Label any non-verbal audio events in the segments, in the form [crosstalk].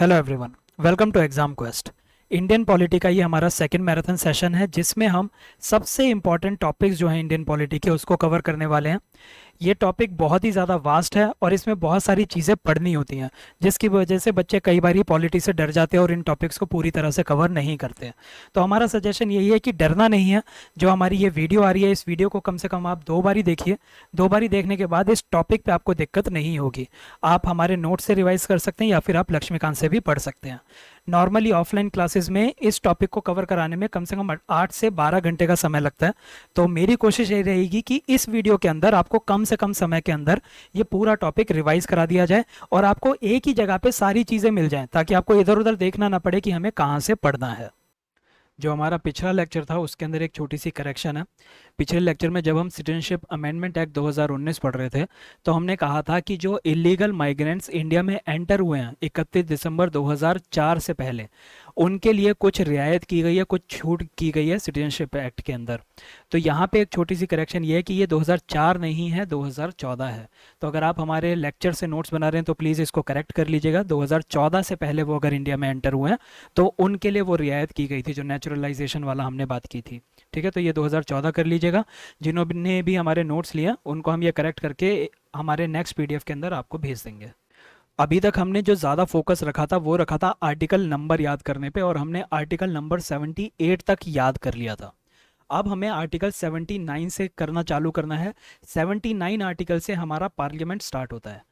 Hello everyone welcome to exam quest Indian polity का ये हमारा सेकंड मैराथन सेशन है जिसमें हम सबसे इम्पॉर्टेंट टॉपिक्स जो हैं इंडियन पॉलिटी के उसको कवर करने वाले हैं ये टॉपिक बहुत ही ज़्यादा वास्ट है और इसमें बहुत सारी चीज़ें पढ़नी होती हैं जिसकी वजह से बच्चे कई बार ही पॉलिटिक्स से डर जाते हैं और इन टॉपिक्स को पूरी तरह से कवर नहीं करते हैं तो हमारा सजेशन यही है कि डरना नहीं है जो हमारी ये वीडियो आ रही है इस वीडियो को कम से कम आप दो बारी देखिए दो बारी देखने के बाद इस टॉपिक पर आपको दिक्कत नहीं होगी आप हमारे नोट से रिवाइज़ कर सकते हैं या फिर आप लक्ष्मीकांत से भी पढ़ सकते हैं नॉर्मली ऑफलाइन क्लासेस में इस टॉपिक को कवर कराने में कम से कम आठ से बारह घंटे का समय लगता है तो मेरी कोशिश ये रहेगी कि इस वीडियो के अंदर आपको कम से कम समय के अंदर ये पूरा टॉपिक रिवाइज करा दिया जाए और आपको एक ही जगह पे सारी चीज़ें मिल जाएं ताकि आपको इधर उधर देखना ना पड़े कि हमें कहाँ से पढ़ना है जो हमारा पिछला लेक्चर था उसके अंदर एक छोटी सी करेक्शन है पिछले लेक्चर में जब हम सिटीजनशिप अमेंडमेंट एक्ट 2019 पढ़ रहे थे तो हमने कहा था कि जो इलीगल माइग्रेंट्स इंडिया में एंटर हुए हैं 31 दिसंबर 2004 से पहले उनके लिए कुछ रियायत की गई है कुछ छूट की गई है सिटीजनशिप एक्ट के अंदर तो यहाँ पे एक छोटी सी करेक्शन ये है कि ये 2004 नहीं है 2014 है तो अगर आप हमारे लेक्चर से नोट्स बना रहे हैं तो प्लीज़ इसको करेक्ट कर लीजिएगा 2014 से पहले वो अगर इंडिया में एंटर हुए हैं तो उनके लिए वो रियायत की गई थी जो नेचुरलाइजेशन वाला हमने बात की थी ठीक है तो ये दो कर लीजिएगा जिन्होंने भी हमारे नोट्स लिए उनको हम ये करेक्ट करके हमारे नेक्स्ट पी के अंदर आपको भेज देंगे अभी तक हमने जो ज़्यादा फोकस रखा था वो रखा था आर्टिकल नंबर याद करने पे और हमने आर्टिकल नंबर 78 तक याद कर लिया था अब हमें आर्टिकल 79 से करना चालू करना है 79 आर्टिकल से हमारा पार्लियामेंट स्टार्ट होता है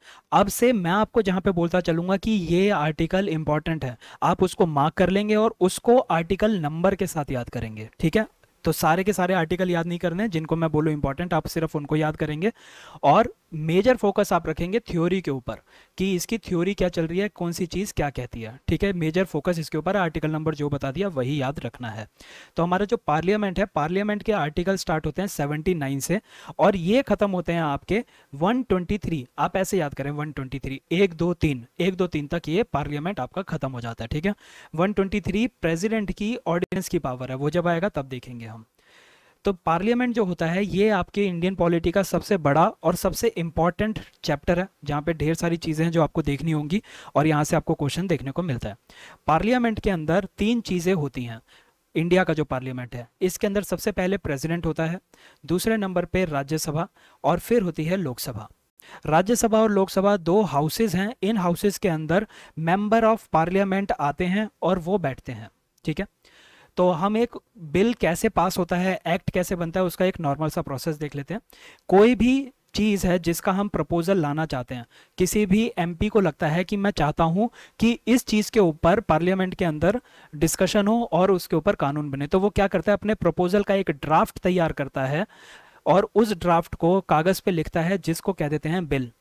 अब से मैं आपको जहाँ पे बोलता चलूँगा कि ये आर्टिकल इंपॉर्टेंट है आप उसको मार्क कर लेंगे और उसको आर्टिकल नंबर के साथ याद करेंगे ठीक है तो सारे के सारे आर्टिकल याद नहीं करने जिनको मैं बोलूँ इंपॉर्टेंट आप सिर्फ उनको याद करेंगे और मेजर फोकस आप रखेंगे थ्योरी के ऊपर कि इसकी थ्योरी क्या चल रही है कौन सी चीज़ क्या कहती है ठीक है मेजर फोकस इसके ऊपर आर्टिकल नंबर जो बता दिया वही याद रखना है तो हमारा जो पार्लियामेंट है पार्लियामेंट के आर्टिकल स्टार्ट होते हैं सेवेंटी नाइन से और ये ख़त्म होते हैं आपके थ्री आप ऐसे याद करें वन ट्वेंटी थ्री एक दो तीन एक दो तीन तक ये पार्लियामेंट आपका ख़त्म हो जाता है ठीक है थ्री प्रेजिडेंट की ऑर्डिनेंस की पावर है वो जब आएगा तब देखेंगे हम तो पार्लियामेंट जो होता है ये आपके इंडियन पॉलिटी का सबसे बड़ा और सबसे इंपॉर्टेंट चैप्टर है जहाँ पे ढेर सारी चीज़ें हैं जो आपको देखनी होंगी और यहाँ से आपको क्वेश्चन देखने को मिलता है पार्लियामेंट के अंदर तीन चीज़ें होती हैं इंडिया का जो पार्लियामेंट है इसके अंदर सबसे पहले प्रेसिडेंट होता है दूसरे नंबर पर राज्यसभा और फिर होती है लोकसभा राज्यसभा और लोकसभा दो हाउसेज हैं इन हाउसेज के अंदर मेंबर ऑफ पार्लियामेंट आते हैं और वो बैठते हैं ठीक है तो हम एक बिल कैसे पास होता है एक्ट कैसे बनता है उसका एक नॉर्मल सा प्रोसेस देख लेते हैं कोई भी चीज़ है जिसका हम प्रपोजल लाना चाहते हैं किसी भी एमपी को लगता है कि मैं चाहता हूं कि इस चीज़ के ऊपर पार्लियामेंट के अंदर डिस्कशन हो और उसके ऊपर कानून बने तो वो क्या करता है अपने प्रपोजल का एक ड्राफ्ट तैयार करता है और उस ड्राफ्ट को कागज़ पे लिखता है जिसको कह देते हैं बिल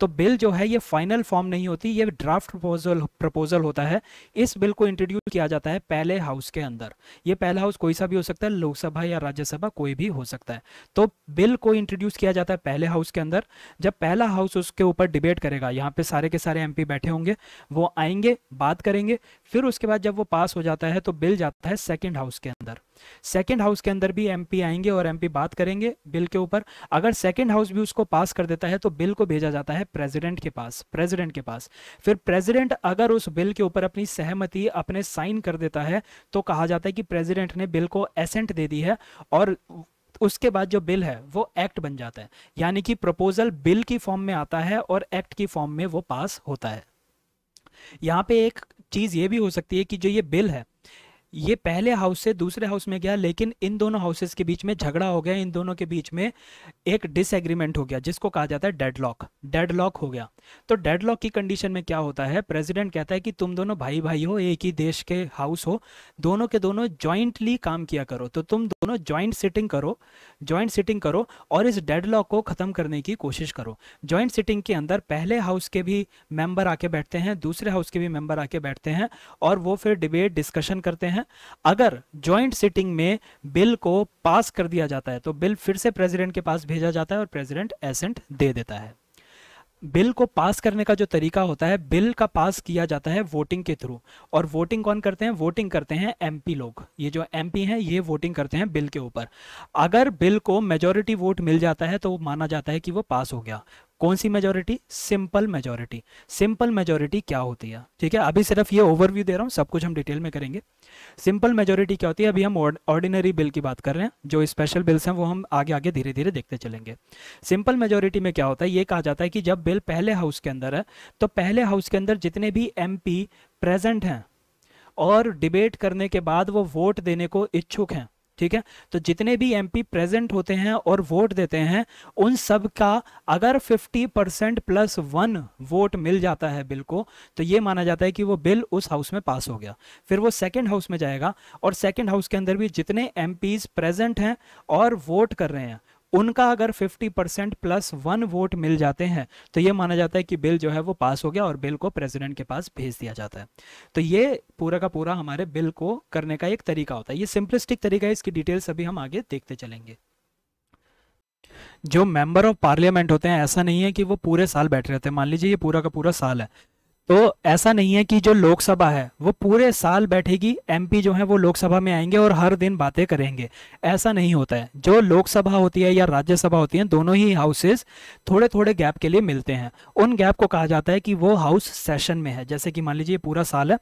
तो बिल जो है ये फाइनल फॉर्म नहीं होती ये ड्राफ्ट प्रपोजल प्रपोजल होता है इस बिल को इंट्रोड्यूस किया जाता है पहले हाउस के अंदर ये पहला हाउस कोई सा भी हो सकता है लोकसभा या राज्यसभा कोई भी हो सकता है तो बिल को इंट्रोड्यूस किया जाता है पहले हाउस के अंदर जब पहला हाउस उसके ऊपर डिबेट करेगा यहाँ पे सारे के सारे एम बैठे होंगे वो आएंगे बात करेंगे फिर उसके बाद जब वो पास हो जाता है तो बिल जाता है सेकेंड हाउस के अंदर सेकेंड हाउस के अंदर भी एमपी आएंगे और एमपी बात करेंगे बिल के ऊपर अगर सेकेंड हाउस भी उसको पास कर देता है तो बिल को भेजा जाता है प्रेसिडेंट के पास प्रेसिडेंट के पास फिर प्रेसिडेंट अगर उस बिल के ऊपर अपनी सहमति अपने साइन कर देता है तो कहा जाता है कि प्रेसिडेंट ने बिल को एसेंट दे दी है और उसके बाद जो बिल है वो एक्ट बन जाता है यानी कि प्रपोजल बिल की फॉर्म में आता है और एक्ट की फॉर्म में वो पास होता है यहाँ पे एक चीज़ ये भी हो सकती है कि जो ये बिल है ये पहले हाउस से दूसरे हाउस में गया लेकिन इन दोनों हाउसेस के बीच में झगड़ा हो गया इन दोनों के बीच में एक डिसएग्रीमेंट हो गया जिसको कहा जाता है डेडलॉक डेडलॉक हो गया तो डेडलॉक की कंडीशन में क्या होता है प्रेसिडेंट कहता है कि तुम दोनों भाई भाई हो एक ही देश के हाउस हो दोनों के दोनों ज्वाइंटली काम किया करो तो तुम दोनों ज्वाइंट सिटिंग करो ज्वाइंट सिटिंग करो और इस डेडलॉक को ख़त्म करने की कोशिश करो ज्वाइंट सिटिंग के अंदर पहले हाउस के भी मेंबर आके बैठते हैं दूसरे हाउस के भी मेंबर आके बैठते हैं और वो फिर डिबेट डिस्कशन करते हैं हैं अगर ज्वाइंट सिटिंग में बिल को पास कर दिया जाता है तो बिल फिर से प्रेसिडेंट के पास भेजा जाता है और प्रेसिडेंट एसेंट दे देता है बिल को पास करने का जो तरीका होता है बिल का पास किया जाता है वोटिंग के थ्रू और वोटिंग कौन करते हैं वोटिंग करते हैं एमपी लोग ये जो एमपी हैं ये वोटिंग करते हैं बिल के ऊपर अगर बिल को मेजोरिटी वोट मिल जाता है तो माना जाता है कि वो पास हो गया कौन सी majority simple majority simple majority क्या होती है ठीक है अभी सिर्फ ये ओवरव्यू दे रहा हूँ सब कुछ हम डिटेल में करेंगे सिंपल मेजोरिटी क्या होती है अभी हम ऑर्डिनरी बिल की बात कर रहे हैं जो स्पेशल बिल्स हैं वो हम आगे आगे धीरे धीरे देखते चलेंगे सिंपल मेजोरिटी में क्या होता है ये कहा जाता है कि जब बिल पहले हाउस के अंदर है तो पहले हाउस के अंदर जितने भी एम प्रेजेंट हैं और डिबेट करने के बाद वो वोट देने को इच्छुक हैं ठीक है तो जितने भी एमपी प्रेजेंट होते हैं और वोट देते हैं उन सब का अगर 50 परसेंट प्लस वन वोट मिल जाता है बिल को तो ये माना जाता है कि वो बिल उस हाउस में पास हो गया फिर वो सेकंड हाउस में जाएगा और सेकेंड हाउस के अंदर भी जितने एम प्रेजेंट हैं और वोट कर रहे हैं उनका अगर 50 परसेंट प्लस वन वोट मिल जाते हैं तो ये माना जाता है कि बिल जो है वो पास हो गया और बिल को प्रेसिडेंट के पास भेज दिया जाता है तो ये पूरा का पूरा हमारे बिल को करने का एक तरीका होता है ये सिंपलिस्टिक तरीका है इसकी डिटेल्स अभी हम आगे देखते चलेंगे जो मेंबर ऑफ पार्लियामेंट होते हैं ऐसा नहीं है कि वो पूरे साल बैठे रहते हैं मान लीजिए ये पूरा का पूरा साल है तो ऐसा नहीं है कि जो लोकसभा है वो पूरे साल बैठेगी एमपी जो है वो लोकसभा में आएंगे और हर दिन बातें करेंगे ऐसा नहीं होता है जो लोकसभा होती है या राज्यसभा होती है दोनों ही हाउसेज थोड़े थोड़े गैप के लिए मिलते हैं उन गैप को कहा जाता है कि वो हाउस सेशन में है जैसे कि मान लीजिए पूरा साल है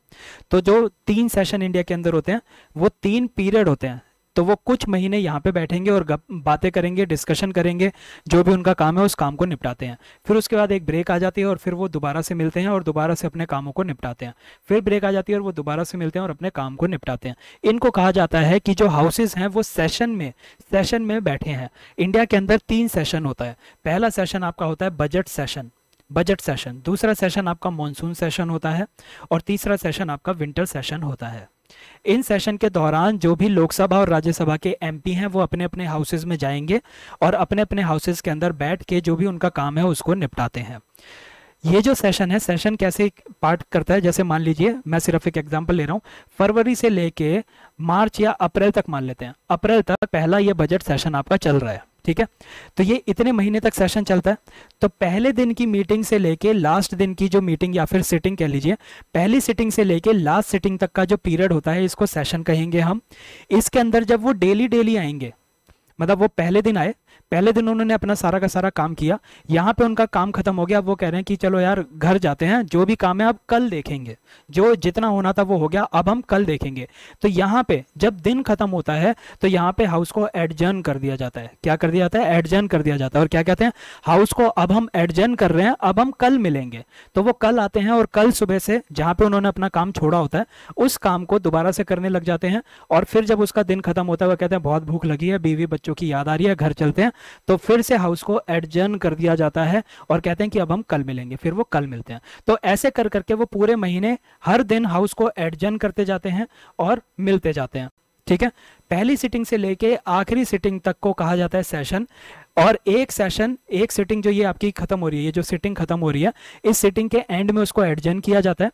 तो जो तीन सेशन इंडिया के अंदर होते हैं वो तीन पीरियड होते हैं तो वो कुछ महीने यहाँ पे बैठेंगे और बातें करेंगे डिस्कशन करेंगे जो भी उनका काम है उस काम को निपटाते हैं फिर उसके बाद एक ब्रेक आ जाती है और फिर वो दोबारा से मिलते हैं और दोबारा से अपने कामों को निपटाते हैं फिर ब्रेक आ जाती है और वो दोबारा से मिलते हैं और अपने काम को निपटाते हैं इनको कहा जाता है कि जो हाउसेज हैं वो सेशन में सेशन में बैठे हैं इंडिया के अंदर तीन सेशन होता है पहला सेशन आपका होता है बजट सेशन बजट सेशन दूसरा सेशन आपका मॉनसून सेशन होता है और तीसरा सेशन आपका विंटर सेशन होता है इन सेशन के दौरान जो भी लोकसभा और राज्यसभा के एमपी हैं वो अपने अपने हाउसेज में जाएंगे और अपने अपने हाउसेज के अंदर बैठ के जो भी उनका काम है उसको निपटाते हैं ये जो सेशन है सेशन कैसे पार्ट करता है जैसे मान लीजिए मैं सिर्फ एक एग्जांपल ले रहा हूँ फरवरी से लेके मार्च या अप्रैल तक मान लेते हैं अप्रैल तक पहला ये बजट सेशन आपका चल रहा है ठीक है तो ये इतने महीने तक सेशन चलता है तो पहले दिन की मीटिंग से लेके लास्ट दिन की जो मीटिंग या फिर सिटिंग कह लीजिए पहली सिटिंग से लेके लास्ट सिटिंग तक का जो पीरियड होता है इसको सेशन कहेंगे हम इसके अंदर जब वो डेली डेली आएंगे मतलब वो पहले दिन आए पहले दिन उन्होंने अपना सारा का सारा काम किया यहाँ पे उनका काम खत्म हो गया अब वो कह रहे हैं कि चलो यार घर जाते हैं जो भी काम है अब कल देखेंगे जो जितना होना था वो हो गया अब हम कल देखेंगे तो यहाँ पे जब दिन खत्म होता है तो यहाँ पे हाउस को एडजर्न कर दिया जाता है क्या कर दिया जाता है एडजर्न कर दिया जाता है और क्या कहते हैं हाउस को अब हम एडजर्न कर रहे हैं अब हम कल मिलेंगे तो वो कल आते हैं और कल सुबह से जहाँ पे उन्होंने अपना काम छोड़ा होता है उस काम को दोबारा से करने लग जाते हैं और फिर जब उसका दिन खत्म होता है वो कहते हैं बहुत भूख लगी है बीवी बच्चों की याद आ रही है घर चलते हैं तो फिर से हाउस को एडजर्न कर दिया जाता है और कहते हैं कि अब हम कल मिलेंगे फिर वो कल मिलते हैं तो ऐसे कर करके वो पूरे महीने हर दिन हाउस को एडजर्न करते जाते हैं और मिलते जाते हैं ठीक है पहली सिटिंग से लेके आखिरी सिटिंग तक को कहा जाता है सेशन और एक सेशन एक सिटिंग जो ये आपकी खत्म हो रही है ये जो सिटिंग खत्म हो रही है इस सिटिंग के एंड में उसको एडजन किया जाता है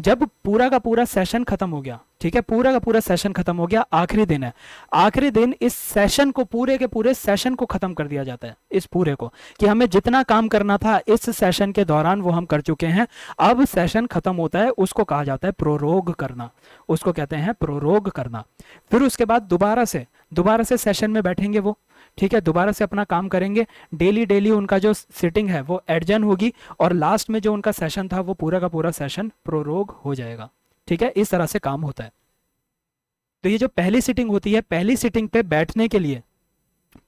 जब पूरा का पूरा सेशन खत्म हो गया ठीक है पूरा का पूरा सेशन खत्म हो गया आखिरी दिन है आखिरी दिन इस सेशन को पूरे के पूरे सेशन को खत्म कर दिया जाता है इस पूरे को कि हमें जितना काम करना था इस सेशन के दौरान वो हम कर चुके हैं अब सेशन खत्म होता है उसको कहा जाता है प्रोरोग करना उसको कहते हैं प्रोरोग करना फिर उसके बाद दोबारा से दोबारा से सेशन में बैठेंगे वो ठीक है दोबारा से अपना काम करेंगे डेली डेली उनका जो सिटिंग है वो एडजन होगी और लास्ट में जो उनका सेशन था वो पूरा का पूरा सेशन प्रोरोग हो जाएगा ठीक है इस तरह से काम होता है तो ये जो पहली सिटिंग होती है पहली सिटिंग पे बैठने के लिए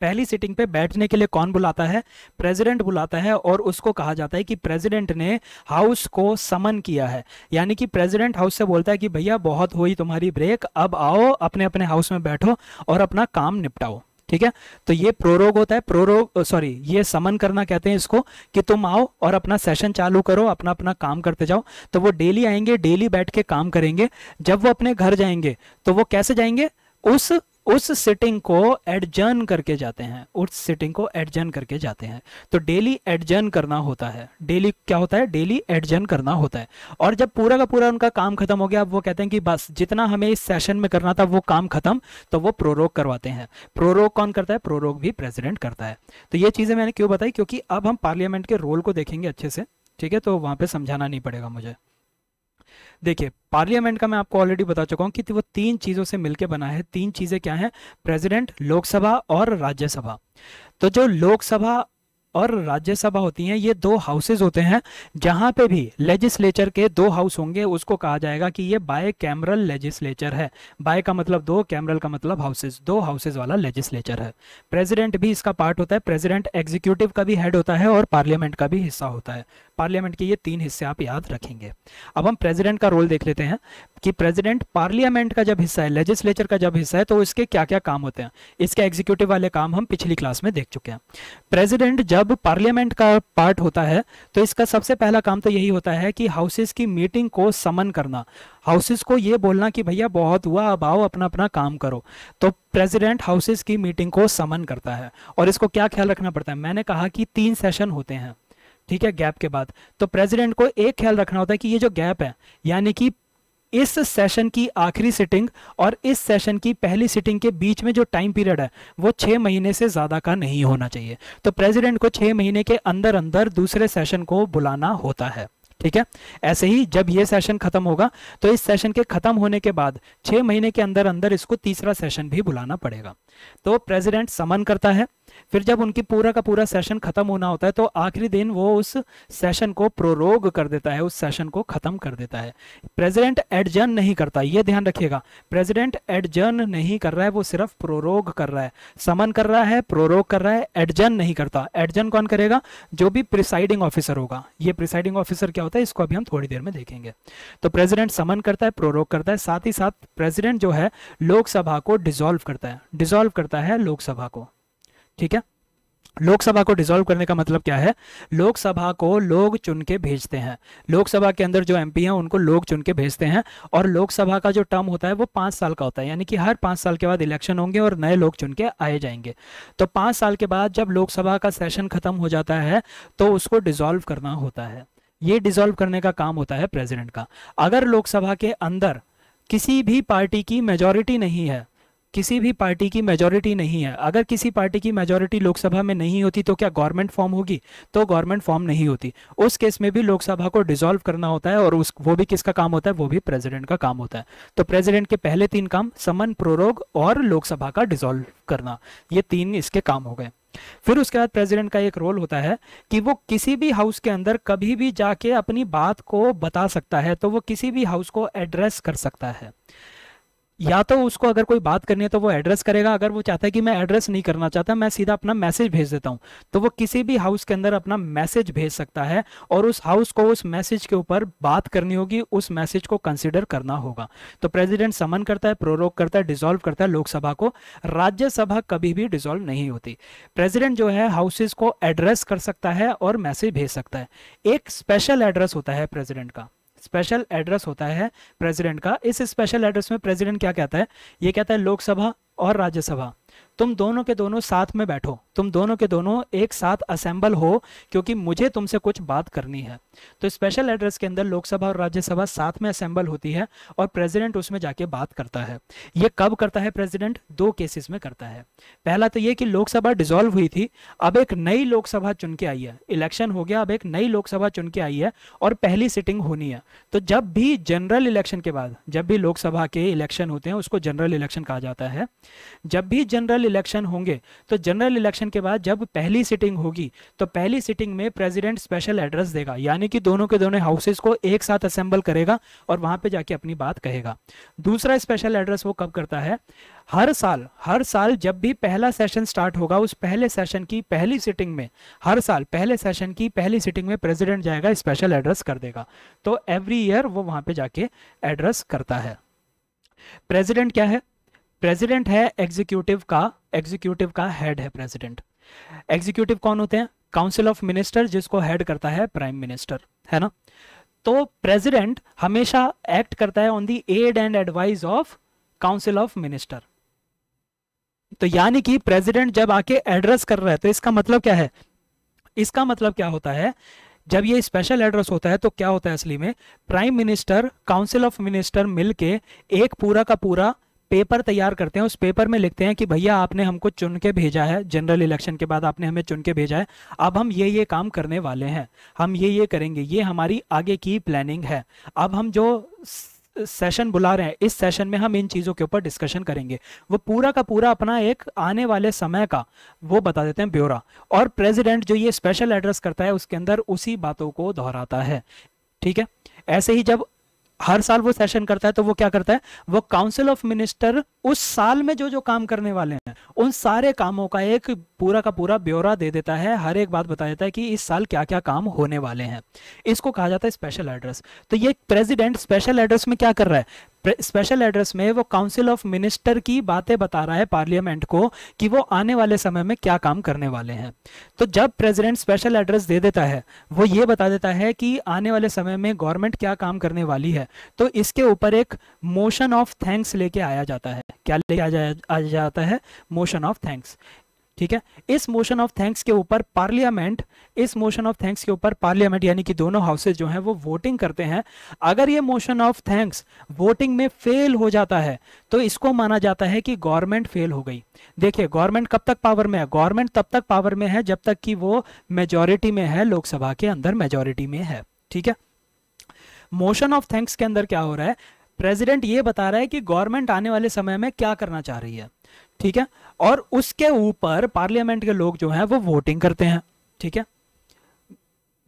पहली सिटिंग पे बैठने के लिए कौन बुलाता है प्रेसिडेंट बुलाता है और उसको कहा जाता है कि प्रेसिडेंट ने हाउस को समन किया है यानी कि प्रेसिडेंट हाउस से बोलता है कि भैया बहुत हुई तुम्हारी ब्रेक अब आओ अपने अपने हाउस में बैठो और अपना काम निपटाओ ठीक है तो ये प्रोरोग होता है प्रोरोग सॉरी ये समन करना कहते हैं इसको कि तुम आओ और अपना सेशन चालू करो अपना अपना काम करते जाओ तो वो डेली आएंगे डेली बैठ के काम करेंगे जब वो अपने घर जाएंगे तो वो कैसे जाएंगे उस उस सिटिंग को एडजर्न करके जाते हैं उस सिटिंग को एडजर्न करके जाते हैं तो डेली एडजर्न करना होता है डेली क्या होता है डेली एडजर्न करना होता है और जब पूरा का पूरा उनका काम खत्म हो गया अब वो कहते हैं कि बस जितना हमें इस सेशन में करना था वो काम खत्म तो वो प्रोरोग करवाते हैं प्रोरोग कौन करता है प्रोरोग भी प्रेसिडेंट करता है तो ये चीज़ें मैंने क्यों बताई क्योंकि अब हम पार्लियामेंट के रोल को देखेंगे अच्छे से ठीक है तो वहां पर समझाना नहीं पड़ेगा मुझे देखिए पार्लियामेंट का मैं आपको ऑलरेडी बता चुका हूं कि वो तीन चीज़ों से मिलकर बना है तीन चीज़ें क्या हैं प्रेसिडेंट लोकसभा और राज्यसभा तो जो लोकसभा और राज्यसभा होती हैं ये दो हाउसेज होते हैं जहां पे भी लेजिस्लेचर के दो हाउस होंगे उसको कहा जाएगा कि ये बाय कैमरल लेजिस्लेचर है बाय का मतलब दो कैमरल का मतलब हाउसेज दो हाउसेज वाला लेजिस्लेचर है प्रेसिडेंट भी इसका पार्ट होता है प्रेसिडेंट एग्जीक्यूटिव का भी हेड होता है और पार्लियामेंट का भी हिस्सा होता है पार्लियामेंट के ये तीन हिस्से आप याद रखेंगे अब हम प्रेसिडेंट का रोल देख लेते हैं कि प्रेसिडेंट पार्लियामेंट का जब हिस्सा है लेजिस्लेचर का जब हिस्सा है तो इसके क्या क्या काम होते हैं इसके एग्जीक्यूटिव वाले काम हम पिछली क्लास में देख चुके हैं प्रेसिडेंट जब पार्लियामेंट का पार्ट होता है तो इसका सबसे पहला काम तो यही होता है कि हाउसेस की मीटिंग को समन करना हाउसेस को यह बोलना कि भैया बहुत हुआ अब आओ अपना अपना काम करो तो प्रेसिडेंट हाउसेस की मीटिंग को समन करता है और इसको क्या ख्याल रखना पड़ता है मैंने कहा कि तीन सेशन होते हैं ठीक है गैप के बाद तो प्रेसिडेंट को एक ख्याल रखना होता है कि ये जो गैप है यानी कि इस सेशन की आखिरी सिटिंग और इस सेशन की पहली सिटिंग के बीच में जो टाइम पीरियड है वो छः महीने से ज़्यादा का नहीं होना चाहिए तो प्रेसिडेंट को छः महीने के अंदर अंदर दूसरे सेशन को बुलाना होता है ठीक है ऐसे ही जब ये सेशन खत्म होगा तो इस सेशन के खत्म होने के बाद छः महीने के अंदर अंदर इसको तीसरा सेशन भी बुलाना पड़ेगा तो प्रेसिडेंट समन करता है फिर जब उनकी पूरा का पूरा सेशन खत्म होना होता है तो आखिरी दिन वो उस सेशन को प्रोरोग कर देता है उस सेशन को खत्म कर देता है प्रेसिडेंट एडजर्न नहीं करता ये ध्यान रखिएगा प्रेसिडेंट एडजर्न नहीं कर रहा है वो सिर्फ प्रोरोग कर रहा है समन कर रहा है प्रोरोग कर रहा है एडजर्न नहीं करता एडजर्न कौन करेगा जो भी प्रिसाइडिंग ऑफिसर होगा ये प्रिसाइडिंग ऑफिसर क्या होता है इसको अभी हम थोड़ी देर में देखेंगे तो प्रेजिडेंट समन करता है प्रोरोग करता है साथ ही साथ प्रेजिडेंट जो है लोकसभा को डिजोल्व करता है डिजोल्व करता है लोकसभा को ठीक है लोकसभा को डिसॉल्व करने का मतलब क्या है लोकसभा को लोग चुन के भेजते हैं लोकसभा के अंदर जो एमपी हैं उनको लोग चुन के भेजते हैं और लोकसभा का जो टर्म होता है वो पांच साल का होता है यानी कि हर पांच साल के बाद इलेक्शन होंगे और नए लोग चुन के आए जाएंगे तो पांच साल के बाद जब लोकसभा का सेशन खत्म हो जाता है तो उसको डिजोल्व करना होता है ये डिजोल्व करने का काम होता है प्रेजिडेंट का अगर लोकसभा के अंदर किसी भी पार्टी की मेजोरिटी नहीं है किसी भी पार्टी की मेजोरिटी नहीं है अगर किसी पार्टी की मेजोरिटी लोकसभा में नहीं होती तो क्या गवर्नमेंट फॉर्म होगी तो गवर्नमेंट फॉर्म नहीं होती उस केस में भी लोकसभा को डिसॉल्व करना होता है और उस वो भी किसका काम होता है वो भी प्रेसिडेंट का काम होता है तो प्रेसिडेंट के पहले तीन काम समन प्रोरोग और लोकसभा का डिजोल्व करना ये तीन इसके काम हो गए फिर उसके बाद प्रेसिडेंट का एक रोल होता है कि वो किसी भी हाउस के अंदर कभी भी जाके अपनी बात को बता सकता है तो वो किसी भी हाउस को एड्रेस कर सकता है या तो उसको अगर कोई बात करनी है तो वो एड्रेस करेगा अगर वो चाहता है कि मैं एड्रेस नहीं करना चाहता मैं सीधा अपना मैसेज भेज देता हूं तो वो किसी भी हाउस के अंदर अपना मैसेज भेज सकता है और उस हाउस को उस मैसेज के ऊपर बात करनी होगी उस मैसेज को कंसिडर करना होगा तो प्रेसिडेंट समन करता है प्रोरोग करता है डिजोल्व करता है लोकसभा को राज्यसभा कभी भी डिजोल्व नहीं होती प्रेजिडेंट जो है हाउसेज को एड्रेस कर सकता है और मैसेज भेज सकता है एक स्पेशल एड्रेस होता है प्रेजिडेंट का स्पेशल एड्रेस होता है प्रेसिडेंट का इस स्पेशल एड्रेस में प्रेसिडेंट क्या कहता है ये कहता है लोकसभा और राज्यसभा तुम दोनों के दोनों साथ में बैठो तुम दोनों के दोनों एक साथ असेंबल हो क्योंकि मुझे तुमसे कुछ बात करनी है तो स्पेशल एड्रेस के अंदर लोकसभा और राज्यसभा साथ में असेंबल होती है और प्रेसिडेंट उसमें जाके बात करता है ये कब करता है प्रेसिडेंट दो केसेस में करता है पहला तो ये कि लोकसभा डिजोल्व हुई थी अब एक नई लोकसभा चुन के आई है इलेक्शन हो गया अब एक नई लोकसभा चुन के आई है और पहली सिटिंग होनी है तो जब भी जनरल इलेक्शन के बाद जब भी लोकसभा के इलेक्शन होते हैं उसको जनरल इलेक्शन कहा जाता है जब भी जनरल जनरल इलेक्शन होंगे तो जनरल इलेक्शन के बाद जब पहली सिटिंग होगी तो पहली सिटिंग में प्रेसिडेंट स्पेशल एड्रेस देगा यानी कि दोनों के दोनों हाउसेस को एक साथ असेंबल करेगा और वहां पे जाके अपनी बात कहेगा दूसरा स्पेशल एड्रेस वो कब करता है हर साल हर साल जब भी पहला सेशन स्टार्ट होगा उस पहले सेशन की पहली सिटिंग में हर साल पहले सेशन की पहली सिटिंग में प्रेसिडेंट जाएगा स्पेशल एड्रेस कर देगा तो एवरी ईयर वो वहां पे जाके एड्रेस करता है प्रेसिडेंट क्या है प्रेसिडेंट है एग्जीक्यूटिव का एग्जीक्यूटिव का हेड है प्रेसिडेंट एग्जीक्यूटिव कौन होते हैं काउंसिल ऑफ मिनिस्टर जिसको हेड करता है प्राइम मिनिस्टर है ना तो प्रेसिडेंट हमेशा एक्ट करता है on the aid and advice of council of minister तो यानी कि प्रेसिडेंट जब आके एड्रेस कर रहा है तो इसका मतलब क्या है इसका मतलब क्या होता है जब ये स्पेशल एड्रेस होता है तो क्या होता है असली में prime minister council of minister मिलके एक पूरा का पूरा पेपर तैयार करते हैं उस पेपर में लिखते हैं कि भैया आपने हमको चुन के भेजा है जनरल इलेक्शन के बाद आपने हमें चुन के भेजा है अब हम ये ये काम करने वाले हैं हम ये ये करेंगे ये हमारी आगे की प्लानिंग है अब हम जो सेशन बुला रहे हैं इस सेशन में हम इन चीज़ों के ऊपर डिस्कशन करेंगे वो पूरा का पूरा अपना एक आने वाले समय का वो बता देते हैं ब्यौरा और प्रेसिडेंट जो ये स्पेशल एड्रेस करता है उसके अंदर उसी बातों को दोहराता है ठीक है ऐसे ही जब हर साल वो सेशन करता है तो वो क्या करता है वो काउंसिल ऑफ मिनिस्टर उस साल में जो जो काम करने वाले हैं उन सारे कामों का एक पूरा का पूरा ब्यौरा दे देता है हर एक बात बता देता है कि इस साल क्या क्या काम होने वाले हैं इसको कहा जाता है स्पेशल एड्रेस तो ये प्रेसिडेंट स्पेशल एड्रेस में क्या कर रहा है स्पेशल एड्रेस में वो काउंसिल ऑफ मिनिस्टर की बातें बता रहा है पार्लियामेंट को कि वो आने वाले समय में क्या काम करने वाले हैं तो जब प्रेसिडेंट स्पेशल एड्रेस दे देता है वो ये बता देता है कि आने वाले समय में गवर्नमेंट क्या काम करने वाली है तो इसके ऊपर एक मोशन ऑफ थैंक्स लेके आया जाता है क्या लेके आ, जा, आ जाता है मोशन ऑफ थैंक्स ठीक है इस मोशन ऑफ थैंक्स के ऊपर पार्लियामेंट इस मोशन ऑफ थैंक्स के ऊपर पार्लियामेंट यानी कि दोनों हाउसेज जो हैं वो वोटिंग करते हैं अगर ये मोशन ऑफ थैंक्स वोटिंग में फेल हो जाता है तो इसको माना जाता है कि गवर्नमेंट फेल हो गई देखिए गवर्नमेंट कब तक पावर में है गवर्नमेंट तब तक पावर में है जब तक कि वो मेजोरिटी में है लोकसभा के अंदर मेजोरिटी में है ठीक है मोशन ऑफ थैंक्स के अंदर क्या हो रहा है प्रेसिडेंट ये बता रहा है कि गवर्नमेंट आने वाले समय में क्या करना चाह रही है ठीक है और उसके ऊपर पार्लियामेंट के लोग जो हैं वो वोटिंग करते हैं ठीक है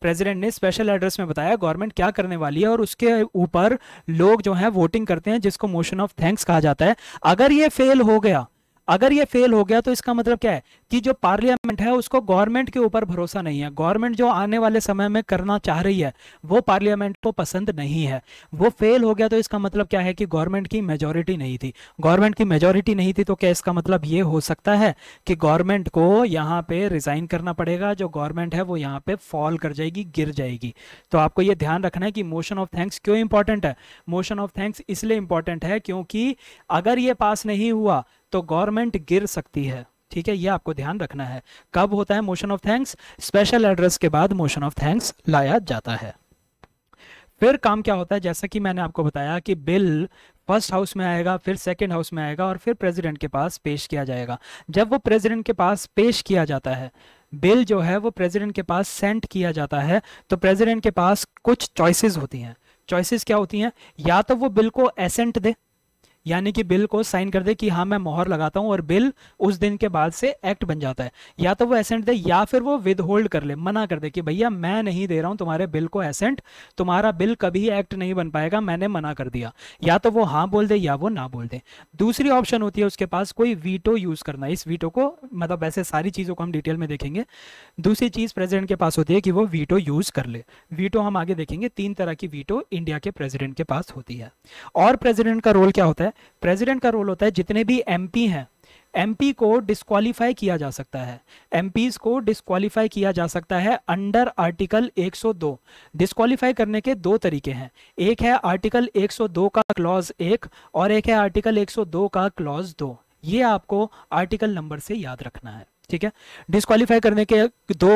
प्रेसिडेंट ने स्पेशल एड्रेस में बताया गवर्नमेंट क्या करने वाली है और उसके ऊपर लोग जो हैं वोटिंग करते हैं जिसको मोशन ऑफ थैंक्स कहा जाता है अगर ये फेल हो गया अगर ये फेल हो गया तो इसका मतलब क्या है कि जो पार्लियामेंट है उसको गवर्नमेंट के ऊपर भरोसा नहीं है गवर्नमेंट जो आने वाले समय में करना चाह रही है वो पार्लियामेंट को पसंद नहीं है वो फेल हो गया तो इसका मतलब क्या है कि गवर्नमेंट की मेजोरिटी नहीं थी गवर्नमेंट की मेजोरिटी नहीं थी तो क्या इसका मतलब ये हो सकता है कि गवर्नमेंट को यहाँ पे रिजाइन करना पड़ेगा जो गवर्नमेंट है वो यहाँ पे फॉल कर जाएगी गिर जाएगी तो आपको ये ध्यान रखना है कि मोशन ऑफ थैंक्स क्यों इंपॉर्टेंट है मोशन ऑफ थैंक्स इसलिए इंपॉर्टेंट है क्योंकि अगर ये पास नहीं हुआ तो गवर्नमेंट गिर सकती है ठीक है ये आपको ध्यान रखना है कब होता है motion of thanks special address के बाद मोशन ऑफ थैंक्स लाया जाता है फिर काम क्या होता है जैसा कि मैंने आपको बताया कि बिल फर्स्ट हाउस में आएगा फिर सेकंड हाउस में आएगा और फिर प्रेसिडेंट के पास पेश किया जाएगा जब वो प्रेसिडेंट के पास पेश किया जाता है बिल जो है वो प्रेसिडेंट के पास सेंड किया जाता है तो प्रेसिडेंट के पास कुछ चॉइसेस होती हैं चॉइसेस क्या होती हैं या तो वो बिल को एसेंट दे यानी कि बिल को साइन कर दे कि हाँ मैं मोहर लगाता हूँ और बिल उस दिन के बाद से एक्ट बन जाता है या तो वो एसेंट दे या फिर वो विद होल्ड कर ले मना कर दे कि भैया मैं नहीं दे रहा हूँ तुम्हारे बिल को एसेंट तुम्हारा बिल कभी एक्ट नहीं बन पाएगा मैंने मना कर दिया या तो वो हाँ बोल दे या वो ना बोल दे दूसरी ऑप्शन होती है उसके पास कोई वीटो यूज़ करना इस वीटो को मतलब वैसे सारी चीज़ों को हम डिटेल में देखेंगे दूसरी चीज़ प्रेजिडेंट के पास होती है कि वो वीटो यूज़ कर ले वीटो हम आगे देखेंगे तीन तरह की वीटो इंडिया के प्रेजिडेंट के पास होती है और प्रेजिडेंट का रोल क्या होता है प्रेसिडेंट का रोल होता है जितने भी एमपी हैं एमपी को डिस्कालीफाई किया जा सकता है एमपीज को डिस्कालीफाई किया जा सकता है अंडर आर्टिकल 102 डिस्कालीफाई करने के दो तरीके हैं एक है आर्टिकल 102 का क्लॉज एक और एक है आर्टिकल 102 का क्लॉज दो ये आपको आर्टिकल नंबर से याद रखना है ठीक है डिस्कालीफाई करने के दो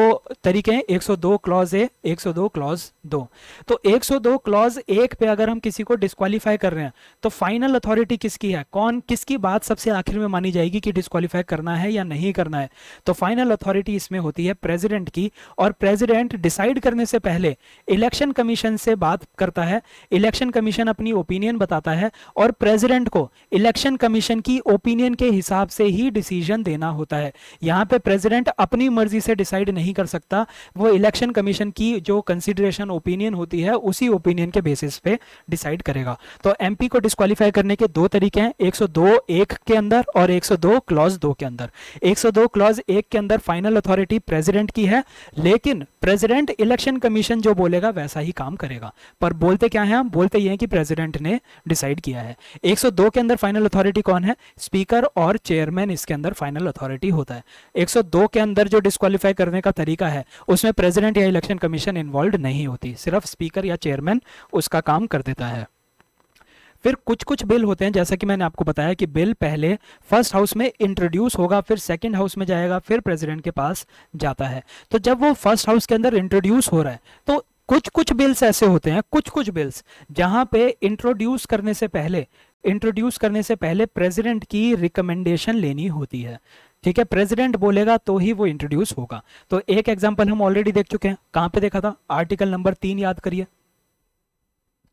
तरीके हैं 102 क्लॉज ए 102 क्लॉज दो तो 102 क्लॉज एक पे अगर हम किसी को डिस्कालीफाई कर रहे हैं तो फाइनल अथॉरिटी किसकी है कौन किसकी बात सबसे आखिर में मानी जाएगी कि डिस्कालीफाई करना है या नहीं करना है तो फाइनल अथॉरिटी इसमें होती है प्रेजिडेंट की और प्रेजिडेंट डिसाइड करने से पहले इलेक्शन कमीशन से बात करता है इलेक्शन कमीशन अपनी ओपिनियन बताता है और प्रेजिडेंट को इलेक्शन कमीशन की ओपिनियन के हिसाब से ही डिसीजन देना होता है यहां यहाँ पे प्रेसिडेंट अपनी मर्जी से डिसाइड नहीं कर सकता वो इलेक्शन कमीशन की जो कंसिडरेशन ओपिनियन होती है उसी ओपिनियन के बेसिस पे डिसाइड करेगा तो एमपी को डिस्कालीफाई करने के दो तरीके हैं 102 एक के अंदर और 102 क्लॉज दो के अंदर 102 क्लॉज एक के अंदर फाइनल अथॉरिटी प्रेजिडेंट की है लेकिन प्रेजिडेंट इलेक्शन कमीशन जो बोलेगा वैसा ही काम करेगा पर बोलते क्या है हम बोलते ये कि प्रेजिडेंट ने डिसाइड किया है 102 के अंदर फाइनल अथॉरिटी कौन है स्पीकर और चेयरमैन इसके अंदर फाइनल अथॉरिटी होता है 102 के अंदर जो डिस्कालीफाई करने का तरीका है उसमें प्रेसिडेंट या इलेक्शन कमीशन इन्वॉल्व नहीं होती सिर्फ स्पीकर या चेयरमैन उसका काम कर देता है फिर कुछ कुछ बिल होते हैं जैसा कि मैंने आपको बताया कि बिल पहले फर्स्ट हाउस में इंट्रोड्यूस होगा फिर सेकंड हाउस में जाएगा फिर प्रेसिडेंट के पास जाता है तो जब वो फर्स्ट हाउस के अंदर इंट्रोड्यूस हो रहा है तो कुछ कुछ बिल्स ऐसे होते हैं कुछ कुछ बिल्स जहां पे इंट्रोड्यूस करने से पहले इंट्रोड्यूस करने से पहले प्रेसिडेंट की रिकमेंडेशन लेनी होती है ठीक है प्रेसिडेंट बोलेगा तो ही वो इंट्रोड्यूस होगा तो एक एग्जाम्पल हम ऑलरेडी देख चुके हैं कहां पे देखा था आर्टिकल नंबर तीन याद करिए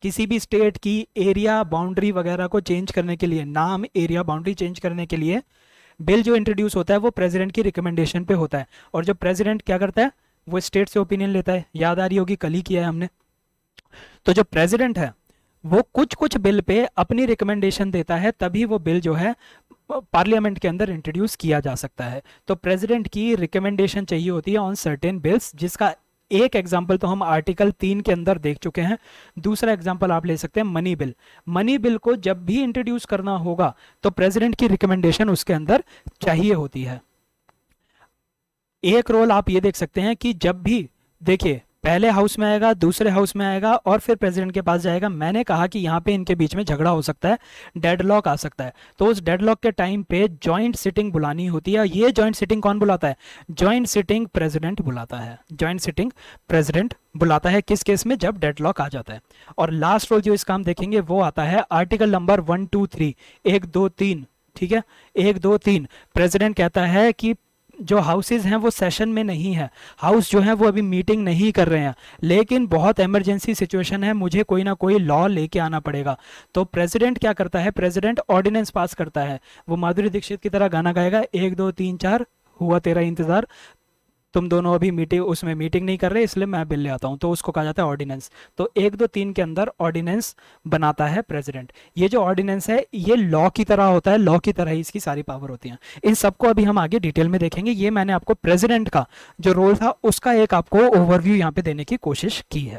किसी भी स्टेट की एरिया बाउंड्री वगैरह को चेंज करने के लिए नाम एरिया बाउंड्री चेंज करने के लिए बिल जो इंट्रोड्यूस होता है वो प्रेजिडेंट की रिकमेंडेशन पे होता है और जो प्रेजिडेंट क्या करता है वो स्टेट से ओपिनियन लेता है याद आ रही होगी कल ही किया है हमने तो जो प्रेजिडेंट है वो कुछ कुछ बिल पे अपनी रिकमेंडेशन देता है तभी वो बिल जो है पार्लियामेंट के अंदर इंट्रोड्यूस किया जा सकता है तो प्रेसिडेंट की रिकमेंडेशन चाहिए होती है ऑन सर्टेन बिल्स जिसका एक एग्जाम्पल तो हम आर्टिकल तीन के अंदर देख चुके हैं दूसरा एग्जाम्पल आप ले सकते हैं मनी बिल मनी बिल को जब भी इंट्रोड्यूस करना होगा तो प्रेसिडेंट की रिकमेंडेशन उसके अंदर चाहिए होती है एक रोल आप ये देख सकते हैं कि जब भी देखिए पहले हाउस में आएगा दूसरे हाउस में आएगा और फिर प्रेसिडेंट के पास जाएगा मैंने कहा कि यहाँ पे इनके बीच में झगड़ा हो सकता है डेडलॉक आ सकता है तो उस डेडलॉक के टाइम पे जॉइंट सिटिंग बुलानी होती है ये जॉइंट सिटिंग कौन बुलाता है जॉइंट सिटिंग प्रेसिडेंट बुलाता है जॉइंट सिटिंग प्रेसिडेंट बुलाता है किस केस में जब डेडलॉक आ जाता है और लास्ट रोल जो इस काम देखेंगे वो आता है article number one two three एक दो तीन ठीक है एक दो तीन प्रेसिडेंट कहता है कि जो हाउसेज हैं वो सेशन में नहीं है हाउस जो है वो अभी मीटिंग नहीं कर रहे हैं लेकिन बहुत इमरजेंसी सिचुएशन है मुझे कोई ना कोई लॉ लेके आना पड़ेगा तो प्रेसिडेंट क्या करता है प्रेसिडेंट ऑर्डिनेंस पास करता है वो माधुरी दीक्षित की तरह गाना गाएगा एक दो तीन चार हुआ तेरा इंतज़ार तुम दोनों अभी मीटिंग उसमें मीटिंग नहीं कर रहे इसलिए मैं बिल ले आता हूँ तो उसको कहा जाता है ऑर्डिनेंस तो एक दो तीन के अंदर ऑर्डिनेंस बनाता है प्रेसिडेंट ये जो ऑर्डिनेंस है ये लॉ की तरह होता है लॉ की तरह ही इसकी सारी पावर होती है इन सबको अभी हम आगे डिटेल में देखेंगे ये मैंने आपको प्रेजिडेंट का जो रोल था उसका एक आपको ओवरव्यू यहाँ पे देने की कोशिश की है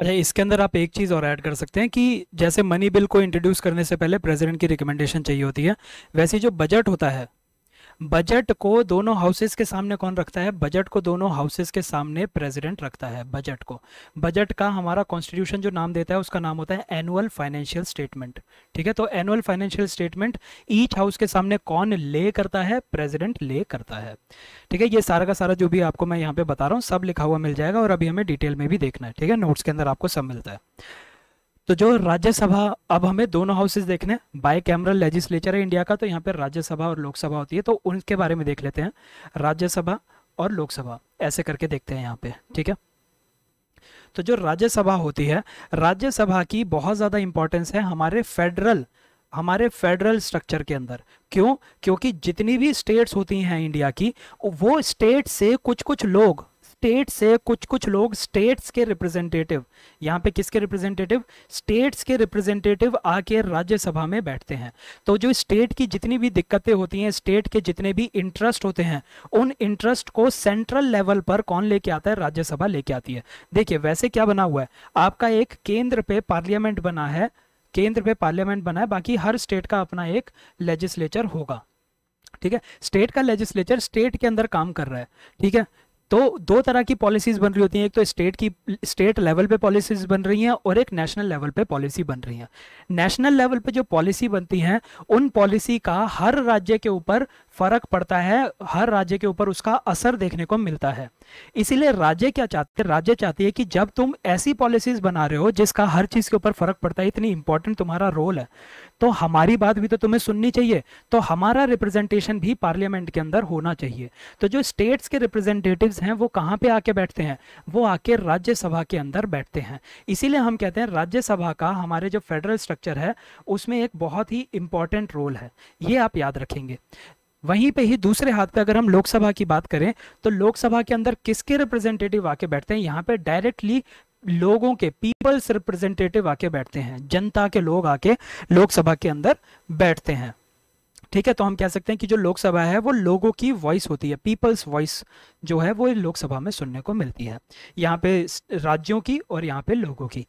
अच्छा इसके अंदर आप एक चीज़ और ऐड कर सकते हैं कि जैसे मनी बिल को इंट्रोड्यूस करने से पहले प्रेसिडेंट की रिकमेंडेशन चाहिए होती है वैसे जो बजट होता है बजट को दोनों हाउसेस के सामने कौन रखता है बजट को दोनों हाउसेस के सामने प्रेसिडेंट रखता है बजट को बजट का हमारा कॉन्स्टिट्यूशन जो नाम देता है उसका नाम होता है एनुअल फाइनेंशियल स्टेटमेंट ठीक है तो annual financial statement each house के सामने कौन ले करता है प्रेजिडेंट ले करता है ठीक है ये सारा का सारा जो भी आपको मैं यहाँ पे बता रहा हूँ सब लिखा हुआ मिल जाएगा और अभी हमें डिटेल में भी देखना है ठीक है नोट्स के अंदर आपको सब मिलता है तो जो राज्यसभा अब हमें दोनों हाउसेज देखने बाई कैमरल लेजिस्लेचर है इंडिया का तो यहाँ पे राज्यसभा और लोकसभा होती है तो उनके बारे में देख लेते हैं राज्यसभा और लोकसभा ऐसे करके देखते हैं यहाँ पे ठीक है तो जो राज्यसभा होती है राज्यसभा की बहुत ज़्यादा इंपॉर्टेंस है हमारे फेडरल हमारे फेडरल स्ट्रक्चर के अंदर क्यों क्योंकि जितनी भी स्टेट्स होती हैं इंडिया की वो स्टेट से कुछ कुछ लोग स्टेट से कुछ कुछ लोग स्टेट्स के रिप्रेजेंटेटिव यहाँ पे किसके रिप्रेजेंटेटिव स्टेट्स के रिप्रेजेंटेटिव आके राज्यसभा में बैठते हैं तो जो स्टेट की जितनी भी दिक्कतें होती हैं स्टेट के जितने भी इंटरेस्ट होते हैं उन इंटरेस्ट को सेंट्रल लेवल पर कौन लेके आता है राज्यसभा लेके आती है देखिए वैसे क्या बना हुआ है आपका एक केंद्र पे पार्लियामेंट बना है केंद्र पे पार्लियामेंट बना है बाकी हर स्टेट का अपना एक लेजिस्लेचर होगा ठीक है स्टेट का लेजिस्लेचर स्टेट के अंदर काम कर रहा है ठीक है तो दो तरह की पॉलिसीज बन रही होती हैं एक तो स्टेट की स्टेट लेवल पे पॉलिसीज बन रही हैं और एक नेशनल लेवल पे पॉलिसी बन रही हैं नेशनल लेवल पे जो पॉलिसी बनती हैं उन पॉलिसी का हर राज्य के ऊपर फर्क पड़ता है हर राज्य के ऊपर उसका असर देखने को मिलता है इसीलिए राज्य क्या चाहते हैं राज्य चाहती है कि जब तुम ऐसी पॉलिसीज बना रहे हो जिसका हर चीज़ के ऊपर फर्क पड़ता है इतनी इंपॉर्टेंट तुम्हारा रोल है तो हमारी बात भी तो तुम्हें सुननी चाहिए तो हमारा रिप्रेजेंटेशन भी पार्लियामेंट के अंदर होना चाहिए तो जो स्टेट्स के रिप्रेजेंटेटिव हैं वो कहाँ पे आके बैठते हैं वो आके राज्यसभा के अंदर बैठते हैं इसीलिए हम कहते हैं राज्यसभा का हमारे जो फेडरल स्ट्रक्चर है उसमें एक बहुत ही इंपॉर्टेंट रोल है ये आप याद रखेंगे वहीं पे ही दूसरे हाथ पे अगर हम लोकसभा की बात करें तो लोकसभा के अंदर किसके रिप्रेजेंटेटिव आके बैठते हैं यहाँ पे डायरेक्टली लोगों के पीपल्स रिप्रेजेंटेटिव आके बैठते हैं जनता के लोग आके लोकसभा के अंदर बैठते हैं ठीक है तो हम कह सकते हैं कि जो लोकसभा है वो लोगों की वॉइस होती है पीपल्स वॉइस जो है वो लोकसभा में सुनने को मिलती है यहाँ पे राज्यों की और यहाँ पे लोगों की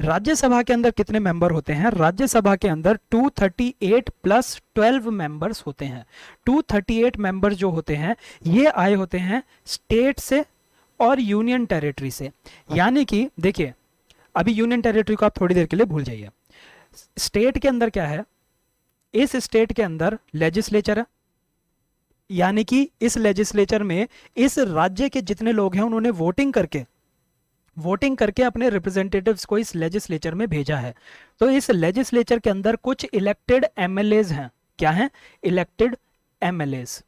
राज्यसभा के अंदर कितने मेंबर होते हैं राज्यसभा के अंदर 238 प्लस 12 मेंबर्स होते हैं 238 मेंबर्स जो होते हैं ये आए होते हैं स्टेट से और यूनियन टेरिटरी से यानी कि देखिए अभी यूनियन टेरिटरी को आप थोड़ी देर के लिए भूल जाइए स्टेट के अंदर क्या है इस स्टेट के अंदर लेजिस्लेचर है यानी कि इस लेजिस्लेचर में इस राज्य के जितने लोग हैं उन्होंने वोटिंग करके वोटिंग करके अपने रिप्रेजेंटेटिव्स को इस लेजिस्लेचर में भेजा है तो इस लेजिस्लेचर के अंदर कुछ इलेक्टेड एमएलएज हैं क्या हैं इलेक्टेड एमएलएज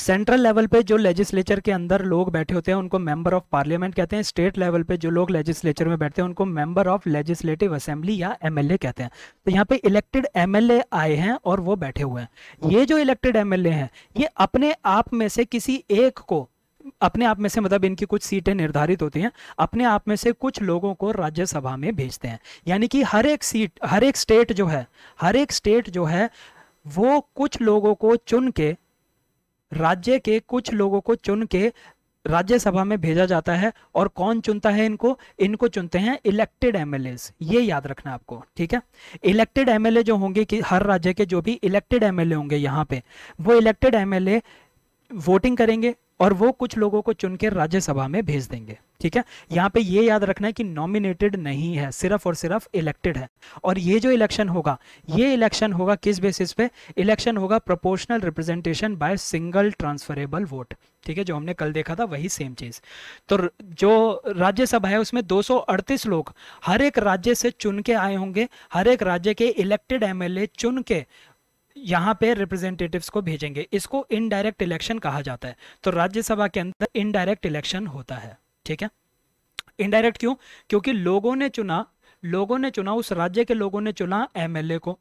सेंट्रल लेवल पे जो लेजिस्लेचर के अंदर लोग बैठे होते हैं उनको मेंबर ऑफ पार्लियामेंट कहते हैं स्टेट लेवल पे जो लोग लेजिस्लेचर में बैठते हैं उनको मेंबर ऑफ लेजिस्लेटिव असेंबली या एमएलए कहते हैं तो यहाँ पे इलेक्टेड एमएलए आए हैं और वो बैठे हुए हैं ये जो इलेक्टेड एमएलए हैं ये अपने आप में से किसी एक को अपने आप में से मतलब इनकी कुछ सीटें निर्धारित होती हैं अपने आप में से कुछ लोगों को राज्यसभा में भेजते हैं यानी कि हर एक सीट हर एक स्टेट जो है हर एक स्टेट जो है वो कुछ लोगों को चुन के राज्य के कुछ लोगों को चुन के राज्यसभा में भेजा जाता है और कौन चुनता है इनको इनको चुनते हैं इलेक्टेड एमएलए ये याद रखना आपको ठीक है इलेक्टेड एमएलए जो होंगे कि हर राज्य के जो भी इलेक्टेड एमएलए होंगे यहाँ पे वो इलेक्टेड एमएलए वोटिंग करेंगे और वो कुछ लोगों को चुनकर राज्यसभा में भेज देंगे ठीक है यहाँ पे ये याद रखना है कि नॉमिनेटेड नहीं है सिर्फ और सिर्फ इलेक्टेड है और ये जो इलेक्शन होगा ये इलेक्शन होगा किस बेसिस पे इलेक्शन होगा proportional representation by single transferable vote ठीक है जो हमने कल देखा था वही सेम चीज तो जो राज्यसभा है उसमें 238 लोग हर एक राज्य से चुन के आए होंगे हर एक राज्य के इलेक्टेड एमएलए चुन के यहाँ पे रिप्रेजेंटेटिव्स को भेजेंगे इसको इनडायरेक्ट इलेक्शन कहा जाता है तो राज्यसभा के अंदर इनडायरेक्ट इलेक्शन होता है ठीक है इनडायरेक्ट क्यों क्योंकि लोगों ने चुना लोगों ने चुना उस राज्य के लोगों ने चुना एमएलए को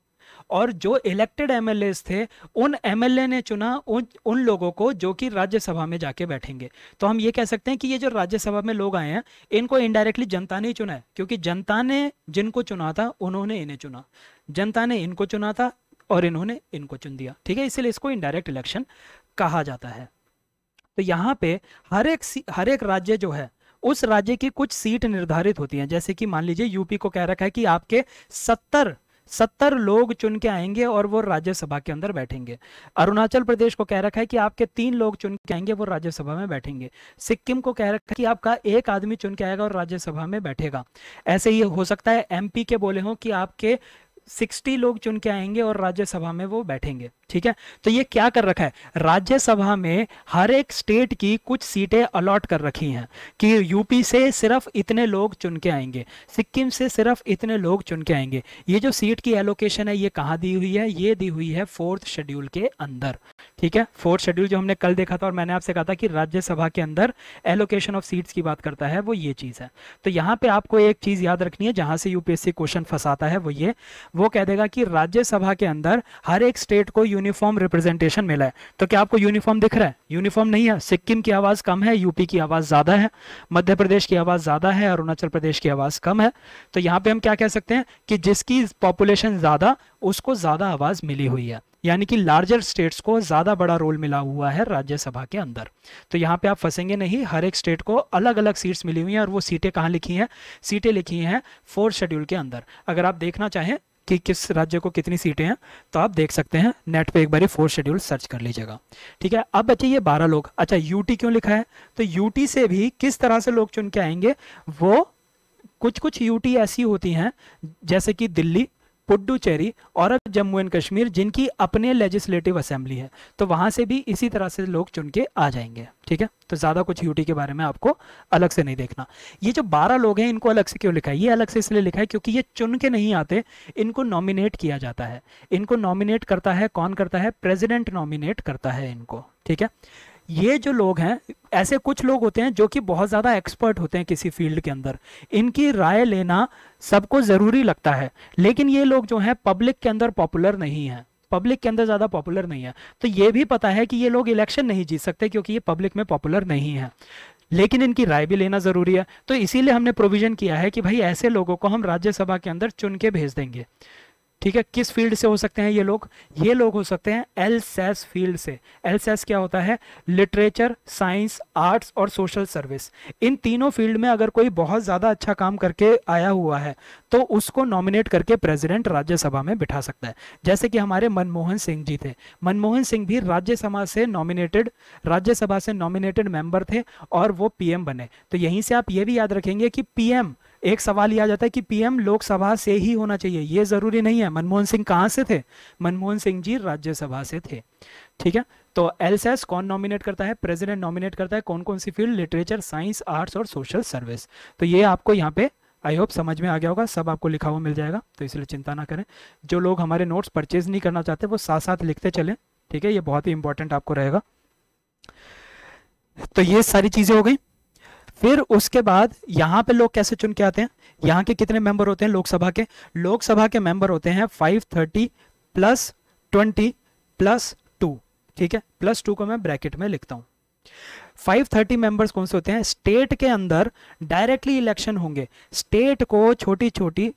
और जो इलेक्टेड एमएलए थे उन एमएलए ने चुना उन उन लोगों को जो कि राज्यसभा में जाके बैठेंगे तो हम ये कह सकते हैं कि ये जो राज्यसभा में लोग आए हैं इनको इनडायरेक्टली जनता ने चुना है क्योंकि जनता ने जिनको चुना था उन्होंने इन्हें चुना जनता ने इनको चुना था और इन्होंने इनको चुन दिया ठीक है इसीलिए इसको इनडायरेक्ट इलेक्शन कहा जाता है तो यहाँ पे हर एक हर एक राज्य जो है उस राज्य की कुछ सीट निर्धारित होती हैं जैसे कि मान लीजिए यूपी को कह रखा है कि आपके सत्तर सत्तर लोग चुन के आएंगे और वो राज्यसभा के अंदर बैठेंगे अरुणाचल प्रदेश को कह रखा है कि आपके तीन लोग चुन के आएंगे वो राज्यसभा में बैठेंगे सिक्किम को कह रखा है कि आपका एक आदमी चुन के आएगा और राज्यसभा में बैठेगा ऐसे ही हो सकता है एमपी के बोले हों कि आपके सिक्सटी लोग चुन के आएंगे और राज्यसभा में वो बैठेंगे ठीक है तो ये क्या कर रखा है राज्यसभा में हर एक स्टेट की कुछ सीटें अलॉट कर रखी हैं कि यूपी से सिर्फ इतने लोग चुन के आएंगे सिक्किम से सिर्फ इतने लोग चुन के आएंगे ये जो सीट की एलोकेशन है ये कहाँ दी हुई है ये दी हुई है फोर्थ शेड्यूल के अंदर ठीक है फोर्थ शेड्यूल जो हमने कल देखा था और मैंने आपसे कहा था कि राज्यसभा के अंदर एलोकेशन ऑफ सीट्स की बात करता है वो ये चीज़ है तो यहाँ पे आपको एक चीज़ याद रखनी है जहाँ से यूपीएससी क्वेश्चन फंसाता है वो ये वो कह देगा कि राज्यसभा के अंदर हर एक स्टेट को यूनिफॉर्म रिप्रेजेंटेशन मिला है तो क्या आपको यूनिफॉर्म दिख रहा है यूनिफॉर्म नहीं है सिक्किम की आवाज़ कम है यूपी की आवाज़ ज़्यादा है मध्य प्रदेश की आवाज़ ज़्यादा है अरुणाचल प्रदेश की आवाज़ कम है तो यहाँ पे हम क्या कह सकते हैं कि जिसकी पॉपुलेशन ज़्यादा उसको ज़्यादा आवाज़ मिली हुई है यानी कि लार्जर स्टेट्स को ज़्यादा बड़ा रोल मिला हुआ है राज्यसभा के अंदर तो यहाँ पे आप फंसेंगे नहीं हर एक स्टेट को अलग अलग सीट्स मिली हुई हैं और वो सीटें कहाँ लिखी हैं सीटें लिखी हैं फोर्थ शेड्यूल के अंदर अगर आप देखना चाहें कि किस राज्य को कितनी सीटें हैं तो आप देख सकते हैं नेट पे एक बार फोर शेड्यूल सर्च कर लीजिएगा ठीक है अब बचे ये बारह लोग अच्छा यूटी क्यों लिखा है तो यूटी से भी किस तरह से लोग चुन के आएंगे वो कुछ कुछ यूटी ऐसी होती हैं जैसे कि दिल्ली पुडुचेरी और अब जम्मू एंड कश्मीर जिनकी अपने लेजिस्लेटिव असेंबली है तो वहां से भी इसी तरह से लोग चुन के आ जाएंगे ठीक है तो ज़्यादा कुछ यूटी के बारे में आपको अलग से नहीं देखना ये जो बारह लोग हैं इनको अलग से क्यों लिखा है ये अलग से इसलिए लिखा है क्योंकि ये चुन के नहीं आते इनको नॉमिनेट किया जाता है इनको नॉमिनेट करता है कौन करता है प्रेजिडेंट नॉमिनेट करता है इनको ठीक है ये जो लोग हैं ऐसे कुछ लोग होते हैं जो कि बहुत ज़्यादा एक्सपर्ट होते हैं किसी फील्ड के अंदर इनकी राय लेना सबको ज़रूरी लगता है लेकिन ये लोग जो हैं पब्लिक के अंदर पॉपुलर नहीं है पब्लिक के अंदर ज़्यादा पॉपुलर नहीं है तो ये भी पता है कि ये लोग इलेक्शन नहीं जीत सकते क्योंकि ये पब्लिक में पॉपुलर नहीं है लेकिन इनकी राय भी लेना ज़रूरी है तो इसीलिए हमने प्रोविज़न किया है कि भाई ऐसे लोगों को हम राज्यसभा के अंदर चुन के भेज देंगे ठीक है किस फील्ड से हो सकते हैं ये लोग ये लोग हो सकते हैं एल फील्ड से एल क्या होता है लिटरेचर साइंस आर्ट्स और सोशल सर्विस इन तीनों फील्ड में अगर कोई बहुत ज़्यादा अच्छा काम करके आया हुआ है तो उसको नॉमिनेट करके प्रेसिडेंट राज्यसभा में बिठा सकता है जैसे कि हमारे मनमोहन सिंह जी थे मनमोहन सिंह भी राज्यसभा से नॉमिनेटेड राज्यसभा से नॉमिनेटेड मेंबर थे और वो पीएम बने तो यहीं से आप ये भी याद रखेंगे कि पीएम एक सवाल यह आ जाता है कि पीएम लोकसभा से ही होना चाहिए ये ज़रूरी नहीं है मनमोहन सिंह कहाँ से थे मनमोहन सिंह जी राज्यसभा से थे ठीक है तो एलसेस कौन नॉमिनेट करता है प्रेसिडेंट नॉमिनेट करता है कौन कौन सी फील्ड लिटरेचर साइंस आर्ट्स और सोशल सर्विस तो ये आपको यहाँ पे आई होप समझ में आ गया होगा सब आपको लिखा हुआ मिल जाएगा तो इसलिए चिंता ना करें जो लोग हमारे नोट्स परचेज नहीं करना चाहते वो साथ साथ लिखते चले ठीक है ये बहुत ही इंपॉर्टेंट आपको रहेगा तो ये सारी चीज़ें हो गई फिर उसके बाद यहाँ पे लोग कैसे चुन के आते हैं यहाँ के कितने मेंबर होते हैं लोकसभा के लोकसभा के मेंबर होते हैं 530 प्लस 20 प्लस 2 ठीक है प्लस 2 को मैं ब्रैकेट में लिखता हूँ 530 मेंबर्स कौन से होते हैं स्टेट के अंदर डायरेक्टली इलेक्शन होंगे स्टेट को छोटी छोटी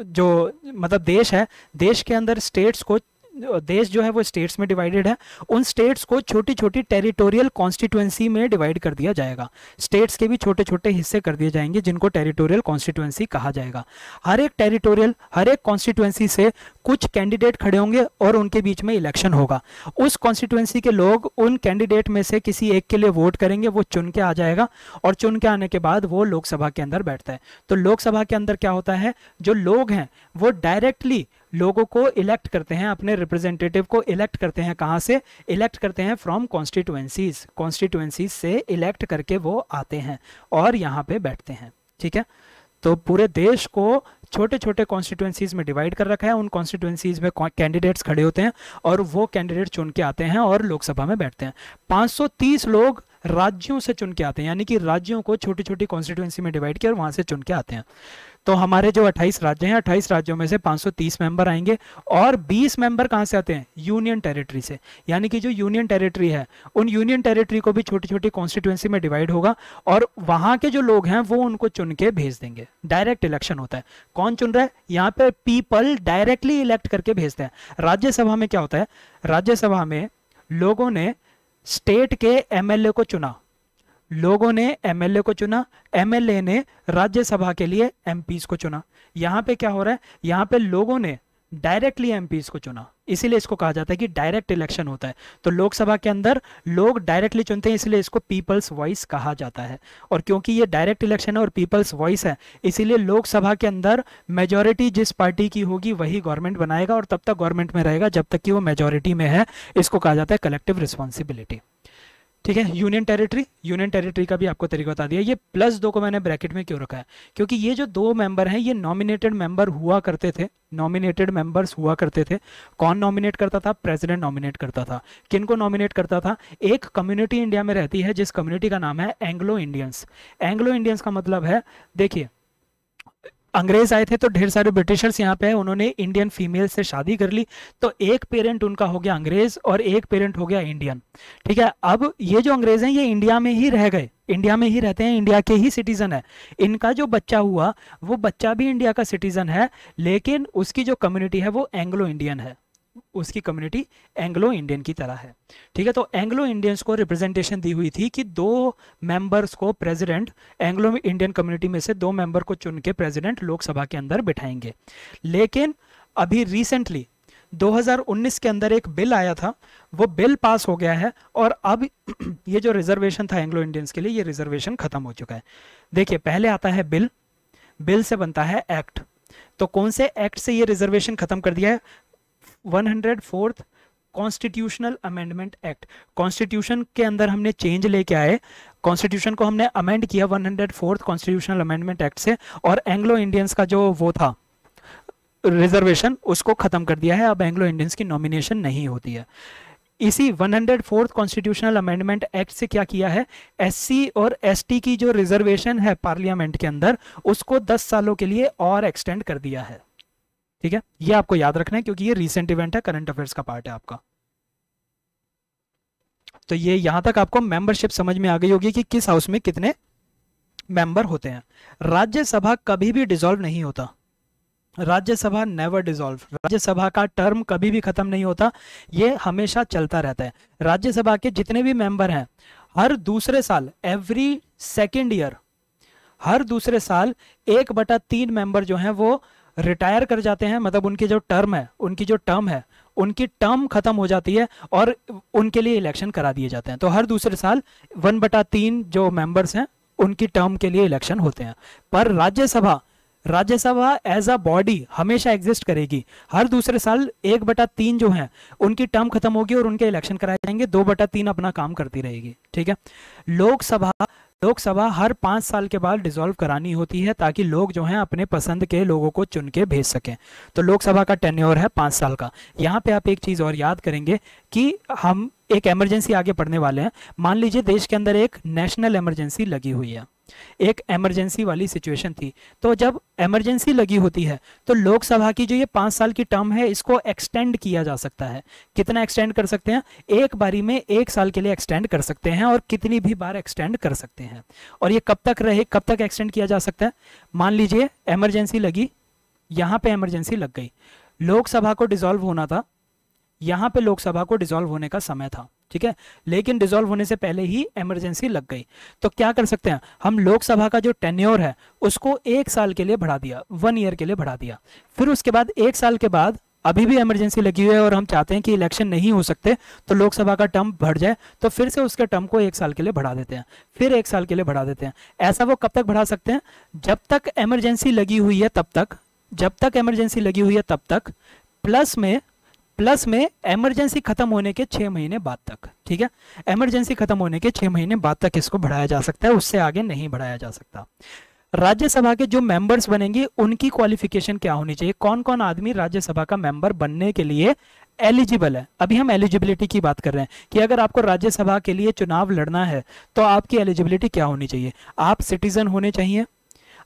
जो मतलब देश है देश के अंदर स्टेट्स को देश जो है वो स्टेट्स में डिवाइडेड है उन स्टेट्स को छोटी छोटी टेरिटोरियल कॉन्स्टिट्यूंसी में डिवाइड कर दिया जाएगा स्टेट्स के भी छोटे छोटे हिस्से कर दिए जाएंगे जिनको टेरिटोरियल कॉन्स्टिट्यूंसी कहा जाएगा हर एक टेरिटोरियल हर एक कॉन्स्टिट्यूंसी से कुछ कैंडिडेट खड़े होंगे और उनके बीच में इलेक्शन होगा उस कॉन्स्टिट्युएंसी के लोग उन कैंडिडेट में से किसी एक के लिए वोट करेंगे वो चुन के आ जाएगा और चुन के आने के बाद वो लोकसभा के अंदर बैठता है तो लोकसभा के अंदर क्या होता है जो लोग हैं वो डायरेक्टली लोगों को इलेक्ट करते हैं अपने रिप्रेजेंटेटिव को इलेक्ट करते हैं कहाँ से इलेक्ट करते हैं फ्रॉम कॉन्स्टिट्युएंसीज कॉन्स्टिट्युएंसीज से इलेक्ट करके वो आते हैं और यहाँ पे बैठते हैं ठीक है तो पूरे देश को छोटे छोटे कॉन्स्टिट्युएंसीज में डिवाइड कर रखा है उन कॉन्स्टिट्युएंसीज में कैंडिडेट्स खड़े होते हैं और वो कैंडिडेट चुन के आते हैं और लोकसभा में बैठते हैं 530 लोग राज्यों से चुन के आते हैं यानी कि राज्यों को छोटी छोटी कॉन्स्टिट्युएंसी में डिवाइड किया और वहाँ से चुन के आते हैं तो हमारे जो 28 राज्य हैं 28 राज्यों में से 530 मेंबर आएंगे और 20 मेंबर कहाँ से आते हैं यूनियन टेरिटरी से यानी कि जो यूनियन टेरिटरी है उन यूनियन टेरिटरी को भी छोटी छोटी कॉन्स्टिट्यूंसी में डिवाइड होगा और वहाँ के जो लोग हैं वो उनको चुन के भेज देंगे डायरेक्ट इलेक्शन होता है कौन चुन रहा है यहाँ पर पीपल डायरेक्टली इलेक्ट करके भेजते हैं राज्यसभा में क्या होता है राज्यसभा में लोगों ने स्टेट के एमएलए को चुना लोगों ने एमएलए को चुना एमएलए ने राज्यसभा के लिए एमपीस को चुना यहाँ पे क्या हो रहा है यहाँ पे लोगों ने डायरेक्टली एमपीस को चुना इसीलिए इसको कहा जाता है कि डायरेक्ट इलेक्शन होता है तो लोकसभा के अंदर लोग डायरेक्टली चुनते हैं इसलिए इसको पीपल्स वॉइस कहा जाता है और क्योंकि ये डायरेक्ट इलेक्शन है और पीपल्स वॉइस है इसीलिए लोकसभा के अंदर मेजोरिटी जिस पार्टी की होगी वही गवर्नमेंट बनाएगा और तब तक गवर्नमेंट में रहेगा जब तक कि वो मेजोरिटी में है इसको कहा जाता है कलेक्टिव रिस्पॉन्सिबिलिटी ठीक है यूनियन टेरिटरी यूनियन टेरिटरी का भी आपको तरीका बता दिया ये प्लस दो को मैंने ब्रैकेट में क्यों रखा है क्योंकि ये जो दो मेंबर हैं ये नॉमिनेटेड मेंबर हुआ करते थे नॉमिनेटेड मेंबर्स हुआ करते थे कौन नॉमिनेट करता था प्रेसिडेंट नॉमिनेट करता था किन को नॉमिनेट करता था एक कम्युनिटी इंडिया में रहती है जिस कम्युनिटी का नाम है एंग्लो इंडियंस एंग्लो इंडियंस का मतलब है देखिए अंग्रेज आए थे तो ढेर सारे ब्रिटिशर्स यहाँ पे उन्होंने इंडियन फीमेल से शादी कर ली तो एक पेरेंट उनका हो गया अंग्रेज और एक पेरेंट हो गया इंडियन ठीक है अब ये जो अंग्रेज हैं ये इंडिया में ही रह गए इंडिया में ही रहते हैं इंडिया के ही सिटीजन है इनका जो बच्चा हुआ वो बच्चा भी इंडिया का सिटीजन है लेकिन उसकी जो कम्युनिटी है वो एंग्लो इंडियन है उसकी कम्युनिटी एंग्लो इंडियन की तरह है ठीक है तो एंग्लो इंडियंस को रिप्रेजेंटेशन दी हुई थी कि दो मेंबर्स को प्रेसिडेंट एंग्लो इंडियन कम्युनिटी में से दो मेंबर को चुन के प्रेजिडेंट लोकसभा के अंदर बिठाएंगे लेकिन अभी रिसेंटली 2019 के अंदर एक बिल आया था वो बिल पास हो गया है और अब [clears throat] ये जो रिजर्वेशन था एंग्लो इंडियंस के लिए ये रिजर्वेशन खत्म हो चुका है देखिए पहले आता है बिल बिल से बनता है एक्ट तो कौन से एक्ट से ये रिजर्वेशन खत्म कर दिया है one hundred fourth constitutional amendment act constitution के अंदर हमने चेंज लेके आए कॉन्स्टिट्यूशन को हमने अमेंड किया one hundred fourth constitutional amendment act से और एंग्लो इंडियंस का जो वो था रिजर्वेशन उसको ख़त्म कर दिया है अब एंग्लो इंडियंस की नॉमिनेशन नहीं होती है इसी one hundred fourth constitutional amendment act से क्या किया है सी और टी की जो रिजर्वेशन है पार्लियामेंट के अंदर उसको 10 सालों के लिए और एक्सटेंड कर दिया है ठीक है ये आपको याद रखना है क्योंकि ये रिसेंट इवेंट है करंट अफेयर्स का पार्ट है आपका तो ये यहां तक आपको मेंबरशिप समझ में आ गई होगी कि किस हाउस में कितने मेंबर होते हैं राज्यसभा कभी भी डिसॉल्व नहीं होता राज्यसभा नेवर डिसॉल्व राज्यसभा का टर्म कभी भी खत्म नहीं होता ये हमेशा चलता रहता है राज्यसभा के जितने भी मेंबर हैं हर दूसरे साल एवरी सेकेंड ईयर हर दूसरे साल एक बटा तीन मेंबर जो हैं वो रिटायर कर जाते हैं मतलब उनकी जो टर्म है उनकी जो टर्म है उनकी टर्म खत्म हो जाती है और उनके लिए इलेक्शन करा दिए जाते हैं तो हर दूसरे साल वन बटा तीन जो मेंबर्स हैं उनकी टर्म के लिए इलेक्शन होते हैं पर Rajya Sabha Rajya Sabha as a body हमेशा एग्जिस्ट करेगी हर दूसरे साल एक बटा तीन जो हैं उनकी टर्म खत्म होगी और उनके इलेक्शन कराए जाएंगे दो बटा तीन अपना काम करती रहेगी ठीक है लोकसभा लोकसभा हर पांच साल के बाद डिसॉल्व करानी होती है ताकि लोग जो हैं अपने पसंद के लोगों को चुन के भेज सकें तो लोकसभा का टेन्योर है पांच साल का यहाँ पे आप एक चीज़ और याद करेंगे कि हम एक इमरजेंसी आगे पढ़ने वाले हैं मान लीजिए देश के अंदर एक नेशनल इमरजेंसी लगी हुई है एक इमरजेंसी वाली सिचुएशन थी तो जब एमरजेंसी लगी होती है तो लोकसभा की जो ये पांच साल की टर्म है इसको एक्सटेंड किया जा सकता है कितना एक्सटेंड कर सकते हैं एक बारी में एक साल के लिए एक्सटेंड कर सकते हैं और कितनी भी बार एक्सटेंड कर सकते हैं और ये कब तक रहे कब तक एक्सटेंड किया जा सकता है मान लीजिए एमरजेंसी लगी यहां पर एमरजेंसी लग गई लोकसभा को डिजोल्व होना था यहां पर लोकसभा को डिजोल्व होने का समय था ठीक है लेकिन डिसॉल्व होने से पहले ही इमरजेंसी लग गई तो क्या कर सकते हैं हम लोकसभा का जो टेन्योर है उसको एक साल के लिए बढ़ा दिया वन ईयर के लिए बढ़ा दिया फिर उसके बाद एक साल के बाद अभी भी इमरजेंसी लगी हुई है और हम चाहते हैं कि इलेक्शन नहीं हो सकते तो लोकसभा का टर्म बढ़ जाए तो फिर से उसके टर्म को एक साल के लिए बढ़ा देते हैं फिर एक साल के लिए बढ़ा देते हैं ऐसा वो कब तक बढ़ा सकते हैं जब तक इमरजेंसी लगी हुई है तब तक जब तक इमरजेंसी लगी हुई है तब तक प्लस में प्लस में एमरजेंसी खत्म होने के छह महीने बाद तक ठीक है एमरजेंसी खत्म होने के छह महीने बाद तक इसको बढ़ाया जा सकता है उससे आगे नहीं बढ़ाया जा सकता राज्यसभा के जो मेंबर्स बनेंगे उनकी क्वालिफिकेशन क्या होनी चाहिए कौन कौन आदमी राज्यसभा का मेंबर बनने के लिए एलिजिबल है अभी हम एलिजिबिलिटी की बात कर रहे हैं कि अगर आपको राज्यसभा के लिए चुनाव लड़ना है तो आपकी एलिजिबिलिटी क्या होनी चाहिए आप सिटीजन होने चाहिए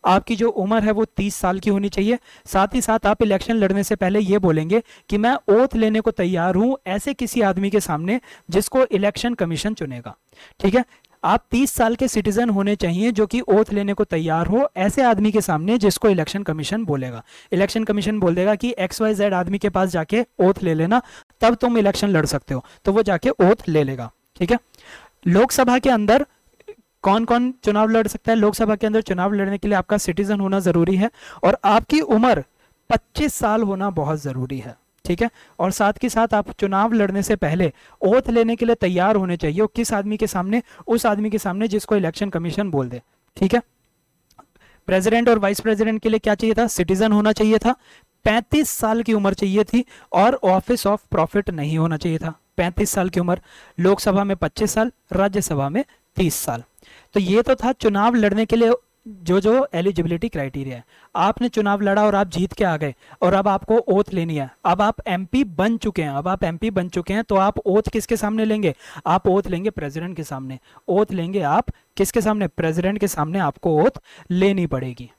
आपकी जो उम्र है वो तीस साल की होनी चाहिए साथ ही साथ आप इलेक्शन लड़ने से पहले ये बोलेंगे कि मैं ओथ लेने को तैयार हूं ऐसे किसी आदमी के सामने जिसको इलेक्शन कमीशन चुनेगा ठीक है आप 30 साल के सिटीजन होने चाहिए जो कि ओथ लेने को तैयार हो ऐसे आदमी के सामने जिसको इलेक्शन कमीशन बोलेगा इलेक्शन कमीशन बोल देगा कि एक्स वाई जेड आदमी के पास जाके ओथ ले लेना तब तुम इलेक्शन लड़ सकते हो तो वो जाके ओथ ले लेगा ठीक है लोकसभा के अंदर कौन कौन चुनाव लड़ सकता है लोकसभा के अंदर चुनाव लड़ने के लिए आपका सिटीजन होना जरूरी है और आपकी उम्र 25 साल होना बहुत जरूरी है ठीक है और साथ के साथ आप चुनाव लड़ने से पहले ओथ लेने के लिए तैयार होने चाहिए और किस आदमी के सामने उस आदमी के सामने जिसको इलेक्शन कमीशन बोल दे ठीक है प्रेसिडेंट और वाइस प्रेसिडेंट के लिए क्या चाहिए था सिटीजन होना चाहिए था 35 साल की उम्र चाहिए थी और ऑफिस ऑफ प्रॉफिट नहीं होना चाहिए था 35 साल की उम्र लोकसभा में 25 साल राज्यसभा में 30 साल तो ये तो था चुनाव लड़ने के लिए जो जो एलिजिबिलिटी क्राइटेरिया है आपने चुनाव लड़ा और आप जीत के आ गए और अब आपको ओथ लेनी है अब आप एमपी बन चुके हैं अब आप एमपी बन चुके हैं तो आप ओथ किसके सामने लेंगे आप ओथ लेंगे प्रेसिडेंट के सामने ओथ लेंगे आप किसके सामने प्रेसिडेंट के सामने आपको ओथ लेनी पड़ेगी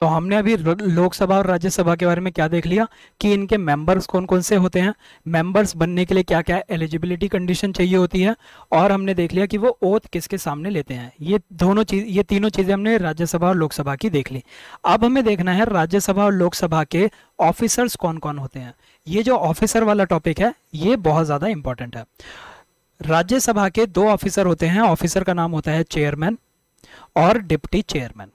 तो हमने अभी लोकसभा और राज्यसभा के बारे में क्या देख लिया कि इनके मेंबर्स कौन कौन से होते हैं मेंबर्स बनने के लिए क्या क्या एलिजिबिलिटी कंडीशन चाहिए होती है और हमने देख लिया कि वो ओथ किसके सामने लेते हैं ये दोनों चीज ये तीनों चीज़ें हमने राज्यसभा और लोकसभा की देख ली अब हमें देखना है राज्यसभा और लोकसभा के ऑफिसर्स कौन कौन होते हैं ये जो ऑफिसर वाला टॉपिक है ये बहुत ज़्यादा इंपॉर्टेंट है राज्यसभा के दो ऑफिसर होते हैं ऑफिसर का नाम होता है चेयरमैन और डिप्टी चेयरमैन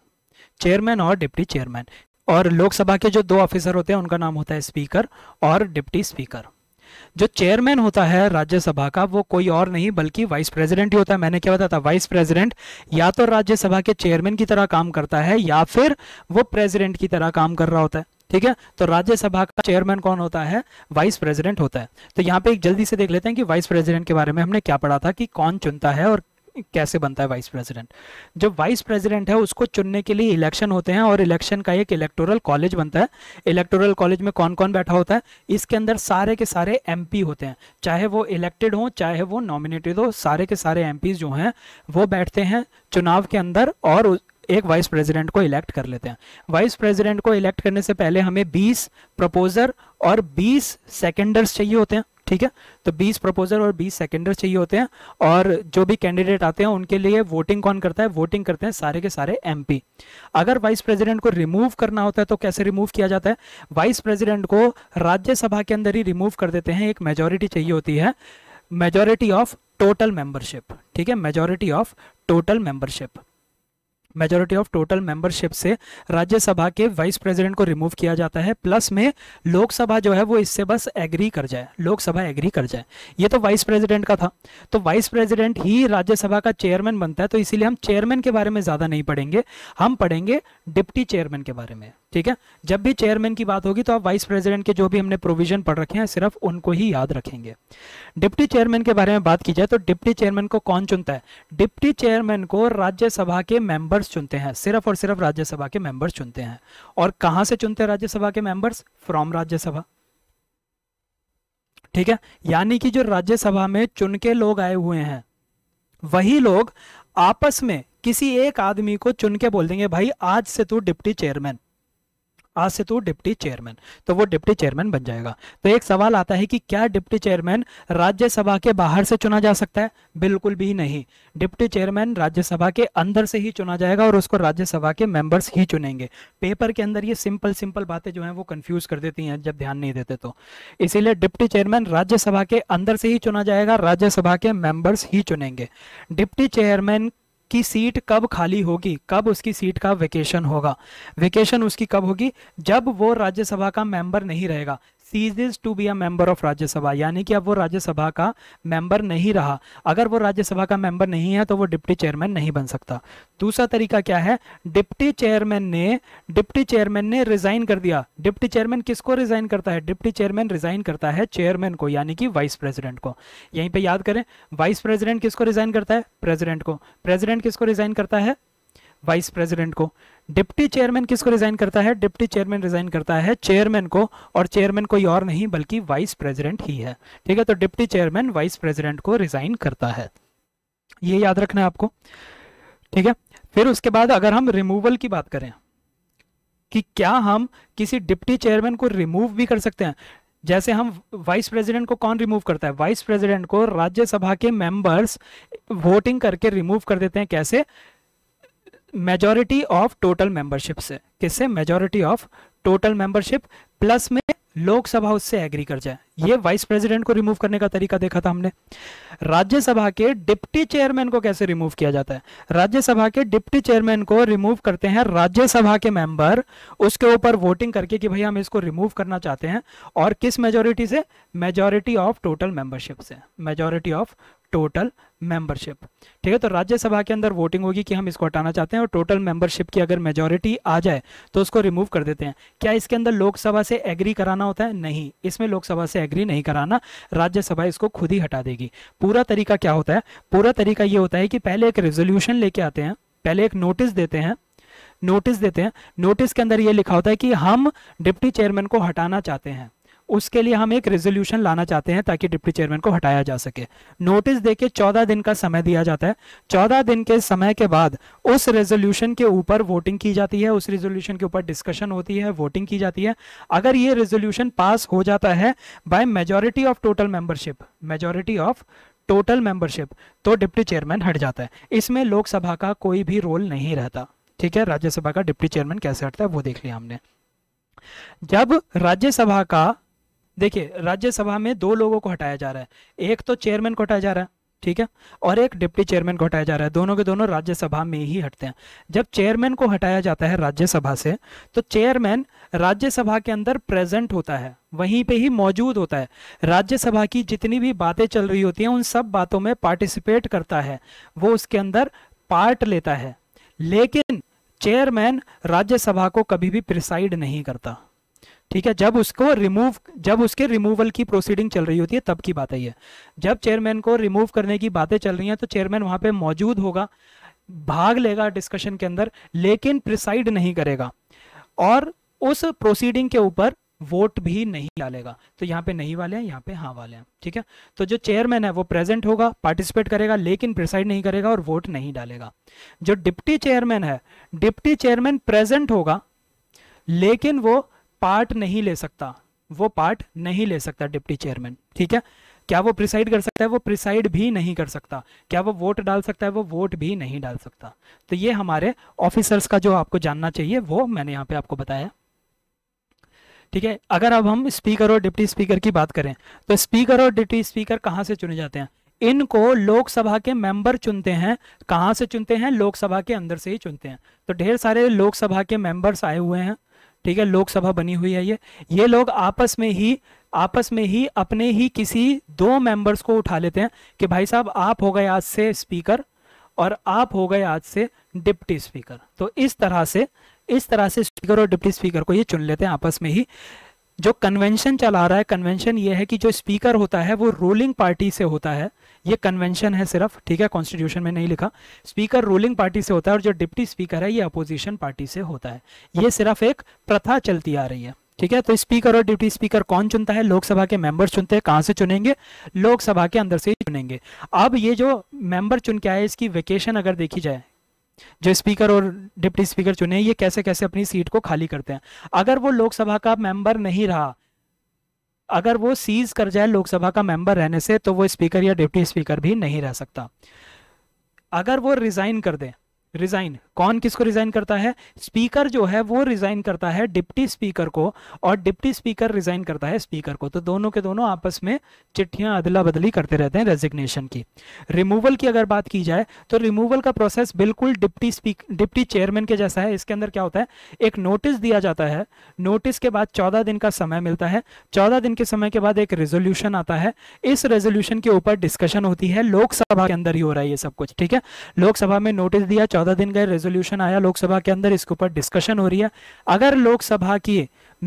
चेयरमैन और डिप्टी चेयरमैन और लोकसभा के जो दो ऑफिसर होते हैं उनका नाम होता है स्पीकर और डिप्टी स्पीकर जो चेयरमैन होता है राज्यसभा का वो कोई और नहीं बल्कि वाइस प्रेसिडेंट ही होता है मैंने क्या बताया था वाइस प्रेसिडेंट या तो राज्यसभा के चेयरमैन की तरह काम करता है या फिर वो प्रेसिडेंट की तरह काम कर रहा होता है ठीक है तो राज्यसभा का चेयरमैन कौन होता है वाइस प्रेसिडेंट होता है तो यहाँ पे एक जल्दी से देख लेते हैं कि वाइस प्रेसिडेंट के बारे में हमने क्या पढ़ा था कि कौन चुनता है और कैसे बनता है वाइस प्रेसिडेंट जो वाइस प्रेसिडेंट है उसको चुनने के लिए इलेक्शन होते हैं और इलेक्शन का एक इलेक्टोरल कॉलेज बनता है इलेक्टोरल कॉलेज में कौन कौन बैठा होता है इसके अंदर सारे के सारे एम होते हैं चाहे वो इलेक्टेड हों चाहे वो नॉमिनेटेड हो सारे के सारे एम जो हैं वो बैठते हैं चुनाव के अंदर और एक वाइस प्रेसिडेंट को इलेक्ट कर लेते हैं वाइस प्रेसिडेंट को इलेक्ट करने से पहले हमें 20 प्रपोजर और 20 सेकेंडर्स चाहिए होते हैं ठीक है तो 20 प्रपोजर और 20 सेकेंडर चाहिए होते हैं और जो भी कैंडिडेट आते हैं उनके लिए वोटिंग कौन करता है वोटिंग करते हैं सारे के सारे एमपी अगर वाइस प्रेसिडेंट को रिमूव करना होता है तो कैसे रिमूव किया जाता है वाइस प्रेसिडेंट को राज्यसभा के अंदर ही रिमूव कर देते हैं एक मेजोरिटी चाहिए होती है मेजोरिटी ऑफ टोटल मेंबरशिप ठीक है majority of total membership majority of total membership से राज्यसभा के वाइस प्रेसिडेंट को रिमूव किया जाता है प्लस में लोकसभा जो है वो इससे बस एग्री कर जाए लोकसभा एग्री कर जाए ये तो वाइस प्रेसिडेंट का था तो वाइस प्रेसिडेंट ही राज्यसभा का चेयरमैन बनता है तो इसीलिए हम चेयरमैन के बारे में ज़्यादा नहीं पढ़ेंगे हम पढ़ेंगे डिप्टी चेयरमैन के बारे में ठीक है जब भी चेयरमैन की बात होगी तो आप वाइस प्रेसिडेंट के जो भी हमने प्रोविजन पढ़ रखे हैं सिर्फ उनको ही याद रखेंगे डिप्टी चेयरमैन के बारे में बात की जाए तो डिप्टी चेयरमैन को कौन चुनता है डिप्टी चेयरमैन को राज्यसभा के मेंबर्स चुनते हैं सिर्फ और सिर्फ राज्यसभा के मेंबर्स चुनते हैं और कहां से चुनते हैं राज्यसभा के मेंबर्स फ्रॉम राज्यसभा ठीक है यानी कि जो राज्यसभा में चुन के लोग आए हुए हैं वही लोग आपस में किसी एक आदमी को चुन के बोल देंगे भाई आज से तू डिप्टी चेयरमैन आज से तो डिप्टी चेयरमैन तो वो डिप्टी चेयरमैन बन जाएगा तो एक सवाल आता है कि क्या डिप्टी चेयरमैन राज्यसभा के बाहर से चुना जा सकता है बिल्कुल भी नहीं डिप्टी चेयरमैन राज्यसभा के अंदर से ही चुना जाएगा और उसको राज्यसभा के मेंबर्स ही चुनेंगे पेपर के अंदर ये सिंपल सिंपल बातें जो है वो कंफ्यूज कर देती हैं जब ध्यान नहीं देते तो इसीलिए डिप्टी चेयरमैन राज्यसभा के अंदर से ही चुना जाएगा राज्यसभा के मेंबर्स ही चुनेंगे डिप्टी चेयरमैन कि सीट कब खाली होगी कब उसकी सीट का वेकेशन होगा वेकेशन उसकी कब होगी जब वो राज्यसभा का मेंबर नहीं रहेगा ceases to be a member of Rajya Sabha यानी कि अब वो राज्यसभा का मेंबर नहीं रहा अगर वो राज्यसभा का मेंबर नहीं है तो वो डिप्टी चेयरमैन नहीं बन सकता दूसरा तरीका क्या है डिप्टी चेयरमैन ने डिप्टी चेयरमैन ने रिजाइन कर दिया डिप्टी चेयरमैन किसको रिजाइन करता है डिप्टी चेयरमैन रिजाइन करता है चेयरमैन को यानी कि वाइस प्रेसिडेंट को यहीं पर याद करें वाइस प्रेसिडेंट किसको रिजाइन करता है प्रेसिडेंट को प्रेसिडेंट किसको रिजाइन करता है वाइस प्रेसिडेंट को डिप्टी चेयरमैन किसको रिजाइन करता है डिप्टी चेयरमैन रिजाइन करता है चेयरमैन को और चेयरमैन कोई और नहीं बल्कि वाइस प्रेसिडेंट ही है ठीक है तो डिप्टी चेयरमैन वाइस प्रेसिडेंट को रिजाइन करता है ये याद रखना है आपको ठीक है फिर उसके बाद अगर हम रिमूवल की बात करें कि क्या हम किसी डिप्टी चेयरमैन को रिमूव भी कर सकते हैं जैसे हम वाइस प्रेसिडेंट को कौन रिमूव करता है वाइस प्रेसिडेंट को राज्यसभा के मेंबर्स वोटिंग करके रिमूव कर देते हैं कैसे मेजोरिटी ऑफ टोटल मेंबरशिप से किससे majority of total membership plus में लोकसभा उससे एग्री कर जाए ये वाइस प्रेसिडेंट को रिमूव करने का तरीका देखा था हमने राज्यसभा के डिप्टी चेयरमैन को कैसे रिमूव किया जाता है राज्यसभा के डिप्टी चेयरमैन को रिमूव करते हैं राज्यसभा के मेंबर उसके ऊपर वोटिंग करके कि भाई हम इसको रिमूव करना चाहते हैं और किस मेजोरिटी से मेजोरिटी ऑफ टोटल मेंबरशिप से मेजोरिटी ऑफ टोटल मेंबरशिप ठीक है तो राज्यसभा के अंदर वोटिंग होगी कि हम इसको हटाना चाहते हैं और टोटल मेंबरशिप की अगर मेजोरिटी आ जाए तो उसको रिमूव कर देते हैं क्या इसके अंदर लोकसभा से एग्री कराना होता है नहीं इसमें लोकसभा से एग्री नहीं कराना राज्यसभा इसको खुद ही हटा देगी पूरा तरीका क्या होता है पूरा तरीका यह होता है कि पहले एक रेजोल्यूशन लेके आते हैं पहले एक नोटिस देते हैं नोटिस देते हैं नोटिस के अंदर यह लिखा होता है कि हम डिप्टी चेयरमैन को हटाना चाहते हैं उसके लिए हम एक रेजोल्यूशन लाना चाहते हैं ताकि डिप्टी चेयरमैन को हटाया जा सके नोटिस देके चौदह दिन का समय दिया जाता है चौदह दिन के समय के बाद उस रेजोल्यूशन के ऊपर वोटिंग की जाती है उस रेजोल्यूशन के ऊपर डिस्कशन होती है वोटिंग की जाती है अगर ये रेजोल्यूशन पास हो जाता है by majority of total membership majority of total membership तो डिप्टी चेयरमैन हट जाता है इसमें लोकसभा का कोई भी रोल नहीं रहता ठीक है राज्यसभा का डिप्टी चेयरमैन कैसे हटता है वो देख लिया हमने जब राज्यसभा का देखिए राज्यसभा में दो लोगों को हटाया जा रहा है एक तो चेयरमैन को हटाया जा रहा है ठीक है और एक डिप्टी चेयरमैन को हटाया जा रहा है दोनों के दोनों राज्यसभा में ही हटते हैं जब चेयरमैन को हटाया जाता है राज्यसभा से तो चेयरमैन राज्यसभा के अंदर प्रेजेंट होता है वहीं पे ही मौजूद होता है राज्यसभा की जितनी भी बातें चल रही होती हैं उन सब बातों में पार्टिसिपेट करता है वो उसके अंदर पार्ट लेता है लेकिन चेयरमैन राज्यसभा को कभी भी प्रिसाइड नहीं करता ठीक है जब उसको रिमूव जब उसके रिमूवल की प्रोसीडिंग चल रही होती है तब की बात है जब चेयरमैन को रिमूव करने की बातें चल रही हैं तो चेयरमैन वहां पे मौजूद होगा भाग लेगा डिस्कशन के अंदर लेकिन प्रिसाइड नहीं करेगा और उस प्रोसीडिंग के ऊपर वोट भी नहीं डालेगा तो यहाँ पे नहीं वाले हैं यहाँ पे हाँ वाले हैं ठीक है तो जो चेयरमैन है वो प्रेजेंट होगा पार्टिसिपेट करेगा लेकिन प्रिसाइड नहीं करेगा और वोट नहीं डालेगा जो डिप्टी चेयरमैन है डिप्टी चेयरमैन प्रेजेंट होगा लेकिन वो पार्ट नहीं ले सकता वो पार्ट नहीं ले सकता डिप्टी चेयरमैन ठीक है क्या वो प्रिसाइड कर सकता है वो प्रिसाइड भी नहीं कर सकता क्या वो वोट डाल सकता है वो वोट भी नहीं डाल सकता तो ये हमारे ऑफिसर्स का जो आपको जानना चाहिए वो मैंने यहाँ पे आपको बताया ठीक है अगर अब हम स्पीकर और डिप्टी स्पीकर की बात करें तो स्पीकर और डिप्टी स्पीकर कहाँ से चुने जाते हैं इनको लोकसभा के मेंबर चुनते हैं कहाँ से चुनते हैं लोकसभा के अंदर से ही चुनते हैं तो ढेर सारे लोकसभा के मेंबर्स आए हुए हैं ठीक है लोकसभा बनी हुई है ये ये लोग आपस में ही आपस में ही अपने ही किसी दो मेंबर्स को उठा लेते हैं कि भाई साहब आप हो गए आज से स्पीकर और आप हो गए आज से डिप्टी स्पीकर तो इस तरह से इस तरह से स्पीकर और डिप्टी स्पीकर को ये चुन लेते हैं आपस में ही जो कन्वेंशन चला रहा है कन्वेंशन ये है कि जो स्पीकर होता है वो रूलिंग पार्टी से होता है ये कन्वेंशन है सिर्फ ठीक है कॉन्स्टिट्यूशन में नहीं लिखा स्पीकर रूलिंग पार्टी से होता है और जो डिप्टी स्पीकर है ये अपोजिशन पार्टी से होता है ये सिर्फ एक प्रथा चलती आ रही है ठीक है तो स्पीकर और डिप्टी स्पीकर कौन चुनता है लोकसभा के मेंबर चुनते हैं कहां से चुनेंगे लोकसभा के अंदर से ही चुनेंगे अब ये जो मेंबर चुन के आए इसकी वेकेशन अगर देखी जाए जो स्पीकर और डिप्टी स्पीकर चुने ये कैसे कैसे अपनी सीट को खाली करते हैं अगर वो लोकसभा का मेंबर नहीं रहा अगर वो सीज कर जाए लोकसभा का मेंबर रहने से तो वो स्पीकर या डिप्टी स्पीकर भी नहीं रह सकता अगर वो रिजाइन कर दें रिजाइन कौन किसको रिजाइन करता है स्पीकर जो है वो रिजाइन करता है डिप्टी स्पीकर को और डिप्टी स्पीकर रिजाइन करता है स्पीकर को तो दोनों के दोनों आपस में चिट्ठियां अदला बदली करते रहते हैं रेजिग्नेशन की रिमूवल की अगर बात की जाए तो रिमूवल का प्रोसेस बिल्कुल डिप्टी स्पीक डिप्टी चेयरमैन के जैसा है इसके अंदर क्या होता है एक नोटिस दिया जाता है नोटिस के बाद चौदह दिन का समय मिलता है चौदह दिन के समय के बाद एक रेजोल्यूशन आता है इस रेजोल्यूशन के ऊपर डिस्कशन होती है लोकसभा के अंदर ही हो रहा है ये सब कुछ ठीक है लोकसभा में नोटिस दिया चौदह दिन का रेजोल्यूशन आया लोकसभा के अंदर इसके ऊपर डिस्कशन हो रही है अगर लोकसभा की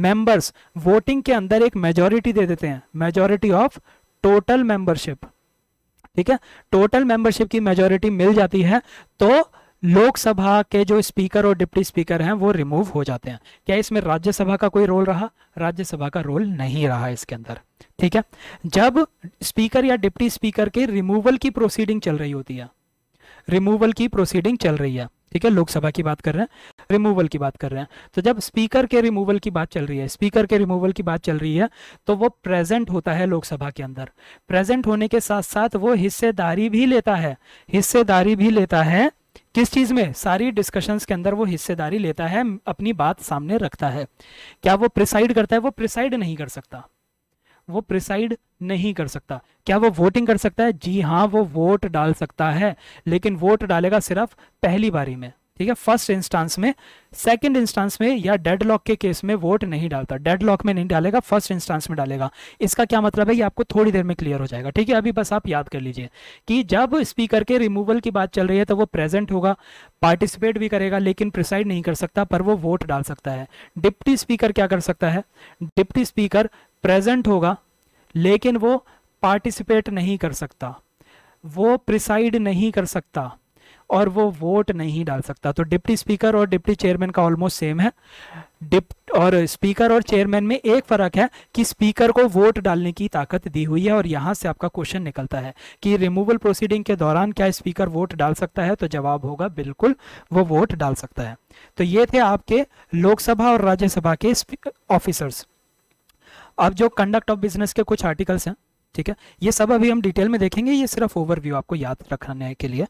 मेंबर्स वोटिंग के अंदर एक मेजोरिटी दे देते हैं मेजोरिटी ऑफ टोटल मेंबरशिप ठीक है टोटल मेंबरशिप की मेजोरिटी मिल जाती है तो लोकसभा के जो स्पीकर और डिप्टी स्पीकर हैं वो रिमूव हो जाते हैं क्या इसमें राज्यसभा का कोई रोल रहा राज्यसभा का रोल नहीं रहा इसके अंदर ठीक है जब स्पीकर या डिप्टी स्पीकर के रिमूवल की प्रोसीडिंग चल रही होती है रिमूवल की प्रोसीडिंग चल रही है ठीक है लोकसभा की बात कर रहे हैं रिमूवल की बात कर रहे हैं तो जब स्पीकर के रिमूवल की बात चल रही है स्पीकर के रिमूवल की बात चल रही है तो वो प्रेजेंट होता है लोकसभा के अंदर प्रेजेंट होने के साथ साथ वो हिस्सेदारी भी लेता है हिस्सेदारी भी लेता है किस चीज में सारी डिस्कशंस के अंदर वो हिस्सेदारी लेता है अपनी बात सामने रखता है क्या वो प्रिसाइड करता है वो प्रिसाइड नहीं कर सकता वो प्रिसाइड नहीं कर सकता क्या वो वोटिंग कर सकता है जी हाँ वो वोट डाल सकता है लेकिन वोट डालेगा सिर्फ पहली बारी में ठीक है फर्स्ट इंस्टांस में सेकंड इंस्टांस में या डेड लॉक के केस में वोट नहीं डालता डेड लॉक में नहीं डालेगा फर्स्ट इंस्टांस में डालेगा इसका क्या मतलब है ये आपको थोड़ी देर में क्लियर हो जाएगा ठीक है अभी बस आप याद कर लीजिए कि जब स्पीकर के रिमूवल की बात चल रही है तो वो प्रेजेंट होगा पार्टिसिपेट भी करेगा लेकिन प्रिसाइड नहीं कर सकता पर वो वोट डाल सकता है डिप्टी स्पीकर क्या कर सकता है डिप्टी स्पीकर प्रेजेंट होगा लेकिन वो पार्टिसिपेट नहीं कर सकता वो प्रिसाइड नहीं कर सकता और वो वोट नहीं डाल सकता तो डिप्टी स्पीकर और डिप्टी चेयरमैन का ऑलमोस्ट सेम है डिप और स्पीकर और चेयरमैन में एक फ़र्क है कि स्पीकर को वोट डालने की ताकत दी हुई है और यहाँ से आपका क्वेश्चन निकलता है कि रिमूवल प्रोसीडिंग के दौरान क्या स्पीकर वोट डाल सकता है तो जवाब होगा बिल्कुल वो वोट डाल सकता है तो ये थे आपके लोकसभा और राज्यसभा के ऑफिसर्स अब जो कंडक्ट ऑफ बिजनेस के कुछ आर्टिकल्स हैं ठीक है ये सब अभी हम डिटेल में देखेंगे ये सिर्फ ओवरव्यू आपको याद रखने के लिए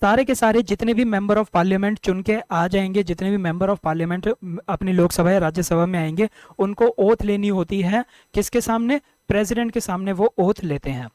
सारे के सारे जितने भी मेंबर ऑफ पार्लियामेंट चुन के आ जाएंगे जितने भी मेंबर ऑफ पार्लियामेंट अपनी लोकसभा या राज्यसभा में आएंगे उनको ओथ लेनी होती है किसके सामने प्रेसिडेंट के सामने वो ओथ लेते हैं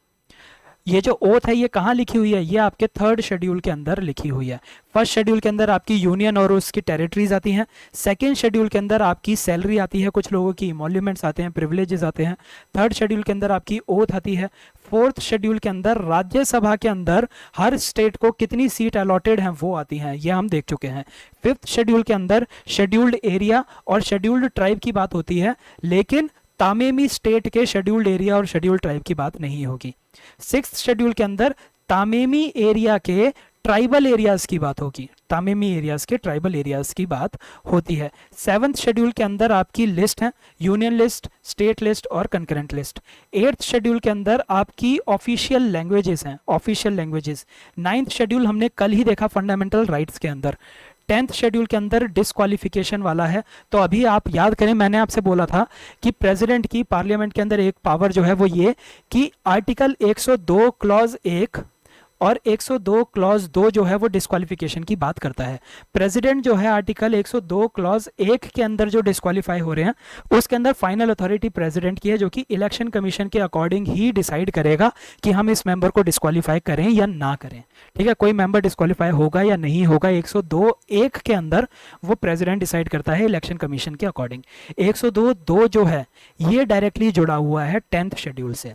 ये जो ओथ है ये कहाँ लिखी हुई है ये आपके थर्ड शेड्यूल के अंदर लिखी हुई है फर्स्ट शेड्यूल के अंदर आपकी यूनियन और उसकी टेरिटरीज आती हैं सेकेंड शेड्यूल के अंदर आपकी सैलरी आती है कुछ लोगों की इमोल्यूमेंट्स आते हैं प्रिविलेजेस आते हैं थर्ड शेड्यूल के अंदर आपकी ओथ आती है फोर्थ शेड्यूल के अंदर राज्यसभा के अंदर हर स्टेट को कितनी सीट अलॉटेड हैं वो आती हैं ये हम देख चुके हैं फिफ्थ शेड्यूल के अंदर शेड्यूल्ड एरिया और शेड्यूल्ड ट्राइब की बात होती है लेकिन तामेमी स्टेट के शेड्यूल्ड एरिया और शेड्यूल्ड ट्राइब की बात नहीं होगी सिक्स शेड्यूल के अंदर तामेमी एरिया के ट्राइबल एरियाज़ की बात होगी तामेमी एरियाज़ के ट्राइबल एरियाज़ की बात होती है सेवन्थ शेड्यूल के अंदर आपकी लिस्ट है यूनियन लिस्ट स्टेट लिस्ट और कंकरेंट लिस्ट एट्थ शेड्यूल के अंदर आपकी ऑफिशियल लैंग्वेजेस हैं ऑफिशियल लैंग्वेजेस नाइन्थ शेड्यूल हमने कल ही देखा फंडामेंटल राइट्स के अंदर टेंथ शेड्यूल के अंदर डिस्कालिफिकेशन वाला है तो अभी आप याद करें मैंने आपसे बोला था कि प्रेसिडेंट की पार्लियामेंट के अंदर एक पावर जो है वो ये कि आर्टिकल 102 क्लॉज एक और 102 क्लॉज दो जो है वो डिस्कालिफिकेशन की बात करता है प्रेसिडेंट जो है आर्टिकल 102 क्लॉज एक के अंदर जो डिस्कालीफाई हो रहे हैं उसके अंदर फाइनल अथॉरिटी प्रेसिडेंट की है जो कि इलेक्शन कमीशन के अकॉर्डिंग ही डिसाइड करेगा कि हम इस मेंबर को डिस्कालीफाई करें या ना करें ठीक है कोई मेंबर डिस्कालीफाई होगा या नहीं होगा एक एक के अंदर वो प्रेजिडेंट डिसाइड करता है इलेक्शन कमीशन के अकॉर्डिंग एक दो जो है ये डायरेक्टली जुड़ा हुआ है टेंथ शेड्यूल से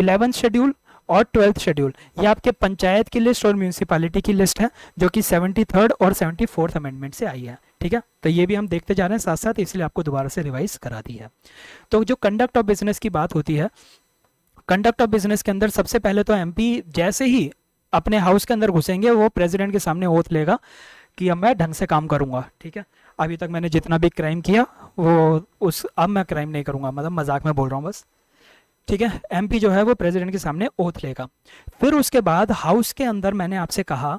इलेवेंथ शेड्यूल और ट्वेल्थ शेड्यूल ये आपके पंचायत की लिस्ट और म्यूनसिपालिटी की लिस्ट है जो कि सेवेंटी थर्ड और सेवेंटी फोर्थ अमेंडमेंट से आई है ठीक है तो ये भी हम देखते जा रहे हैं साथ साथ इसलिए आपको दोबारा से रिवाइज करा दी है तो जो कंडक्ट ऑफ बिजनेस की बात होती है कंडक्ट ऑफ बिजनेस के अंदर सबसे पहले तो एम जैसे ही अपने हाउस के अंदर घुसेंगे वो प्रेजिडेंट के सामने ओथ लेगा कि अब मैं ढंग से काम करूंगा ठीक है अभी तक मैंने जितना भी क्राइम किया वो उस अब मैं क्राइम नहीं करूंगा मतलब मजाक में बोल रहा हूँ बस ठीक है एमपी जो है वो प्रेसिडेंट के सामने ओथ लेगा फिर उसके बाद हाउस के अंदर मैंने आपसे कहा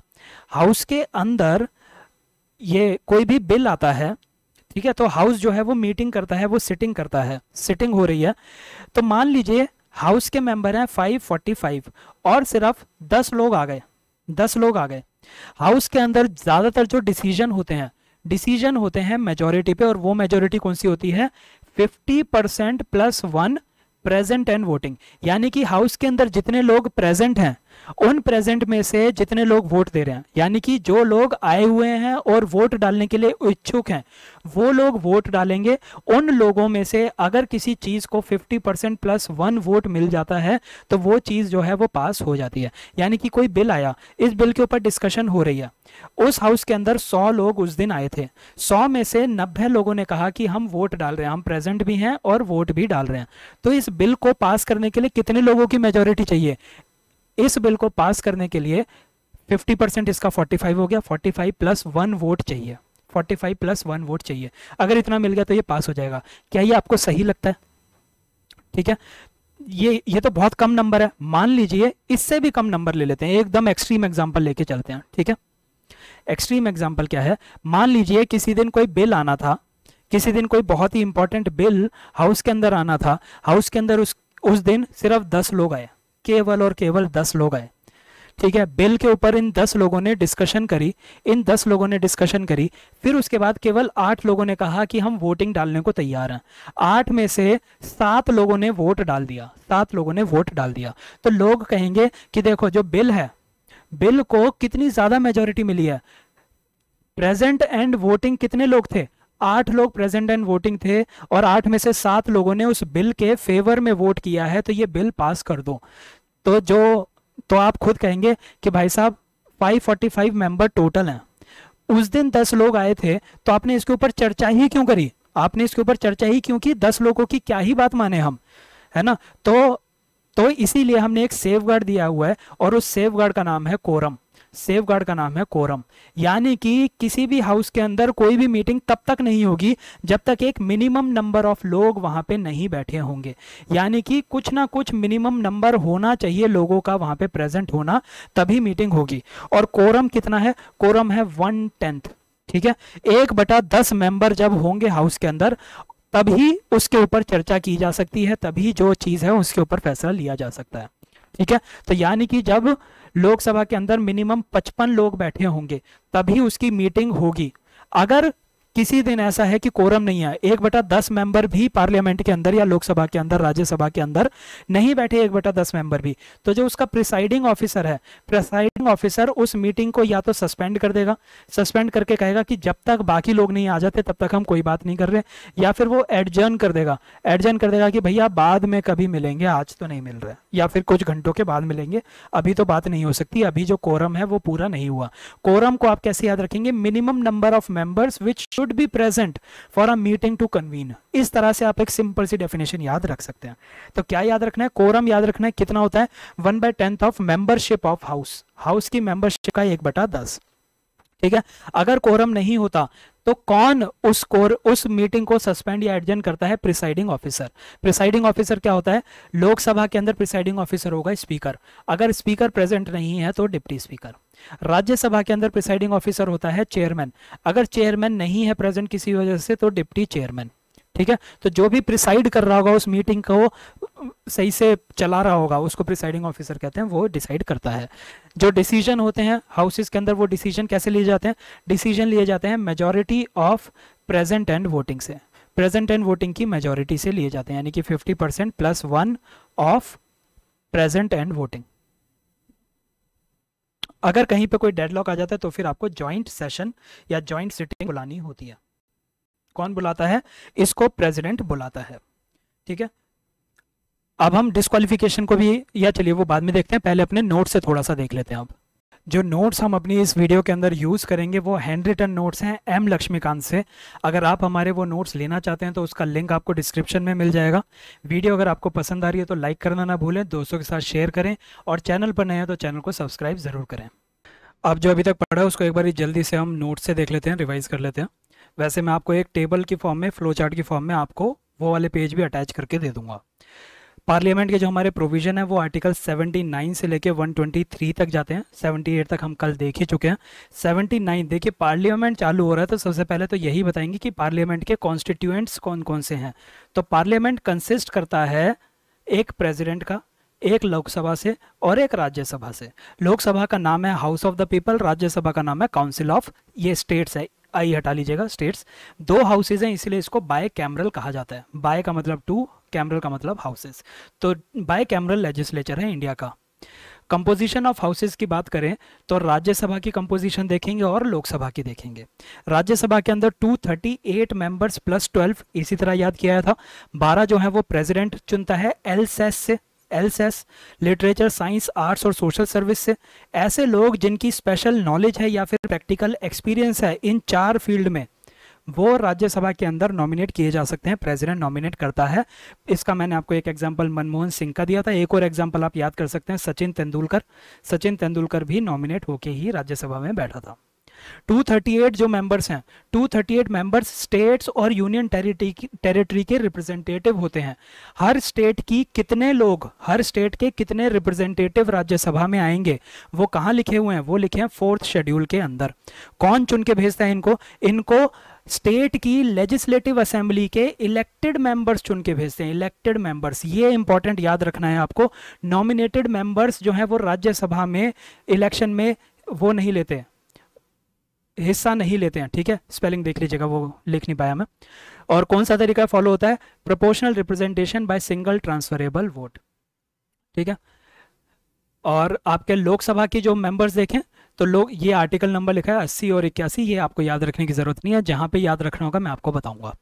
हाउस के अंदर ये कोई भी बिल आता है ठीक है तो हाउस जो है वो मीटिंग करता है वो सिटिंग करता है सिटिंग हो रही है तो मान लीजिए हाउस के मेंबर हैं 545 और सिर्फ 10 लोग आ गए 10 लोग आ गए हाउस के अंदर ज़्यादातर जो डिसीजन होते हैं डिसीजन होते हैं मेजोरिटी पे और वो मेजोरिटी कौन सी होती है 50 percent plus one present and voting यानी कि हाउस के अंदर जितने लोग प्रेजेंट हैं उन प्रेजेंट में से जितने लोग वोट दे रहे हैं यानी कि जो लोग आए हुए हैं और वोट डालने के लिए इच्छुक हैं वो लोग वोट डालेंगे उन लोगों में से अगर किसी चीज़ को 50 परसेंट प्लस वन वोट मिल जाता है तो वो चीज़ जो है वो पास हो जाती है यानी कि कोई बिल आया इस बिल के ऊपर डिस्कशन हो रही है उस हाउस के अंदर 100 लोग उस दिन आए थे 100 में से 90 लोगों ने कहा कि हम वोट डाल रहे हैं हम प्रेजेंट भी हैं और वोट भी डाल रहे हैं तो इस बिल को पास करने के लिए कितने लोगों की मेजोरिटी चाहिए इस बिल को पास करने के लिए 50 परसेंट इसका 45 हो गया 45 प्लस वन वोट चाहिए 45 प्लस वन वोट चाहिए अगर इतना मिल गया तो ये पास हो जाएगा क्या ये आपको सही लगता है ठीक है ये ये तो बहुत कम नंबर है मान लीजिए इससे भी कम नंबर ले लेते हैं एकदम एक्सट्रीम एग्जाम्पल लेके चलते हैं ठीक है एक्सट्रीम एग्जाम्पल क्या है मान लीजिए किसी दिन कोई बिल आना था किसी दिन कोई बहुत ही इंपॉर्टेंट बिल हाउस के अंदर आना था हाउस के अंदर उस उस दिन सिर्फ दस लोग आए केवल और केवल दस लोग आए ठीक है बिल के ऊपर इन दस लोगों ने डिस्कशन करी इन दस लोगों ने डिस्कशन करी फिर उसके बाद केवल आठ लोगों ने कहा कि हम वोटिंग डालने को तैयार हैं आठ में से सात लोगों ने वोट डाल दिया सात लोगों ने वोट डाल दिया तो लोग कहेंगे कि देखो जो बिल है बिल को कितनी ज़्यादा मेजोरिटी मिली है प्रेजेंट एंड वोटिंग कितने लोग थे आठ लोग प्रेजेंट एंड वोटिंग थे और आठ में से सात लोगों ने उस बिल के फेवर में वोट किया है तो ये बिल पास कर दो तो जो तो आप खुद कहेंगे कि भाई साहब 545 मेंबर टोटल हैं उस दिन दस लोग आए थे तो आपने इसके ऊपर चर्चा ही क्यों करी आपने इसके ऊपर चर्चा ही क्यों की दस लोगों की क्या ही बात माने हम है ना तो तो इसीलिए हमने एक सेफ गार्ड दिया हुआ है और उस सेफ गार्ड का नाम है कोरम सेफ गार्ड का नाम है कोरम यानी कि किसी भी हाउस के अंदर कोई भी मीटिंग तब तक नहीं होगी जब तक एक मिनिमम नंबर ऑफ लोग वहां पे नहीं बैठे होंगे यानी कि कुछ ना कुछ मिनिमम नंबर होना चाहिए लोगों का वहां पे प्रेजेंट होना तभी मीटिंग होगी और कोरम कितना है कोरम है वन टेंथ ठीक है एक बटा दस मेंबर जब होंगे हाउस के अंदर तभी उसके ऊपर चर्चा की जा सकती है तभी जो चीज़ है उसके ऊपर फैसला लिया जा सकता है ठीक है तो यानी कि जब लोकसभा के अंदर मिनिमम पचपन लोग बैठे होंगे तभी उसकी मीटिंग होगी अगर किसी दिन ऐसा है कि कोरम नहीं है एक बटा दस मेंबर भी पार्लियामेंट के अंदर या लोकसभा के अंदर राज्यसभा के अंदर नहीं बैठे एक बटा दस मेंबर भी तो जो उसका प्रिसाइडिंग ऑफिसर है प्रिसाइडिंग ऑफिसर उस मीटिंग को या तो सस्पेंड कर देगा सस्पेंड करके कहेगा कि जब तक बाकी लोग नहीं आ जाते तब तक हम कोई बात नहीं कर रहे या फिर वो एडजर्न कर देगा एडजर्न कर देगा कि भैया बाद में कभी मिलेंगे आज तो नहीं मिल रहा या फिर कुछ घंटों के बाद मिलेंगे अभी तो बात नहीं हो सकती अभी जो कोरम है वो पूरा नहीं हुआ कोरम को आप कैसे याद रखेंगे minimum number of members which should be present for a meeting to convene इस तरह से आप एक सिंपल सी डेफिनेशन याद रख सकते हैं तो क्या याद रखना है कोरम याद रखना है कितना होता है one by tenth of membership of house house की मेंबरशिप का एक बटा दस ठीक है अगर कोरम नहीं होता तो कौन उस कोर उस मीटिंग को सस्पेंड या एडजन करता है प्रिसाइडिंग ऑफिसर प्रिसाइडिंग ऑफिसर क्या होता है लोकसभा के अंदर प्रिसाइडिंग ऑफिसर होगा स्पीकर अगर स्पीकर प्रेजेंट नहीं है तो डिप्टी स्पीकर राज्यसभा के अंदर प्रिसाइडिंग ऑफिसर होता है चेयरमैन अगर चेयरमैन नहीं है प्रेजेंट किसी वजह से तो डिप्टी चेयरमैन ठीक है तो जो भी प्रिसाइड कर रहा होगा उस मीटिंग को सही से चला रहा होगा उसको प्रिसाइडिंग ऑफिसर कहते हैं वो डिसाइड करता है जो डिसीजन होते हैं हाउसेस के अंदर वो डिसीजन कैसे लिए जाते हैं डिसीजन लिए जाते हैं majority of present and voting से प्रेजेंट एंड वोटिंग की मेजोरिटी से लिए जाते हैं यानी कि 50 percent plus one of present and voting अगर कहीं पे कोई डेडलॉक आ जाता है तो फिर आपको ज्वाइंट सेशन या ज्वाइंट सिटिंग बुलानी होती है कौन बुलाता है इसको प्रेसिडेंट बुलाता है ठीक है अब हम डिस्कालिफिकेशन को भी या चलिए वो बाद में देखते हैं पहले अपने नोट से थोड़ा सा देख लेते हैं आप जो नोट्स हम अपनी इस वीडियो के अंदर यूज़ करेंगे वो हैंड रिटन नोट्स हैं एम लक्ष्मीकांत से अगर आप हमारे वो नोट्स लेना चाहते हैं तो उसका लिंक आपको डिस्क्रिप्शन में मिल जाएगा वीडियो अगर आपको पसंद आ रही है तो लाइक करना ना भूलें दोस्तों के साथ शेयर करें और चैनल पर नए हैं तो चैनल को सब्सक्राइब ज़रूर करें आप जो अभी तक पढ़ा उसको एक बार जल्दी से हम नोट्स से देख लेते हैं रिवाइज़ कर लेते हैं वैसे मैं आपको एक टेबल की फॉर्म में फ्लो चार्ट की फॉर्म में आपको वो वाले पेज भी अटैच करके दे दूंगा पार्लियामेंट के जो हमारे प्रोविजन है वो आर्टिकल 79 से लेके 123 तक जाते हैं 78 तक हम कल देख ही चुके हैं 79 देखिए पार्लियामेंट चालू हो रहा है तो सबसे पहले तो यही बताएंगे कि पार्लियामेंट के कॉन्स्टिट्यूएंट्स कौन कौन से हैं तो पार्लियामेंट कंसिस्ट करता है एक प्रेजिडेंट का एक लोकसभा से और एक राज्यसभा से लोकसभा का नाम है house of the people Rajya Sabha का नाम है काउंसिल ऑफ ये स्टेट्स है आई हटा लीजिएगा स्टेट्स दो हाउसेज हैं इसलिए इसको बाय कैमरल कहा जाता है बाय का मतलब टू कैमरल का मतलब हाउसेज तो बाय कैमरल लेजिस्लेचर है इंडिया का कंपोजिशन ऑफ हाउसेज की बात करें तो राज्यसभा की कंपोजिशन देखेंगे और लोकसभा की देखेंगे राज्यसभा के अंदर 238 मेंबर्स प्लस 12 इसी तरह याद किया था 12 जो है वो प्रेसिडेंट चुनता है एलसेस से एस लिटरेचर साइंस आर्ट्स और सोशल सर्विस से ऐसे लोग जिनकी स्पेशल नॉलेज है या फिर प्रैक्टिकल एक्सपीरियंस है इन चार फील्ड में वो राज्यसभा के अंदर नॉमिनेट किए जा सकते हैं प्रेसिडेंट नॉमिनेट करता है इसका मैंने आपको एक एग्जांपल मनमोहन सिंह का दिया था एक और एग्जांपल आप याद कर सकते हैं सचिन तेंदुलकर सचिन तेंदुलकर भी नॉमिनेट होके ही राज्यसभा में बैठा था 238 जो मेंबर्स हैं 238 मेंबर्स स्टेट्स और यूनियन टेरिटरी टेरिटरी के रिप्रेजेंटेटिव होते हैं हर स्टेट की कितने लोग हर स्टेट के कितने रिप्रेजेंटेटिव राज्यसभा में आएंगे वो कहाँ लिखे हुए हैं वो लिखे हैं फोर्थ शेड्यूल के अंदर कौन चुन के भेजता है इनको इनको स्टेट की लेजिस्लेटिव असेंबली के इलेक्टेड मेंबर्स चुन के भेजते हैं इलेक्टेड मेंबर्स ये इंपॉर्टेंट याद रखना है आपको नॉमिनेटेड मेंबर्स जो हैं वो राज्यसभा में इलेक्शन में वो नहीं लेते हिस्सा नहीं लेते हैं ठीक है स्पेलिंग देख लीजिएगा वो लिख नहीं पाया मैं और कौन सा तरीका फॉलो होता है proportional representation by single transferable vote ठीक है और आपके लोकसभा की जो मेंबर्स देखें तो लोग ये आर्टिकल नंबर लिखा है अस्सी और इक्यासी ये आपको याद रखने की जरूरत नहीं है जहां पर याद रखना होगा मैं आपको बताऊंगा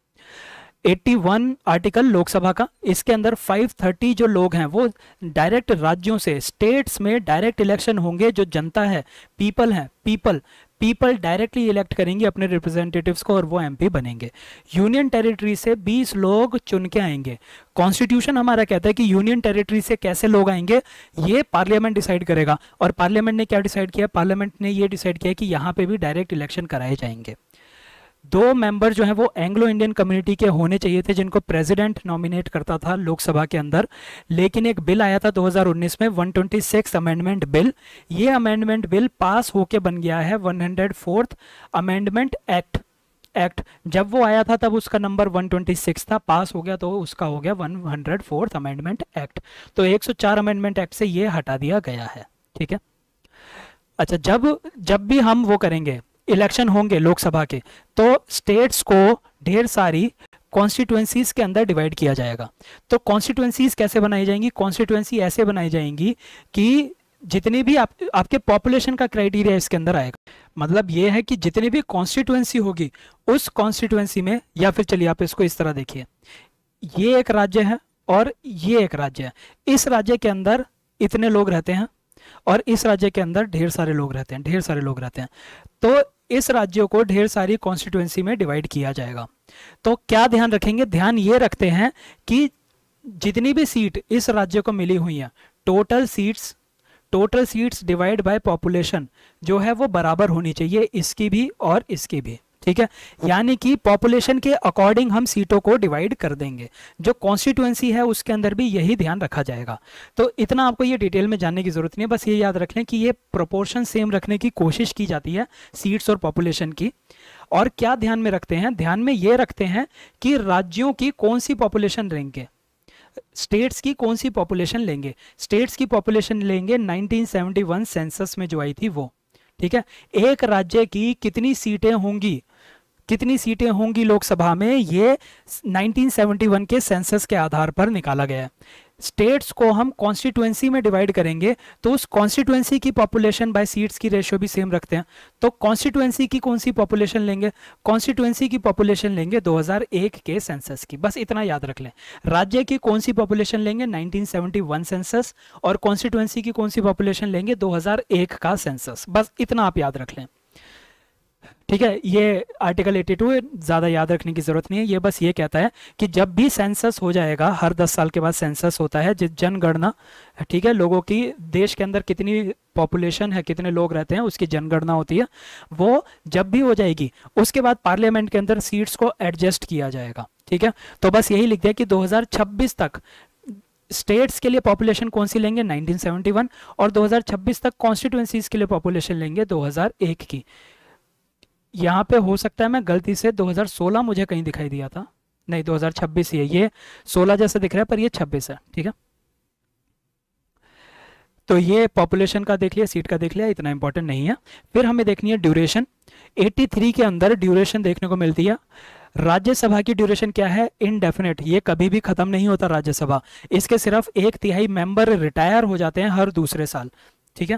81 आर्टिकल लोकसभा का इसके अंदर 530 जो लोग हैं वो डायरेक्ट राज्यों से स्टेट्स में डायरेक्ट इलेक्शन होंगे जो जनता है पीपल है पीपल पीपल डायरेक्टली इलेक्ट करेंगे अपने रिप्रेजेंटेटिव्स को और वो एमपी बनेंगे यूनियन टेरिटरी से 20 लोग चुन के आएंगे कॉन्स्टिट्यूशन हमारा कहता है कि यूनियन टेरिटरी से कैसे लोग आएंगे ये पार्लियामेंट डिसाइड करेगा और पार्लियामेंट ने क्या डिसाइड किया पार्लियामेंट ने ये डिसाइड किया कि यहाँ पे भी डायरेक्ट इलेक्शन कराए जाएंगे दो मेंबर जो हैं वो एंग्लो इंडियन कम्युनिटी के होने चाहिए थे जिनको प्रेसिडेंट नॉमिनेट करता था लोकसभा के अंदर लेकिन एक बिल आया था 2019 में 126 अमेंडमेंट बिल ये अमेंडमेंट बिल पास होके बन गया है 104th अमेंडमेंट एक्ट एक्ट जब वो आया था तब उसका नंबर 126 था पास हो गया तो उसका हो गया वन अमेंडमेंट एक्ट तो एक अमेंडमेंट एक्ट से ये हटा दिया गया है ठीक है अच्छा जब जब भी हम वो करेंगे इलेक्शन होंगे लोकसभा के तो स्टेट्स को ढेर सारी कॉन्स्टिट्यूंसीज के अंदर डिवाइड किया जाएगा तो कॉन्स्टिट्यूंसीज कैसे बनाई जाएंगी कॉन्स्टिट्यूंसी ऐसे बनाई जाएंगी कि जितनी भी आप आपके पॉपुलेशन का क्राइटेरिया इसके अंदर आएगा मतलब ये है कि जितनी भी कॉन्स्टिट्यूएंसी होगी उस कॉन्स्टिट्यूएंसी में या फिर चलिए आप इसको इस तरह देखिए ये एक राज्य है और ये एक राज्य है इस राज्य के अंदर इतने लोग रहते हैं और इस राज्य के अंदर ढेर सारे लोग रहते हैं ढेर सारे लोग रहते हैं तो इस राज्यों को ढेर सारी कॉन्स्टिट्यूएंसी में डिवाइड किया जाएगा तो क्या ध्यान रखेंगे ध्यान ये रखते हैं कि जितनी भी सीट इस राज्य को मिली हुई है total seats total seats divide by population जो है वो बराबर होनी चाहिए इसकी भी और इसकी भी ठीक है यानी कि पॉपुलेशन के अकॉर्डिंग हम सीटों को डिवाइड कर देंगे जो कॉन्स्टिट्यूएंसी है उसके अंदर भी यही ध्यान रखा जाएगा तो इतना आपको ये डिटेल में जानने की जरूरत नहीं है बस ये याद रखने कि ये प्रोपोर्शन सेम रखने की कोशिश की जाती है सीट्स और पॉपुलेशन की और क्या ध्यान में रखते हैं ध्यान में ये रखते हैं कि राज्यों की कौन सी पॉपुलेशन रैंक स्टेट्स की कौन सी पॉपुलेशन लेंगे स्टेट्स की पॉपुलेशन लेंगे 1971 सेंसस में जो आई थी वो ठीक है एक राज्य की कितनी सीटें होंगी कितनी सीटें होंगी लोकसभा में ये 1971 के सेंसस के आधार पर निकाला गया है स्टेट्स को हम कॉन्स्टिट्युएंसी में डिवाइड करेंगे तो उस कॉन्स्टिट्युएंसी की पॉपुलेशन बाय सीट्स की रेशियो भी सेम रखते हैं तो कॉन्स्टिट्युएंसी की कौन सी पॉपुलेशन लेंगे कॉन्स्टिट्युएंसी की पॉपुलेशन लेंगे 2001 के सेंसस की बस इतना याद रख लें राज्य की कौन सी पॉपुलेशन लेंगे 1971 सेंसस और कॉन्स्टिट्यूएंसी की कौन सी पॉपुलेशन लेंगे 2001 का सेंसस बस इतना आप याद रख लें ठीक है ये आर्टिकल 82 ज़्यादा याद रखने की ज़रूरत नहीं है ये बस ये कहता है कि जब भी सेंसस हो जाएगा हर 10 साल के बाद सेंसस होता है जिस जनगणना ठीक है लोगों की देश के अंदर कितनी पॉपुलेशन है कितने लोग रहते हैं उसकी जनगणना होती है वो जब भी हो जाएगी उसके बाद पार्लियामेंट के अंदर सीट्स को एडजस्ट किया जाएगा ठीक है तो बस यही लिख दिया कि दो तक स्टेट्स के लिए पॉपुलेशन कौन सी लेंगे 1971 और 2026 तक कॉन्स्टिट्यूएंसीज के लिए पॉपुलेशन लेंगे 2001 की यहाँ पे हो सकता है मैं गलती से 2016 मुझे कहीं दिखाई दिया था नहीं 2026 ही है ये 16 जैसे दिख रहा है पर ये 26 है ठीक है तो ये पॉपुलेशन का देख लिया सीट का देख लिया इतना इंपॉर्टेंट नहीं है फिर हमें देखनी है ड्यूरेशन 83 के अंदर ड्यूरेशन देखने को मिलती है राज्यसभा की ड्यूरेशन क्या है इनडेफिनेट ये कभी भी खत्म नहीं होता राज्यसभा इसके सिर्फ एक तिहाई मेंबर रिटायर हो जाते हैं हर दूसरे साल ठीक है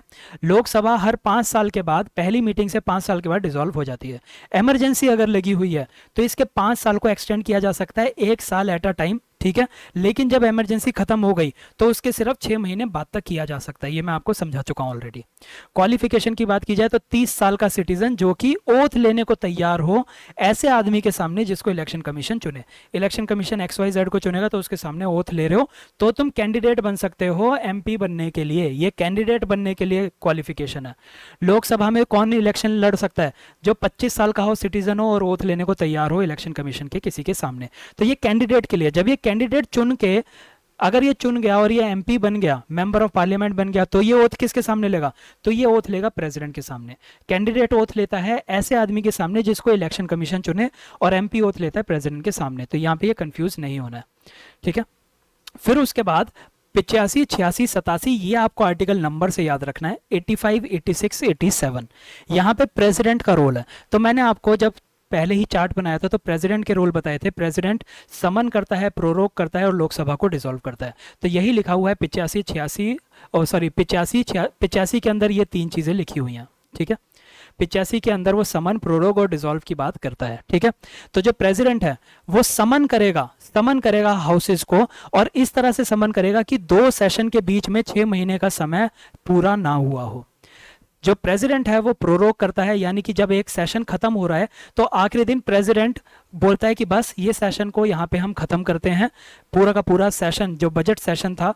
लोकसभा हर पांच साल के बाद पहली मीटिंग से पांच साल के बाद डिसॉल्व हो जाती है एमरजेंसी अगर लगी हुई है तो इसके पांच साल को एक्सटेंड किया जा सकता है एक साल एट अ टाइम ठीक है लेकिन जब इमरजेंसी खत्म हो गई तो उसके सिर्फ छह महीने बाद तक किया जा सकता है ये मैं आपको समझा चुका हूं ऑलरेडी क्वालिफिकेशन की बात की जाए तो तीस साल का सिटीजन जो कि ओथ लेने को तैयार हो ऐसे आदमी के सामने जिसको इलेक्शन कमीशन चुने election commission X Y Z को चुनेगा तो उसके सामने ओथ ले रहे हो तो तुम कैंडिडेट बन सकते हो एम बनने के लिए ये कैंडिडेट बनने के लिए क्वालिफिकेशन है लोकसभा में कौन इलेक्शन लड़ सकता है जो पच्चीस साल का हो सिटीजन हो और ओथ लेने को तैयार हो इलेक्शन कमीशन के किसी के सामने तो ये कैंडिडेट के लिए जब ये कैंडिडेट चुन के अगर ये चुन गया और ये एमपी बन गया मेंबर ऑफ पार्लियामेंट बन गया तो ये ओथ किसके सामने लेगा तो ये ओथ लेगा प्रेसिडेंट के सामने कैंडिडेट ओथ लेता है ऐसे आदमी के सामने जिसको इलेक्शन कमीशन चुने और एमपी ओथ लेता है प्रेसिडेंट के सामने तो यहाँ पे ये कंफ्यूज नहीं होना है ठीक है फिर उसके बाद पिचासी छियासी सतासी ये आपको आर्टिकल नंबर से याद रखना है 85, 86, 87 यहाँ पे प्रेसिडेंट का रोल है तो मैंने आपको जब पहले ही चार्ट बनाया था तो प्रेसिडेंट के रोल बताए थे प्रेसिडेंट समन करता है प्रोरोक करता है और लोकसभा को डिसॉल्व करता है तो यही लिखा हुआ है पिचासी छियासी और सॉरी पिचासी पिचासी के अंदर ये तीन चीज़ें लिखी हुई हैं ठीक है पिचासी के अंदर वो समन प्रोरोग और डिसॉल्व की बात करता है ठीक है तो जो प्रेसिडेंट है वो समन करेगा समन करेगा हाउसेस को और इस तरह से समन करेगा कि दो सेशन के बीच में छह महीने का समय पूरा ना हुआ हो जो प्रेसिडेंट है वो प्रोरोग करता है यानी कि जब एक सेशन खत्म हो रहा है तो आखिरी दिन प्रेसिडेंट बोलता है कि बस ये सेशन को यहाँ पे हम खत्म करते हैं पूरा का पूरा सेशन जो बजट सेशन था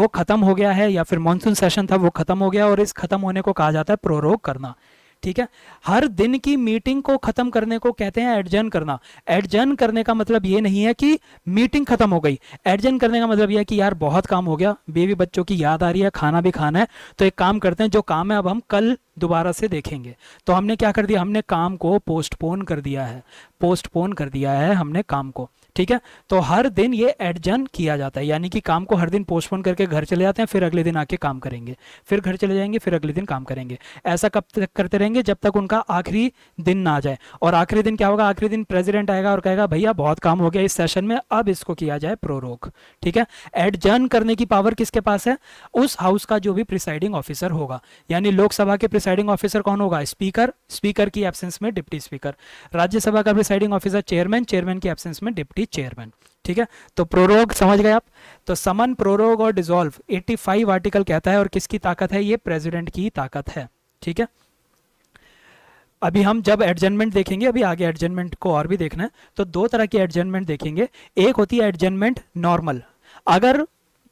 वो खत्म हो गया है या फिर मानसून सेशन था वो खत्म हो गया और इस खत्म होने को कहा जाता है प्रोरोग करना ठीक है हर दिन की मीटिंग को खत्म करने को कहते हैं एडजन करना एडजन करने का मतलब ये नहीं है कि मीटिंग खत्म हो गई एडजन करने का मतलब यह है कि यार बहुत काम हो गया बेबी बच्चों की याद आ रही है खाना भी खाना है तो एक काम करते हैं जो काम है अब हम कल दोबारा से देखेंगे तो हमने क्या कर दिया हमने काम को पोस्टपोन कर दिया है पोस्टपोन कर दिया है हमने काम को ठीक है तो हर दिन ये एडजन किया जाता है यानी कि काम को हर दिन पोस्टपोन करके घर चले जाते हैं फिर अगले दिन आके काम करेंगे फिर घर चले जाएंगे फिर अगले दिन काम करेंगे ऐसा कब तक करते रहेंगे जब तक उनका आखिरी दिन ना आ जाए और आखिरी दिन क्या होगा आखिरी दिन प्रेसिडेंट आएगा और कहेगा भैया बहुत काम हो गया इस सेशन में अब इसको किया जाए प्रोरोक ठीक है एडजर्न करने की पावर किसके पास है उस हाउस का जो भी प्रिसाइडिंग ऑफिसर होगा यानी लोकसभा के प्रिसाइडिंग ऑफिसर कौन होगा स्पीकर स्पीकर की एबसेंस में डिप्टी स्पीकर राज्यसभा का प्रिसाइडिंग ऑफिसर चेयरमैन चेयरमैन की एबसेंस में डिप्टी चेयरमैन ठीक है तो प्रोरोग समझ गए आप तो समन प्रोरोग और डिजोल्व 85 आर्टिकल कहता है और किसकी ताकत है ये प्रेसिडेंट की ताकत है ठीक है अभी हम जब एडजनमेंट देखेंगे अभी आगे एडजनमेंट को और भी देखना है तो दो तरह की एडजनमेंट देखेंगे एक होती है एडजनमेंट नॉर्मल अगर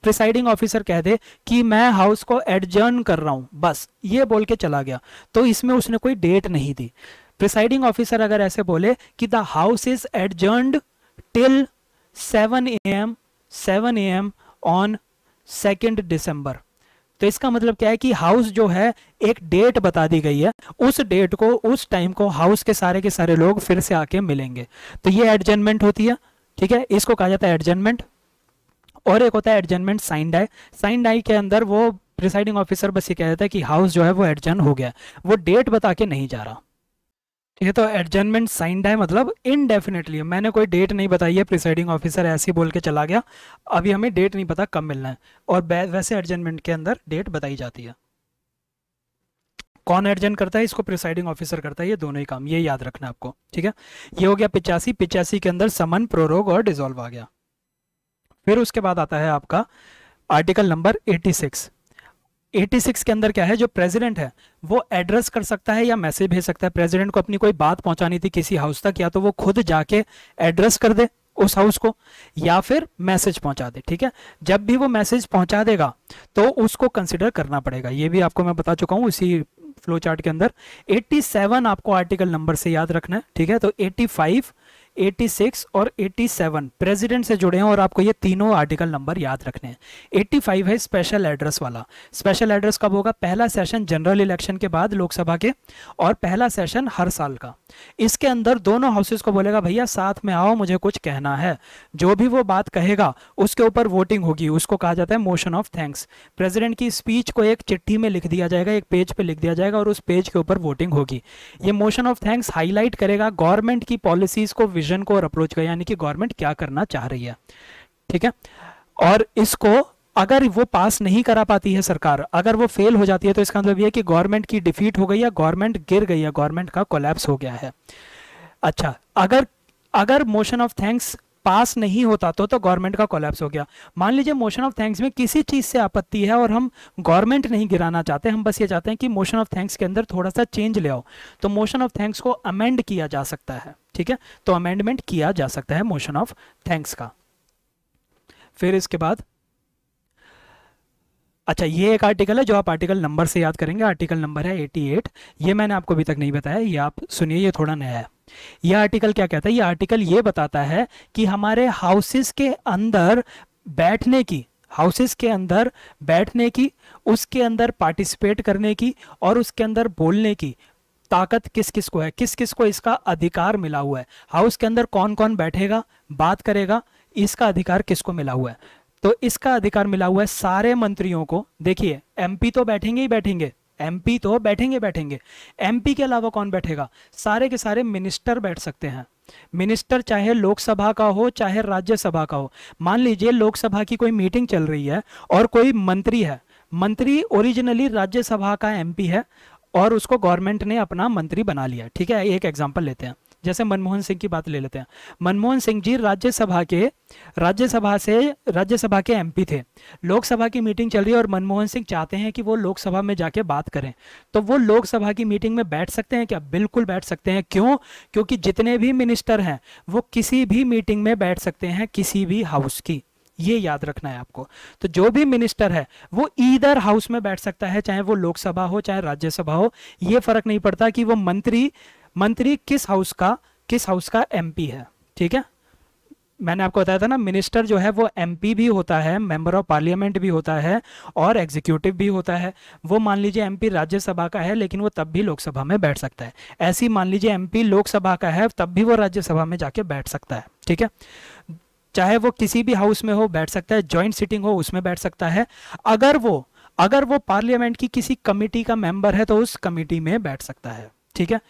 प्रिसाइडिंग ऑफिसर कह दे कि मैं हाउस को एडजर्न कर रहा हूं बस ये बोल के चला गया तो इसमें उसने कोई डेट नहीं दी प्रिसाइडिंग ऑफिसर अगर ऐसे बोले कि the house is adjourned till 7 a.m. 7 a.m. on 2nd December. तो इसका मतलब क्या है कि हाउस जो है एक डेट बता दी गई है उस डेट को उस टाइम को हाउस के सारे के सारे लोग फिर से आके मिलेंगे तो ये एडजनमेंट होती है ठीक है इसको कहा जाता है एडजमेंट और एक होता है adjournment sine die sine die के अंदर वो प्रिसाइडिंग ऑफिसर बस ये कह देता है कि हाउस जो है वो एडजन हो गया वो डेट बता के नहीं जा रहा ठीक है तो एडजमेंट साइंड है मतलब इनडेफिनेटली मैंने कोई डेट नहीं बताई है प्रिसाइडिंग ऑफिसर ऐसे ही बोल के चला गया अभी हमें डेट नहीं पता कब मिलना है और वैसे एडजमेंट के अंदर डेट बताई जाती है कौन एडजेंट करता है इसको प्रिसाइडिंग ऑफिसर करता है ये दोनों ही काम ये याद रखना आपको ठीक है ये हो गया पिचासी पिचासी के अंदर समन प्रोरोग और डिजोल्व आ गया फिर उसके बाद आता है आपका आर्टिकल नंबर 86 86 के अंदर क्या है जो प्रेसिडेंट है वो एड्रेस कर सकता है या मैसेज भेज सकता है प्रेसिडेंट को अपनी कोई बात पहुंचानी थी किसी हाउस तक या तो वो खुद जाके एड्रेस कर दे उस हाउस को या फिर मैसेज पहुंचा दे ठीक है जब भी वो मैसेज पहुंचा देगा तो उसको कंसिडर करना पड़ेगा ये भी आपको मैं बता चुका हूँ इसी फ्लो चार्ट के अंदर 87 आपको आर्टिकल नंबर से याद रखना है ठीक है तो 85 86 और 87 प्रेसिडेंट से जुड़े हैं और आपको ये तीनों आर्टिकल नंबर याद रखने हैं 85 है स्पेशल एड्रेस वाला स्पेशल एड्रेस कब होगा पहला सेशन जनरल इलेक्शन के बाद लोकसभा के और पहला सेशन हर साल का इसके अंदर दोनों हाउसेस को बोलेगा भैया साथ में आओ मुझे कुछ कहना है जो भी वो बात कहेगा उसके ऊपर वोटिंग होगी उसको कहा जाता है मोशन ऑफ थैंक्स प्रेसिडेंट की स्पीच को एक चिट्ठी में लिख दिया जाएगा एक पेज पे लिख दिया जाएगा और उस पेज के ऊपर वोटिंग होगी ये मोशन ऑफ थैंक्स हाईलाइट करेगा गवर्नमेंट की पॉलिसीज को विजन को और अप्रोच का यानी कि गवर्नमेंट क्या करना चाह रही है ठीक है और इसको अगर वो पास नहीं करा पाती है सरकार अगर वो फेल हो जाती है तो इसका मतलब यह कि गवर्नमेंट की डिफीट हो गई या गवर्नमेंट गिर गई है गवर्नमेंट का कोलैप्स हो गया है अच्छा अगर अगर मोशन ऑफ थैंक्स पास नहीं होता तो तो गवर्नमेंट का कोलैप्स हो गया मान लीजिए मोशन ऑफ थैंक्स में किसी चीज़ से आपत्ति है और हम गवर्नमेंट नहीं गिराना चाहते हम बस ये चाहते हैं कि मोशन ऑफ थैंक्स के अंदर थोड़ा सा चेंज ले आओ तो मोशन ऑफ थैंक्स को अमेंड किया जा सकता है ठीक है तो अमेंडमेंट किया जा सकता है मोशन ऑफ थैंक्स का फिर इसके बाद अच्छा ये एक आर्टिकल है जो आप आर्टिकल नंबर से याद करेंगे आर्टिकल नंबर है 88 ये मैंने आपको अभी तक नहीं बताया ये आप सुनिए ये थोड़ा नया है यह आर्टिकल क्या कहता है ये आर्टिकल ये बताता है कि हमारे हाउसेस के अंदर बैठने की हाउसेस के अंदर बैठने की उसके अंदर पार्टिसिपेट करने की और उसके अंदर बोलने की ताकत किस किस को है किस किस को इसका अधिकार मिला हुआ है हाउस के अंदर कौन कौन बैठेगा बात करेगा इसका अधिकार किसको मिला हुआ है तो इसका अधिकार मिला हुआ है सारे मंत्रियों को देखिए एमपी तो बैठेंगे ही बैठेंगे एमपी तो बैठेंगे बैठेंगे एमपी के अलावा कौन बैठेगा सारे के सारे मिनिस्टर बैठ सकते हैं मिनिस्टर चाहे लोकसभा का हो चाहे राज्यसभा का हो मान लीजिए लोकसभा की कोई मीटिंग चल रही है और कोई मंत्री है मंत्री ओरिजिनली राज्यसभा का एमपी है और उसको गवर्नमेंट ने अपना मंत्री बना लिया ठीक है एक एग्जाम्पल लेते हैं जैसे मनमोहन सिंह की बात ले लेते हैं मनमोहन सिंह जी राज्यसभा के राज्यसभा से राज्यसभा के एमपी थे लोकसभा की मीटिंग चल रही है और मनमोहन सिंह चाहते हैं कि वो लोकसभा में जाके बात करें तो वो लोकसभा की मीटिंग में बैठ सकते हैं क्या बिल्कुल बैठ सकते हैं क्यों क्योंकि जितने भी मिनिस्टर हैं वो किसी भी मीटिंग में बैठ सकते हैं किसी भी हाउस की ये याद रखना है आपको तो जो भी मिनिस्टर है वो ईधर हाउस में बैठ सकता है चाहे वो लोकसभा हो चाहे राज्यसभा हो ये फर्क नहीं पड़ता कि वो मंत्री मंत्री किस हाउस का किस हाउस का एमपी है ठीक है मैंने आपको बताया था ना मिनिस्टर जो है वो एमपी भी होता है मेंबर ऑफ पार्लियामेंट भी होता है और एग्जीक्यूटिव भी होता है वो मान लीजिए एमपी राज्यसभा का है लेकिन वो तब भी लोकसभा में बैठ सकता है ऐसी मान लीजिए एमपी लोकसभा का है तब भी वो राज्यसभा में जाके बैठ सकता है ठीक है चाहे वो किसी भी हाउस में हो बैठ सकता है ज्वाइंट सिटिंग हो उसमें बैठ सकता है अगर वो अगर वो पार्लियामेंट की किसी कमेटी का मेंबर है तो उस कमेटी में बैठ सकता है ठीक है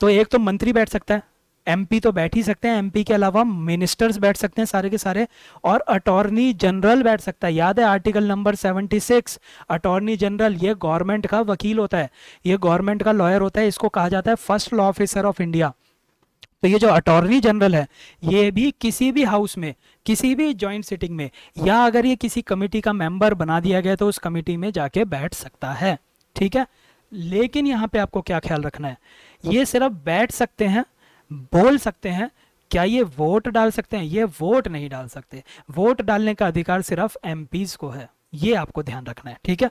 तो एक तो मंत्री बैठ सकता है एमपी तो बैठ ही सकते हैं एमपी के अलावा मिनिस्टर्स बैठ सकते हैं सारे के सारे और अटॉर्नी जनरल बैठ सकता है याद है आर्टिकल नंबर 76 अटॉर्नी जनरल ये गवर्नमेंट का वकील होता है ये गवर्नमेंट का लॉयर होता है इसको कहा जाता है first law officer of India तो ये जो अटॉर्नी जनरल है ये भी किसी भी हाउस में किसी भी ज्वाइंट सिटिंग में या अगर ये किसी कमेटी का मेंबर बना दिया गया तो उस कमेटी में जाके बैठ सकता है ठीक है लेकिन यहाँ पे आपको क्या ख्याल रखना है ये सिर्फ बैठ सकते हैं बोल सकते हैं क्या ये वोट डाल सकते हैं ये वोट नहीं डाल सकते वोट डालने का अधिकार सिर्फ एम को है ये आपको ध्यान रखना है ठीक है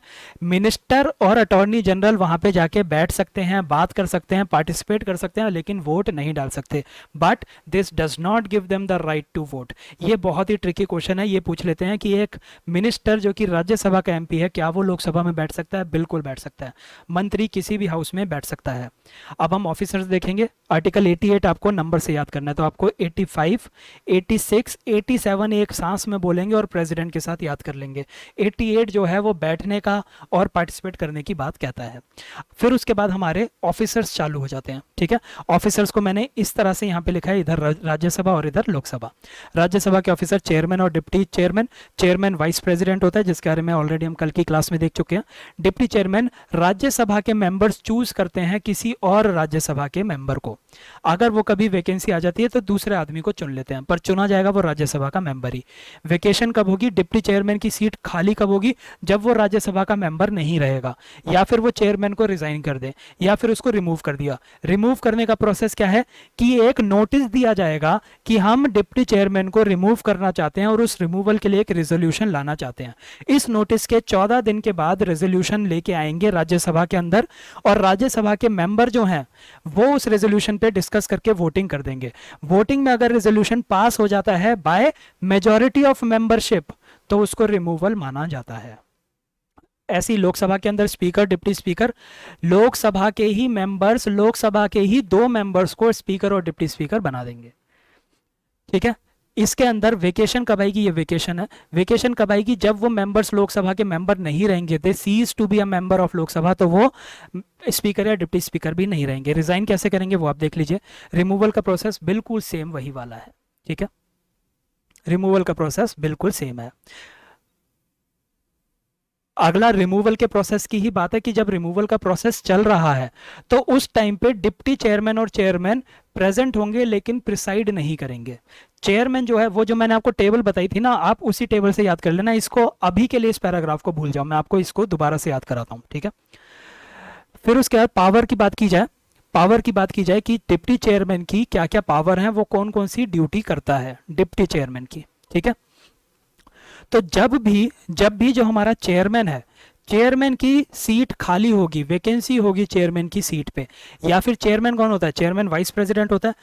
मिनिस्टर और अटॉर्नी जनरल वहां पे जाके बैठ सकते हैं बात कर सकते हैं पार्टिसिपेट कर सकते हैं लेकिन वोट नहीं डाल सकते but this does not give them the right to vote ये बहुत ही ट्रिकी क्वेश्चन है ये पूछ लेते हैं कि एक मिनिस्टर जो कि राज्यसभा का एम है क्या वो लोकसभा में बैठ सकता है बिल्कुल बैठ सकता है मंत्री किसी भी हाउस में बैठ सकता है अब हम ऑफिसर्स देखेंगे आर्टिकल एटी आपको नंबर से याद करना है तो आपको 85, फाइव 87 एक सांस में बोलेंगे और प्रेजिडेंट के साथ याद कर लेंगे 88 जो है वो बैठने का और पार्टिसिपेट करने की बात कहता है फिर उसके बाद हमारे ऑफिसर्स चालू हो जाते हैं ठीक है ऑफिसर्स को मैंने इस तरह से यहाँ पे लिखा है इधर राज्यसभा और इधर लोकसभा राज्यसभा के ऑफिसर चेयरमैन और deputy chairman chairman vice president होता है जिसके बारे में ऑलरेडी हम कल की क्लास में देख चुके हैं डिप्टी चेयरमैन राज्यसभा के मेंबर्स चूज करते हैं किसी और राज्यसभा के मेंबर को अगर वो कभी वैकेंसी आ जाती है तो दूसरे आदमी को चुन लेते हैं पर चुना जाएगा वो राज्यसभा का मेंबर ही वैकेशन कब होगी डिप्टी चेयरमैन की सीट खाली कब कब मतलब होगी जब वो राज्यसभा का मेंबर नहीं रहेगा या फिर वो चेयरमैन को रिजाइन कर दे या फिर उसको रिमूव कर दिया रिमूव करने का प्रोसेस क्या है कि एक नोटिस दिया जाएगा कि हम डिप्टी चेयरमैन को रिमूव करना चाहते हैं और उस रिमूवल के लिए एक रेजोल्यूशन लाना चाहते हैं इस नोटिस के चौदह दिन के बाद रेजोल्यूशन लेके आएंगे राज्यसभा के अंदर और राज्यसभा के मेंबर जो हैं वो उस रेजोल्यूशन पे डिस्कस करके वोटिंग कर देंगे वोटिंग में अगर रेजोल्यूशन पास हो जाता है बाय मेजोरिटी ऑफ मेंबरशिप तो उसको रिमूवल माना जाता है ऐसी लोकसभा के अंदर स्पीकर डिप्टी स्पीकर लोकसभा के ही मेंबर्स लोकसभा के ही दो मेंबर्स को स्पीकर और डिप्टी स्पीकर बना देंगे ठीक है इसके अंदर वेकेशन कब आएगी ये वेकेशन है वेकेशन कब आएगी जब वो मेंबर्स लोकसभा के मेंबर नहीं रहेंगे they cease to be a member of Lok Sabha तो वो स्पीकर या डिप्टी स्पीकर भी नहीं रहेंगे रिजाइन कैसे करेंगे वो आप देख लीजिए रिमूवल का प्रोसेस बिल्कुल सेम वही वाला है ठीक है रिमूवल का प्रोसेस बिल्कुल सेम है अगला रिमूवल के प्रोसेस की ही बात है कि जब रिमूवल का प्रोसेस चल रहा है तो उस टाइम पे डिप्टी चेयरमैन और चेयरमैन प्रेजेंट होंगे लेकिन प्रिसाइड नहीं करेंगे चेयरमैन जो है वो जो मैंने आपको टेबल बताई थी ना आप उसी टेबल से याद कर लेना इसको अभी के लिए इस पैराग्राफ को भूल जाओ मैं आपको इसको दोबारा से याद कराता हूँ ठीक है फिर उसके बाद पावर की बात की जाए पावर की बात की जाए कि डिप्टी चेयरमैन की क्या क्या पावर है वो कौन कौन सी ड्यूटी करता है डिप्टी चेयरमैन की ठीक है तो जब भी जब भी जो हमारा चेयरमैन है चेयरमैन की सीट खाली होगी वैकेंसी होगी चेयरमैन की सीट पे या फिर चेयरमैन कौन होता है चेयरमैन वाइस प्रेसिडेंट होता है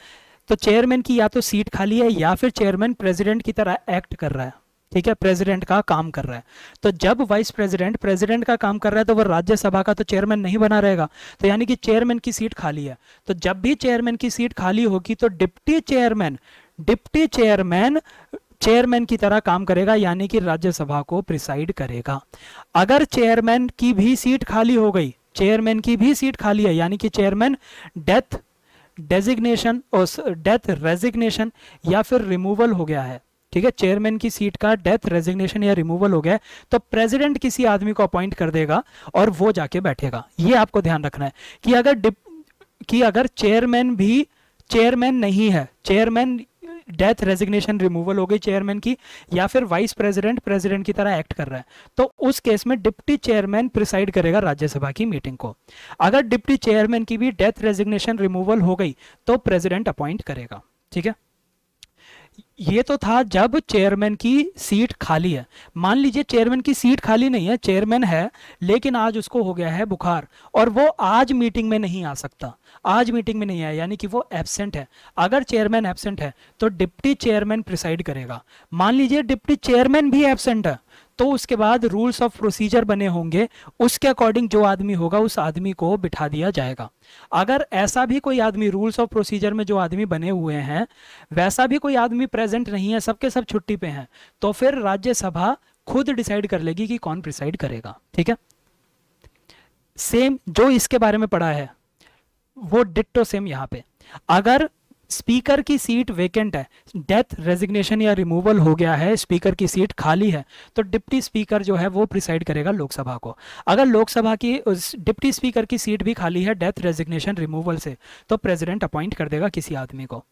तो चेयरमैन की या तो सीट खाली है या फिर चेयरमैन प्रेसिडेंट की तरह एक्ट कर रहा है ठीक है प्रेसिडेंट का काम कर रहा है तो जब वाइस प्रेसिडेंट प्रेसिडेंट का काम कर रहा है तो वह राज्यसभा का तो चेयरमैन नहीं बना रहेगा तो यानी कि चेयरमैन की सीट खाली है तो जब भी चेयरमैन की सीट खाली होगी तो deputy chairman deputy chairman chairman की तरह काम करेगा यानी कि राज्यसभा को प्रिसाइड करेगा अगर चेयरमैन की भी सीट खाली हो गई चेयरमैन की भी सीट खाली है यानी कि चेयरमैन डेथ डेजिग्नेशन और डेथ रेजिग्नेशन या फिर रिमूवल हो गया है ठीक है चेयरमैन की सीट का डेथ रेजिग्नेशन या रिमूवल हो गया तो प्रेसिडेंट किसी आदमी को अपॉइंट कर देगा और वो जाके बैठेगा ये आपको ध्यान रखना है कि अगर डिप कि अगर चेयरमैन भी चेयरमैन नहीं है चेयरमैन डेथ रेजिग्नेशन रिमूवल हो गई चेयरमैन की या फिर वाइस प्रेसिडेंट प्रेसिडेंट की तरह एक्ट कर रहा है तो उस केस में डिप्टी चेयरमैन प्रिसाइड करेगा राज्यसभा की मीटिंग को अगर डिप्टी चेयरमैन की भी डेथ रेजिग्नेशन रिमूवल हो गई तो प्रेसिडेंट अपॉइंट करेगा ठीक है ये तो था जब चेयरमैन की सीट खाली है मान लीजिए चेयरमैन की सीट खाली नहीं है चेयरमैन है लेकिन आज उसको हो गया है बुखार और वो आज मीटिंग में नहीं आ सकता आज मीटिंग में नहीं आया यानी कि वो एबसेंट है अगर चेयरमैन एबसेंट है तो डिप्टी चेयरमैन प्रिसाइड करेगा मान लीजिए डिप्टी चेयरमैन भी एबसेंट है तो उसके बाद रूल्स ऑफ प्रोसीजर बने होंगे उसके अकॉर्डिंग जो आदमी होगा उस आदमी को बिठा दिया जाएगा अगर ऐसा भी कोई आदमी रूल्स ऑफ प्रोसीजर में जो आदमी बने हुए हैं वैसा भी कोई आदमी प्रेजेंट नहीं है सबके सब छुट्टी पे हैं तो फिर राज्यसभा खुद डिसाइड कर लेगी कि कौन प्रिसाइड करेगा ठीक है सेम जो इसके बारे में पढ़ा है वो डिट्टो सेम यहाँ पे अगर स्पीकर की सीट वेकेंट है डेथ रेजिग्नेशन या रिमूवल हो गया है स्पीकर की सीट खाली है तो डिप्टी स्पीकर जो है वो प्रिसाइड करेगा लोकसभा को अगर लोकसभा की डिप्टी स्पीकर की सीट भी खाली है डेथ रेजिग्नेशन रिमूवल से तो प्रेसिडेंट अपॉइंट कर देगा किसी आदमी को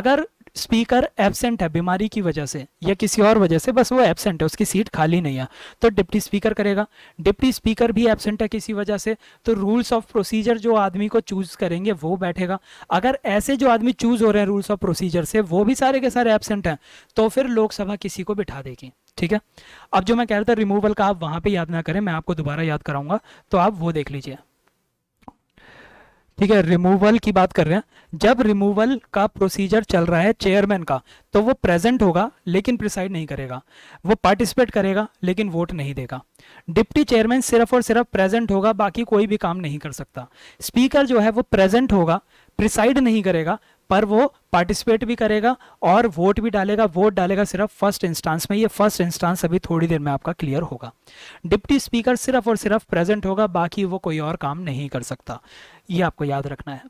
अगर स्पीकर एबसेंट है बीमारी की वजह से या किसी और वजह से बस वो एबसेंट है उसकी सीट खाली नहीं है तो डिप्टी स्पीकर करेगा डिप्टी स्पीकर भी एबसेंट है किसी वजह से तो रूल्स ऑफ प्रोसीजर जो आदमी को चूज करेंगे वो बैठेगा अगर ऐसे जो आदमी चूज हो रहे हैं रूल्स ऑफ प्रोसीजर से वो भी सारे के सारे एबसेंट हैं तो फिर लोकसभा किसी को बिठा देगी ठीक है अब जो मैं कह रहा था रिमूवल का आप वहाँ पर याद ना करें मैं आपको दोबारा याद कराऊंगा तो आप वो देख लीजिए ठीक है रिमूवल की बात कर रहे हैं जब रिमूवल का प्रोसीजर चल रहा है चेयरमैन का तो वो प्रेजेंट होगा लेकिन प्रिसाइड नहीं करेगा वो पार्टिसिपेट करेगा लेकिन वोट नहीं देगा डिप्टी चेयरमैन सिर्फ और सिर्फ प्रेजेंट होगा बाकी कोई भी काम नहीं कर सकता स्पीकर जो है वो प्रेजेंट होगा प्रिसाइड नहीं करेगा पर वो पार्टिसिपेट भी करेगा और वोट भी डालेगा वोट डालेगा सिर्फ फर्स्ट इंस्टांस में ये फर्स्ट इंस्टांस अभी थोड़ी देर में आपका क्लियर होगा डिप्टी स्पीकर सिर्फ और सिर्फ प्रेजेंट होगा बाकी वो कोई और काम नहीं कर सकता ये आपको याद रखना है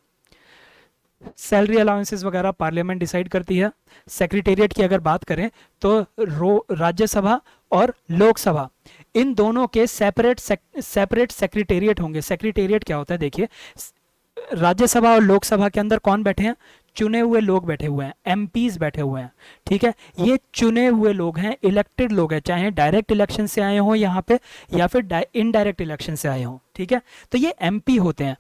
सैलरी अलाउंसेस वगैरह पार्लियामेंट डिसाइड करती है सेक्रेटेरिएट की अगर बात करें तो राज्यसभा और लोकसभा इन दोनों के सेपरेट सेपरेट सेक्रेटेरिएट होंगे सेक्रेटेरिएट क्या होता है देखिए राज्यसभा और लोकसभा के अंदर कौन बैठे हैं चुने हुए लोग बैठे हुए हैं एम बैठे हुए हैं ठीक है ये चुने हुए लोग हैं इलेक्टेड लोग हैं चाहे डायरेक्ट इलेक्शन से आए हों यहाँ पे या फिर इनडायरेक्ट इलेक्शन से आए हों ठीक है तो ये एम होते हैं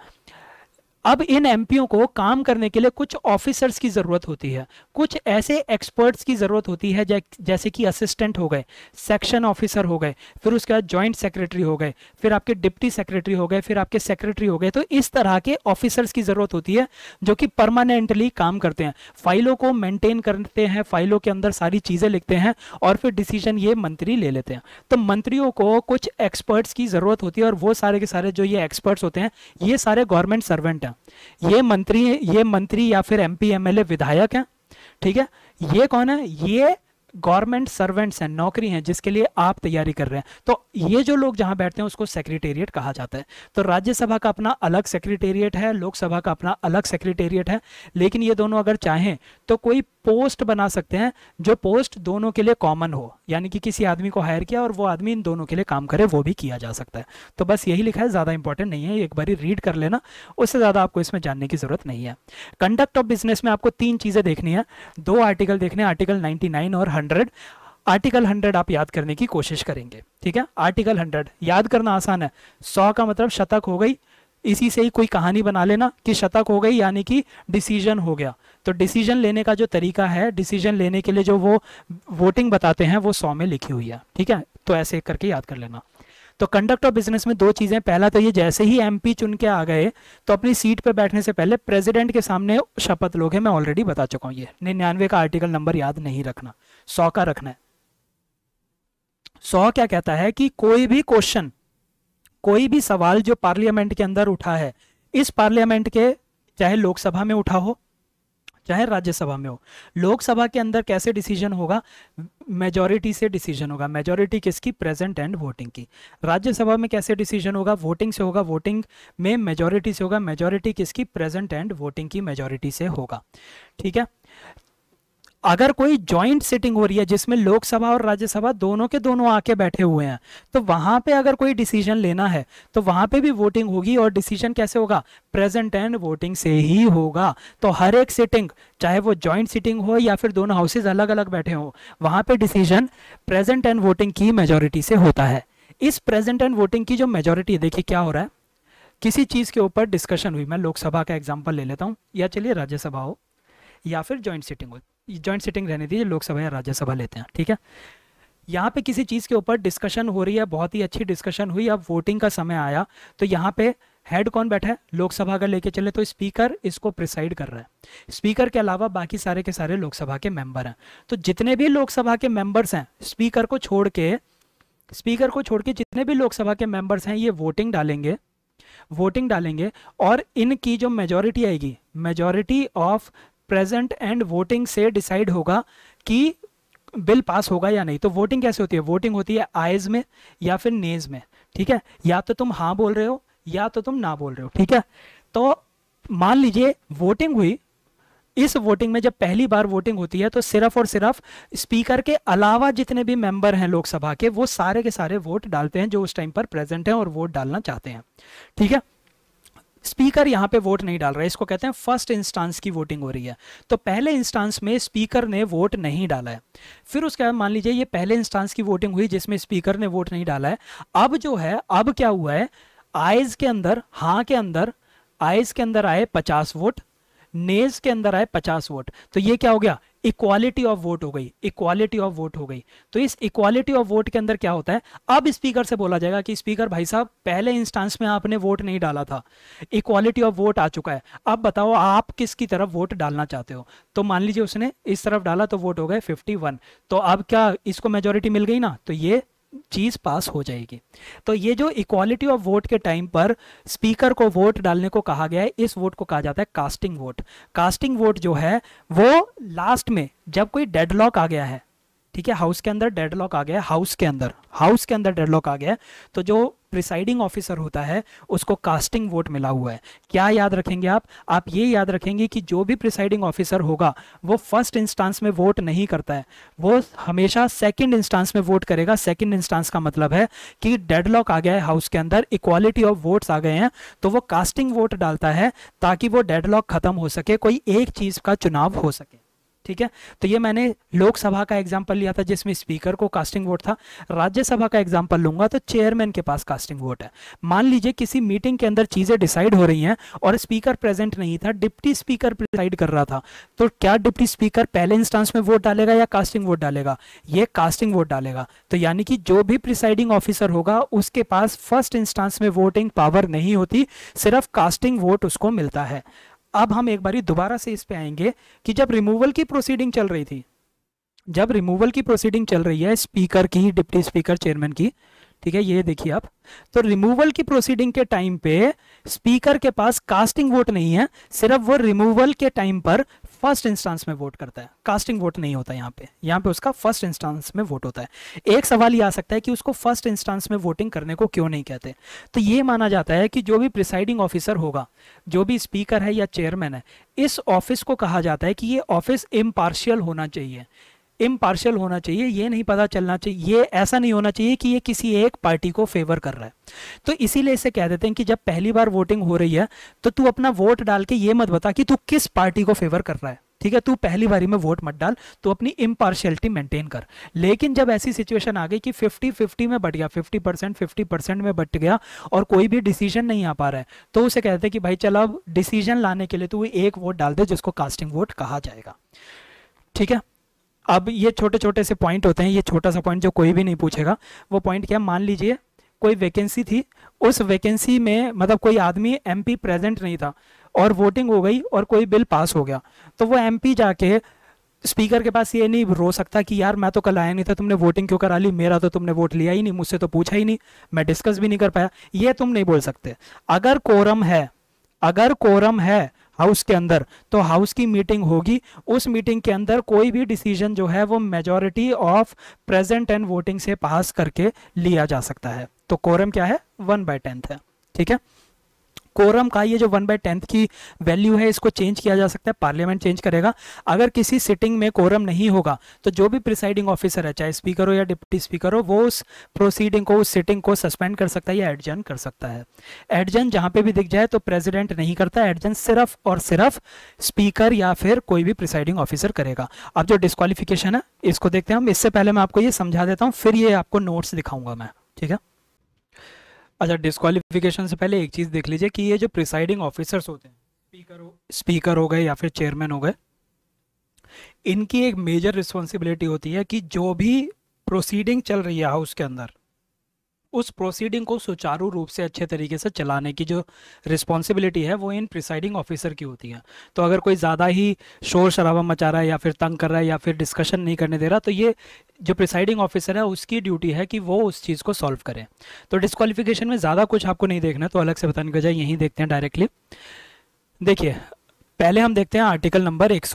अब इन एमपीओ को काम करने के लिए कुछ ऑफिसर्स की ज़रूरत होती है कुछ ऐसे एक्सपर्ट्स की ज़रूरत होती है जैसे कि असिस्टेंट हो गए सेक्शन ऑफिसर हो गए फिर उसके बाद जॉइंट सेक्रेटरी हो गए फिर आपके डिप्टी सेक्रेटरी हो गए फिर आपके सेक्रेटरी हो गए तो इस तरह के ऑफिसर्स की ज़रूरत होती है जो कि परमानेंटली काम करते हैं फाइलों को मेनटेन करते हैं फाइलों के अंदर सारी चीज़ें लिखते हैं और फिर डिसीजन ये मंत्री ले लेते हैं तो मंत्रियों को कुछ एक्सपर्ट्स की ज़रूरत होती है और वो सारे के सारे जो ये एक्सपर्ट्स होते हैं ये सारे गवर्नमेंट सर्वेंट हैं क्या ये मंत्री ये मंत्री या फिर एम पी विधायक हैं ठीक है ये कौन है ये गवर्नमेंट सर्वेंट्स हैं नौकरी हैं जिसके लिए आप तैयारी कर रहे हैं तो ये जो लोग जहां बैठते हैं उसको सेक्रेटेरिएट कहा जाता है तो राज्यसभा का अपना अलग सेक्रेटेरिएट है लोकसभा का अपना अलग सेक्रेटेरिएट है लेकिन ये दोनों अगर चाहें तो कोई पोस्ट बना सकते हैं जो पोस्ट दोनों के लिए कॉमन हो यानी कि किसी आदमी को हायर किया और वो आदमी इन दोनों के लिए काम करे वो भी किया जा सकता है तो बस यही लिखा है ज़्यादा इंपॉर्टेंट नहीं है एक बार रीड कर लेना उससे ज़्यादा आपको इसमें जानने की ज़रूरत नहीं है कंडक्ट ऑफ बिजनेस में आपको तीन चीज़ें देखनी है दो आर्टिकल देखने आर्टिकल नाइनटी और हंड्रेड आर्टिकल 100 आप याद करने की कोशिश करेंगे ठीक है आर्टिकल 100 याद करना आसान है 100 का मतलब शतक हो गई इसी से ही कोई कहानी बना लेना कि शतक हो गई यानी कि डिसीजन हो गया तो डिसीजन लेने का जो तरीका है डिसीजन लेने के लिए जो वो वोटिंग बताते हैं वो सौ में लिखी हुई है ठीक है तो ऐसे करके याद कर लेना तो कंडक्ट ऑफ बिजनेस में दो चीज़ें पहला तो ये जैसे ही एमपी चुन के आ गए तो अपनी सीट पर बैठने से पहले प्रेसिडेंट के सामने शपथ लोगे मैं ऑलरेडी बता चुका हूँ ये निन्यानवे का आर्टिकल नंबर याद नहीं रखना सौ का रखना है सौ क्या कहता है कि कोई भी क्वेश्चन कोई भी सवाल जो पार्लियामेंट के अंदर उठा है इस पार्लियामेंट के चाहे लोकसभा में उठा हो चाहे राज्यसभा में हो लोकसभा के अंदर कैसे डिसीजन होगा मेजोरिटी से डिसीजन होगा मेजोरिटी किसकी प्रेजेंट एंड वोटिंग की राज्यसभा में कैसे डिसीजन होगा वोटिंग से होगा वोटिंग में मेजोरिटी से होगा मेजोरिटी किसकी प्रेजेंट एंड वोटिंग की मेजोरिटी से होगा ठीक है अगर कोई ज्वाइंट सिटिंग हो रही है जिसमें लोकसभा और राज्यसभा दोनों के दोनों आके बैठे हुए हैं तो वहां पे अगर कोई डिसीजन लेना है तो वहां पे भी वोटिंग होगी और डिसीजन कैसे होगा प्रेजेंट एंड वोटिंग से ही होगा तो हर एक सिटिंग चाहे वो ज्वाइंट सिटिंग हो या फिर दोनों हाउसेज अलग अलग बैठे हो वहां पर डिसीजन प्रेजेंट एंड वोटिंग की मेजोरिटी से होता है इस प्रेजेंट एंड वोटिंग की जो मेजोरिटी है देखिए क्या हो रहा है किसी चीज़ के ऊपर डिस्कशन हुई मैं लोकसभा का एग्जाम्पल ले लेता हूँ या चलिए राज्यसभा हो या फिर ज्वाइंट सिटिंग हो ज्वाइंट सिटिंग रहने दीजिए लोकसभा या राज्यसभा लेते हैं ठीक है यहाँ पे किसी चीज़ के ऊपर डिस्कशन हो रही है बहुत ही अच्छी डिस्कशन हुई अब वोटिंग का समय आया तो यहाँ पे हेड कौन बैठा है लोकसभा अगर लेके चले तो स्पीकर इसको प्रिसाइड कर रहा है स्पीकर के अलावा बाकी सारे के सारे लोकसभा के मेंबर हैं तो जितने भी लोकसभा के मेंबर्स हैं स्पीकर को छोड़ के स्पीकर को छोड़ के जितने भी लोकसभा के मेंबर्स हैं ये वोटिंग डालेंगे वोटिंग डालेंगे और इनकी जो मेजोरिटी आएगी majority of present and voting से डिसाइड होगा कि बिल पास होगा या नहीं तो वोटिंग कैसे होती है वोटिंग होती है आइज में या फिर नेज में ठीक है या तो तुम हाँ बोल रहे हो या तो तुम ना बोल रहे हो ठीक है तो मान लीजिए वोटिंग हुई इस वोटिंग में जब पहली बार वोटिंग होती है तो सिर्फ और सिर्फ स्पीकर के अलावा जितने भी मेंबर हैं लोकसभा के वो सारे के सारे वोट डालते हैं जो उस टाइम पर प्रेजेंट हैं और वोट डालना चाहते हैं ठीक है स्पीकर यहां पे वोट नहीं डाल रहा है इसको कहते हैं फर्स्ट इंस्टांस की वोटिंग हो रही है तो पहले इंस्टांस में स्पीकर ने वोट नहीं डाला है फिर उसके बाद मान लीजिए ये पहले इंस्टांस की वोटिंग हुई जिसमें स्पीकर ने वोट नहीं डाला है अब जो है अब क्या हुआ है आइज के अंदर हां के अंदर आइज के अंदर आए पचास वोट नेज के अंदर आए पचास वोट तो ये क्या हो गया इक्वालिटी ऑफ वोट हो गई इक्वालिटी ऑफ वोट हो गई तो इस इक्वालिटी ऑफ वोट के अंदर क्या होता है अब स्पीकर से बोला जाएगा कि स्पीकर भाई साहब पहले इंस्टांस में आपने वोट नहीं डाला था इक्वालिटी ऑफ वोट आ चुका है अब बताओ आप किसकी तरफ वोट डालना चाहते हो तो मान लीजिए उसने इस तरफ डाला तो वोट हो गए फिफ्टी तो अब क्या इसको मेजोरिटी मिल गई ना तो ये चीज़ पास हो जाएगी तो ये जो इक्वालिटी ऑफ वोट के टाइम पर स्पीकर को वोट डालने को कहा गया है इस वोट को कहा जाता है कास्टिंग वोट कास्टिंग वोट जो है वो लास्ट में जब कोई डेडलॉक आ गया है ठीक है हाउस के अंदर डेडलॉक आ गया है हाउस के अंदर हाउस के अंदर डेडलॉक आ गया है तो जो प्रिसाइडिंग ऑफिसर होता है उसको कास्टिंग वोट मिला हुआ है क्या याद रखेंगे आप आप ये याद रखेंगे कि जो भी प्रिसाइडिंग ऑफिसर होगा वो फर्स्ट इंस्टांस में वोट नहीं करता है वो हमेशा सेकेंड इंस्टांस में वोट करेगा सेकेंड इंस्टांस का मतलब है कि डेडलॉक आ गया है हाउस के अंदर इक्वालिटी ऑफ वोट्स आ गए हैं तो वो कास्टिंग वोट डालता है ताकि वो डेडलॉक खत्म हो सके कोई एक चीज का चुनाव हो सके ठीक है तो ये मैंने लोकसभा का एग्जाम्पल लिया था जिसमें स्पीकर को कास्टिंग वोट था राज्यसभा का एग्जाम्पल लूंगा तो चेयरमैन के पास कास्टिंग वोट है मान लीजिए किसी मीटिंग के अंदर चीजें डिसाइड हो रही हैं और स्पीकर प्रेजेंट नहीं था डिप्टी स्पीकर डिसाइड कर रहा था तो क्या डिप्टी स्पीकर पहले इंस्टांस में वोट डालेगा या कास्टिंग वोट डालेगा ये कास्टिंग वोट डालेगा तो यानी कि जो भी प्रिसाइडिंग ऑफिसर होगा उसके पास फर्स्ट इंस्टांस में वोटिंग पावर नहीं होती सिर्फ कास्टिंग वोट उसको मिलता है अब हम एक बारी दोबारा से इस पे आएंगे कि जब रिमूवल की प्रोसीडिंग चल रही थी जब रिमूवल की प्रोसीडिंग चल रही है स्पीकर की डिप्टी स्पीकर चेयरमैन की ठीक है ये देखिए आप तो रिमूवल की प्रोसीडिंग के टाइम पे स्पीकर के पास कास्टिंग वोट नहीं है सिर्फ वो रिमूवल के टाइम पर फर्स्ट इंस्टांस में वोट करता है कास्टिंग वोट नहीं होता यहाँ पे यहाँ पे उसका फर्स्ट इंस्टांस में वोट होता है एक सवाल ये आ सकता है कि उसको फर्स्ट इंस्टांस में वोटिंग करने को क्यों नहीं कहते तो ये माना जाता है कि जो भी प्रिसाइडिंग ऑफिसर होगा जो भी स्पीकर है या चेयरमैन है इस ऑफिस को कहा जाता है कि ये ऑफिस इम्पार्शियल होना चाहिए इम्पार्शल होना चाहिए ये नहीं पता चलना चाहिए ये ऐसा नहीं होना चाहिए कि ये किसी एक पार्टी को फेवर कर रहा है तो इसीलिए इसे कह देते हैं कि जब पहली बार वोटिंग हो रही है तो तू अपना वोट डाल के ये मत बता कि तू किस पार्टी को फेवर कर रहा है ठीक है तू पहली बारी में वोट मत डाल तो अपनी इम्पार्शलिटी मेंटेन कर लेकिन जब ऐसी सिचुएशन आ गई कि 50 50 में बट गया 50 परसेंट फिफ्टी परसेंट में बट गया और कोई भी डिसीजन नहीं आ पा रहा है तो उसे कहते हैं कि भाई चल अब डिसीजन लाने के लिए तू एक वोट डाल दे जिसको कास्टिंग वोट कहा जाएगा ठीक है अब ये छोटे छोटे से पॉइंट होते हैं ये छोटा सा पॉइंट जो कोई भी नहीं पूछेगा वो पॉइंट क्या मान लीजिए कोई वैकेंसी थी उस वैकेंसी में मतलब कोई आदमी एमपी प्रेजेंट नहीं था और वोटिंग हो गई और कोई बिल पास हो गया तो वो एमपी जाके स्पीकर के पास ये नहीं रो सकता कि यार मैं तो कल आया नहीं था तुमने वोटिंग क्यों करा ली मेरा तो तुमने वोट लिया ही नहीं मुझसे तो पूछा ही नहीं मैं डिस्कस भी नहीं कर पाया ये तुम नहीं बोल सकते अगर कोरम है अगर कोरम है हाउस के अंदर तो हाउस की मीटिंग होगी उस मीटिंग के अंदर कोई भी डिसीजन जो है वो majority of present and voting से पास करके लिया जा सकता है तो कोरम क्या है वन बाय टेंथ है ठीक है कोरम का ये जो वन बाई टेंथ की वैल्यू है इसको चेंज किया जा सकता है पार्लियामेंट चेंज करेगा अगर किसी सिटिंग में कोरम नहीं होगा तो जो भी प्रिसाइडिंग ऑफिसर है चाहे स्पीकर हो या डिप्टी स्पीकर हो वो उस प्रोसीडिंग को उस सिटिंग को सस्पेंड कर सकता है या एडजन कर सकता है एडजन जहाँ पे भी दिख जाए तो प्रेजिडेंट नहीं करता एडजन सिर्फ और सिर्फ स्पीकर या फिर कोई भी प्रिसाइडिंग ऑफिसर करेगा अब जो डिस्कालिफिकेशन है इसको देखते हैं हम इससे पहले मैं आपको ये समझा देता हूँ फिर ये आपको नोट्स दिखाऊंगा मैं ठीक है अच्छा डिस्कालिफिकेशन से पहले एक चीज़ देख लीजिए कि ये जो प्रिसाइडिंग ऑफिसर्स होते हैं स्पीकर हो स्पीकर हो गए या फिर चेयरमैन हो गए इनकी एक मेजर रिस्पॉन्सिबिलिटी होती है कि जो भी प्रोसीडिंग चल रही है हाउस के अंदर उस प्रोसीडिंग को सुचारू रूप से अच्छे तरीके से चलाने की जो रिस्पॉन्सिबिलिटी है वो इन प्रिसाइडिंग ऑफिसर की होती है तो अगर कोई ज़्यादा ही शोर शराबा मचा रहा है या फिर तंग कर रहा है या फिर डिस्कशन नहीं करने दे रहा तो ये जो प्रिसाइडिंग ऑफिसर है उसकी ड्यूटी है कि वो उस चीज़ को सॉल्व करें तो डिस्कालिफिकेशन में ज़्यादा कुछ आपको नहीं देखना तो अलग से बताने की बजाय यहीं देखते हैं डायरेक्टली देखिए पहले हम देखते हैं आर्टिकल नंबर एक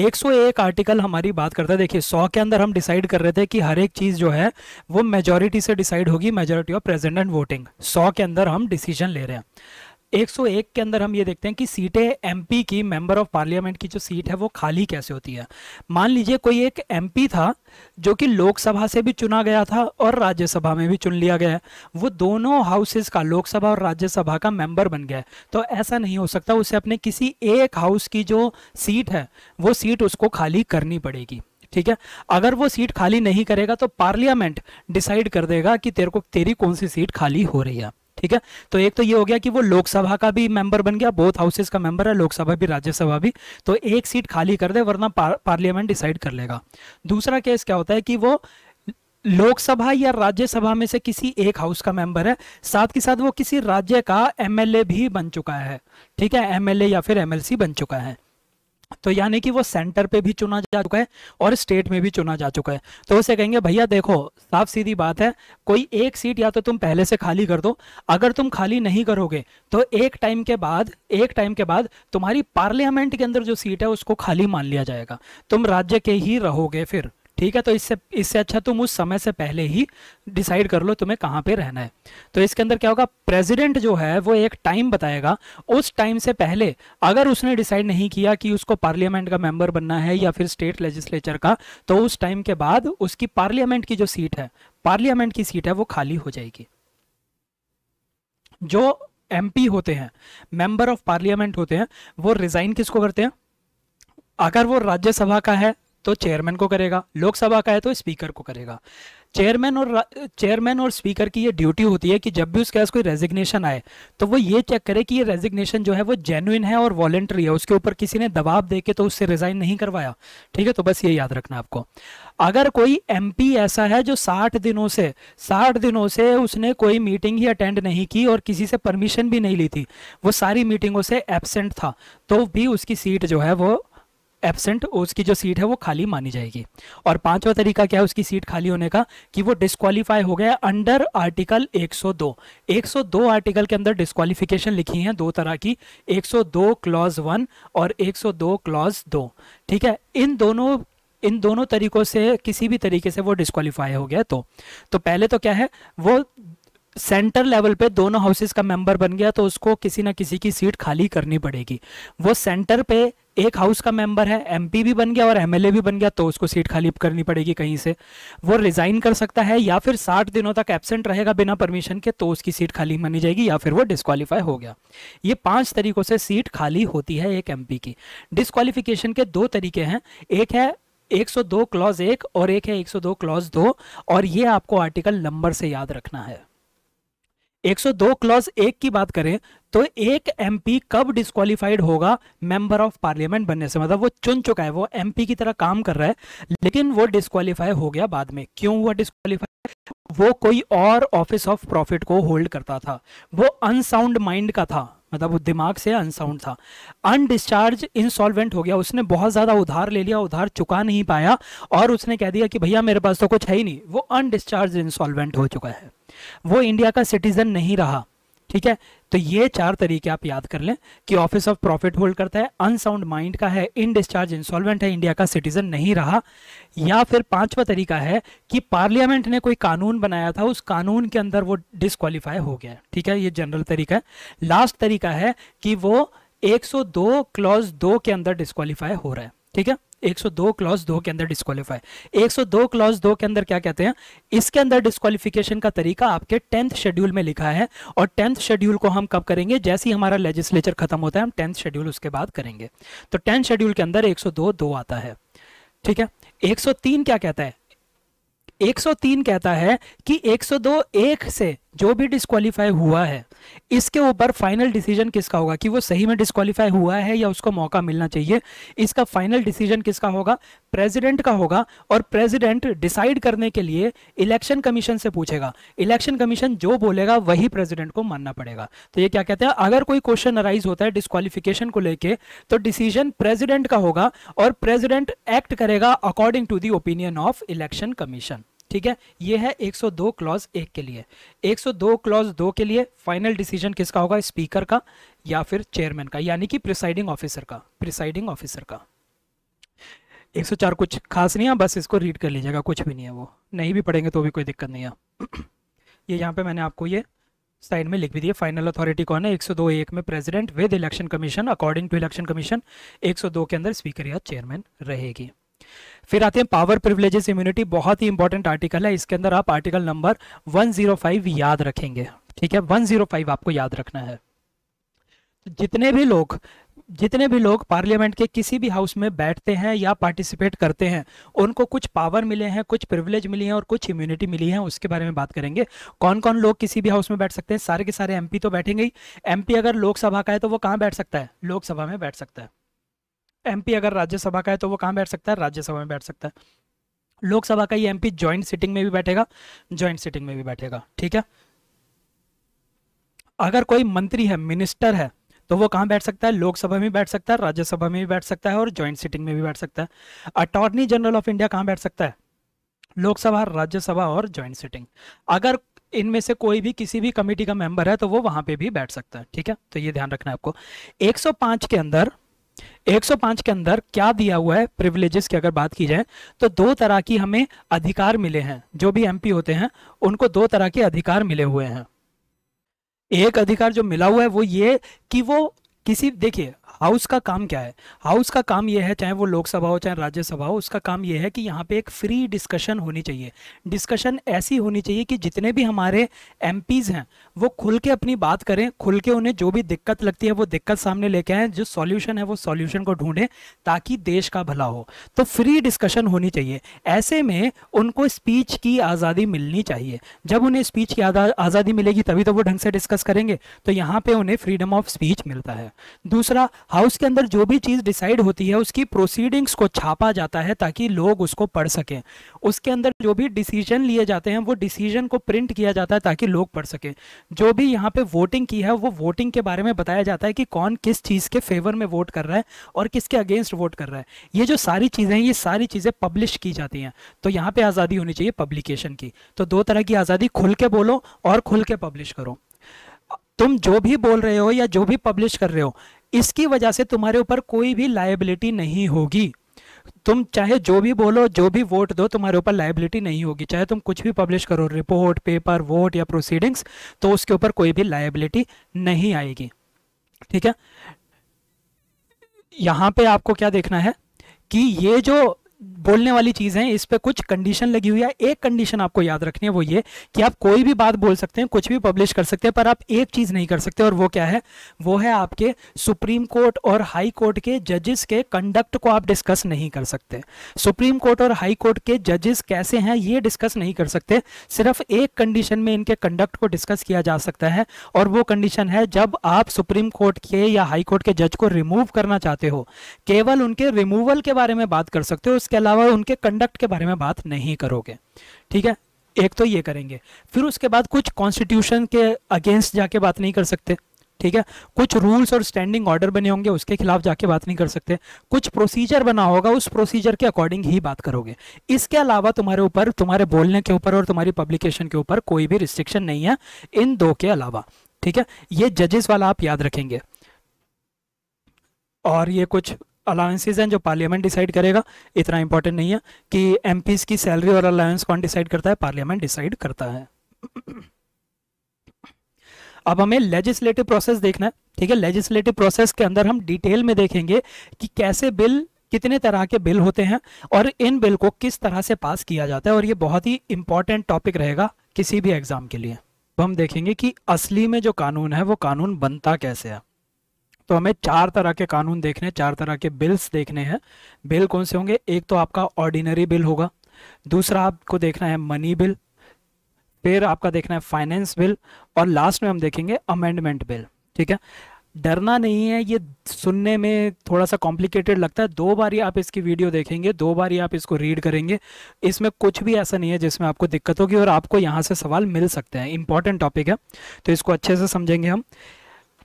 101 आर्टिकल हमारी बात करता है देखिए 100 के अंदर हम डिसाइड कर रहे थे कि हर एक चीज़ जो है वो मेजोरिटी से डिसाइड होगी majority of present and voting 100 के अंदर हम डिसीजन ले रहे हैं 101 के अंदर हम ये देखते हैं कि सीटें एमपी की मेंबर ऑफ पार्लियामेंट की जो सीट है वो खाली कैसे होती है मान लीजिए कोई एक एमपी था जो कि लोकसभा से भी चुना गया था और राज्यसभा में भी चुन लिया गया है वो दोनों हाउसेस का लोकसभा और राज्यसभा का मेंबर बन गया तो ऐसा नहीं हो सकता उसे अपने किसी एक हाउस की जो सीट है वो सीट उसको खाली करनी पड़ेगी ठीक है अगर वो सीट खाली नहीं करेगा तो पार्लियामेंट डिसाइड कर देगा कि तेरे को तेरी कौन सी सीट खाली हो रही है ठीक है तो एक तो ये हो गया कि वो लोकसभा का भी मेंबर बन गया बोथ हाउसेस का मेंबर है लोकसभा भी राज्यसभा भी तो एक सीट खाली कर दे वरना पार, पार्लियामेंट डिसाइड कर लेगा दूसरा केस क्या होता है कि वो लोकसभा या राज्यसभा में से किसी एक हाउस का मेंबर है साथ के साथ वो किसी राज्य का एमएलए भी बन चुका है ठीक है एमएलए या फिर एमएलसी बन चुका है तो यानी कि वो सेंटर पे भी चुना जा चुका है और स्टेट में भी चुना जा चुका है तो उसे कहेंगे भैया देखो साफ सीधी बात है कोई एक सीट या तो तुम पहले से खाली कर दो अगर तुम खाली नहीं करोगे तो एक टाइम के बाद एक टाइम के बाद तुम्हारी पार्लियामेंट के अंदर जो सीट है उसको खाली मान लिया जाएगा तुम राज्य के ही रहोगे फिर ठीक है तो इससे इससे अच्छा तुम उस समय से पहले ही डिसाइड कर लो तुम्हें कहां पे रहना है तो इसके अंदर क्या होगा प्रेसिडेंट जो है वो एक टाइम बताएगा उस टाइम से पहले अगर उसने डिसाइड नहीं किया कि उसको पार्लियामेंट का मेंबर बनना है या फिर स्टेट लेजिस्लेचर का तो उस टाइम के बाद उसकी पार्लियामेंट की जो सीट है पार्लियामेंट की सीट है वो खाली हो जाएगी जो एम होते हैं मेंबर ऑफ पार्लियामेंट होते हैं वो रिजाइन किसको करते हैं अगर वो राज्यसभा का है तो चेयरमैन को करेगा लोकसभा का है तो स्पीकर को करेगा चेयरमैन और चेयरमैन और स्पीकर की ये ड्यूटी होती है कि जब भी उसके पास कोई रेजिग्नेशन आए तो वो ये चेक करे कि ये रेजिग्नेशन जो है वो जेन्युइन है और वॉलेंट्री है उसके ऊपर किसी ने दबाव दे के तो उससे रिजाइन नहीं करवाया ठीक है तो बस ये याद रखना आपको अगर कोई एम ऐसा है जो साठ दिनों से साठ दिनों से उसने कोई मीटिंग ही अटेंड नहीं की और किसी से परमिशन भी नहीं ली थी वो सारी मीटिंगों से एबसेंट था तो भी उसकी सीट जो है वो एबसेंट उसकी जो सीट है वो खाली मानी जाएगी और पांचवा तरीका क्या है उसकी सीट खाली होने का कि वो डिस्कालीफाई हो गया अंडर आर्टिकल 102 102 आर्टिकल के अंदर डिस्कालीफिकेशन लिखी है दो तरह की 102 क्लॉज वन और 102 क्लॉज दो ठीक है इन दोनों इन दोनों तरीकों से किसी भी तरीके से वो डिस्कालीफाई हो गया तो तो पहले तो क्या है वो सेंटर लेवल पे दोनों हाउसेस का मेंबर बन गया तो उसको किसी ना किसी की सीट खाली करनी पड़ेगी वो सेंटर पे एक हाउस का मेंबर है एमपी भी बन गया और एमएलए भी बन गया तो उसको सीट खाली करनी पड़ेगी कहीं से वो रिजाइन कर सकता है या फिर साठ दिनों तक एबसेंट रहेगा बिना परमिशन के तो उसकी सीट खाली मानी जाएगी या फिर वो डिस्कालीफाई हो गया ये पांच तरीकों से सीट खाली होती है एक एमपी की डिस्कालीफिकेशन के दो तरीके हैं एक है 102 क्लॉज एक और एक है 102 क्लॉज दो और ये आपको आर्टिकल नंबर से याद रखना है 102 क्लॉज एक की बात करें तो एक एमपी कब डिस्कालीफाइड होगा मेंबर ऑफ पार्लियामेंट बनने से मतलब वो चुन चुका है वो एमपी की तरह काम कर रहा है लेकिन वो डिस्कालीफाई हो गया बाद में क्यों हुआ डिस्कालीफाई वो कोई और ऑफिस ऑफ प्रॉफिट को होल्ड करता था वो अनसाउंड माइंड का था मतलब वो दिमाग से अनसाउंड था अनडिस्चार्ज इंसॉल्वेंट हो गया उसने बहुत ज़्यादा उधार ले लिया उधार चुका नहीं पाया और उसने कह दिया कि भैया मेरे पास तो कुछ है ही नहीं वो अनडिस्चार्ज इंसॉल्वेंट हो चुका है वो इंडिया का सिटीजन नहीं रहा ठीक है तो ये चार तरीके आप याद कर लें कि ऑफिस ऑफ प्रॉफिट होल्ड करता है अनसाउंड माइंड का है इन डिस्चार्ज इंसॉल्वेंट है इंडिया का सिटीजन नहीं रहा या फिर पांचवा तरीका है कि पार्लियामेंट ने कोई कानून बनाया था उस कानून के अंदर वो डिसक्वालीफाई हो गया ठीक है ये जनरल तरीका है लास्ट तरीका है कि वो 102 क्लॉज दो के अंदर डिस्कालीफाई हो रहा है ठीक है 102 क्लॉज दो के अंदर डिस्कालीफाई 102 क्लॉज दो के अंदर क्या कहते हैं इसके अंदर डिस्कालिफिकेशन का तरीका आपके टेंथ शेड्यूल में लिखा है और टेंथ शेड्यूल को हम कब करेंगे जैसे ही हमारा लेजिस्लेचर खत्म होता है हम टेंथ शेड्यूल उसके बाद करेंगे तो टेंथ शेड्यूल के अंदर 102 दो आता है ठीक है 103 क्या कहता है 103 कहता है कि 102 एक से जो भी डिस्कालीफाई हुआ है इसके ऊपर फाइनल डिसीजन किसका होगा कि वो सही में डिस्कालीफाई हुआ है या उसको मौका मिलना चाहिए इसका फाइनल डिसीजन किसका होगा प्रेसिडेंट का होगा और प्रेसिडेंट डिसाइड करने के लिए इलेक्शन कमीशन से पूछेगा इलेक्शन कमीशन जो बोलेगा वही प्रेसिडेंट को मानना पड़ेगा तो ये क्या कहते हैं अगर कोई क्वेश्चन अराइज होता है डिस्कालीफिकेशन को लेकर तो डिसीजन प्रेजिडेंट का होगा और प्रेजिडेंट एक्ट करेगा according to the opinion of election commission ठीक है ये है 102 क्लॉज एक के लिए 102 क्लॉज दो के लिए फाइनल डिसीजन किसका होगा स्पीकर का या फिर चेयरमैन का यानी कि प्रिसाइडिंग ऑफिसर का प्रिसाइडिंग ऑफिसर का 104 कुछ खास नहीं है बस इसको रीड कर लीजिएगा कुछ भी नहीं है वो नहीं भी पढ़ेंगे तो भी कोई दिक्कत नहीं है [clears throat] ये यहाँ पे मैंने आपको ये साइड में लिख भी दिया फाइनल अथॉरिटी कौन है 102 एक में president with election commission according to election commission 102 के अंदर स्पीकर या चेयरमैन रहेगी फिर आते हैं पावर प्रिविलेजेस इम्यूनिटी बहुत ही इंपॉर्टेंट आर्टिकल है इसके अंदर आप आर्टिकल नंबर 105 याद रखेंगे ठीक है 105 आपको याद रखना है तो जितने भी लोग जितने भी लोग पार्लियामेंट के किसी भी हाउस में बैठते हैं या पार्टिसिपेट करते हैं उनको कुछ पावर मिले हैं कुछ प्रिविलेज मिली है और कुछ इम्यूनिटी मिली है उसके बारे में बात करेंगे कौन कौन लोग किसी भी हाउस में बैठ सकते हैं सारे के सारे एमपी तो बैठेंगे ही एमपी अगर लोकसभा का है तो वो कहाँ बैठ सकता है लोकसभा में बैठ सकता है एमपी अगर राज्यसभा का है तो वो कहाँ बैठ सकता है राज्यसभा में बैठ सकता है लोकसभा का ये एमपी ज्वाइंट सिटिंग में भी बैठेगा ज्वाइंट सिटिंग में भी बैठेगा ठीक है अगर कोई मंत्री है मिनिस्टर है तो वो कहाँ बैठ सकता है लोकसभा में बैठ सकता है राज्यसभा में भी बैठ सकता है और ज्वाइंट सिटिंग में भी बैठ सकता है अटॉर्नी जनरल ऑफ इंडिया कहाँ बैठ सकता है लोकसभा राज्यसभा और ज्वाइंट सिटिंग अगर इनमें से कोई भी किसी भी कमेटी का मेंबर है तो वो वहां पे भी बैठ सकता है ठीक है तो ये ध्यान रखना है आपको 105 के अंदर 105 के अंदर क्या दिया हुआ है प्रिविलेजेस की अगर बात की जाए तो दो तरह की हमें अधिकार मिले हैं जो भी एमपी होते हैं उनको दो तरह के अधिकार मिले हुए हैं एक अधिकार जो मिला हुआ है वो ये कि वो किसी देखिए हाउस का काम क्या है हाउस का काम यह है चाहे वो लोकसभा हो चाहे राज्यसभा हो उसका काम यह है कि यहाँ पे एक फ्री डिस्कशन होनी चाहिए डिस्कशन ऐसी होनी चाहिए कि जितने भी हमारे एम हैं वो खुल के अपनी बात करें खुल के उन्हें जो भी दिक्कत लगती है वो दिक्कत सामने लेके आए जो सॉल्यूशन है वो सॉल्यूशन को ढूंढें ताकि देश का भला हो तो फ्री डिस्कशन होनी चाहिए ऐसे में उनको स्पीच की आज़ादी मिलनी चाहिए जब उन्हें स्पीच की आज़ादी मिलेगी तभी तो वो ढंग से डिस्कस करेंगे तो यहाँ पे उन्हें फ्रीडम ऑफ स्पीच मिलता है दूसरा हाउस के अंदर जो भी चीज़ डिसाइड होती है उसकी प्रोसीडिंग्स को छापा जाता है ताकि लोग उसको पढ़ सकें उसके अंदर जो भी डिसीजन लिए जाते हैं वो डिसीजन को प्रिंट किया जाता है ताकि लोग पढ़ सकें जो भी यहाँ पे वोटिंग की है वो वोटिंग के बारे में बताया जाता है कि कौन किस चीज़ के फेवर में वोट कर रहा है और किसके अगेंस्ट वोट कर रहा है ये जो सारी चीज़ें हैं ये सारी चीज़ें पब्लिश की जाती हैं तो यहाँ पर आज़ादी होनी चाहिए पब्लिकेशन की तो दो तरह की आज़ादी खुल के बोलो और खुल के पब्लिश करो तुम जो भी बोल रहे हो या जो भी पब्लिश कर रहे हो इसकी वजह से तुम्हारे ऊपर कोई भी लाइबिलिटी नहीं होगी तुम चाहे जो भी बोलो जो भी वोट दो तुम्हारे ऊपर लाइबिलिटी नहीं होगी चाहे तुम कुछ भी पब्लिश करो रिपोर्ट पेपर वोट या प्रोसीडिंग्स तो उसके ऊपर कोई भी लाइबिलिटी नहीं आएगी ठीक है यहां पे आपको क्या देखना है कि ये जो बोलने वाली चीज़ है इस पर कुछ कंडीशन लगी हुई है एक कंडीशन आपको याद रखनी है वो ये कि आप कोई भी बात बोल सकते हैं कुछ भी पब्लिश कर सकते हैं पर आप एक चीज़ नहीं कर सकते और वो क्या है वो है आपके सुप्रीम कोर्ट और हाई कोर्ट के जजेस के कंडक्ट को आप डिस्कस नहीं कर सकते सुप्रीम कोर्ट और हाई कोर्ट के जजेस कैसे हैं ये डिस्कस नहीं कर सकते सिर्फ एक कंडीशन में इनके कंडक्ट को डिस्कस किया जा सकता है और वो कंडीशन है जब आप सुप्रीम कोर्ट के या हाई कोर्ट के जज को रिमूव करना चाहते हो केवल उनके रिमूवल के बारे में बात कर सकते हो इसके अलावा उनके कंडक्ट के बारे में बात नहीं करोगे ठीक है एक तो ये करेंगे फिर उसके बाद कुछ कॉन्स्टिट्यूशन के अगेंस्ट जाके बात नहीं कर सकते ठीक है कुछ रूल्स और स्टैंडिंग ऑर्डर बने होंगे उसके खिलाफ जाके बात नहीं कर सकते कुछ प्रोसीजर बना होगा उस प्रोसीजर के अकॉर्डिंग ही बात करोगे इसके अलावा तुम्हारे ऊपर तुम्हारे बोलने के ऊपर और तुम्हारी पब्लिकेशन के ऊपर कोई भी रिस्ट्रिक्शन नहीं है इन दो के अलावा ठीक है ये जजेस वाला आप याद रखेंगे और ये कुछ अलाउंसेज हैं जो पार्लियामेंट डिसाइड करेगा इतना इंपॉर्टेंट नहीं है कि एम की सैलरी और अलाउंस कौन डिसाइड करता है पार्लियामेंट डिसाइड करता है अब हमें लेजिस्लेटिव प्रोसेस देखना है ठीक है लेजिस्लेटिव प्रोसेस के अंदर हम डिटेल में देखेंगे कि कैसे बिल कितने तरह के बिल होते हैं और इन बिल को किस तरह से पास किया जाता है और ये बहुत ही इंपॉर्टेंट टॉपिक रहेगा किसी भी एग्जाम के लिए अब हम देखेंगे कि असली में जो कानून है वो कानून बनता कैसे है तो हमें चार तरह के कानून देखने चार तरह के बिल्स देखने हैं बिल कौन से होंगे एक तो आपका ऑर्डिनरी बिल होगा दूसरा आपको देखना है मनी बिल फिर आपका देखना है फाइनेंस बिल और लास्ट में हम देखेंगे अमेंडमेंट बिल ठीक है डरना नहीं है ये सुनने में थोड़ा सा कॉम्प्लिकेटेड लगता है दो बार आप इसकी वीडियो देखेंगे दो बारी आप इसको रीड करेंगे इसमें कुछ भी ऐसा नहीं है जिसमें आपको दिक्कत होगी और आपको यहाँ से सवाल मिल सकते हैं इंपॉर्टेंट टॉपिक है तो इसको अच्छे से समझेंगे हम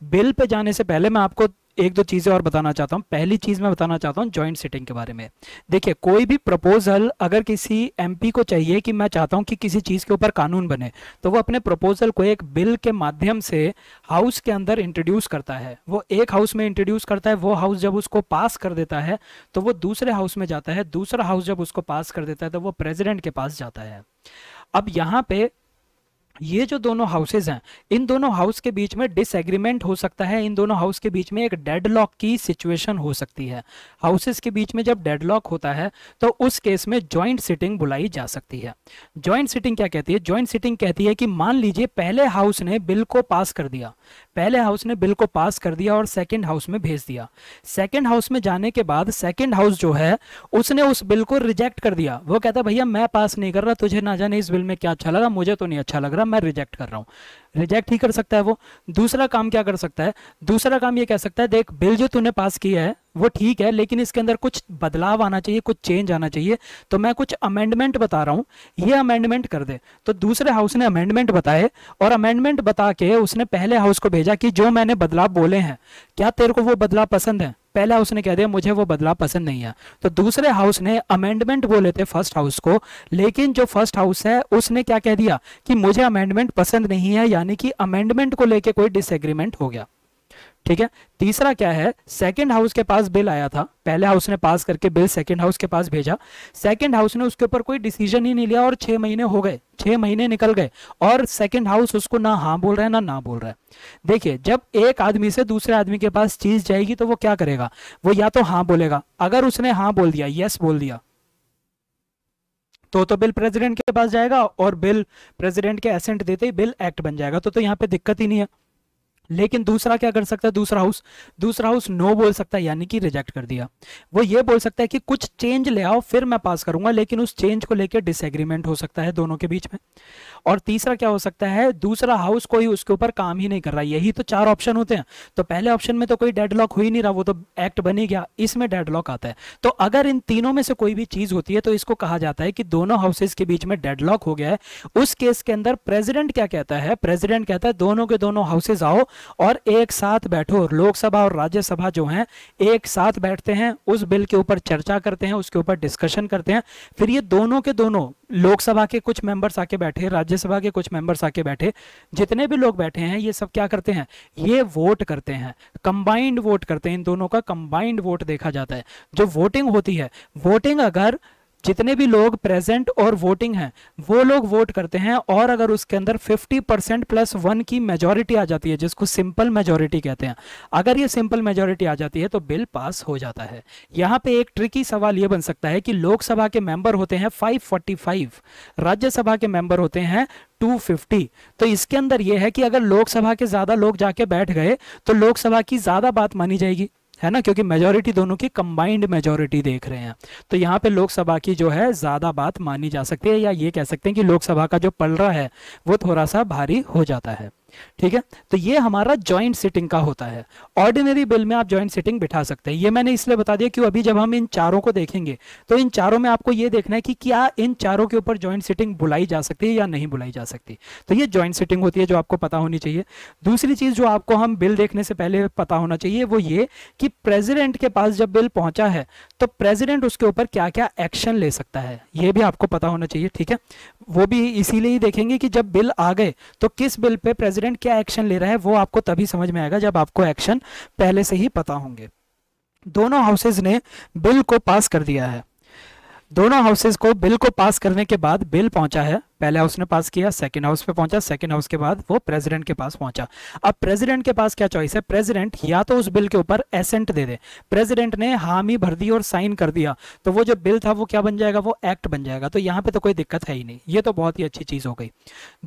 बिल पे जाने से पहले मैं आपको एक दो चीज़ें और बताना चाहता हूँ पहली चीज़ मैं बताना चाहता हूँ जॉइंट सिटिंग के बारे में देखिए कोई भी प्रपोजल अगर किसी एमपी को चाहिए कि मैं चाहता हूँ कि किसी चीज़ के ऊपर कानून बने तो वो अपने प्रपोजल को एक बिल के माध्यम से हाउस के अंदर इंट्रोड्यूस करता है वो एक हाउस में इंट्रोड्यूस करता है वो हाउस जब उसको पास कर देता है तो वो दूसरे हाउस में जाता है दूसरा हाउस जब उसको पास कर देता है तो वो प्रेजिडेंट के पास जाता है अब यहाँ पे ये जो दोनों हाउसेज हैं इन दोनों हाउस के बीच में डिसएग्रीमेंट हो सकता है इन दोनों हाउस के बीच में एक डेडलॉक की सिचुएशन हो सकती है हाउसेज के बीच में जब डेडलॉक होता है तो उस केस में ज्वाइंट सिटिंग बुलाई जा सकती है ज्वाइंट सिटिंग क्या कहती है ज्वाइंट सिटिंग कहती है कि मान लीजिए पहले हाउस ने बिल को पास कर दिया पहले हाउस ने बिल को पास कर दिया और सेकेंड हाउस में भेज दिया सेकेंड हाउस में जाने के बाद सेकंड हाउस जो है उसने उस बिल को रिजेक्ट कर दिया वो कहता भैया मैं पास नहीं कर रहा तुझे ना जाने इस बिल में क्या अच्छा लगा मुझे तो नहीं अच्छा लग रहा मैं रिजेक्ट कर रहा हूँ रिजेक्ट ही कर सकता है वो दूसरा काम क्या कर सकता है दूसरा काम ये कह सकता है देख बिल जो तूने पास किया है वो ठीक है लेकिन इसके अंदर कुछ बदलाव आना चाहिए कुछ चेंज आना चाहिए तो मैं कुछ अमेंडमेंट बता रहा हूँ ये अमेंडमेंट कर दे तो दूसरे हाउस ने अमेंडमेंट बताए और अमेंडमेंट बता के उसने पहले हाउस को भेजा कि जो मैंने बदलाव बोले हैं क्या तेरे को वो बदलाव पसंद है पहला हाउस ने कह दिया मुझे वो बदलाव पसंद नहीं है तो दूसरे हाउस ने अमेंडमेंट बोले थे फर्स्ट हाउस को लेकिन जो फर्स्ट हाउस है उसने क्या कह दिया कि मुझे अमेंडमेंट पसंद नहीं है यानी कि अमेंडमेंट को लेके कोई डिसएग्रीमेंट हो गया ठीक है तीसरा क्या है सेकंड हाउस के पास बिल आया था पहले हाउस ने पास करके बिल सेकंड हाउस के पास भेजा सेकंड हाउस ने उसके ऊपर कोई डिसीजन ही नहीं लिया और छह महीने हो गए छह महीने निकल गए और सेकंड हाउस उसको ना हाँ बोल रहा है ना ना बोल रहा है देखिए जब एक आदमी से दूसरे आदमी के पास चीज़ जाएगी तो वो क्या करेगा वो या तो हाँ बोलेगा अगर उसने हाँ बोल दिया यस बोल दिया तो तो बिल प्रेसिडेंट के पास जाएगा और बिल प्रेसिडेंट के एसेंट देते ही बिल एक्ट बन जाएगा तो तो यहाँ पे दिक्कत ही नहीं है लेकिन दूसरा क्या कर सकता है दूसरा हाउस दूसरा हाउस नो बोल सकता है यानी कि रिजेक्ट कर दिया वो ये बोल सकता है कि कुछ चेंज ले आओ फिर मैं पास करूंगा लेकिन उस चेंज को लेकर डिसएग्रीमेंट हो सकता है दोनों के बीच में और तीसरा क्या हो सकता है दूसरा हाउस कोई उसके ऊपर काम ही नहीं कर रहा यही तो चार ऑप्शन होते हैं तो पहले ऑप्शन में तो कोई डेडलॉक हो ही नहीं रहा वो तो एक्ट बनी गया इसमें डेडलॉक आता है तो अगर इन तीनों में से कोई भी चीज होती है तो इसको कहा जाता है कि दोनों हाउसेज के बीच में डेडलॉक हो गया है उस केस के अंदर प्रेसिडेंट क्या कहता है प्रेसिडेंट कहता है दोनों के दोनों हाउसेज आओ और एक साथ बैठो लोकसभा और राज्यसभा जो है एक साथ बैठते हैं उस बिल के ऊपर चर्चा करते हैं उसके ऊपर डिस्कशन करते हैं फिर ये दोनों के दोनों लोकसभा के कुछ मेंबर्स आके बैठे राज्य राज्यसभा के कुछ मेंबर्स आके बैठे जितने भी लोग बैठे हैं ये सब क्या करते हैं ये वोट करते हैं कंबाइंड वोट करते हैं इन दोनों का कंबाइंड वोट देखा जाता है जो वोटिंग होती है वोटिंग अगर जितने भी लोग प्रेजेंट और वोटिंग हैं वो लोग वोट करते हैं और अगर उसके अंदर 50 परसेंट प्लस वन की मेजोरिटी आ जाती है जिसको सिंपल मेजोरिटी कहते हैं अगर ये सिंपल मेजोरिटी आ जाती है तो बिल पास हो जाता है यहाँ पे एक ट्रिकी सवाल ये बन सकता है कि लोकसभा के मेंबर होते हैं 545 राज्यसभा के मेंबर होते हैं 250 तो इसके अंदर यह है कि अगर लोकसभा के ज़्यादा लोग जाके बैठ गए तो लोकसभा की ज़्यादा बात मानी जाएगी है ना क्योंकि मेजोरिटी दोनों की कंबाइंड मेजोरिटी देख रहे हैं तो यहाँ पे लोकसभा की जो है ज़्यादा बात मानी जा सकती है या ये कह सकते हैं कि लोकसभा का जो पलरा है वो थोड़ा सा भारी हो जाता है ठीक है तो ये हमारा जॉइंट सिटिंग का होता है ऑर्डिनरी बिल में आप जॉइंट सिटिंग बिठा सकते हैं ये मैंने इसलिए बता दिया क्यों अभी जब हम इन चारों को देखेंगे तो इन चारों में आपको ये देखना है कि क्या इन चारों के ऊपर जॉइंट सिटिंग बुलाई जा सकती है या नहीं बुलाई जा सकती तो ये ज्वाइंट सिटिंग होती है जो आपको पता होनी चाहिए दूसरी चीज जो आपको हम बिल देखने से पहले पता होना चाहिए वो ये कि प्रेजिडेंट के पास जब बिल पहुंचा है तो प्रेजिडेंट उसके ऊपर क्या क्या एक्शन ले सकता है ये भी आपको पता होना चाहिए ठीक है वो भी इसीलिए ही देखेंगे कि जब बिल आ गए तो किस बिल पे प्रेजिडेंट प्रेसिडेंट क्या एक्शन ले रहा है वो आपको तभी समझ में आएगा जब आपको एक्शन पहले से ही पता होंगे दोनों हाउसेज ने बिल को पास कर दिया है दोनों हाउसेज को बिल को पास करने के बाद बिल पहुंचा है पहले हाउस ने पास किया सेकंड हाउस पे पहुंचा सेकंड हाउस के बाद वो प्रेसिडेंट के पास पहुंचा अब प्रेसिडेंट के पास क्या चॉइस है प्रेसिडेंट या तो उस बिल के ऊपर एसेंट दे दे प्रेसिडेंट ने हामी भर दी और साइन कर दिया तो वो जो बिल था वो क्या बन जाएगा वो एक्ट बन जाएगा तो यहाँ पे तो कोई दिक्कत है ही नहीं ये तो बहुत ही अच्छी चीज हो गई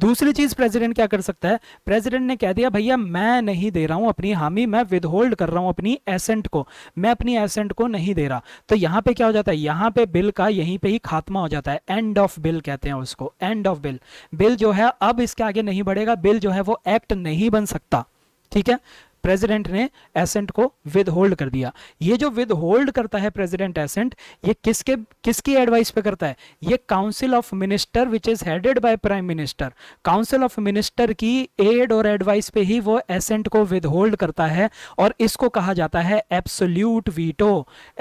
दूसरी चीज प्रेसिडेंट क्या कर सकता है प्रेसिडेंट ने कह दिया भैया मैं नहीं दे रहा हूँ अपनी हामी मैं विदहोल्ड कर रहा हूँ अपनी एसेंट को मैं अपनी एसेंट को नहीं दे रहा तो यहाँ पे क्या हो जाता है यहाँ पे बिल का यहीं पर ही खात्मा हो जाता है एंड ऑफ बिल कहते हैं उसको end end of bill bill जो है अब इसके आगे नहीं बढ़ेगा बिल जो है वो एक्ट नहीं बन सकता ठीक है प्रेसिडेंट ने एसेंट को विद होल्ड कर दिया ये जो विद होल्ड करता है प्रेसिडेंट एसेंट ये किसके किसकी एडवाइस पे करता है ये council of minister which is headed by prime minister council of minister की एड और एडवाइस पे ही वो एसेंट को विद होल्ड करता है और इसको कहा जाता है एब्सोल्यूट वीटो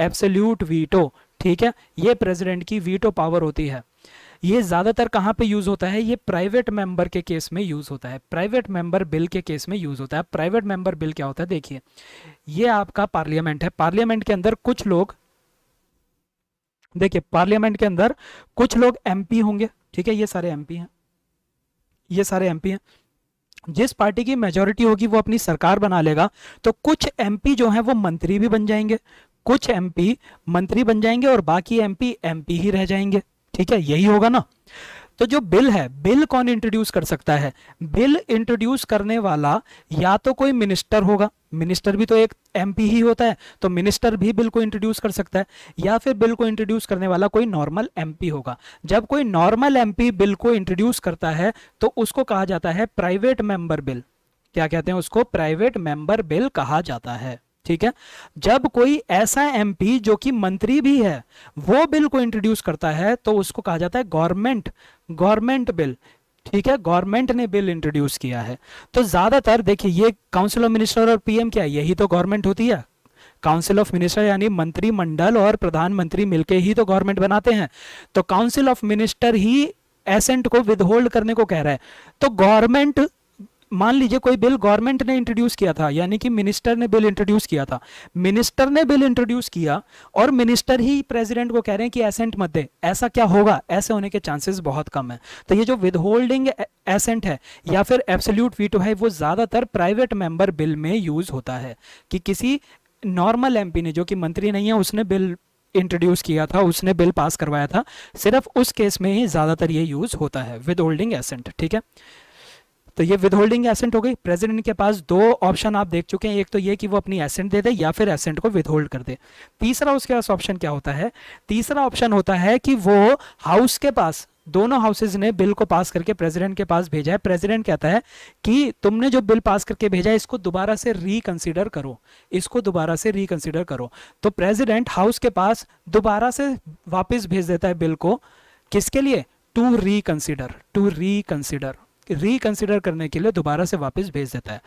एब्सोल्यूट वीटो ठीक है ये प्रेजिडेंट की वीटो पावर होती है ये ज़्यादातर कहाँ पे यूज़ होता है ये प्राइवेट मेंबर के केस में यूज़ होता है प्राइवेट मेंबर बिल के केस में यूज़ होता है प्राइवेट मेंबर बिल क्या होता है देखिए ये आपका पार्लियामेंट है पार्लियामेंट के अंदर कुछ लोग देखिए पार्लियामेंट के अंदर कुछ लोग एमपी होंगे ठीक है ये सारे एमपी हैं ये सारे एमपी हैं जिस पार्टी की मेजोरिटी होगी वो अपनी सरकार बना लेगा तो कुछ एमपी जो है वो मंत्री भी बन जाएंगे कुछ एमपी मंत्री बन जाएंगे और बाकी एमपी एमपी ही रह जाएंगे ठीक है यही होगा ना तो जो बिल है बिल कौन इंट्रोड्यूस कर सकता है बिल इंट्रोड्यूस करने वाला या तो कोई मिनिस्टर होगा मिनिस्टर भी तो एक एमपी ही होता है तो मिनिस्टर भी बिल को इंट्रोड्यूस कर सकता है या फिर बिल को इंट्रोड्यूस करने वाला कोई नॉर्मल एमपी होगा जब कोई नॉर्मल एमपी बिल को इंट्रोड्यूस करता है तो उसको कहा जाता है प्राइवेट मेंबर बिल क्या कहते हैं उसको प्राइवेट मेंबर बिल कहा जाता है ठीक है जब कोई ऐसा एमपी जो कि मंत्री भी है वो बिल को इंट्रोड्यूस करता है तो उसको कहा जाता है गवर्नमेंट गवर्नमेंट बिल ठीक है गवर्नमेंट ने बिल इंट्रोड्यूस किया है तो ज्यादातर देखिए ये काउंसिल ऑफ मिनिस्टर और पीएम क्या है यही तो गवर्नमेंट होती है काउंसिल ऑफ मिनिस्टर यानी मंत्रिमंडल और प्रधानमंत्री मिलके ही तो गवर्नमेंट बनाते हैं तो काउंसिल ऑफ मिनिस्टर ही एसेंट को विदहोल्ड करने को कह रहा है तो गवर्नमेंट मान लीजिए कोई बिल गवर्नमेंट ने इंट्रोड्यूस किया था यानी कि मिनिस्टर ने बिल इंट्रोड्यूस किया था मिनिस्टर ने बिल इंट्रोड्यूस किया और मिनिस्टर ही प्रेसिडेंट को कह रहे हैं कि एसेंट मत दे ऐसा क्या होगा ऐसे होने के चांसेस बहुत कम है तो ये जो विदहोल्डिंग एसेंट है या फिर एब्सोल्यूट वीटो है वो ज़्यादातर प्राइवेट मेंबर बिल में यूज़ होता है कि किसी नॉर्मल एम ने जो कि मंत्री नहीं है उसने बिल इंट्रोड्यूस किया था उसने बिल पास करवाया था सिर्फ उस केस में ही ज़्यादातर ये यूज़ होता है विद होल्डिंग एसेंट ठीक है तो ये विदहोल्डिंग एसेंट हो गई प्रेजिडेंट के पास दो ऑप्शन आप देख चुके हैं एक तो ये कि वो अपनी एसेंट दे दे या फिर एसेंट को विदहोल्ड कर दे तीसरा उसके पास ऑप्शन क्या होता है तीसरा ऑप्शन होता है कि वो हाउस के पास दोनों हाउसेज ने बिल को पास करके प्रेसिडेंट के पास भेजा है प्रेसिडेंट कहता है कि तुमने जो बिल पास करके भेजा है इसको दोबारा से रिकंसिडर करो इसको दोबारा से रिकंसिडर करो तो प्रेसिडेंट हाउस के पास दोबारा से वापस भेज देता है बिल को किसके लिए to reconsider to reconsider reconsider करने के लिए दोबारा से वापस भेज देता है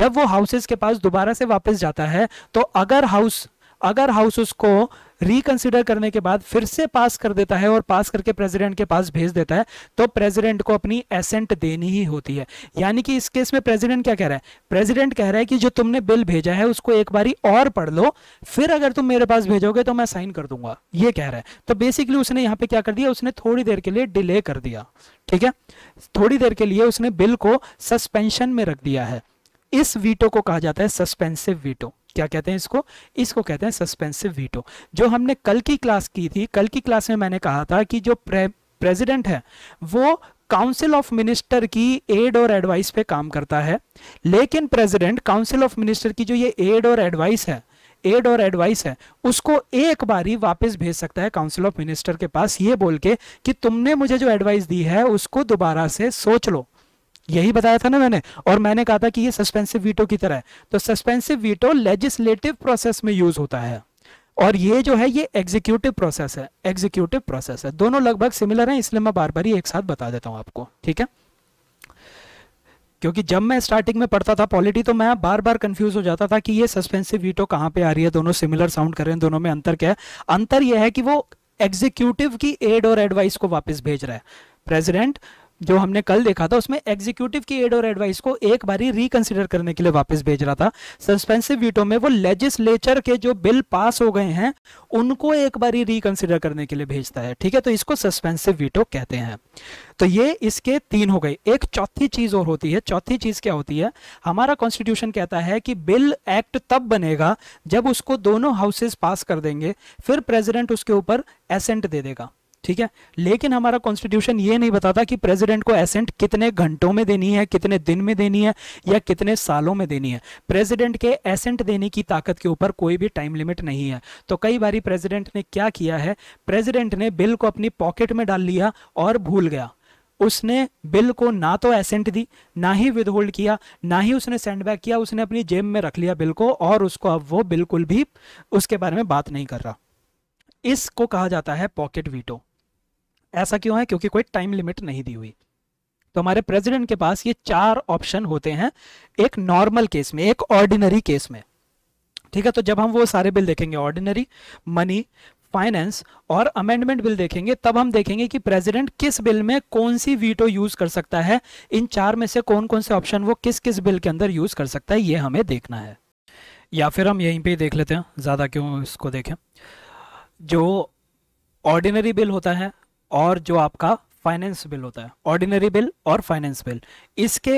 जब वो हाउसेस के पास दोबारा से वापस जाता है तो अगर हाउस अगर हाउस उसको रिकंसिडर करने के बाद फिर से पास कर देता है और पास करके प्रेसिडेंट के पास भेज देता है तो प्रेसिडेंट को अपनी एसेंट देनी ही होती है यानी कि इस केस में प्रेसिडेंट क्या कह रहा है प्रेसिडेंट कह रहा है कि जो तुमने बिल भेजा है उसको एक बारी और पढ़ लो फिर अगर तुम मेरे पास भेजोगे तो मैं साइन कर दूंगा ये कह रहा है तो बेसिकली उसने यहाँ पे क्या कर दिया उसने थोड़ी देर के लिए डिले कर दिया ठीक है थोड़ी देर के लिए उसने बिल को सस्पेंशन में रख दिया है इस वीटो को कहा जाता है सस्पेंसिव वीटो क्या कहते हैं इसको इसको कहते हैं सस्पेंसिव वीटो जो हमने कल की क्लास की थी कल की क्लास में मैंने कहा था कि जो प्रेसिडेंट है वो काउंसिल ऑफ मिनिस्टर की एड और एडवाइस पे काम करता है लेकिन प्रेसिडेंट काउंसिल ऑफ मिनिस्टर की जो ये एड और एडवाइस है एड और एडवाइस है उसको एक बारी वापस भेज सकता है काउंसिल ऑफ मिनिस्टर के पास ये बोल के कि तुमने मुझे जो एडवाइस दी है उसको दोबारा से सोच लो यही बताया था ना मैंने और मैंने कहा था कि ये सस्पेंसिव वीटो की तरह है तो सस्पेंसिव वीटो लेजिस्लेटिव प्रोसेस में यूज होता है और ये जो है ये एग्जीक्यूटिव प्रोसेस है एग्जीक्यूटिव प्रोसेस है दोनों लगभग सिमिलर हैं इसलिए मैं बार बार ही एक साथ बता देता हूं आपको ठीक है क्योंकि जब मैं स्टार्टिंग में पढ़ता था पॉलिटी तो मैं बार बार कंफ्यूज हो जाता था कि ये सस्पेंसिव वीटो कहां पे आ रही है दोनों सिमिलर साउंड कर रहे हैं दोनों में अंतर क्या है अंतर यह है कि वो एग्जीक्यूटिव की एड और एडवाइस को वापस भेज रहा है प्रेसिडेंट जो हमने कल देखा था उसमें एग्जीक्यूटिव की एड और एडवाइस को एक बारी रिकंसिडर करने के लिए वापस भेज रहा था सस्पेंसिव वीटो में वो लेजिस्लेचर के जो बिल पास हो गए हैं उनको एक बारी रिकंसिडर करने के लिए भेजता है ठीक है तो इसको सस्पेंसिव वीटो कहते हैं तो ये इसके तीन हो गए एक चौथी चीज और होती है चौथी चीज क्या होती है हमारा कॉन्स्टिट्यूशन कहता है कि बिल एक्ट तब बनेगा जब उसको दोनों हाउसेस पास कर देंगे फिर प्रेजिडेंट उसके ऊपर एसेंट दे देगा ठीक है लेकिन हमारा कॉन्स्टिट्यूशन ये नहीं बताता कि प्रेसिडेंट को एसेंट कितने घंटों में देनी है कितने दिन में देनी है या कितने सालों में देनी है प्रेसिडेंट के एसेंट देने की ताकत के ऊपर कोई भी टाइम लिमिट नहीं है तो कई बार प्रेसिडेंट ने क्या किया है प्रेसिडेंट ने बिल को अपनी पॉकेट में डाल लिया और भूल गया उसने बिल को ना तो एसेंट दी ना ही विदहोल्ड किया ना ही उसने सेंड बैक किया उसने अपनी जेब में रख लिया बिल को और उसको अब वो बिल्कुल भी उसके बारे में बात नहीं कर रहा इसको कहा जाता है पॉकेट वीटो ऐसा क्यों है क्योंकि कोई टाइम लिमिट नहीं दी हुई तो हमारे प्रेसिडेंट के पास ये चार ऑप्शन होते हैं एक नॉर्मल केस में एक ऑर्डिनरी केस में ठीक है तो जब हम वो सारे बिल देखेंगे ऑर्डिनरी मनी फाइनेंस और अमेंडमेंट बिल देखेंगे तब हम देखेंगे कि प्रेसिडेंट किस बिल में कौन सी वीटो यूज कर सकता है इन चार में से कौन कौन से ऑप्शन वो किस किस बिल के अंदर यूज कर सकता है ये हमें देखना है या फिर हम यहीं पे देख लेते हैं ज़्यादा क्यों इसको देखें जो ऑर्डिनरी बिल होता है और जो आपका फाइनेंस बिल होता है ऑर्डिनरी बिल और फाइनेंस बिल इसके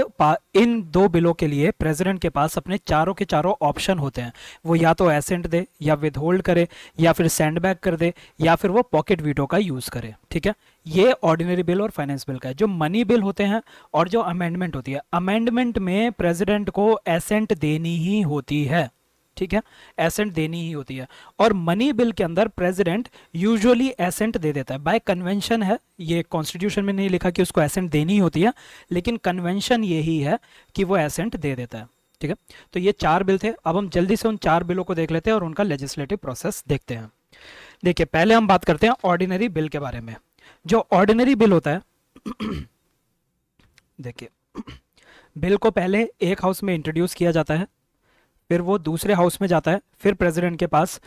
इन दो बिलों के लिए प्रेसिडेंट के पास अपने चारों के चारों ऑप्शन होते हैं वो या तो एसेंट दे या विदहोल्ड करे या फिर सेंड बैक कर दे या फिर वो पॉकेट वीटो का यूज़ करे ठीक है ये ऑर्डिनरी बिल और फाइनेंस बिल का है जो मनी बिल होते हैं और जो अमेंडमेंट होती है अमेंडमेंट में प्रेजिडेंट को एसेंट देनी ही होती है ठीक है एसेंट देनी ही होती है और मनी बिल के अंदर प्रेसिडेंट यूजुअली एसेंट दे देता है बाय कन्वेंशन है ये कॉन्स्टिट्यूशन में नहीं लिखा कि उसको एसेंट देनी होती है लेकिन कन्वेंशन यही है कि वो एसेंट दे देता है ठीक है तो ये चार बिल थे अब हम जल्दी से उन चार बिलों को देख लेते हैं और उनका लेजिस्लेटिव प्रोसेस देखते हैं देखिए पहले हम बात करते हैं ऑर्डिनरी बिल के बारे में जो ऑर्डिनरी बिल होता है [clears throat] देखिए बिल [clears throat] को पहले एक हाउस में इंट्रोड्यूस किया जाता है फिर वो दूसरे हाउस में जाता है फिर प्रेसिडेंट के पास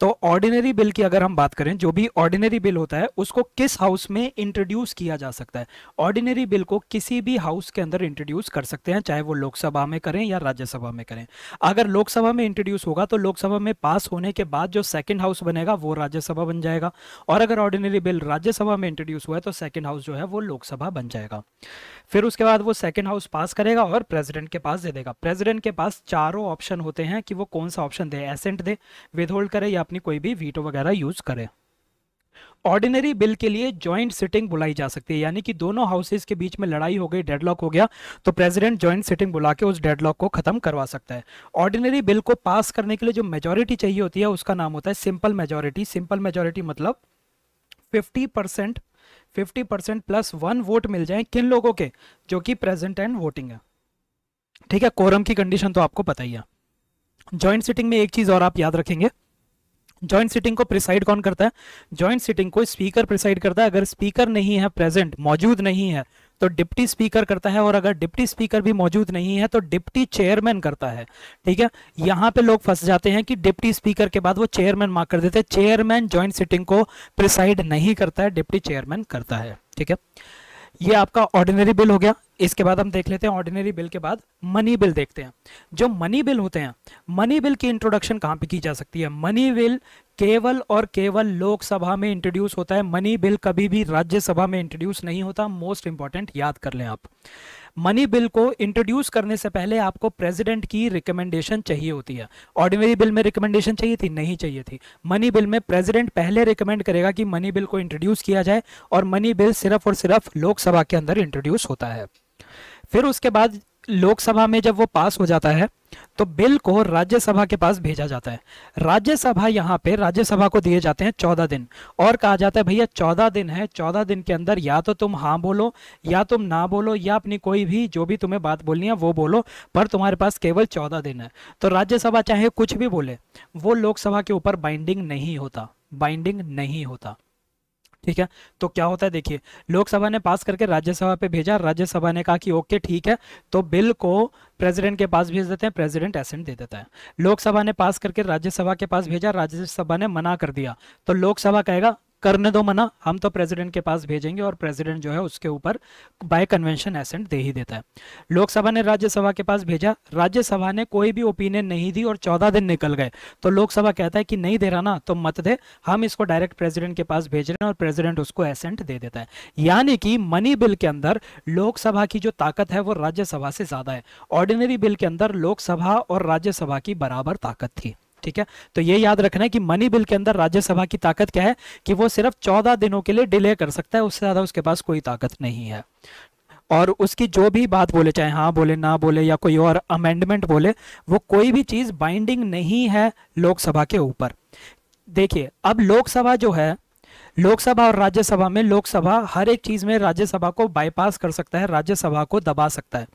तो ऑर्डिनरी बिल की अगर हम बात करें जो भी ऑर्डिनरी बिल होता है उसको किस हाउस में इंट्रोड्यूस किया जा सकता है ऑर्डिनरी बिल को किसी भी हाउस के अंदर इंट्रोड्यूस कर सकते हैं चाहे वो लोकसभा में करें या राज्यसभा में करें अगर लोकसभा में इंट्रोड्यूस होगा तो लोकसभा में पास होने के बाद जो सेकेंड हाउस बनेगा वो राज्यसभा बन जाएगा और अगर ऑर्डिनरी बिल राज्यसभा में इंट्रोड्यूस हुआ है तो सेकेंड हाउस जो है वो लोकसभा बन जाएगा फिर उसके बाद वो सेकेंड हाउस पास करेगा और प्रेसिडेंट के पास दे देगा प्रेसिडेंट के पास चारों ऑप्शन होते हैं कि वो कौन सा ऑप्शन दे एसेंट दे विदहोल्ड करे या अपनी कोई भी वीटो वगैरह यूज करे ऑर्डिनरी बिल के लिए ज्वाइंट सिटिंग बुलाई जा सकती है यानी कि दोनों हाउसेज के बीच में लड़ाई हो गई डेडलॉक हो गया तो प्रेसिडेंट ज्वाइंट सिटिंग बुला के उस डेडलॉक को खत्म करवा सकता है ऑर्डिनरी बिल को पास करने के लिए जो मेजोरिटी चाहिए होती है उसका नाम होता है सिंपल मेजोरिटी सिंपल मेजोरिटी मतलब fifty percent 50 percent plus one vote मिल जाए किन लोगों के जो कि प्रेजेंट एंड वोटिंग है ठीक है कोरम की कंडीशन तो आपको पता ही है ज्वाइंट सिटिंग में एक चीज़ और आप याद रखेंगे ज्वाइंट सिटिंग को प्रिसाइड कौन करता है ज्वाइंट सिटिंग को स्पीकर प्रिसाइड करता है अगर स्पीकर नहीं है प्रेजेंट मौजूद नहीं है तो डिप्टी स्पीकर करता है और अगर डिप्टी स्पीकर भी मौजूद नहीं है तो डिप्टी चेयरमैन करता है ठीक है यहाँ पे लोग फंस जाते हैं कि डिप्टी स्पीकर के बाद वो चेयरमैन मार्क कर देते हैं चेयरमैन ज्वाइंट सिटिंग को प्रिसाइड नहीं करता है डिप्टी चेयरमैन करता है ठीक है ये आपका ऑर्डिनरी बिल हो गया इसके बाद हम देख लेते हैं ऑर्डिनरी बिल के बाद मनी बिल देखते हैं जो मनी बिल होते हैं मनी बिल की इंट्रोडक्शन कहाँ पे की जा सकती है मनी बिल केवल और केवल लोकसभा में इंट्रोड्यूस होता है मनी बिल कभी भी राज्यसभा में इंट्रोड्यूस नहीं होता मोस्ट इंपॉर्टेंट याद कर लें आप मनी बिल को इंट्रोड्यूस करने से पहले आपको प्रेसिडेंट की रिकमेंडेशन चाहिए होती है ऑर्डिनरी बिल में रिकमेंडेशन चाहिए थी नहीं चाहिए थी मनी बिल में प्रेसिडेंट पहले रिकमेंड करेगा कि मनी बिल को इंट्रोड्यूस किया जाए और मनी बिल सिर्फ और सिर्फ लोकसभा के अंदर इंट्रोड्यूस होता है फिर उसके बाद लोकसभा में जब वो पास हो जाता है तो बिल को राज्यसभा के पास भेजा जाता है राज्यसभा यहाँ पे राज्यसभा को दिए जाते हैं चौदह दिन और कहा जाता है भैया चौदह दिन है चौदह दिन के अंदर या तो तुम हाँ बोलो या तुम ना बोलो या अपनी कोई भी जो भी तुम्हें बात बोलनी है वो बोलो पर तुम्हारे पास केवल चौदह दिन है तो राज्यसभा चाहे कुछ भी बोले वो लोकसभा के ऊपर बाइंडिंग नहीं होता बाइंडिंग नहीं होता ठीक है तो क्या होता है देखिए लोकसभा ने पास करके राज्यसभा पे भेजा राज्यसभा ने कहा कि ओके ठीक है तो बिल को प्रेसिडेंट के पास भेज देते हैं प्रेसिडेंट एसेंट दे देता है लोकसभा ने पास करके राज्यसभा के पास भेजा राज्यसभा ने मना कर दिया तो लोकसभा कहेगा करने दो मना हम तो प्रेसिडेंट के पास भेजेंगे और प्रेसिडेंट जो है उसके ऊपर बाय कन्वेंशन एसेंट दे ही देता है लोकसभा ने राज्यसभा के पास भेजा राज्यसभा ने कोई भी ओपिनियन नहीं दी और चौदह दिन निकल गए तो लोकसभा कहता है कि नहीं दे रहा ना तो मत दे हम इसको डायरेक्ट प्रेसिडेंट के पास भेज रहे हैं और प्रेसिडेंट उसको एसेंट दे देता है यानी कि मनी बिल के अंदर लोकसभा की जो ताकत है वो राज्यसभा से ज्यादा है ऑर्डिनरी बिल के अंदर लोकसभा और राज्यसभा की बराबर ताकत थी ठीक है तो ये याद रखना है कि मनी बिल के अंदर राज्यसभा की ताकत क्या है कि वो सिर्फ चौदह दिनों के लिए डिले कर सकता है उससे ज़्यादा उसके पास कोई ताकत नहीं है और उसकी जो भी बात बोले चाहे हाँ बोले ना बोले या कोई और अमेंडमेंट बोले वो कोई भी चीज़ बाइंडिंग नहीं है लोकसभा के ऊपर देखिए अब लोकसभा जो है लोकसभा और राज्यसभा में लोकसभा हर एक चीज में राज्यसभा को बाईपास कर सकता है राज्यसभा को दबा सकता है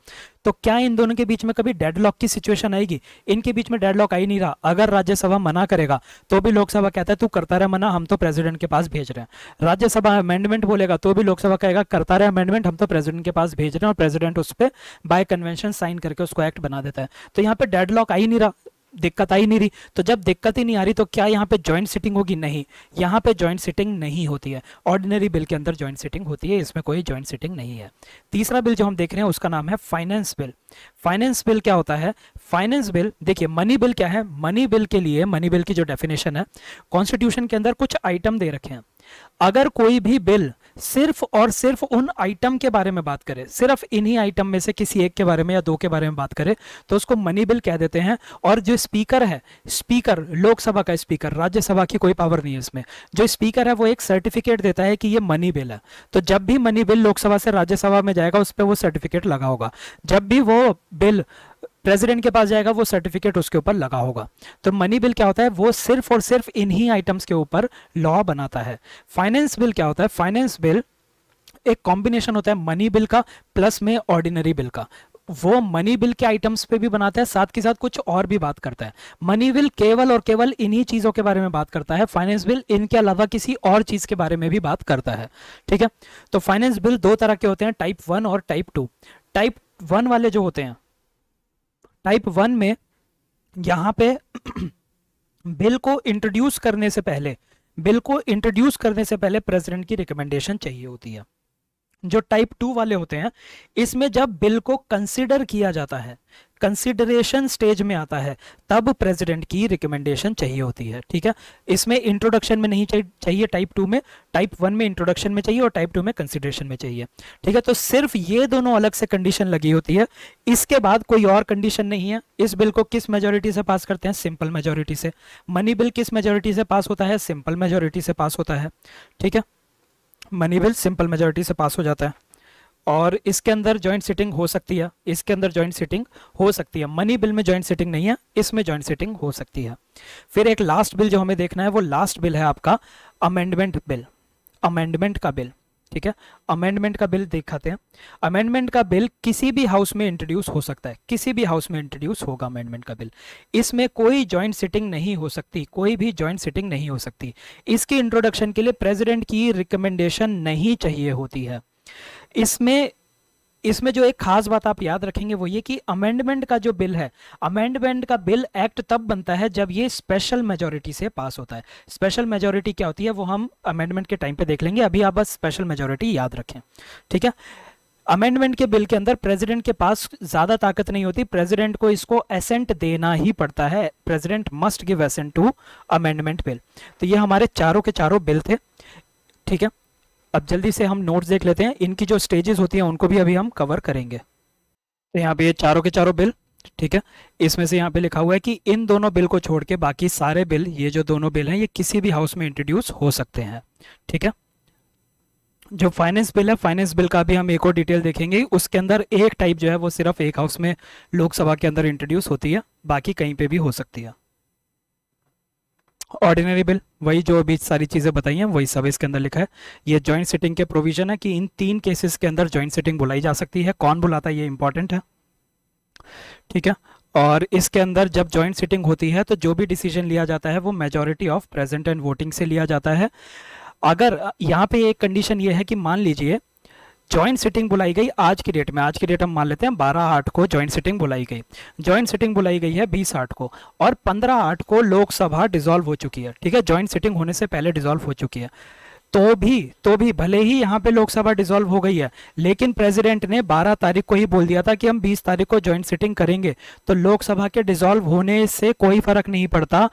तो क्या इन दोनों के बीच में कभी डेडलॉक की सिचुएशन आएगी इनके बीच में डेडलॉक आ ही नहीं रहा अगर राज्यसभा मना करेगा तो भी लोकसभा कहता है तू करता रहे मना हम तो प्रेसिडेंट के पास भेज रहे हैं राज्यसभा अमेंडमेंट बोलेगा तो भी लोकसभा कहेगा करता रहे अमेंडमेंट हम तो प्रेसिडेंट के पास भेज रहे हैं और प्रेसिडेंट उस पर बाय कन्वेंशन साइन करके उसको एक्ट बना देता है तो यहाँ पे डेडलॉक आ ही नहीं रहा दिक्कत आई नहीं रही तो जब दिक्कत ही नहीं आ रही तो क्या यहाँ पे जॉइंट सिटिंग होगी नहीं यहाँ पे जॉइंट सिटिंग नहीं होती है ऑर्डिनरी बिल के अंदर जॉइंट सिटिंग होती है इसमें कोई जॉइंट सिटिंग नहीं है तीसरा बिल जो हम देख रहे हैं उसका नाम है फाइनेंस बिल फाइनेंस बिल क्या होता है फाइनेंस बिल देखिए मनी बिल क्या है मनी बिल के लिए मनी बिल की जो डेफिनेशन है कॉन्स्टिट्यूशन के अंदर कुछ आइटम दे रखे हैं अगर कोई भी बिल सिर्फ और सिर्फ उन आइटम के बारे में बात करे सिर्फ इन्हीं आइटम में से किसी एक के बारे में या दो के बारे में बात करे तो उसको मनी बिल कह देते हैं और जो स्पीकर है स्पीकर लोकसभा का स्पीकर राज्यसभा की कोई पावर नहीं है इसमें जो स्पीकर है वो एक सर्टिफिकेट देता है कि ये मनी बिल है तो जब भी मनी बिल लोकसभा से राज्यसभा में जाएगा उस पर वो सर्टिफिकेट लगा होगा जब भी वो बिल प्रेसिडेंट के पास जाएगा वो सर्टिफिकेट उसके ऊपर लगा होगा तो मनी बिल क्या होता है वो सिर्फ और सिर्फ इन्हीं आइटम्स के ऊपर लॉ बनाता है फाइनेंस बिल क्या होता है फाइनेंस बिल एक कॉम्बिनेशन होता है मनी बिल का प्लस में ऑर्डिनरी बिल का वो मनी बिल के आइटम्स पे भी बनाता है साथ के साथ कुछ और भी बात करता है मनी बिल केवल और केवल इन्हीं चीज़ों के बारे में बात करता है फाइनेंस बिल इनके अलावा किसी और चीज़ के बारे में भी बात करता है ठीक है तो फाइनेंस बिल दो तरह के होते हैं टाइप वन और टाइप टू टाइप वन वाले जो होते हैं टाइप वन में यहाँ पे बिल को इंट्रोड्यूस करने से पहले बिल को इंट्रोड्यूस करने से पहले प्रेसिडेंट की रिकमेंडेशन चाहिए होती है जो टाइप टू वाले होते हैं इसमें जब बिल को कंसिडर किया जाता है कंसिडरेशन स्टेज में आता है तब प्रेसिडेंट की रिकमेंडेशन चाहिए होती है ठीक है इसमें इंट्रोडक्शन में नहीं चाहिए टाइप टू में टाइप वन में इंट्रोडक्शन में चाहिए और टाइप टू में कंसिडरेशन में चाहिए ठीक है तो सिर्फ ये दोनों अलग से कंडीशन लगी होती है इसके बाद कोई और कंडीशन नहीं है इस बिल को किस मेजोरिटी से पास करते हैं सिंपल मेजोरिटी से मनी बिल किस मेजोरिटी से पास होता है सिंपल मेजोरिटी से पास होता है ठीक है मनी बिल सिंपल मेजोरिटी से पास हो जाता है और इसके अंदर ज्वाइंट सिटिंग हो सकती है इसके अंदर ज्वाइंट सिटिंग हो सकती है मनी बिल में ज्वाइंट सिटिंग नहीं है इसमें जॉइंट सिटिंग हो सकती है फिर एक लास्ट बिल जो हमें देखना है वो लास्ट बिल है आपका अमेंडमेंट बिल अमेंडमेंट का बिल ठीक है अमेंडमेंट का बिल दिखाते हैं अमेंडमेंट का बिल किसी भी हाउस में इंट्रोड्यूस हो सकता है किसी भी हाउस में इंट्रोड्यूस होगा अमेंडमेंट का बिल इसमें कोई जॉइंट सिटिंग नहीं हो सकती कोई भी ज्वाइंट सिटिंग नहीं हो सकती इसकी इंट्रोडक्शन के लिए प्रेसिडेंट की रिकमेंडेशन नहीं चाहिए होती है इसमें इसमें जो एक खास बात आप याद रखेंगे वो ये कि अमेंडमेंट का जो बिल है अमेंडमेंट का बिल एक्ट तब बनता है जब ये स्पेशल मेजोरिटी से पास होता है स्पेशल मेजोरिटी क्या होती है वो हम अमेंडमेंट के टाइम पे देख लेंगे अभी आप बस स्पेशल मेजोरिटी याद रखें ठीक है अमेंडमेंट के बिल के अंदर प्रेसिडेंट के पास ज़्यादा ताकत नहीं होती प्रेसिडेंट को इसको एसेंट देना ही पड़ता है president must give assent to amendment bill तो ये हमारे चारों के चारों बिल थे ठीक है अब जल्दी से हम नोट्स देख लेते हैं इनकी जो स्टेजेस होती हैं उनको भी अभी हम कवर करेंगे तो यहाँ पे ये चारों के चारों बिल ठीक है इसमें से यहाँ पे लिखा हुआ है कि इन दोनों बिल को छोड़ के बाकी सारे बिल ये जो दोनों बिल हैं ये किसी भी हाउस में इंट्रोड्यूस हो सकते हैं ठीक है जो फाइनेंस बिल है फाइनेंस बिल का भी हम एक और डिटेल देखेंगे उसके अंदर एक टाइप जो है वो सिर्फ एक हाउस में लोकसभा के अंदर इंट्रोड्यूस होती है बाकी कहीं पे भी हो सकती है ऑर्डिनरी बिल वही जो अभी सारी चीज़ें बताई हैं वही सब इसके अंदर लिखा है ये ज्वाइंट सिटिंग के प्रोविजन है कि इन तीन केसेस के अंदर ज्वाइंट सिटिंग बुलाई जा सकती है कौन बुलाता है ये इंपॉर्टेंट है ठीक है और इसके अंदर जब जॉइंट सिटिंग होती है तो जो भी डिसीजन लिया जाता है वो majority of present and voting से लिया जाता है अगर यहाँ पे एक कंडीशन ये है कि मान लीजिए ज्वाइंट सिटिंग बुलाई गई आज की डेट में आज की डेट हम मान लेते हैं बारह आठ को ज्वाइंट सिटिंग बुलाई गई ज्वाइंट सिटिंग बुलाई गई है बीस आठ को और पंद्रह आठ को लोकसभा डिसॉल्व हो चुकी है ठीक है ज्वाइंट सिटिंग होने से पहले डिसॉल्व हो चुकी है तो भी तो भी भले ही यहाँ पे लोकसभा डिसॉल्व हो गई है लेकिन प्रेसिडेंट ने 12 तारीख को ही बोल दिया था कि हम 20 तारीख को जॉइंट सिटिंग करेंगे तो लोकसभा के डिसॉल्व होने से कोई फर्क नहीं पड़ता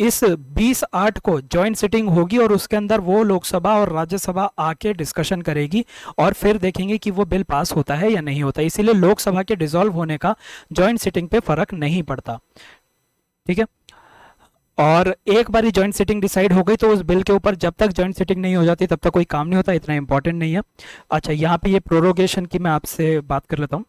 इस 20 आठ को ज्वाइंट सिटिंग होगी और उसके अंदर वो लोकसभा और राज्यसभा आके डिस्कशन करेगी और फिर देखेंगे कि वो बिल पास होता है या नहीं होता इसीलिए लोकसभा के डिसॉल्व होने का ज्वाइंट सिटिंग पे फर्क नहीं पड़ता ठीक है और एक बार जॉइंट सिटिंग डिसाइड हो गई तो उस बिल के ऊपर जब तक जॉइंट सिटिंग नहीं हो जाती तब तक कोई काम नहीं होता इतना इंपॉर्टेंट नहीं है अच्छा यहाँ पे ये प्रोरोगेशन की मैं आपसे बात कर लेता हूँ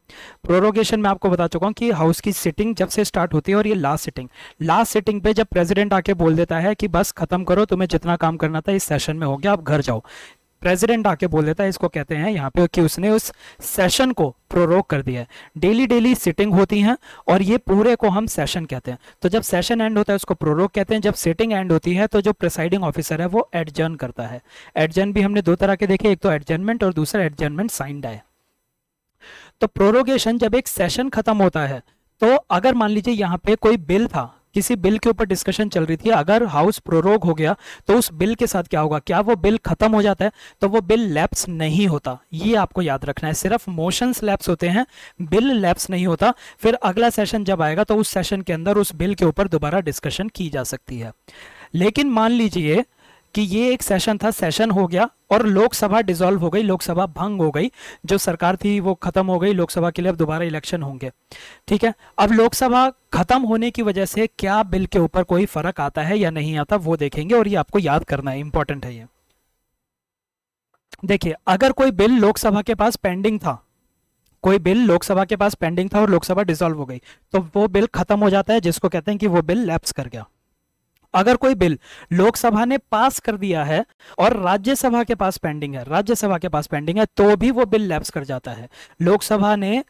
प्रोरोगेशन मैं आपको बता चुका हूँ कि हाउस की सिटिंग जब से स्टार्ट होती है और ये लास्ट सिटिंग लास्ट सिटिंग पे जब प्रेजिडेंट आके बोल देता है कि बस खत्म करो तुम्हें जितना काम करना था इस सेशन में हो गया आप घर जाओ प्रेसिडेंट आके बोल देता है इसको कहते हैं यहाँ पे कि उसने उस सेशन को प्रोरोग कर दिया है डेली डेली सिटिंग होती है और ये पूरे को हम सेशन कहते हैं तो जब सेशन एंड होता है उसको प्रोरोग कहते हैं जब सिटिंग एंड होती है तो जो प्रेसाइडिंग ऑफिसर है वो एडजर्न करता है एडजर्न भी हमने दो तरह के देखे एक तो एडजर्नमेंट और दूसरा एडजर्नमेंट साइंड आए तो प्रोरोगेशन जब एक सेशन खत्म होता है तो अगर मान लीजिए यहाँ पे कोई बिल था किसी बिल के ऊपर डिस्कशन चल रही थी अगर हाउस प्रोरोग हो गया तो उस बिल के साथ क्या होगा क्या वो बिल खत्म हो जाता है तो वो बिल लैप्स नहीं होता ये आपको याद रखना है सिर्फ मोशंस लैप्स होते हैं बिल लैप्स नहीं होता फिर अगला सेशन जब आएगा तो उस सेशन के अंदर उस बिल के ऊपर दोबारा डिस्कशन की जा सकती है लेकिन मान लीजिए कि ये एक सेशन था सेशन हो गया और लोकसभा डिसॉल्व हो गई लोकसभा भंग हो गई जो सरकार थी वो खत्म हो गई लोकसभा के लिए अब दोबारा इलेक्शन होंगे ठीक है अब लोकसभा खत्म होने की वजह से क्या बिल के ऊपर कोई फर्क आता है या नहीं आता वो देखेंगे और ये आपको याद करना है इंपॉर्टेंट है ये देखिए अगर कोई बिल लोकसभा के पास पेंडिंग था कोई बिल लोकसभा के पास पेंडिंग था और लोकसभा डिसॉल्व हो गई तो वो बिल खत्म हो जाता है जिसको कहते हैं कि वो बिल लैप्स कर गया अगर कोई बिल लोकसभा ने पास कर दिया है और राज्यसभा के पास पेंडिंग है राज्यसभा के पास पेंडिंग है तो भी वो बिल लैप्स कर जाता है लोकसभा ने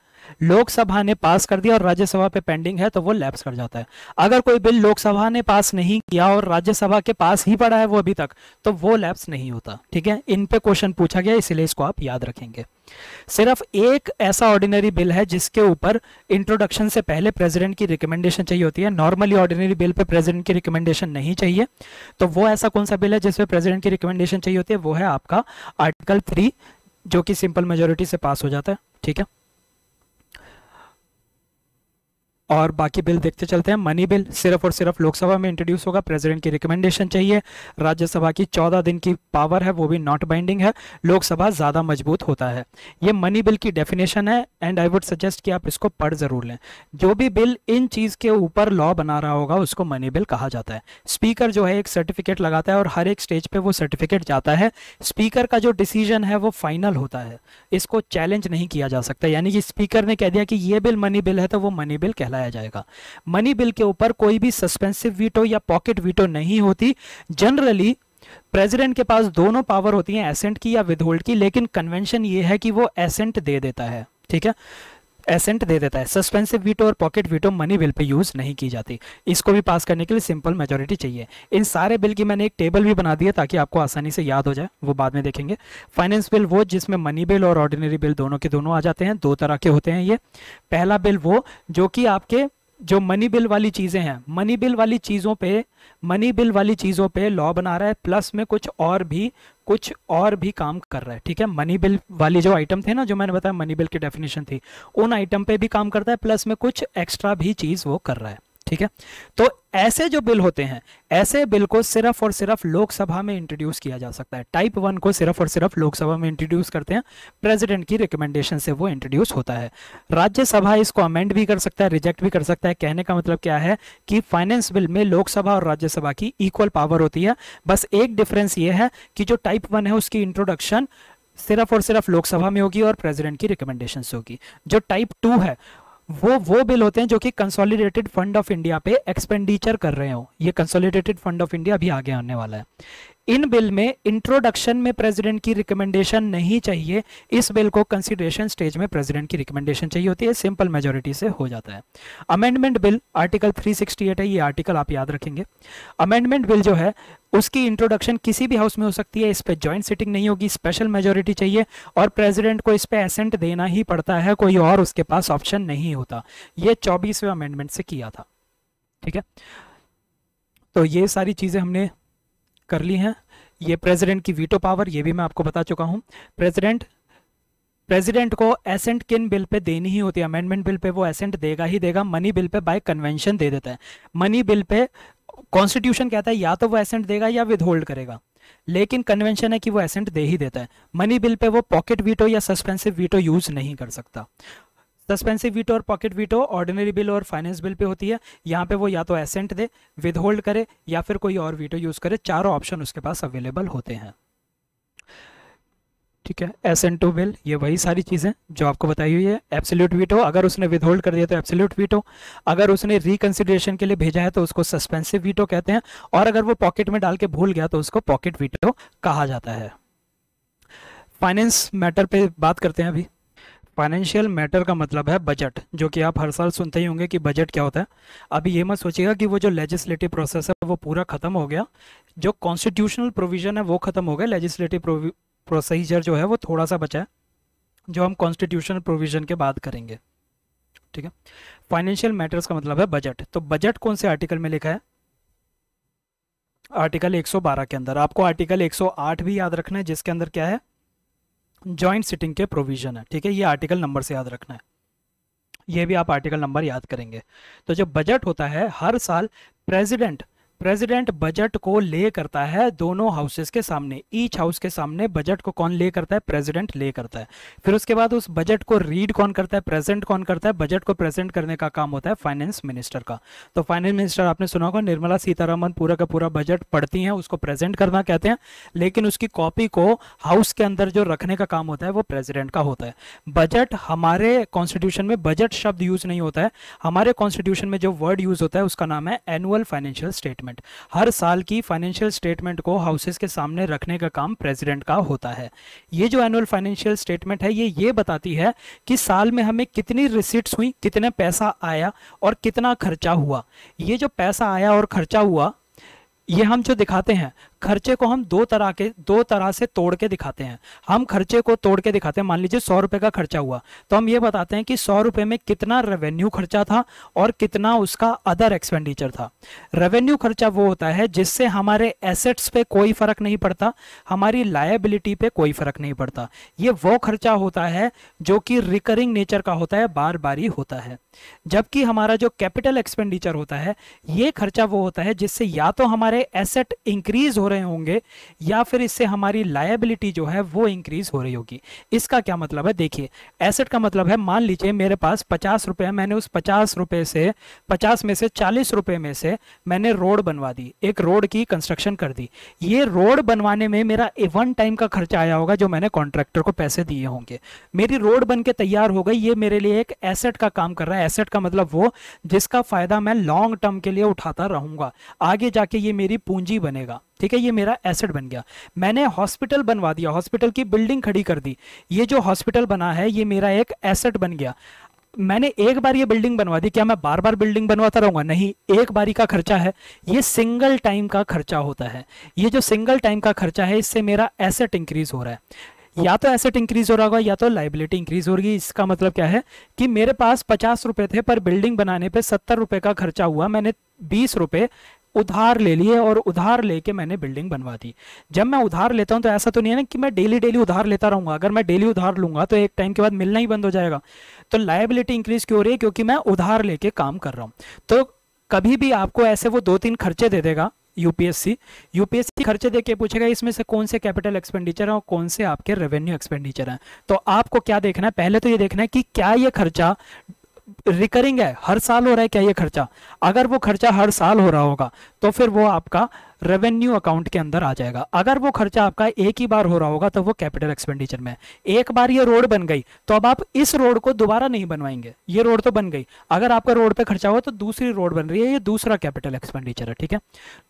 लोकसभा ने पास कर दिया और राज्यसभा पे पेंडिंग है तो वो लैप्स कर जाता है अगर कोई बिल लोकसभा ने पास नहीं किया और राज्यसभा के पास ही पड़ा है वो अभी तक तो वो लैप्स नहीं होता ठीक है इन पे क्वेश्चन पूछा गया इसलिए इसको आप याद रखेंगे सिर्फ एक ऐसा ऑर्डिनरी बिल है जिसके ऊपर इंट्रोडक्शन से पहले प्रेसिडेंट की रिकमेंडेशन चाहिए होती है नॉर्मली ऑर्डिनरी बिल पे प्रेसिडेंट की रिकमेंडेशन नहीं चाहिए तो वो ऐसा कौन सा बिल है जिसपे प्रेसिडेंट की रिकमेंडेशन चाहिए होती है वो है आपका आर्टिकल थ्री जो कि सिंपल मेजोरिटी से पास हो जाता है ठीक है और बाकी बिल देखते चलते हैं मनी बिल सिर्फ और सिर्फ लोकसभा में इंट्रोड्यूस होगा प्रेसिडेंट की रिकमेंडेशन चाहिए राज्यसभा की चौदह दिन की पावर है वो भी नॉट बाइंडिंग है लोकसभा ज़्यादा मजबूत होता है ये मनी बिल की डेफिनेशन है एंड आई वुड सजेस्ट कि आप इसको पढ़ ज़रूर लें जो भी बिल इन चीज़ के ऊपर लॉ बना रहा होगा उसको मनी बिल कहा जाता है स्पीकर जो है एक सर्टिफिकेट लगाता है और हर एक स्टेज पर वो सर्टिफिकेट जाता है स्पीकर का जो डिसीजन है वो फाइनल होता है इसको चैलेंज नहीं किया जा सकता यानी कि स्पीकर ने कह दिया कि ये बिल मनी बिल है तो वो मनी बिल कहला चलाया जाएगा मनी बिल के ऊपर कोई भी सस्पेंसिव वीटो या पॉकेट वीटो नहीं होती जनरली प्रेसिडेंट के पास दोनों पावर होती हैं एसेंट की या विदहोल्ड की लेकिन कन्वेंशन ये है कि वो एसेंट दे देता है ठीक है एसेंट दे देता है सस्पेंसिव वीटो और पॉकेट वीटो मनी बिल पे यूज़ नहीं की जाती इसको भी पास करने के लिए सिंपल मेजोरिटी चाहिए इन सारे बिल की मैंने एक टेबल भी बना दी है ताकि आपको आसानी से याद हो जाए वो बाद में देखेंगे फाइनेंस बिल वो जिसमें मनी बिल और ऑर्डिनरी बिल दोनों के दोनों आ जाते हैं दो तरह के होते हैं ये पहला बिल वो जो कि आपके जो मनी बिल वाली चीज़ें हैं मनी बिल वाली चीज़ों पे मनी बिल वाली चीज़ों पे लॉ बना रहा है प्लस में कुछ और भी कुछ और भी काम कर रहा है ठीक है मनी बिल वाली जो आइटम थे ना जो मैंने बताया मनी बिल की डेफिनेशन थी उन आइटम पे भी काम करता है प्लस में कुछ एक्स्ट्रा भी चीज़ वो कर रहा है ठीक है तो ऐसे जो बिल होते हैं ऐसे बिल को सिर्फ और सिर्फ लोकसभा में इंट्रोड्यूस किया जा सकता है टाइप वन को सिर्फ और सिर्फ लोकसभा में इंट्रोड्यूस करते हैं प्रेसिडेंट की रिकमेंडेशन से वो इंट्रोड्यूस होता है राज्यसभा इसको अमेंड भी कर सकता है रिजेक्ट भी कर सकता है कहने का मतलब क्या है कि फाइनेंस बिल में लोकसभा और राज्यसभा की इक्वल पावर होती है बस एक डिफरेंस ये है कि जो टाइप वन है उसकी इंट्रोडक्शन सिर्फ और सिर्फ लोकसभा में होगी और प्रेसिडेंट की रिकमेंडेशन होगी जो टाइप टू है वो वो बिल होते हैं जो कि कंसोलिडेटेड फंड ऑफ इंडिया पे एक्सपेंडिचर कर रहे हो ये कंसोलिडेटेड फंड ऑफ इंडिया अभी आगे आने वाला है इन बिल में इंट्रोडक्शन में प्रेसिडेंट की रिकमेंडेशन नहीं चाहिए इस बिल को कंसिडरेशन स्टेज में प्रेसिडेंट की रिकमेंडेशन चाहिए होती है सिंपल मेजोरिटी से हो जाता है अमेंडमेंट बिल आर्टिकल 368 है ये आर्टिकल आप याद रखेंगे अमेंडमेंट बिल जो है उसकी इंट्रोडक्शन किसी भी हाउस में हो सकती है इस पर ज्वाइंट सिटिंग नहीं होगी स्पेशल मेजोरिटी चाहिए और प्रेजिडेंट को इस पर एसेंट देना ही पड़ता है कोई और उसके पास ऑप्शन नहीं होता ये चौबीसवें अमेंडमेंट से किया था ठीक है तो ये सारी चीज़ें हमने कर ली हैं ये प्रेसिडेंट की वीटो पावर ये भी मैं आपको बता चुका हूँ प्रेसिडेंट प्रेसिडेंट को एसेंट किन बिल पे देनी ही होती है अमेंडमेंट बिल पे वो एसेंट देगा ही देगा मनी बिल पे बाय कन्वेंशन दे देता है मनी बिल पे कॉन्स्टिट्यूशन कहता है या तो वो एसेंट देगा या विदहोल्ड करेगा लेकिन कन्वेंशन है कि वो एसेंट दे ही देता है मनी बिल पे वो पॉकेट वीटो या सस्पेंसिव वीटो यूज नहीं कर सकता सस्पेंसिव वीटो और पॉकेट वीटो ऑर्डिनरी बिल और फाइनेंस बिल पे होती है यहाँ पे वो या तो एसेंट दे विदहोल्ड करे या फिर कोई और वीटो यूज़ करे चारों ऑप्शन उसके पास अवेलेबल होते हैं ठीक है एसेंट टू बिल ये वही सारी चीज़ें जो आपको बताई हुई है एब्सोल्यूट वीटो अगर उसने विदहोल्ड कर दिया तो एब्सोल्यूट वीटो अगर उसने रिकन्सिडरेशन के लिए भेजा है तो उसको सस्पेंसिव वीटो कहते हैं और अगर वो पॉकेट में डाल के भूल गया तो उसको पॉकेट वीटो कहा जाता है फाइनेंस मैटर पे बात करते हैं अभी फाइनेंशियल मैटर का मतलब है बजट जो कि आप हर साल सुनते ही होंगे कि बजट क्या होता है अभी ये मत सोचिएगा कि वो जो लेजिस्लेटिव प्रोसेस है वो पूरा ख़त्म हो गया जो कॉन्स्टिट्यूशनल प्रोविज़न है वो ख़त्म हो गया लेजिस्लेटिव प्रोसीजर जो है वो थोड़ा सा बचा है जो हम कॉन्स्टिट्यूशनल प्रोविज़न के बाद करेंगे ठीक है फाइनेंशियल मैटर्स का मतलब है बजट तो बजट कौन से आर्टिकल में लिखा है आर्टिकल 112 के अंदर आपको आर्टिकल 108 भी याद रखना है जिसके अंदर क्या है ज्वाइंट सिटिंग के प्रोविजन है ठीक है ये आर्टिकल नंबर से याद रखना है ये भी आप आर्टिकल नंबर याद करेंगे तो जब बजट होता है हर साल प्रेसिडेंट प्रेसिडेंट बजट को ले करता है दोनों हाउसेस के सामने ईच हाउस के सामने बजट को कौन ले करता है प्रेसिडेंट ले करता है फिर उसके बाद उस बजट को रीड कौन करता है प्रेजेंट कौन करता है बजट को प्रेजेंट करने का काम होता है फाइनेंस मिनिस्टर का तो फाइनेंस मिनिस्टर आपने सुना होगा निर्मला सीतारामन पूरा का पूरा बजट पढ़ती हैं उसको प्रेजेंट करना कहते हैं लेकिन उसकी कॉपी को हाउस के अंदर जो रखने का काम होता है वो प्रेजिडेंट का होता है बजट हमारे कॉन्स्टिट्यूशन में बजट शब्द यूज नहीं होता है हमारे कॉन्स्टिट्यूशन में जो वर्ड यूज होता है उसका नाम है एनुअल फाइनेंशियल स्टेटमेंट स्टेटमेंट हर साल की फाइनेंशियल स्टेटमेंट को हाउसेस के सामने रखने का काम प्रेसिडेंट का होता है ये जो एनुअल फाइनेंशियल स्टेटमेंट है ये ये बताती है कि साल में हमें कितनी रिसिट्स हुई कितने पैसा आया और कितना खर्चा हुआ ये जो पैसा आया और खर्चा हुआ ये हम जो दिखाते हैं खर्चे को हम दो तरह के दो तरह से तोड़ के दिखाते हैं हम खर्चे को तोड़ के दिखाते हैं मान लीजिए सौ रुपए का खर्चा हुआ तो हम ये बताते हैं कि सौ रुपए में कितना रेवेन्यू खर्चा था और कितना उसका अदर एक्सपेंडिचर था रेवेन्यू खर्चा वो होता है जिससे हमारे एसेट्स पे कोई फ़र्क नहीं पड़ता हमारी लाइबिलिटी पे कोई फ़र्क नहीं पड़ता ये वो खर्चा होता है जो कि रिकरिंग नेचर का होता है बार बार ही होता है जबकि हमारा जो कैपिटल एक्सपेंडिचर होता है ये खर्चा वो होता है जिससे या तो हमारे एसेट इंक्रीज हो रहे रहे होंगे या फिर इससे हमारी लायबिलिटी जो है वो इंक्रीज हो रही होगी इसका क्या मतलब है देखिए एसेट का मतलब है मान लीजिए मेरे पास पचास रुपये मैंने उस पचास रुपये से पचास में से चालीस रुपये में से मैंने रोड बनवा दी एक रोड की कंस्ट्रक्शन कर दी ये रोड बनवाने में मेरा वन टाइम का खर्चा आया होगा जो मैंने कॉन्ट्रैक्टर को पैसे दिए होंगे मेरी रोड बन तैयार हो गई ये मेरे लिए एक एसेट का काम कर रहा है एसेट का मतलब वो जिसका फ़ायदा मैं लॉन्ग टर्म के लिए उठाता रहूंगा आगे जाके ये मेरी पूंजी बनेगा ठीक है ये मेरा एसेट बन गया मैंने हॉस्पिटल बनवा दिया हॉस्पिटल की बिल्डिंग खड़ी कर दी ये जो हॉस्पिटल बना है ये मेरा एक एसेट बन गया मैंने एक बार ये बिल्डिंग बनवा दी क्या मैं बार बार बिल्डिंग बनवाता रहूंगा नहीं एक बारी का खर्चा है ये सिंगल टाइम का खर्चा होता है ये जो सिंगल टाइम का खर्चा है इससे मेरा एसेट इंक्रीज हो रहा है या तो एसेट इंक्रीज हो रहा होगा या तो लाइबिलिटी इंक्रीज होगी इसका मतलब क्या है कि मेरे पास पचास रुपए थे पर बिल्डिंग बनाने पे सत्तर रुपए का खर्चा हुआ मैंने बीस रुपए उधार ले लिए और उधार लेके मैंने बिल्डिंग बनवा दी जब मैं उधार लेता हूँ तो ऐसा तो नहीं है ना कि मैं डेली डेली उधार लेता रहूंगा अगर मैं डेली उधार लूंगा तो एक टाइम के बाद मिलना ही बंद हो जाएगा तो लाइबिलिटी इंक्रीज क्यों हो रही है क्योंकि मैं उधार लेके काम कर रहा हूँ तो कभी भी आपको ऐसे वो दो तीन खर्चे दे देगा यूपीएससी यूपीएससी खर्चे देके पूछेगा इसमें से कौन से कैपिटल एक्सपेंडिचर है और कौन से आपके रेवेन्यू एक्सपेंडिचर हैं तो आपको क्या देखना है पहले तो ये देखना है कि क्या ये खर्चा रिकरिंग है हर साल हो रहा है क्या ये खर्चा अगर वो खर्चा हर साल हो रहा होगा तो फिर वो आपका रेवेन्यू अकाउंट के अंदर आ जाएगा अगर वो खर्चा आपका एक ही बार हो रहा होगा तो वो कैपिटल एक्सपेंडिचर में एक बार ये रोड बन गई तो अब आप इस रोड को दोबारा नहीं बनवाएंगे ये रोड तो बन गई अगर आपका रोड पे खर्चा हुआ तो दूसरी रोड बन रही है ये दूसरा कैपिटल एक्सपेंडिचर है ठीक है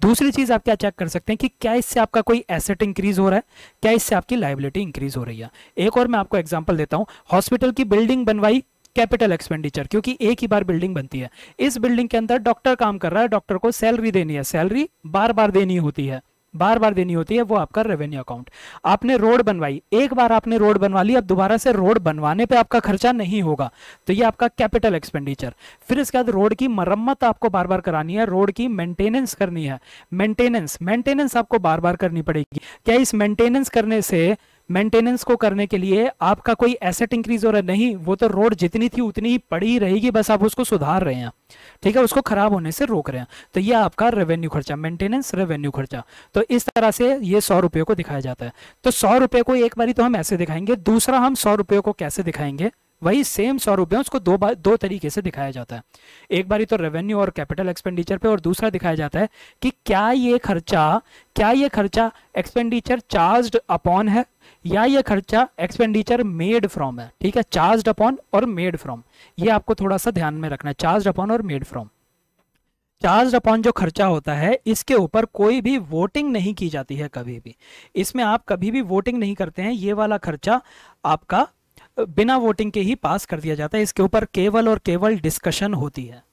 दूसरी चीज आप क्या चेक कर सकते हैं कि क्या इससे आपका कोई एसेट इंक्रीज हो रहा है क्या इससे आपकी लाइबिलिटी इंक्रीज हो रही है एक और मैं आपको एग्जाम्पल देता हूँ हॉस्पिटल की बिल्डिंग बनवाई कैपिटल एक्सपेंडिचर क्योंकि एक ही बार बिल्डिंग बनती है इस बिल्डिंग के अंदर डॉक्टर काम कर रहा है डॉक्टर को सैलरी देनी है सैलरी बार बार देनी होती है बार बार देनी होती है वो आपका रेवेन्यू अकाउंट आपने रोड बनवाई एक बार आपने रोड बनवा ली अब दोबारा से रोड बनवाने पे आपका खर्चा नहीं होगा तो ये आपका कैपिटल एक्सपेंडिचर फिर इसके बाद रोड की मरम्मत आपको बार बार करानी है रोड की मेंटेनेंस करनी है मेंटेनेंस मेंटेनेंस आपको बार बार करनी पड़ेगी क्या इस मेंटेनेंस करने से मेंटेनेंस को करने के लिए आपका कोई एसेट इंक्रीज हो रहा है नहीं वो तो रोड जितनी थी उतनी ही पड़ी ही रहेगी बस आप उसको सुधार रहे हैं ठीक है उसको खराब होने से रोक रहे हैं तो ये आपका रेवेन्यू खर्चा मेंटेनेंस रेवेन्यू खर्चा तो इस तरह से ये सौ रुपये को दिखाया जाता है तो सौ रुपये को एक बारी तो हम ऐसे दिखाएंगे दूसरा हम सौ रुपये को कैसे दिखाएंगे वही सेम सौ रुपये उसको दो बार दो तरीके से दिखाया जाता है एक बारी तो रेवेन्यू और कैपिटल एक्सपेंडिचर पे और दूसरा दिखाया जाता है कि क्या ये खर्चा क्या ये खर्चा एक्सपेंडिचर चार्ज अपॉन है या ये खर्चा एक्सपेंडिचर मेड फ्रॉम है ठीक है चार्ज अपॉन और मेड फ्रॉम ये आपको थोड़ा सा ध्यान में रखना है चार्ज अपॉन और मेड फ्रॉम चार्ज अपॉन जो खर्चा होता है इसके ऊपर कोई भी वोटिंग नहीं की जाती है कभी भी इसमें आप कभी भी वोटिंग नहीं करते हैं ये वाला खर्चा आपका बिना वोटिंग के ही पास कर दिया जाता है इसके ऊपर केवल और केवल डिस्कशन होती है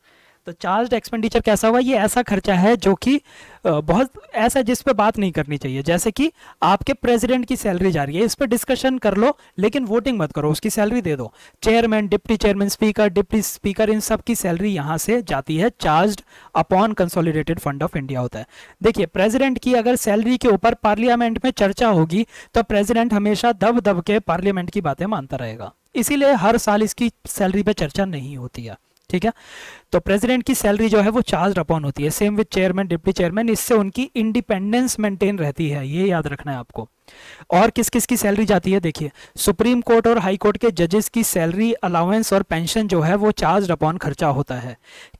तो चार्ज एक्सपेंडिचर कैसा हुआ ये ऐसा खर्चा है जो कि बहुत ऐसा जिस पे बात नहीं करनी चाहिए जैसे कि आपके प्रेसिडेंट की सैलरी जा रही है इस पर डिस्कशन कर लो लेकिन वोटिंग मत करो उसकी सैलरी दे दो chairman deputy chairman speaker deputy speaker इन सब की सैलरी यहाँ से जाती है charge upon consolidated fund of India होता है देखिए प्रेजिडेंट की अगर सैलरी के ऊपर पार्लियामेंट में चर्चा होगी तो प्रेजिडेंट हमेशा दब दब के पार्लियामेंट की बातें मानता रहेगा इसीलिए हर साल इसकी सैलरी पर चर्चा नहीं होती है ठीक है तो प्रेसिडेंट की सैलरी जो है वो चार्ज अपॉन होती है same with chairman deputy chairman इससे उनकी इंडिपेंडेंस मेंटेन रहती है ये याद रखना है आपको और किस किस की सैलरी जाती है देखिए सुप्रीम कोर्ट और हाई कोर्ट के जजेस की सैलरी अलाउंस और पेंशन जो है वो चार्ज अपॉन खर्चा होता है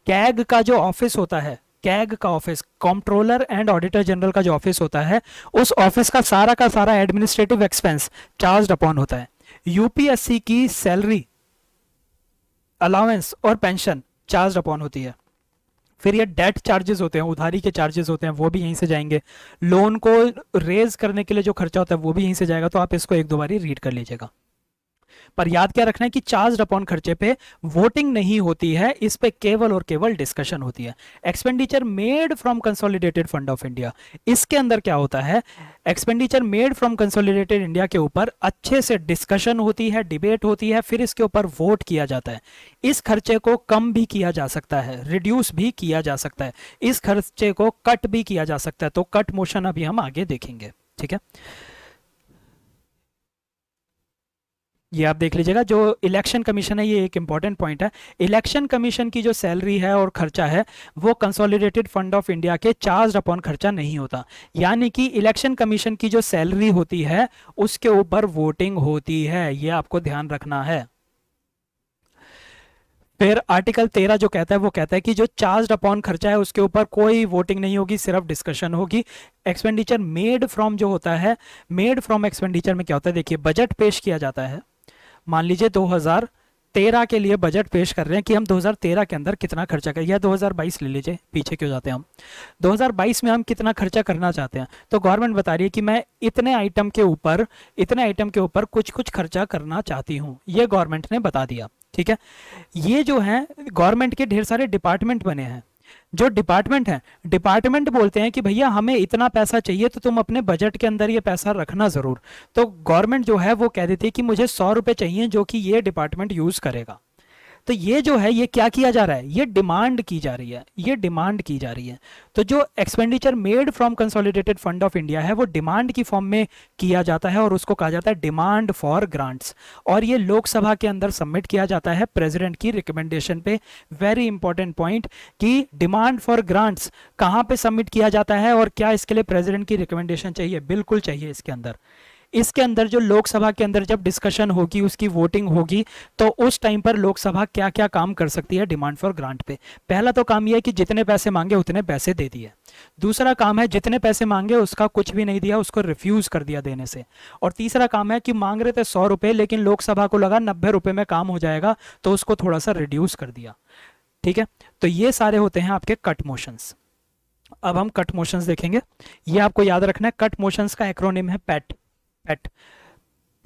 कैग का जो ऑफिस होता है कैग का office comptroller and auditor general का जो ऑफिस होता है उस ऑफिस का सारा का सारा एडमिनिस्ट्रेटिव एक्सपेंस चार्ज अपॉन होता है यूपीएससी की सैलरी अलाउंस और पेंशन चार्ज अपॉन होती है फिर ये डेट चार्जेस होते हैं उधारी के चार्जेस होते हैं वो भी यहीं से जाएंगे लोन को रेज करने के लिए जो खर्चा होता है वो भी यहीं से जाएगा तो आप इसको एक दो बारी रीड कर लीजिएगा पर याद क्या रखना है कि चार्ज अपॉन खर्चे पे वोटिंग नहीं होती है इस पे केवल और केवल डिस्कशन होती है expenditure made from consolidated fund of India इसके अंदर क्या होता है expenditure made from consolidated India के ऊपर अच्छे से डिस्कशन होती है डिबेट होती है फिर इसके ऊपर वोट किया जाता है इस खर्चे को कम भी किया जा सकता है रिड्यूस भी किया जा सकता है इस खर्चे को कट भी किया जा सकता है तो कट मोशन अभी हम आगे देखेंगे ठीक है ये आप देख लीजिएगा जो इलेक्शन कमीशन है ये एक इंपॉर्टेंट पॉइंट है इलेक्शन कमीशन की जो सैलरी है और खर्चा है वो कंसोलिडेटेड फंड ऑफ इंडिया के चार्ज अपॉन खर्चा नहीं होता यानी कि इलेक्शन कमीशन की जो सैलरी होती है उसके ऊपर वोटिंग होती है ये आपको ध्यान रखना है फिर आर्टिकल तेरह जो कहता है वो कहता है कि जो चार्ज अपॉन खर्चा है उसके ऊपर कोई वोटिंग नहीं होगी सिर्फ डिस्कशन होगी एक्सपेंडिचर मेड फ्रॉम जो होता है मेड फ्रॉम एक्सपेंडिचर में क्या होता है देखिए बजट पेश किया जाता है मान लीजिए 2013 के लिए बजट पेश कर रहे हैं कि हम 2013 के अंदर कितना खर्चा करें या 2022 ले लीजिए पीछे क्यों जाते हैं हम 2022 में हम कितना खर्चा करना चाहते हैं तो गवर्नमेंट बता रही है कि मैं इतने आइटम के ऊपर इतने आइटम के ऊपर कुछ कुछ खर्चा करना चाहती हूँ ये गवर्नमेंट ने बता दिया ठीक है ये जो है गवर्नमेंट के ढेर सारे डिपार्टमेंट बने हैं जो डिपार्टमेंट है डिपार्टमेंट बोलते हैं कि भैया हमें इतना पैसा चाहिए तो तुम अपने बजट के अंदर ये पैसा रखना ज़रूर तो गवर्नमेंट जो है वो कह देती है कि मुझे सौ रुपए चाहिए जो कि ये डिपार्टमेंट यूज़ करेगा तो ये जो है ये क्या किया जा रहा है ये डिमांड की जा रही है ये डिमांड की जा रही है तो जो expenditure made from consolidated fund of India है वो डिमांड की फॉर्म में किया जाता है और उसको कहा जाता है डिमांड फॉर ग्रांट्स और ये लोकसभा के अंदर सबमिट किया जाता है प्रेजिडेंट की रिकमेंडेशन पे वेरी इंपॉर्टेंट पॉइंट कि डिमांड फॉर ग्रांट्स कहाँ पे सबमिट किया जाता है और क्या इसके लिए प्रेजिडेंट की रिकमेंडेशन चाहिए बिल्कुल चाहिए इसके अंदर इसके अंदर जो लोकसभा के अंदर जब डिस्कशन होगी उसकी वोटिंग होगी तो उस टाइम पर लोकसभा क्या क्या काम कर सकती है डिमांड फॉर ग्रांट पे पहला तो काम यह है कि जितने पैसे मांगे उतने पैसे दे दिए दूसरा काम है जितने पैसे मांगे उसका कुछ भी नहीं दिया उसको रिफ्यूज कर दिया देने से और तीसरा काम है कि मांग रहे थे सौ रुपए लेकिन लोकसभा को लगा नब्बे रुपए में काम हो जाएगा तो उसको थोड़ा सा रिड्यूस कर दिया ठीक है तो ये सारे होते हैं आपके कट मोशंस अब हम कट मोशंस देखेंगे ये आपको याद रखना है कट मोशंस का एक्रोनिम है pat cut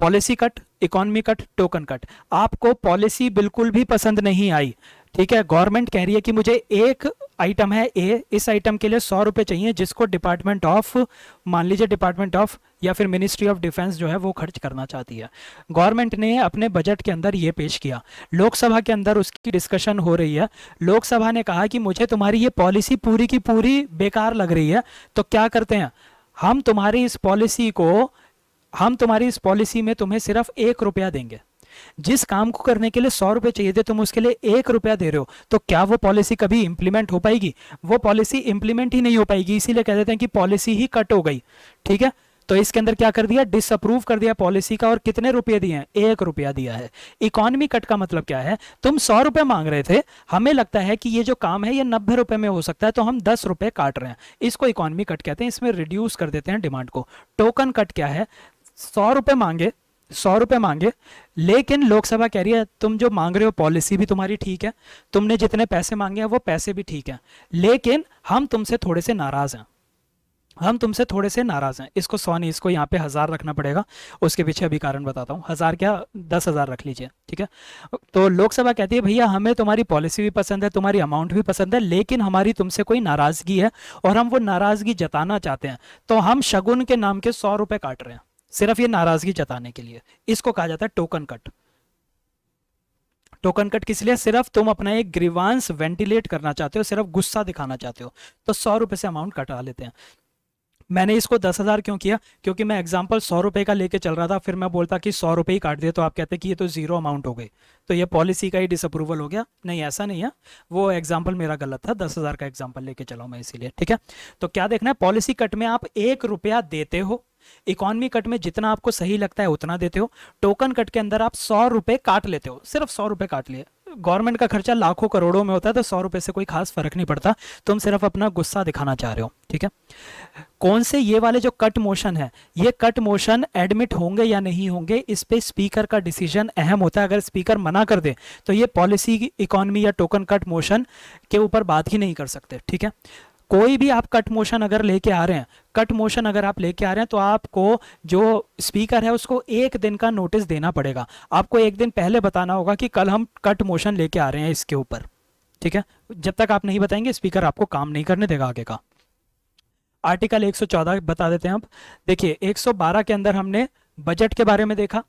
policy cut economy cut token cut आपको पॉलिसी बिल्कुल भी पसंद नहीं आई ठीक है गवर्नमेंट कह रही है कि मुझे एक आइटम है ए इस आइटम के लिए सौ रुपये चाहिए जिसको डिपार्टमेंट ऑफ मान लीजिए डिपार्टमेंट ऑफ या फिर मिनिस्ट्री ऑफ डिफेंस जो है वो खर्च करना चाहती है गवर्नमेंट ने अपने बजट के अंदर ये पेश किया लोकसभा के अंदर उसकी डिस्कशन हो रही है लोकसभा ने कहा कि मुझे तुम्हारी ये पॉलिसी पूरी की पूरी बेकार लग रही है तो क्या करते हैं हम तुम्हारी इस पॉलिसी को हम तुम्हारी इस पॉलिसी में तुम्हें सिर्फ एक रुपया देंगे जिस काम को करने के लिए सौ रुपए चाहिए थे तुम उसके लिए एक रुपया दे रहे हो तो क्या वो पॉलिसी कभी इंप्लीमेंट हो पाएगी वो पॉलिसी इंप्लीमेंट ही नहीं हो पाएगी इसीलिए कह देते हैं कि पॉलिसी ही कट हो गई ठीक है तो इसके अंदर क्या कर दिया डिसअप्रूव कर दिया पॉलिसी का और कितने रुपए दिए हैं एक रुपया दिया है इकोनॉमी कट का मतलब क्या है तुम सौ रुपए मांग रहे थे हमें लगता है कि ये जो काम है ये नब्बे रुपए में हो सकता है तो हम दस रुपए काट रहे हैं इसको इकोनॉमी कट कहते हैं इसमें रिड्यूस कर देते हैं डिमांड को टोकन कट क्या है सौ रुपये मांगे सौ रुपये मांगे लेकिन लोकसभा कह रही है तुम जो मांग रहे हो पॉलिसी भी तुम्हारी ठीक है तुमने जितने पैसे मांगे हैं वो पैसे भी ठीक हैं लेकिन हम तुमसे थोड़े से नाराज़ हैं हम तुमसे थोड़े से नाराज़ हैं इसको सौ नहीं इसको यहाँ पे हज़ार रखना पड़ेगा उसके पीछे अभी कारण बताता हूँ हज़ार क्या दस हज़ार रख लीजिए ठीक है तो लोकसभा कहती है भैया हमें तुम्हारी पॉलिसी भी पसंद है तुम्हारी अमाउंट भी पसंद है लेकिन हमारी तुमसे कोई नाराज़गी है और हम वो नाराज़गी जताना चाहते हैं तो हम शगुन के नाम के सौ रुपये काट रहे हैं सिर्फ ये नाराजगी जताने के लिए इसको कहा जाता है टोकन कट टोकन कट किस लिए सिर्फ तुम अपना एक ग्रीवांस वेंटिलेट करना चाहते हो सिर्फ गुस्सा दिखाना चाहते हो तो सौ रुपए से अमाउंट कटा लेते हैं मैंने इसको दस हज़ार क्यों किया क्योंकि मैं एग्जाम्पल सौ रुपए का लेके चल रहा था फिर मैं बोलता कि सौ रुपए ही काट दिए तो आप कहते कि ये तो ज़ीरो अमाउंट हो गई तो ये पॉलिसी का ही डिसअप्रूवल हो गया नहीं ऐसा नहीं है वो एग्जाम्पल मेरा गलत था दस हज़ार का एग्जाम्पल लेके चला मैं इसीलिए ठीक है तो क्या देखना है पॉलिसी कट में आप एक रुपया देते हो इकोनॉमी कट में जितना आपको सही लगता है उतना देते हो टोकन कट के अंदर आप सौ रुपए काट लेते हो सिर्फ सौ रुपए काट लिए गवर्नमेंट का खर्चा लाखों करोड़ों में होता है तो सौ रुपए से कोई खास फर्क नहीं पड़ता तुम सिर्फ अपना गुस्सा दिखाना चाह रहे हो ठीक है कौन से ये वाले जो कट मोशन है ये कट मोशन एडमिट होंगे या नहीं होंगे इस पर स्पीकर का डिसीजन अहम होता है अगर स्पीकर मना कर दे तो ये पॉलिसी इकोनॉमी या टोकन कट मोशन के ऊपर बात ही नहीं कर सकते ठीक है कोई भी आप कट मोशन अगर लेके आ रहे हैं कट मोशन अगर आप लेके आ रहे हैं तो आपको जो स्पीकर है उसको एक दिन का नोटिस देना पड़ेगा आपको एक दिन पहले बताना होगा कि कल हम कट मोशन लेके आ रहे हैं इसके ऊपर ठीक है जब तक आप नहीं बताएंगे स्पीकर आपको काम नहीं करने देगा आगे का आर्टिकल 114 बता देते हैं आप देखिए 112 के अंदर हमने बजट के बारे में देखा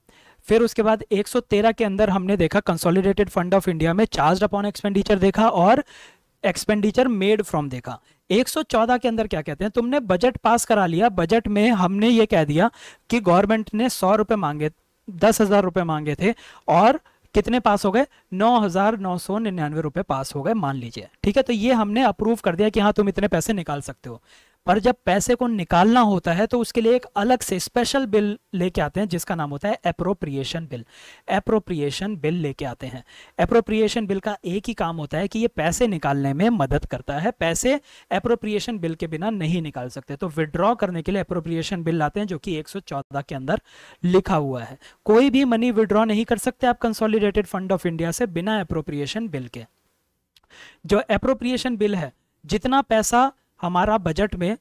फिर उसके बाद 113 के अंदर हमने देखा कंसोलिडेटेड फंड ऑफ इंडिया में चार्ज अपॉन एक्सपेंडिचर देखा और एक्सपेंडिचर मेड फ्रॉम देखा 114 के अंदर क्या कहते हैं तुमने बजट पास करा लिया बजट में हमने ये कह दिया कि गवर्नमेंट ने सौ रुपए मांगे दस हजार रुपए मांगे थे और कितने पास हो गए नौ हजार नौ सौ निन्यानवे रुपए पास हो गए मान लीजिए ठीक है तो ये हमने अप्रूव कर दिया कि हाँ तुम इतने पैसे निकाल सकते हो पर जब पैसे को निकालना होता है तो उसके लिए एक अलग से स्पेशल बिल लेके आते हैं जिसका नाम होता है अप्रोप्रिएशन बिल अप्रोप्रिएशन बिल लेके आते हैं अप्रोप्रिएशन बिल का एक ही काम होता है कि ये पैसे निकालने में मदद करता है पैसे अप्रोप्रिएशन बिल के बिना नहीं निकाल सकते तो विड्रॉ करने के लिए अप्रोप्रिएशन बिल लाते हैं जो कि एक के अंदर लिखा हुआ है कोई भी मनी विड्रॉ नहीं कर सकते आप कंसोलिडेटेड फंड ऑफ इंडिया से बिना अप्रोप्रिएशन बिल के जो अप्रोप्रिएशन बिल है जितना पैसा हमारा बजट में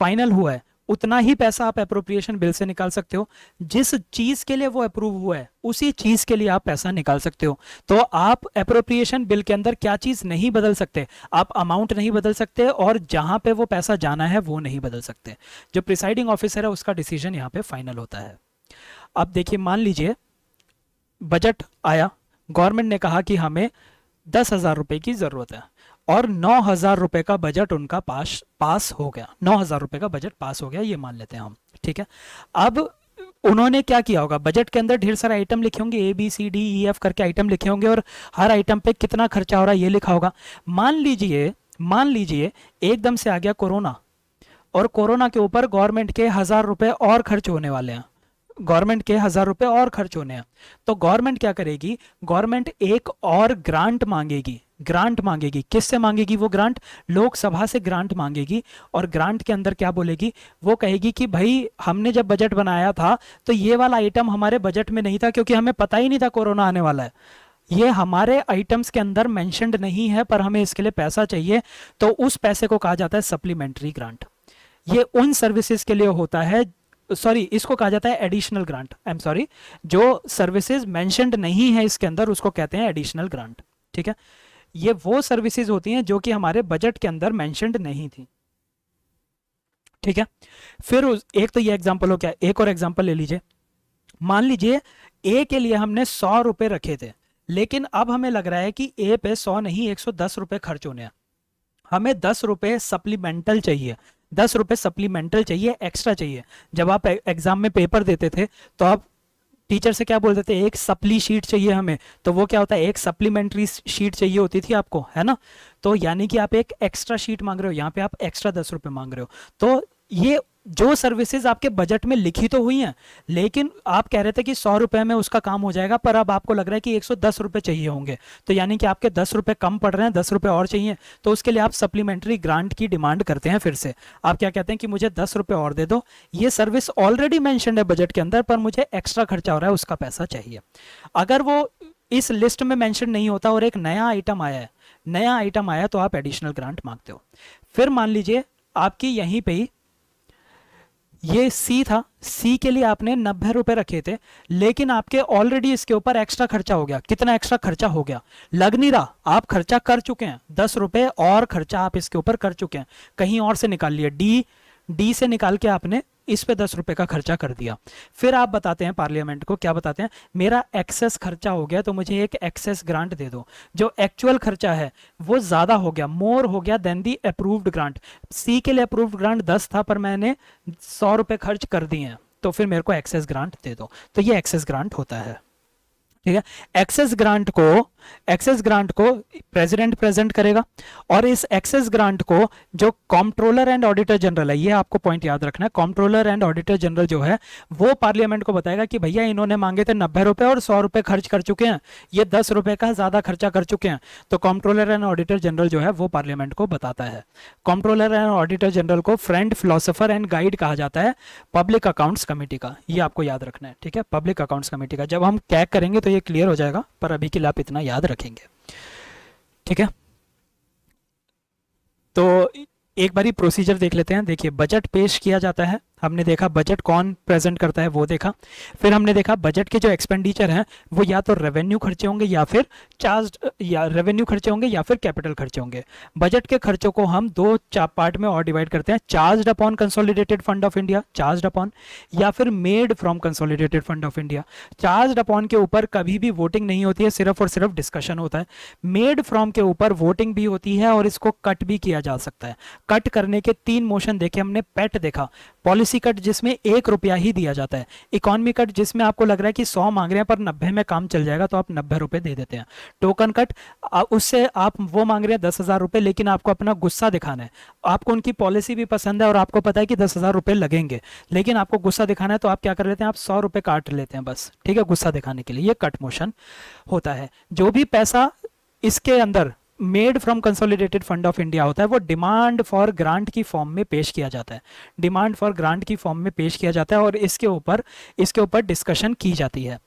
फाइनल हुआ है उतना ही पैसा आप अप्रोप्रिएशन बिल से निकाल सकते हो जिस चीज़ के लिए वो अप्रूव हुआ है उसी चीज़ के लिए आप पैसा निकाल सकते हो तो आप अप्रोप्रिएशन बिल के अंदर क्या चीज़ नहीं बदल सकते आप अमाउंट नहीं बदल सकते और जहां पे वो पैसा जाना है वो नहीं बदल सकते जो प्रिसाइडिंग ऑफिसर है उसका डिसीजन यहाँ पे फाइनल होता है अब देखिए मान लीजिए बजट आया गवर्नमेंट ने कहा कि हमें दस हज़ार रुपए की ज़रूरत है और नौ हजार रुपए का बजट उनका पास पास हो गया नौ हजार रुपए का बजट पास हो गया ये मान लेते हैं हम ठीक है अब उन्होंने क्या किया होगा बजट के अंदर ढेर सारे आइटम लिखे होंगे A B C D E F करके आइटम लिखे होंगे और हर आइटम पे कितना खर्चा हो रहा है ये लिखा होगा मान लीजिए मान लीजिए एकदम से आ गया कोरोना और कोरोना के ऊपर गवर्नमेंट के हज़ार रुपए और खर्च होने वाले हैं गवर्नमेंट के हज़ार रुपए और खर्च होने हैं तो गवर्नमेंट क्या करेगी गवर्नमेंट एक और ग्रांट मांगेगी ग्रांट मांगेगी किससे मांगेगी वो ग्रांट लोकसभा से ग्रांट मांगेगी और ग्रांट के अंदर क्या बोलेगी वो कहेगी कि भाई हमने जब बजट बनाया था तो ये वाला आइटम हमारे बजट में नहीं था क्योंकि हमें पता ही नहीं था कोरोना आने वाला है ये हमारे आइटम्स के अंदर मैंशनड नहीं है पर हमें इसके लिए पैसा चाहिए तो उस पैसे को कहा जाता है सप्लीमेंट्री ग्रांट ये उन सर्विसेज के लिए होता है सॉरी इसको कहा जाता है additional grant I am sorry जो सर्विसेज मैंशनड नहीं है इसके अंदर उसको कहते हैं एडिशनल ग्रांट ठीक है ये वो सर्विसेज होती हैं जो कि हमारे बजट के अंदर मैंशनड नहीं थी ठीक है फिर एक तो ये एग्जाम्पल हो क्या एक और एग्जाम्पल ले लीजिए मान लीजिए ए के लिए हमने सौ रुपए रखे थे लेकिन अब हमें लग रहा है कि ए पे सौ नहीं एक सौ दस रुपए खर्च होने हैं हमें दस रुपए सप्लीमेंटल चाहिए दस रुपए सप्लीमेंटल चाहिए एक्स्ट्रा चाहिए जब आप एग्ज़ाम e-, में पेपर देते थे तो आप टीचर से क्या बोलते थे एक सप्ली शीट चाहिए हमें तो वो क्या होता है एक सप्लीमेंट्री शीट चाहिए होती थी आपको है ना तो यानी कि आप एक एक्स्ट्रा शीट मांग रहे हो यहाँ पे आप एक्स्ट्रा दस रुपये मांग रहे हो तो ये जो सर्विसेज आपके बजट में लिखी तो हुई हैं लेकिन आप कह रहे थे कि सौ रुपये में उसका काम हो जाएगा पर अब आपको लग रहा है कि एक सौ दस रुपये चाहिए होंगे तो यानी कि आपके दस रुपये कम पड़ रहे हैं दस रुपये और चाहिए तो उसके लिए आप सप्लीमेंट्री ग्रांट की डिमांड करते हैं फिर से आप क्या कहते हैं कि मुझे दस रुपए और दे दो ये सर्विस ऑलरेडी मैंशन है बजट के अंदर पर मुझे एक्स्ट्रा खर्चा हो रहा है उसका पैसा चाहिए अगर वो इस लिस्ट में मैंशन नहीं होता और एक नया आइटम आया है नया आइटम आया तो आप एडिशनल ग्रांट मांगते हो फिर मान लीजिए आपकी यहीं पर ही ये सी था सी के लिए आपने नब्बे रुपए रखे थे लेकिन आपके ऑलरेडी इसके ऊपर एक्स्ट्रा खर्चा हो गया कितना एक्स्ट्रा खर्चा हो गया लग नहीं रहा आप खर्चा कर चुके हैं दस रुपए और खर्चा आप इसके ऊपर कर चुके हैं कहीं और से निकाल लिए डी डी से निकाल के आपने इस पे दस रुपए का खर्चा कर दिया फिर आप बताते हैं पार्लियामेंट को क्या बताते हैं मेरा एक्सेस खर्चा हो गया तो मुझे एक एक्सेस ग्रांट दे दो जो एक्चुअल खर्चा है वो ज़्यादा हो गया मोर हो गया देन दी अप्रूव्ड ग्रांट सी के लिए अप्रूव्ड ग्रांट दस था पर मैंने सौ रुपए खर्च कर दिए हैं तो फिर मेरे को एक्सेस ग्रांट दे दो तो ये एक्सेस ग्रांट होता है ठीक है एक्सेस ग्रांट को एक्सेस ग्रांट को प्रेसिडेंट प्रेजेंट करेगा और इस एक्सेस ग्रांट को जो कॉम्प्ट्रोलर एंड ऑडिटर जनरल है ये आपको पॉइंट याद रखना है कॉम्प्ट्रोलर एंड ऑडिटर जनरल जो है वो पार्लियामेंट को बताएगा कि भैया इन्होंने मांगे थे नब्बे रुपए और सौ रुपए खर्च कर चुके हैं ये दस रुपए का ज़्यादा खर्चा कर चुके हैं तो कॉम्प्ट्रोलर एंड ऑडिटर जनरल जो है वो पार्लियामेंट को बताता है कॉम्प्ट्रोलर एंड ऑडिटर जनरल को फ्रेंड फिलोसफर एंड गाइड कहा जाता है पब्लिक अकाउंट्स कमेटी का ये आपको याद रखना है ठीक है पब्लिक अकाउंट्स कमेटी का जब हम कैक करेंगे तो ये क्लियर हो जाएगा पर अभी के लिए आप इतना याद रखेंगे ठीक है तो एक बारी प्रोसीजर देख लेते हैं देखिए बजट पेश किया जाता है हमने देखा बजट कौन प्रेजेंट करता है वो देखा फिर हमने देखा बजट के जो एक्सपेंडिचर हैं वो या तो रेवेन्यू खर्चे होंगे या फिर चार्ज या रेवेन्यू खर्चे होंगे या फिर कैपिटल खर्चे होंगे बजट के खर्चों को हम दो पार्ट में और डिवाइड करते हैं charge upon consolidated fund of India charge upon या फिर made from consolidated fund of India charge upon के ऊपर कभी भी वोटिंग नहीं होती है सिर्फ और सिर्फ डिस्कशन होता है मेड फ्रॉम के ऊपर वोटिंग भी होती है और इसको कट भी किया जा सकता है कट करने के तीन मोशन देखे हमने पेट देखा पॉलिसी बेसिक कट जिसमें एक रुपया ही दिया जाता है इकोनॉमी कट जिसमें आपको लग रहा है कि सौ मांग रहे हैं पर नब्बे में काम चल जाएगा तो आप नब्बे रुपए दे देते हैं टोकन कट उससे आप वो मांग रहे हैं दस हज़ार रुपए लेकिन आपको अपना गुस्सा दिखाना है आपको उनकी पॉलिसी भी पसंद है और आपको पता है कि दस हज़ार रुपए लगेंगे लेकिन आपको गुस्सा दिखाना है तो आप क्या कर लेते हैं आप सौ रुपए काट लेते हैं बस ठीक है गुस्सा दिखाने के लिए ये कट मोशन होता है जो भी पैसा इसके अंदर made from consolidated fund of India होता है वो डिमांड फॉर ग्रांट की फॉर्म में पेश किया जाता है डिमांड फॉर ग्रांट की फॉर्म में पेश किया जाता है और इसके ऊपर इसके ऊपर डिस्कशन की जाती है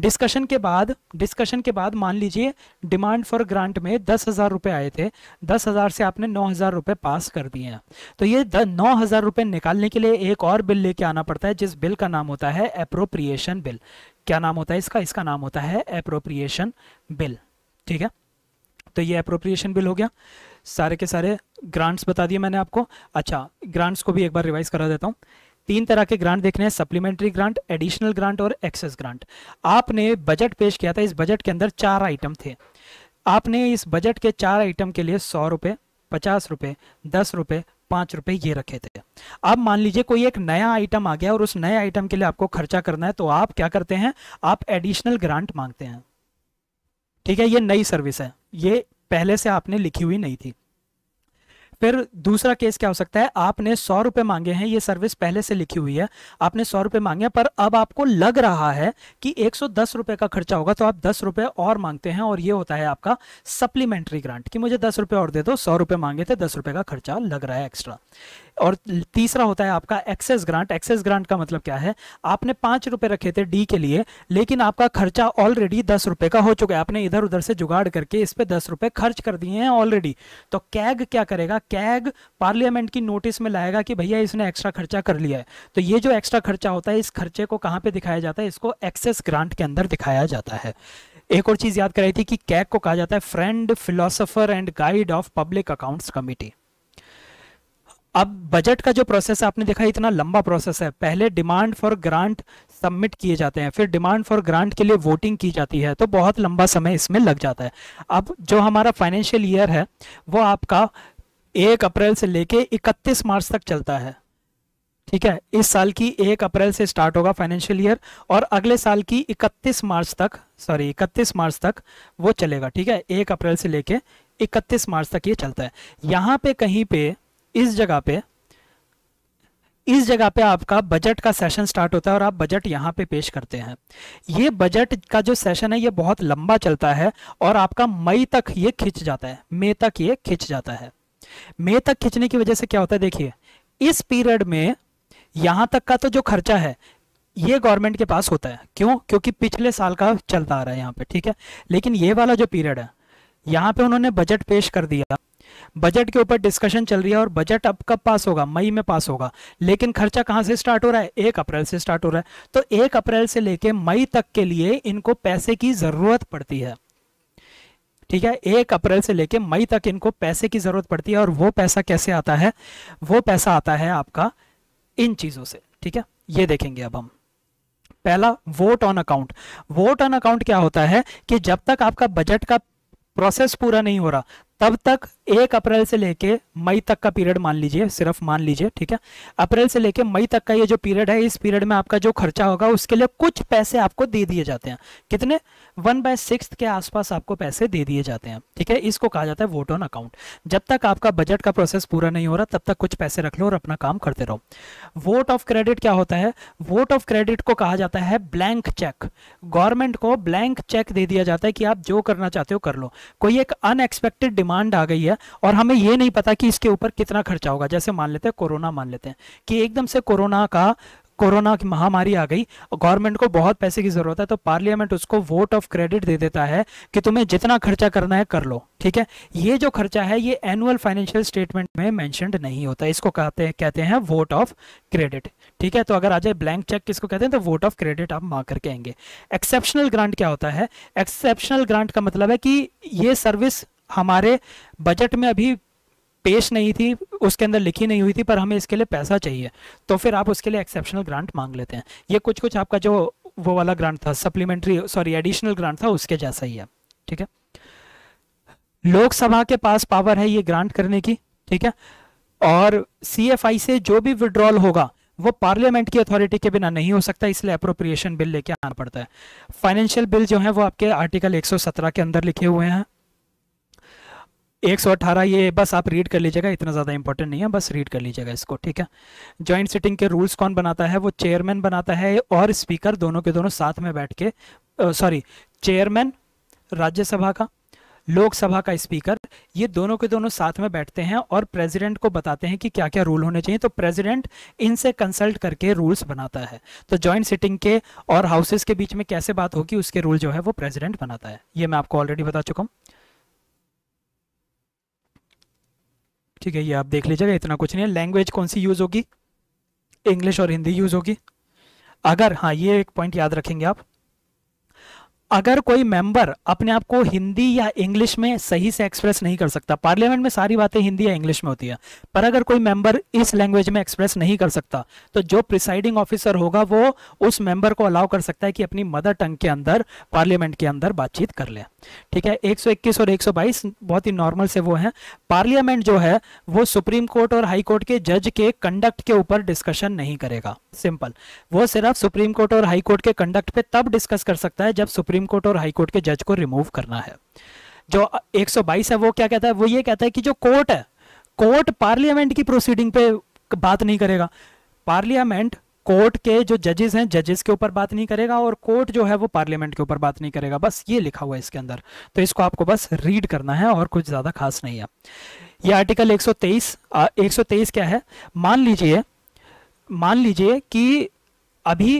डिस्कशन के बाद डिस्कशन के बाद मान लीजिए डिमांड फॉर ग्रांट में दस हज़ार रुपये आए थे दस हज़ार से आपने नौ हज़ार रुपये पास कर दिए हैं तो ये द, नौ हज़ार रुपये निकालने के लिए एक और बिल लेके आना पड़ता है जिस बिल का नाम होता है अप्रोप्रिएशन बिल क्या नाम होता है इसका इसका नाम होता है अप्रोप्रिएशन बिल ठीक है तो ये अप्रोप्रिएशन बिल हो गया सारे के सारे ग्रांट्स बता दिए मैंने आपको अच्छा ग्रांट्स को भी एक बार रिवाइज करा देता हूँ तीन तरह के ग्रांट देखने हैं सप्लीमेंट्री ग्रांट एडिशनल ग्रांट और एक्सेस ग्रांट आपने बजट पेश किया था इस बजट के अंदर चार आइटम थे आपने इस बजट के चार आइटम के लिए सौ रुपये पचास रुपये दस रुपये पाँच रुपये ये रखे थे अब मान लीजिए कोई एक नया आइटम आ गया और उस नए आइटम के लिए आपको खर्चा करना है तो आप क्या करते हैं आप एडिशनल ग्रांट मांगते हैं ठीक है ये नई सर्विस है ये पहले से आपने लिखी हुई नहीं थी फिर दूसरा केस क्या हो सकता है आपने सौ रुपए मांगे हैं ये सर्विस पहले से लिखी हुई है आपने सौ रुपए मांगे पर अब आपको लग रहा है कि एक सौ दस रुपए का खर्चा होगा तो आप दस रुपए और मांगते हैं और ये होता है आपका सप्लीमेंट्री ग्रांट कि मुझे दस रुपए और दे दो सौ रुपए मांगे थे दस रुपए का खर्चा लग रहा है एक्स्ट्रा और तीसरा होता है आपका एक्सेस ग्रांट एक्सेस ग्रांट का मतलब क्या है आपने पांच रुपए रखे थे डी के लिए लेकिन आपका खर्चा ऑलरेडी दस रुपए का हो चुका है आपने इधर उधर से जुगाड़ करके इस पर दस रुपए खर्च कर दिए हैं ऑलरेडी तो कैग क्या करेगा कैग पार्लियामेंट की नोटिस में लाएगा कि भैया इसने एक्स्ट्रा खर्चा कर लिया है तो ये जो एक्स्ट्रा खर्चा होता है इस खर्चे को कहाँ पर दिखाया जाता है इसको एक्सेस ग्रांट के अंदर दिखाया जाता है एक और चीज़ याद कराई थी कि कैग को कहा जाता है friend philosopher and guide of public accounts committee अब बजट का जो प्रोसेस है आपने देखा इतना लंबा प्रोसेस है पहले डिमांड फॉर ग्रांट सबमिट किए जाते हैं फिर डिमांड फॉर ग्रांट के लिए वोटिंग की जाती है तो बहुत लंबा समय इसमें लग जाता है अब जो हमारा फाइनेंशियल ईयर है वो आपका एक अप्रैल से लेके 31 मार्च तक चलता है ठीक है इस साल की एक अप्रैल से स्टार्ट होगा फाइनेंशियल ईयर और अगले साल की 31 मार्च तक सॉरी 31 मार्च तक वो चलेगा ठीक है एक अप्रैल से लेके 31 मार्च तक ये चलता है यहां पे कहीं पे इस जगह पे इस जगह पे आपका बजट का सेशन स्टार्ट होता है और आप बजट यहाँ पे पेश करते हैं ये बजट का जो सेशन है ये बहुत लंबा चलता है और आपका मई तक ये खिंच जाता है मई तक ये खिंच जाता है मई तक खिंचने की वजह से क्या होता है देखिए इस पीरियड में यहाँ तक का तो जो खर्चा है ये गवर्नमेंट के पास होता है क्यों क्योंकि पिछले साल का चलता आ रहा है यहाँ पे ठीक है लेकिन ये वाला जो पीरियड है यहाँ पे उन्होंने बजट पेश कर दिया बजट के ऊपर डिस्कशन चल रही है और बजट अब कब पास होगा मई में पास होगा लेकिन खर्चा कहां से स्टार्ट हो रहा है एक अप्रैल से स्टार्ट हो रहा है तो एक अप्रैल से लेके मई तक के लिए इनको पैसे की ज़रूरत पड़ती है ठीक है एक अप्रैल से लेके मई तक इनको पैसे की ज़रूरत पड़ती है और वो पैसा कैसे आता है वो पैसा आता है आपका इन चीज़ों से ठीक है ये देखेंगे अब हम पहला vote on account vote on account क्या होता है कि जब तक आपका बजट का प्रोसेस पूरा नहीं हो रहा तब तक एक अप्रैल से लेके मई तक का पीरियड मान लीजिए सिर्फ मान लीजिए ठीक है अप्रैल से लेके मई तक का ये जो पीरियड है इस पीरियड में आपका जो खर्चा होगा उसके लिए कुछ पैसे आपको दे दिए जाते हैं कितने वन बाय सिक्स के आसपास आपको पैसे दे दिए जाते हैं ठीक है इसको कहा जाता है वोट ऑन अकाउंट जब तक आपका बजट का प्रोसेस पूरा नहीं हो रहा तब तक कुछ पैसे रख लो और अपना काम करते रहो वोट ऑफ क्रेडिट क्या होता है वोट ऑफ क्रेडिट को कहा जाता है ब्लैंक चेक गवर्नमेंट को ब्लैंक चेक दे दिया जाता है कि आप जो करना चाहते हो कर लो कोई एक अनएक्सपेक्टेड डिमांड आ गई है और हमें ये नहीं पता कि इसके ऊपर कितना खर्चा होगा जैसे मान लेते हैं कोरोना मान लेते हैं कि एकदम से कोरोना का कोरोना की महामारी आ गई गवर्नमेंट को बहुत पैसे की ज़रूरत है तो पार्लियामेंट उसको वोट ऑफ क्रेडिट दे देता है कि तुम्हें जितना खर्चा करना है कर लो ठीक है ये जो खर्चा है ये एनुअल फाइनेंशियल स्टेटमेंट में मैंशनड नहीं होता इसको कहते हैं कहते हैं वोट ऑफ क्रेडिट ठीक है तो अगर आ जाए ब्लैंक चेक किसको कहते हैं तो वोट ऑफ क्रेडिट आप मांग करके आएंगे एक्सेप्शनल ग्रांट क्या होता है एक्सेप्शनल ग्रांट का मतलब है कि ये सर्विस हमारे बजट में अभी पेश नहीं थी उसके अंदर लिखी नहीं हुई थी पर हमें इसके लिए पैसा चाहिए तो फिर आप उसके लिए एक्सेप्शनल ग्रांट मांग लेते हैं ये कुछ कुछ आपका जो वो वाला ग्रांट था सप्लीमेंट्री सॉरी एडिशनल ग्रांट था उसके जैसा ही है ठीक है लोकसभा के पास पावर है ये ग्रांट करने की ठीक है और सी से जो भी विड्रॉल होगा वो पार्लियामेंट की अथॉरिटी के बिना नहीं हो सकता इसलिए अप्रोप्रिएशन बिल लेके आना पड़ता है फाइनेंशियल बिल जो है वो आपके आर्टिकल 117 के अंदर लिखे हुए हैं एक सौ अठारह ये बस आप रीड कर लीजिएगा इतना ज़्यादा इंपॉर्टेंट नहीं है बस रीड कर लीजिएगा इसको ठीक है जॉइंट सिटिंग के रूल्स कौन बनाता है वो चेयरमैन बनाता है और स्पीकर दोनों के दोनों साथ में बैठ के सॉरी चेयरमैन राज्यसभा का लोकसभा का स्पीकर ये दोनों के दोनों साथ में बैठते हैं और प्रेसिडेंट को बताते हैं कि क्या क्या रूल होने चाहिए तो प्रेसिडेंट इनसे कंसल्ट करके रूल्स बनाता है तो जॉइंट सिटिंग के और हाउसेस के बीच में कैसे बात होगी उसके रूल जो है वो प्रेसिडेंट बनाता है ये मैं आपको ऑलरेडी बता चुका हूँ ठीक है ये आप देख लीजिएगा इतना कुछ नहीं है लैंग्वेज कौन सी यूज़ होगी इंग्लिश और हिंदी यूज़ होगी अगर हाँ ये एक पॉइंट याद रखेंगे आप अगर कोई मेंबर अपने आप को हिंदी या इंग्लिश में सही से एक्सप्रेस नहीं कर सकता पार्लियामेंट में सारी बातें हिंदी या इंग्लिश में होती है पर अगर कोई मेंबर इस लैंग्वेज में एक्सप्रेस नहीं कर सकता तो जो प्रिसाइडिंग ऑफिसर होगा वो उस मेंबर को अलाउ कर सकता है कि अपनी मदर टंग के अंदर पार्लियामेंट के अंदर बातचीत कर ले ठीक है एक और एक बहुत ही नॉर्मल से वो है पार्लियामेंट जो है वो सुप्रीम कोर्ट और हाई कोर्ट के जज के कंडक्ट के ऊपर डिस्कशन नहीं करेगा सिंपल वो सिर्फ सुप्रीम कोर्ट और हाई कोर्ट के कंडक्ट पे तब डिस्कस कर सकता है जब सुप्रीम सुप्रीम कोर्ट और हाई कोर्ट के जज को रिमूव करना है जो 122 है वो क्या कहता है वो ये कहता है कि जो कोर्ट है कोर्ट पार्लियामेंट की प्रोसीडिंग पे बात नहीं करेगा पार्लियामेंट कोर्ट के जो जजेस हैं जजेस के ऊपर बात नहीं करेगा और कोर्ट जो है वो पार्लियामेंट के ऊपर बात नहीं करेगा बस ये लिखा हुआ है इसके अंदर तो इसको आपको बस रीड करना है और कुछ ज़्यादा खास नहीं है ये आर्टिकल 123 123 क्या है मान लीजिए मान लीजिए कि अभी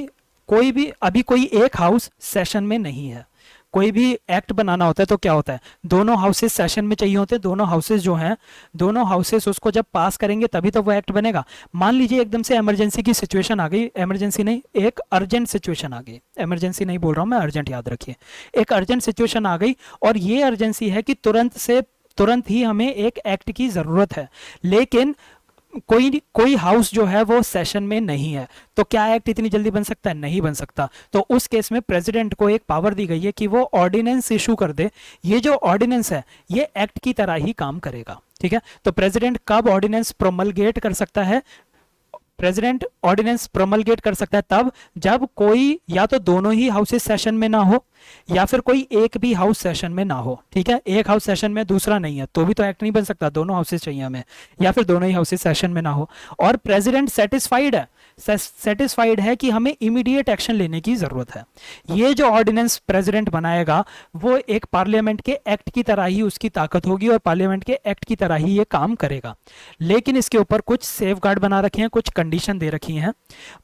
कोई भी अभी कोई एक हाउस सेशन में नहीं है कोई भी एक्ट बनाना होता है तो क्या होता है दोनों हाउसेस सेशन में चाहिए होते हैं दोनों हाउसेस जो हैं दोनों हाउसेस उसको जब पास करेंगे तभी तो वो एक्ट बनेगा मान लीजिए एकदम से इमरजेंसी की सिचुएशन आ गई इमरजेंसी नहीं एक अर्जेंट सिचुएशन आ गई इमरजेंसी नहीं बोल रहा हूँ मैं अर्जेंट याद रखिए एक अर्जेंट सिचुएशन आ गई और ये अर्जेंसी है कि तुरंत से तुरंत ही हमें एक एक्ट की ज़रूरत है लेकिन कोई कोई हाउस जो है वो सेशन में नहीं है तो क्या एक्ट इतनी जल्दी बन सकता है नहीं बन सकता तो उस केस में प्रेसिडेंट को एक पावर दी गई है कि वो ऑर्डिनेंस इशू कर दे ये जो ऑर्डिनेंस है ये एक्ट की तरह ही काम करेगा ठीक है तो प्रेसिडेंट कब ऑर्डिनेंस प्रोमलगेट कर सकता है प्रेसिडेंट ऑर्डिनेंस प्रोमलगेट कर सकता है तब जब कोई या तो दोनों ही हाउसेस सेशन में ना हो या फिर कोई एक भी हाउस सेशन में ना हो ठीक है एक हाउस सेशन में दूसरा नहीं है तो भी तो एक्ट नहीं बन सकता दोनों हाउसेस चाहिए हमें या फिर दोनों ही हाउसेस सेशन में ना हो और प्रेसिडेंट सेटिस्फाइड है सेटिस्फाइड है कि हमें इमीडिएट एक्शन लेने की ज़रूरत है ये जो ऑर्डिनेंस प्रेसिडेंट बनाएगा वो एक पार्लियामेंट के एक्ट की तरह ही उसकी ताकत होगी और पार्लियामेंट के एक्ट की तरह ही ये काम करेगा लेकिन इसके ऊपर कुछ सेफ बना रखे हैं कुछ कंडीशन दे रखी हैं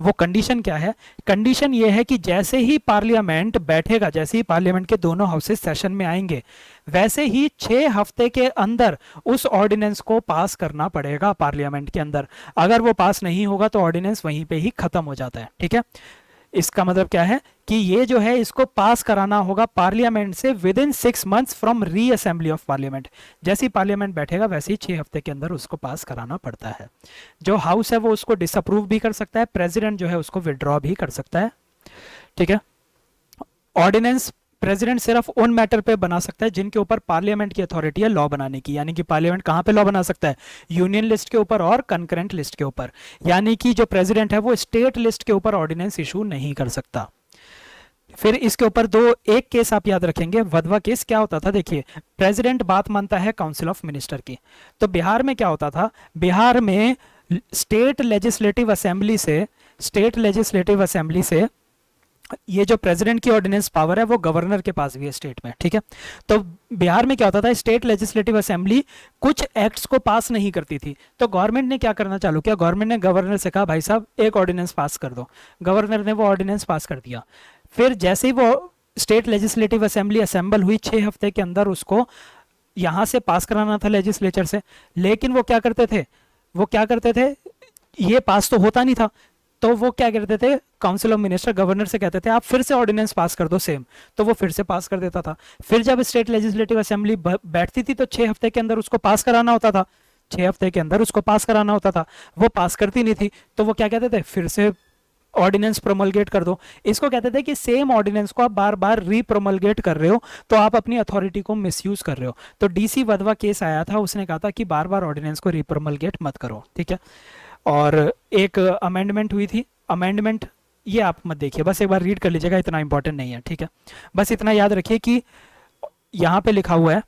वो कंडीशन क्या है कंडीशन ये है कि जैसे ही पार्लियामेंट बैठेगा जैसे ही पार्लियामेंट के दोनों हाउसेज सेशन में आएंगे वैसे ही छह हफ्ते के अंदर उस ऑर्डिनेंस को पास करना पड़ेगा पार्लियामेंट के अंदर अगर वो पास नहीं होगा तो ऑर्डिनेंस वहीं पे ही ख़त्म हो जाता है ठीक है इसका मतलब क्या है कि ये जो है इसको पास कराना होगा पार्लियामेंट से within six months from reassembly of parliament जैसी पार्लियामेंट बैठेगा वैसे ही छह हफ्ते के अंदर उसको पास कराना पड़ता है जो हाउस है वो उसको डिसअप्रूव भी कर सकता है प्रेसिडेंट जो है उसको विदड्रॉ भी कर सकता है ठीक है ऑर्डिनेंस प्रेसिडेंट सिर्फ उन मैटर पे बना सकता है जिनके ऊपर पार्लियामेंट की अथॉरिटी है लॉ बनाने की यानी कि पार्लियामेंट कहां पे लॉ बना सकता है यूनियन लिस्ट के ऊपर और कंकरेंट लिस्ट के ऊपर यानी कि जो प्रेसिडेंट है वो स्टेट लिस्ट के ऊपर ऑर्डिनेंस इशू नहीं कर सकता फिर इसके ऊपर दो एक केस आप याद रखेंगे वधवा केस क्या होता था देखिए प्रेसिडेंट बात मानता है काउंसिल ऑफ मिनिस्टर की तो बिहार में क्या होता था बिहार में state legislative assembly state legislative legislative assembly से ये जो प्रेसिडेंट की ऑर्डिनेंस पावर है वो गवर्नर के पास भी है स्टेट में ठीक है तो बिहार में क्या होता था स्टेट लेजिस्लेटिव असेंबली कुछ एक्ट्स को पास नहीं करती थी तो गवर्नमेंट ने क्या करना चालू किया गवर्नमेंट ने गवर्नर से कहा भाई साहब एक ऑर्डिनेंस पास कर दो गवर्नर ने वो ऑर्डिनेंस पास कर दिया फिर जैसे ही वो स्टेट लेजिस्लेटिव असेंबली असेंबल हुई छह हफ्ते के अंदर उसको यहां से पास कराना था लेजिस्लेचर से लेकिन वो क्या करते थे वो क्या करते थे ये पास तो होता नहीं था तो वो क्या करते थे काउंसिल ऑफ मिनिस्टर गवर्नर से कहते थे आप फिर से ऑर्डिनेंस पास कर दो सेम तो वो फिर से पास कर देता था फिर जब स्टेट लेजिस्लेटिव असेंबली बैठती थी तो छह हफ्ते के अंदर उसको पास कराना होता था छह हफ्ते के अंदर उसको पास कराना होता था वो पास करती नहीं थी तो वो क्या कहते थे फिर से ऑर्डिनेंस प्रोमलगेट कर दो इसको कहते थे कि सेम ऑर्डिनेंस को आप बार बार रीप्रोमलगेट कर रहे हो तो आप अपनी अथॉरिटी को मिसयूज कर रहे हो तो डीसी वधवा केस आया था उसने कहा था कि बार बार ऑर्डिनेंस को रीप्रोमलगेट मत करो ठीक है और एक अमेंडमेंट हुई थी अमेंडमेंट ये आप मत देखिए बस एक बार रीड कर लीजिएगा इतना इंपॉर्टेंट नहीं है ठीक है बस इतना याद रखिए कि यहाँ पे लिखा हुआ है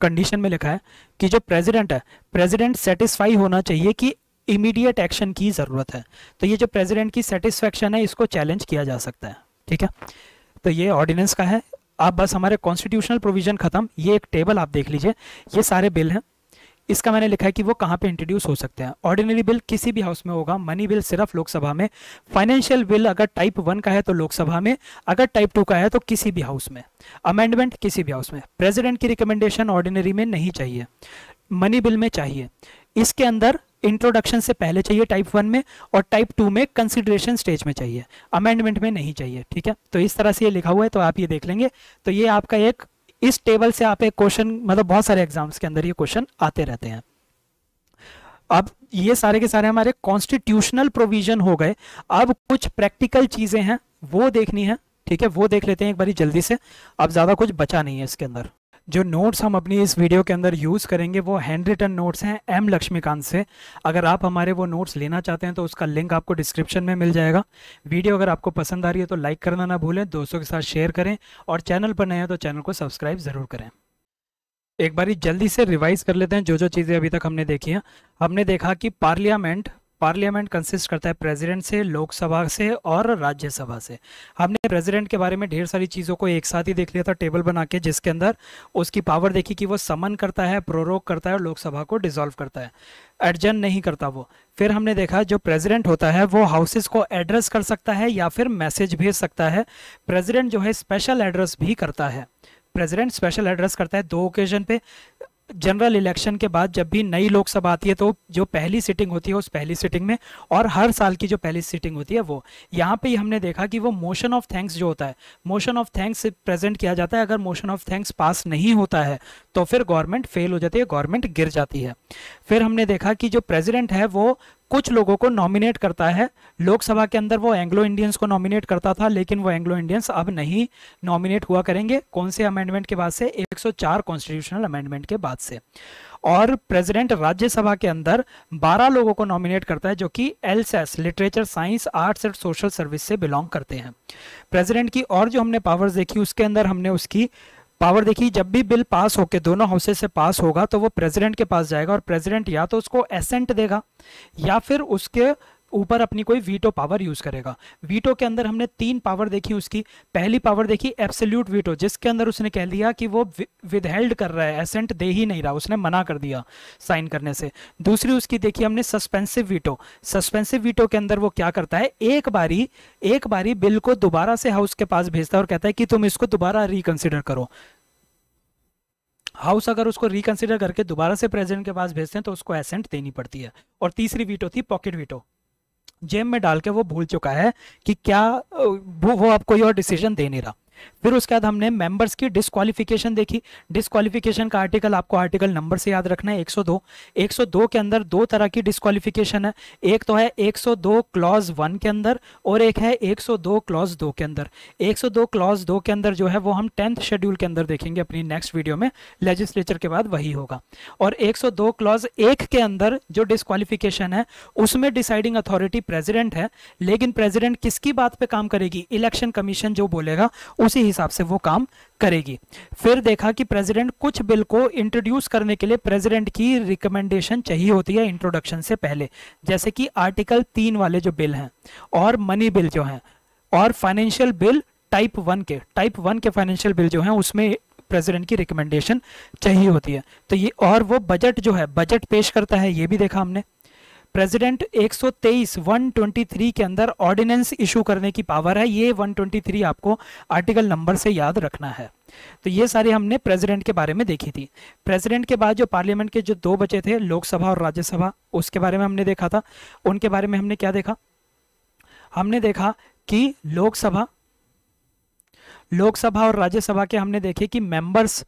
कंडीशन में लिखा है कि जो प्रेसिडेंट है प्रेसिडेंट सेटिस्फाई होना चाहिए कि इमीडिएट एक्शन की ज़रूरत है तो ये जो प्रेसिडेंट की सेटिस्फेक्शन है इसको चैलेंज किया जा सकता है ठीक है तो ये ऑर्डिनेंस का है आप बस हमारे कॉन्स्टिट्यूशनल प्रोविजन ख़त्म ये एक टेबल आप देख लीजिए ये सारे बिल हैं इसका मैंने लिखा है कि वो कहाँ पे इंट्रोड्यूस हो सकते हैं ऑर्डिनरी बिल किसी भी हाउस में होगा मनी बिल सिर्फ लोकसभा में फाइनेंशियल बिल अगर टाइप वन का है तो लोकसभा में अगर टाइप टू का है तो किसी भी हाउस में अमेंडमेंट किसी भी हाउस में प्रेजिडेंट की रिकमेंडेशन ऑर्डिनरी में नहीं चाहिए मनी बिल में चाहिए इसके अंदर इंट्रोडक्शन से पहले चाहिए टाइप वन में और टाइप टू में कंसिडरेशन स्टेज में चाहिए अमेंडमेंट में नहीं चाहिए ठीक है तो इस तरह से ये लिखा हुआ है तो आप ये देख लेंगे तो ये आपका एक इस टेबल से आप एक क्वेश्चन मतलब बहुत सारे एग्जाम्स के अंदर ये क्वेश्चन आते रहते हैं अब ये सारे के सारे हमारे कॉन्स्टिट्यूशनल प्रोविजन हो गए अब कुछ प्रैक्टिकल चीज़ें हैं वो देखनी है ठीक है वो देख लेते हैं एक बारी जल्दी से अब ज़्यादा कुछ बचा नहीं है इसके अंदर जो नोट्स हम अपनी इस वीडियो के अंदर यूज़ करेंगे वो हैंड रिटन नोट्स हैं एम लक्ष्मीकांत से अगर आप हमारे वो नोट्स लेना चाहते हैं तो उसका लिंक आपको डिस्क्रिप्शन में मिल जाएगा वीडियो अगर आपको पसंद आ रही है तो लाइक करना ना भूलें दोस्तों के साथ शेयर करें और चैनल पर नए हैं तो चैनल को सब्सक्राइब ज़रूर करें एक बारी जल्दी से रिवाइज कर लेते हैं जो जो चीज़ें अभी तक हमने देखी हैं हमने देखा कि पार्लियामेंट पार्लियामेंट कंसिस्ट करता है प्रेसिडेंट से लोकसभा से और राज्यसभा से हमने प्रेसिडेंट के बारे में ढेर सारी चीज़ों को एक साथ ही देख लिया था टेबल बना के जिसके अंदर उसकी पावर देखी कि वो समन करता है प्रोरोग करता है और लोकसभा को डिसॉल्व करता है एडजन नहीं करता वो फिर हमने देखा जो प्रेसिडेंट होता है वो हाउसेस को एड्रेस कर सकता है या फिर मैसेज भेज सकता है प्रेजिडेंट जो है स्पेशल एड्रेस भी करता है प्रेसिडेंट स्पेशल एड्रेस करता है दो ओकेजन पे जनरल इलेक्शन के बाद जब भी नई लोकसभा आती है तो जो पहली सिटिंग होती है उस पहली सिटिंग में और हर साल की जो पहली सिटिंग होती है वो यहाँ पे हमने देखा कि वो मोशन ऑफ थैंक्स जो होता है मोशन ऑफ थैंक्स प्रेजेंट किया जाता है अगर मोशन ऑफ थैंक्स पास नहीं होता है तो फिर गवर्नमेंट फेल हो जाती है गवर्नमेंट गिर जाती है फिर हमने देखा कि जो प्रेजिडेंट है वो कुछ लोगों को नॉमिनेट करता है लोकसभा के अंदर वो एंग्लो इंडियंस को नॉमिनेट करता था लेकिन वो एंग्लो इंडियंस अब नहीं नॉमिनेट हुआ करेंगे कौन से अमेंडमेंट के बाद से 104 कॉन्स्टिट्यूशनल अमेंडमेंट के बाद से और प्रेसिडेंट राज्यसभा के अंदर 12 लोगों को नॉमिनेट करता है जो कि excels literature science arts and social service से बिलोंग करते हैं प्रेजिडेंट की और जो हमने पावर्स देखी उसके अंदर हमने उसकी पावर देखिए जब भी बिल पास होकर दोनों हाउसेज से पास होगा तो वो प्रेसिडेंट के पास जाएगा और प्रेसिडेंट या तो उसको एसेंट देगा या फिर उसके ऊपर अपनी कोई वीटो पावर यूज़ करेगा वीटो के अंदर हमने तीन पावर देखी उसकी पहली पावर देखी एब्सोल्यूट वीटो जिसके अंदर उसने कह दिया कि वो विदहेल्ड कर रहा है एसेंट दे ही नहीं रहा उसने मना कर दिया साइन करने से दूसरी उसकी देखी हमने सस्पेंसिव वीटो सस्पेंसिव वीटो के अंदर वो क्या करता है एक बारी एक बारी बिल को दोबारा से हाउस के पास भेजता है और कहता है कि तुम इसको दोबारा रिकन्सिडर करो हाउस अगर उसको रिकन्सिडर करके दोबारा से प्रेजिडेंट के पास भेजते हैं तो उसको एसेंट देनी पड़ती है और तीसरी वीटो थी पॉकेट वीटो जेम में डाल के वो भूल चुका है कि क्या वो वो अब कोई और डिसीजन दे नहीं रहा फिर उसके बाद हमने मेंबर्स की डिस्कालिफिकेशन देखी डिस्कालिफिकेशन का आर्टिकल आपको आर्टिकल नंबर से याद रखना है 102 102 के अंदर दो तरह की डिस्कालिफिकेशन है एक तो है 102 सौ दो क्लॉज वन के अंदर और एक है 102 सौ दो क्लॉज दो के अंदर 102 सौ दो क्लॉज दो के अंदर जो है वो हम टेंथ शेड्यूल के अंदर देखेंगे अपनी नेक्स्ट वीडियो में लेजिस्लेचर के बाद वही होगा और एक क्लॉज एक के अंदर जो डिस्कालिफिकेशन है उसमें डिसाइडिंग अथॉरिटी प्रेजिडेंट है लेकिन प्रेजिडेंट किसकी बात पर काम करेगी इलेक्शन कमीशन जो बोलेगा उसी हिसाब से वो काम करेगी फिर देखा कि प्रेसिडेंट कुछ बिल को इंट्रोड्यूस करने के लिए प्रेसिडेंट की रिकमेंडेशन चाहिए होती है इंट्रोडक्शन से पहले जैसे कि आर्टिकल तीन वाले जो बिल हैं और मनी बिल जो हैं और फाइनेंशियल बिल टाइप वन के टाइप वन के फाइनेंशियल बिल जो हैं उसमें प्रेसिडेंट की रिकमेंडेशन चाहिए होती है तो ये और वो बजट जो है बजट पेश करता है ये भी देखा हमने प्रेसिडेंट 123 123 के अंदर ऑर्डिनेंस इशू करने की पावर है ये 123 आपको आर्टिकल नंबर से याद रखना है तो ये सारी हमने प्रेसिडेंट के बारे में देखी थी प्रेसिडेंट के बाद जो पार्लियामेंट के जो दो बचे थे लोकसभा और राज्यसभा उसके बारे में हमने देखा था उनके बारे में हमने क्या देखा हमने देखा कि लोकसभा लोकसभा और राज्यसभा के हमने देखे कि मेंबर्स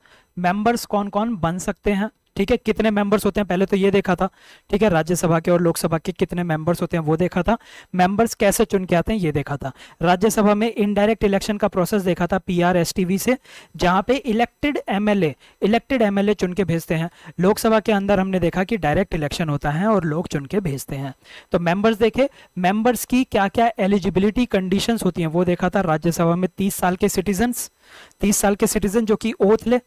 मेंबर्स कौन कौन बन सकते हैं ठीक है कितने मेंबर्स होते हैं पहले तो ये देखा था ठीक है राज्यसभा के और लोकसभा के कितने मेंबर्स होते हैं वो देखा था मेंबर्स कैसे चुन के आते हैं ये देखा था राज्यसभा में इनडायरेक्ट इलेक्शन का प्रोसेस देखा था पीआरएसटीवी से जहां पे इलेक्टेड एमएलए इलेक्टेड एमएलए चुन के भेजते हैं लोकसभा के अंदर हमने देखा कि डायरेक्ट इलेक्शन होता है और लोग चुन के भेजते हैं तो मेंबर्स देखे मेंबर्स की क्या क्या एलिजिबिलिटी कंडीशन होती है वो देखा था राज्यसभा में तीस साल के सिटीजन तीस साल के सिटीजन जो कि ओथ ले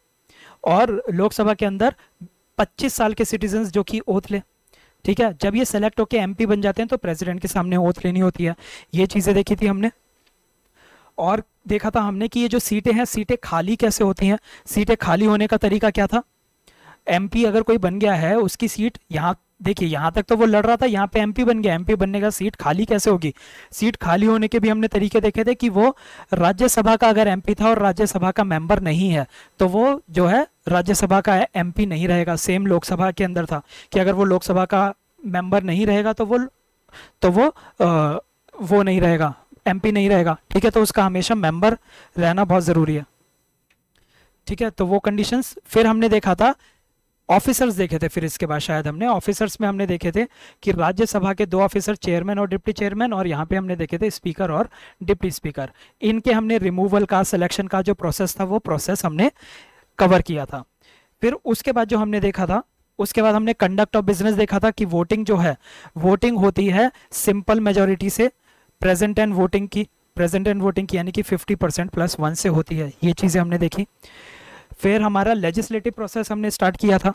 और लोकसभा के अंदर 25 साल के सिटीजन जो कि ओथ ले ठीक है जब ये सेलेक्ट होकर एमपी बन जाते हैं तो प्रेसिडेंट के सामने ओथ लेनी होती है ये चीज़ें देखी थी हमने और देखा था हमने कि ये जो सीटें हैं सीटें खाली कैसे होती हैं सीटें खाली होने का तरीका क्या था एमपी अगर कोई बन गया है उसकी सीट यहाँ देखिए यहाँ तक तो वो लड़ रहा था यहाँ पे एमपी बन गया एमपी बनने का सीट खाली कैसे होगी सीट खाली होने के भी हमने तरीके देखे थे कि वो राज्यसभा का अगर एमपी था और राज्यसभा का मेंबर नहीं है तो वो जो है राज्यसभा का एमपी नहीं रहेगा सेम लोकसभा के अंदर था कि अगर वो लोकसभा का मेंबर नहीं रहेगा तो वो तो वो आ, वो नहीं रहेगा एमपी नहीं रहेगा ठीक है तो उसका हमेशा मेंबर रहना बहुत ज़रूरी है ठीक है तो वो कंडीशंस फिर हमने देखा था ऑफिसर्स देखे थे फिर इसके बाद शायद हमने ऑफिसर्स में हमने देखे थे कि राज्यसभा के दो ऑफिसर चेयरमैन और डिप्टी चेयरमैन और यहाँ पे हमने देखे थे स्पीकर और डिप्टी स्पीकर इनके हमने रिमूवल का सिलेक्शन का जो प्रोसेस था वो प्रोसेस हमने कवर किया था फिर उसके बाद जो हमने देखा था उसके बाद हमने कंडक्ट ऑफ बिजनेस देखा था कि वोटिंग जो है वोटिंग होती है सिंपल मेजोरिटी से प्रेजेंट एंड वोटिंग की प्रेजेंट एंड वोटिंग की यानी कि 50 परसेंट प्लस वन से होती है ये चीज़ें हमने देखी फिर हमारा लेजिस्लेटिव प्रोसेस हमने स्टार्ट किया था